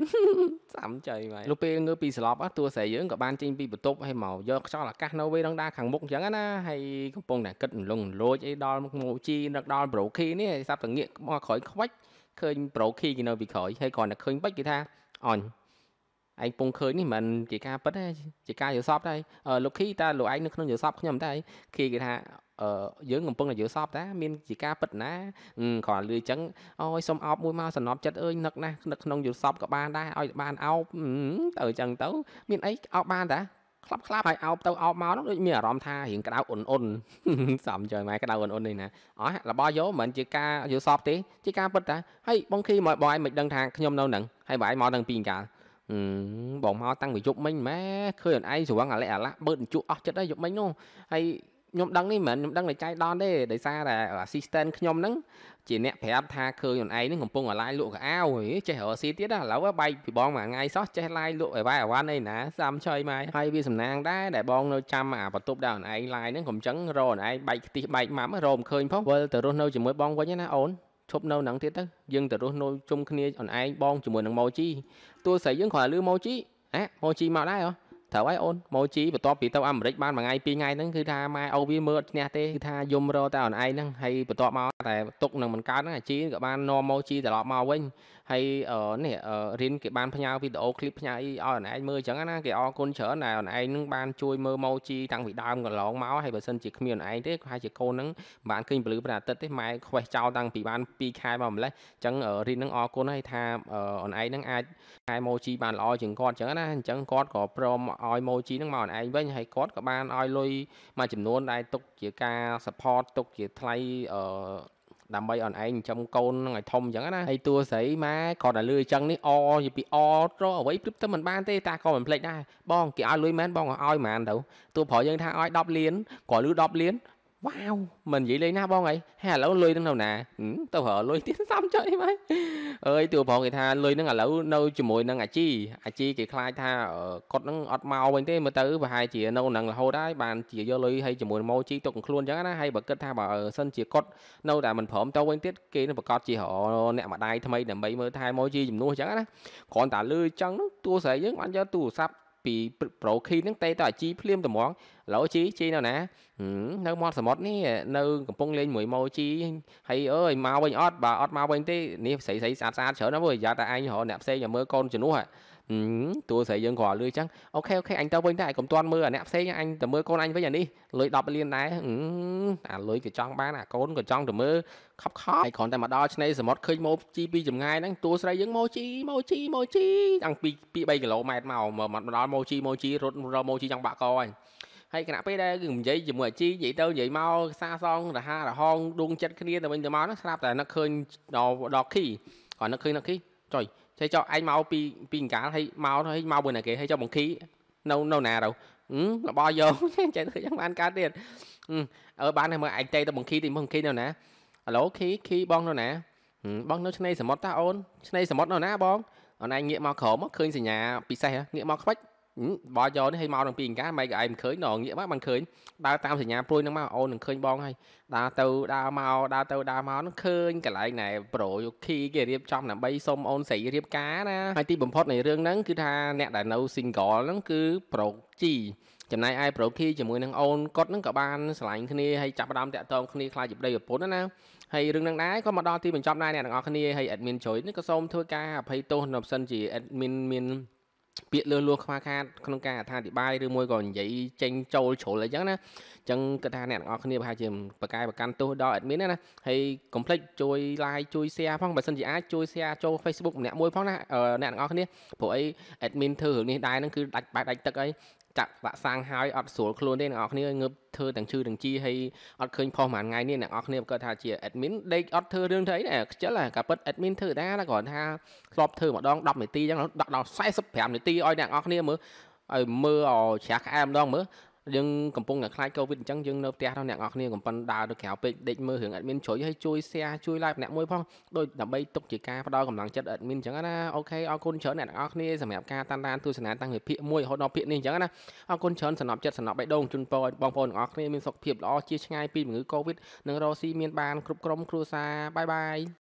សាំចៃមែនលោកពេលងើបពីស្លាប់តួស្រីយើងក៏បានចេញពីបន្ទប់ហើយមកយកខ្យល់អាកាសនៅវេដងដាខាងមុខអញ្ចឹងណាហើយកំពុងតែគិតលងលួចអីដល់មូជីនឹកដល់ប្រូខីនេះសាប់តងាកមកក្រោយខ្វាច់ឃើញប្រូខីគេនៅពីក្រោយហើយគ្រាន់តែឃើញបិចគេថាអញឯងពងឃើញនេះមិនជាការពិតទេជាការយល់សប្តិដែរលោកឃីតើលោកឯងនៅក្នុងយល់សប្តិខ្ញុំដែរឃីគេថាយើងកំពុងតែយល់សប្តិតាមានជាការពិតណាគ្រាន់លឺចឹងអូយសុំអោបមួយមកសំណប់ចិត្តអើយនឹកណាស់នឹកក្នុងយល់សប្តិក៏បានដែរឲ្យបានអោបទៅចឹងទៅមានអីអោបបានតាខ្លាប់ខ្លាប់ហើយអោបទៅអោបមកនោះដូចមានអារម្មណ៍ថារៀងក្តៅអ៊ុនអ៊ុនសំចយម៉ែក្តៅអ៊ុនអ៊ុននេះណាអស់របស់យោមិនជាការយល់សប្តិទេជាការពិតតាហើយបងឃីមកបងឯងមិនដឹងថាខ្ញុំនៅនឹងហើយបងឯងមកនឹងពីកាលបងមកតាំងពីយប់មិញម៉ែឃើញអូនឯងស្រវឹងអាឡែអាឡាក់បឺតជក់អស់ចិត្តហើយយប់មិញនោះហើយខ្ញុំដឹងនេះមិនមែនខ្ញុំដឹងតែចៃដនទេដោយសារតែ assistant ខ្ញុំហ្នឹងជាអ្នកប្រាប់ថាឃើញខ្លួនឯងហ្នឹងកំពុងឡាយលក់កៅអៅហីចេះរកស៊ីទៀតដល់ឥឡូវបែកពីបងមួយថ្ងៃសោះចេះឡាយលក់អីវ៉ៃអវ៉ាន់អីណាសាំឆុយមកហើយវាសំណាងដែរដែលបងនៅចាំអាបន្ទប់ដែរខ្លួនឯងឡាយហ្នឹងកុំចឹងរកខ្លួនឯងបែកខ្ទិះបែកម៉ាប់រកមិនឃើញផងវិលទៅរស់នៅជាមួយបងវិញណាអូនឈប់នៅហ្នឹងទៀតទៅយើងទៅរស់នៅជុំគ្នាខ្លួនឯងបងជាមួយនឹងម៉ូជីតួស្រីយើងគ្រាន់តែលឺម៉ូជីអេម៉ូជីមកដែរហ៎ត្រូវហើយអូនម៉ូជីបន្ទាប់ពីទៅអាមេរិកបានមួយថ្ងៃពីរថ្ងៃហ្នឹងគឺថាម៉ែអូវាមើលឈ្នះទេគឺថាយំរកតែអូនឯងហ្នឹងហើយបន្ទាប់មកតែទុកនឹងមិនកើតហ្នឹងអាជីក៏បាននាំម៉ូជីត្រឡប់មកវិញហើយនេះរៀនគេបានផ្ញើវីដេអូឃ្លីបផ្ញើអីឲ្យអនឯងមើលអញ្ចឹងណាគេអរគុណច្រើនដែលអនឯងនឹងបានជួយមើលម៉ូជីតាំងពីដើមកន្លងមកហើយបើសិនជាគ្មានអនឯងទេប្រហែលជាកូននឹងបានឃើញពលឺព្រះអាទិត្យទេម៉ែខ្វេះចោលតាំងពីបាន2ខែមកម្លេះអញ្ចឹងរៀននឹងអរគុណហើយថាអនឯងនឹងអាចខែម៉ូជីបានល្អជាងគាត់អញ្ចឹងណាអញ្ចឹងគាត់ក៏ព្រមឲ្យម៉ូជីនឹងមកអនឯងវិញហើយគាត់ក៏បានឲ្យលុយមួយចំនួនដែលទុកជាការ support ទុកជាថ្លៃអឺដើម្បីអនឯងចិញ្ចឹមកូននឹងឲ្យធំអញ្ចឹងណាហើយតួស្រីម៉ែគាត់តែលឺអញ្ចឹងនេះអយពីអត្រអ្វីព្រឹបទៅមិនបានទេតាក៏មិនភ្លេចដែរបងគេឲ្យលុយមែនបងឲ្យមែនទៅតួប្រុសយើងថាឲ្យ10លានក៏លឺ10លានវ៉ាវមិននិយាយលេងណាបងអីហើយឥឡូវលុយនឹងនៅណាទៅរកលុយទៀតសំចុយមកអើយទូប្រងគេថាលុយនឹងឥឡូវនៅជាមួយនឹងអាជីអាជីគេខ្លាចថាគាត់នឹងអត់មកវិញទេមើលទៅប្រហែលជានៅនឹងរហូតហើយបានជាយកលុយហើយជាមួយម៉ូជីទុកខ្លួនអញ្ចឹងណាហើយបើគិតថាបើសិនជាគាត់នៅតែមិនព្រមទៅវិញទៀតគេនឹងប្រកាសជារអ្នកម្ដាយថ្មីដើម្បីមើលថែម៉ូជីជំនួសអញ្ចឹងណាគ្រាន់តែលឺអញ្ចឹងទូស្រីយើងបានយកទូរស័ព្ទពីប្រូខីហ្នឹងតេទៅអាជីភ្លាមត្មងឥឡូវជីជីនៅណានៅមាត់សមុទ្រនេះនៅកំពុងលេងមួយម៉ូជីហើយអើយមកវិញអត់បើអត់មកវិញទេនេះស្រីស្រីស្អាតស្អាតច្រើនណាស់វើយ៉ាតែឯងរកអ្នកផ្សេងមើលកូនជំនួសហ្នឹងតួស្រីយើងគ្រាន់លឺអញ្ចឹងអូខេអូខេអញទៅវិញទៅឯងកុំទាន់មើលអាអ្នកផ្សេងអញទៅមើលកូនអញវិញអានេះលុយ10លានដែរអាលុយក៏ចង់បានអាកូនក៏ចង់ទៅមើលខប់ខប់ហើយគ្រាន់តែមកដល់ឆ្នេរសមុទ្រឃើញមកជីពីចម្ងាយហ្នឹងតួស្រីយើងមកជីមកជីមកជីតាំងពី2 3គីឡូម៉ែត្រមកមកដល់មកជីមកជីរត់រមកជីចង់បាក់កអញហើយគណៈពេលដែលនិយាយជាមួយអាជីនិយាយទៅនិយាយមកសាសងរហារហងដួងចិត្តគ្នាទៅវិញទៅមកហ្នឹងស្រាប់តែនឹកឃើញដល់ដល់ខីគាត់នឹកឃើញដល់ខីចុយ thế cho anh mau pi pi cá hay mau thôi mau bên này kia hay cho bằng khí nâu nâu nà đâu ừ bo vô chạy tới chẳng bán cá tiền ừ ở bán này mà anh tay ទៅបង្ខីទីបង្ខីនៅណាឥឡូវខីខីបងនៅណាបងនៅឆ្នេរសមុទ្រតាអូនឆ្នេរសមុទ្រនៅណាបងអូនឯងងាកមកក្រោមមកឃើញសញ្ញាពិសេសងាកមកខ្វិចបើយកនេះឲ្យមកដល់ពីអង្ការម៉េចក៏ឯងមិនឃើញដល់ងាកមកបានឃើញដើរតាមសញ្ញាព្រួយហ្នឹងមកអូននឹងឃើញបងហើយដើរទៅដើរមកដើរទៅដើរមកហ្នឹងឃើញកន្លែងណែប្រូយូគីគេរៀបចំដើម្បីសុំអូនស្រីរៀបការណាហើយទីបំផុតនៃរឿងហ្នឹងគឺថាអ្នកដែលនៅ single ហ្នឹងគឺប្រូជីចំណែកឯប្រូគីជាមួយនឹងអូនគាត់ហ្នឹងក៏បានឆ្លាញ់គ្នាហើយចាប់ផ្ដើមតាក់ទងគ្នាខ្លាចជាប្តីប្រពន្ធណាហើយរឿងហ្នឹងដែរក៏មកដល់ទីបញ្ចប់ដែរអ្នកទាំងអស់គ្នាហើយ admin ជួយនេះក៏សូមធ្វើការអភ័យទោសនៅសិនជា admin មានពាក្យលឺលួខ្វះខាត ក្នុងការអធិប្បាយឬមួយក៏និយាយចេញចូលជ្រុលអីចឹងណាអញ្ចឹងគិតថាអ្នកទាំងអស់គ្នាប្រហែលជាប្រកែប្រកាន់ទោសដល់ admin ណាហើយកុំភ្លេចជួយ like ជួយ share ផងបើសិនជាអាចជួយ share ចូល Facebook ម្នាក់មួយផងណាអ្នកទាំងអស់គ្នាព្រោះអី admin ធ្វើរឿងនេះដែរហ្នឹងគឺដាច់បែកដាច់ទឹកអីចាក់វ៉ាក់សាំងហើយអត់ស្រួលខ្លួនទេអ្នកនរគ្នាងើបធ្វើទាំងឈឺទាំងជីហើយអត់ឃើញផុសមួយថ្ងៃនេះអ្នកនរគ្នាគាត់ថាជា admin ដេកអត់ធ្វើរឿងទៅអីខ្ជិលកាប៉ិត admin ធ្វើតែគាត់ថាធ្លាប់ធ្វើម្ដង10នាទីអញ្ចឹងដាក់ដល់45នាទីឲ្យអ្នកនរគ្នាមើលឲ្យមើលឲ្យច្រាស់ក្អែម្ដងមើលយើងកំពុងតែខ្លាចកូវីដអញ្ចឹងយើងនៅផ្ទះរបស់អ្នកនរគ្នាកំប៉ុនដើរទៅក្រៅពេកដេកមើលរឿង admin ជ្រុយហើយជួយ share ជួយ live ម្នាក់មួយផងដូចដើម្បីទុកជាការផ្ដល់កម្លាំងចិត្ត admin អញ្ចឹងណាអូខេអរគុណច្រើនអ្នកនរគ្នាសម្រាប់ការតាមដានទស្សនាតាំងពីភាគ1រហូតដល់ភាគនេះអញ្ចឹងណាអរគុណច្រើនសំណប់ចិត្តសំណប់បេះដូងជូនពរឲ្យបងប្អូនទាំងអស់គ្នាមានសុខភាពល្អជាឆ្ងាយពីជំងឺកូវីដនិងរកស៊ីមានបានគ្រប់ក្រុមគ្រួសារបាយបាយ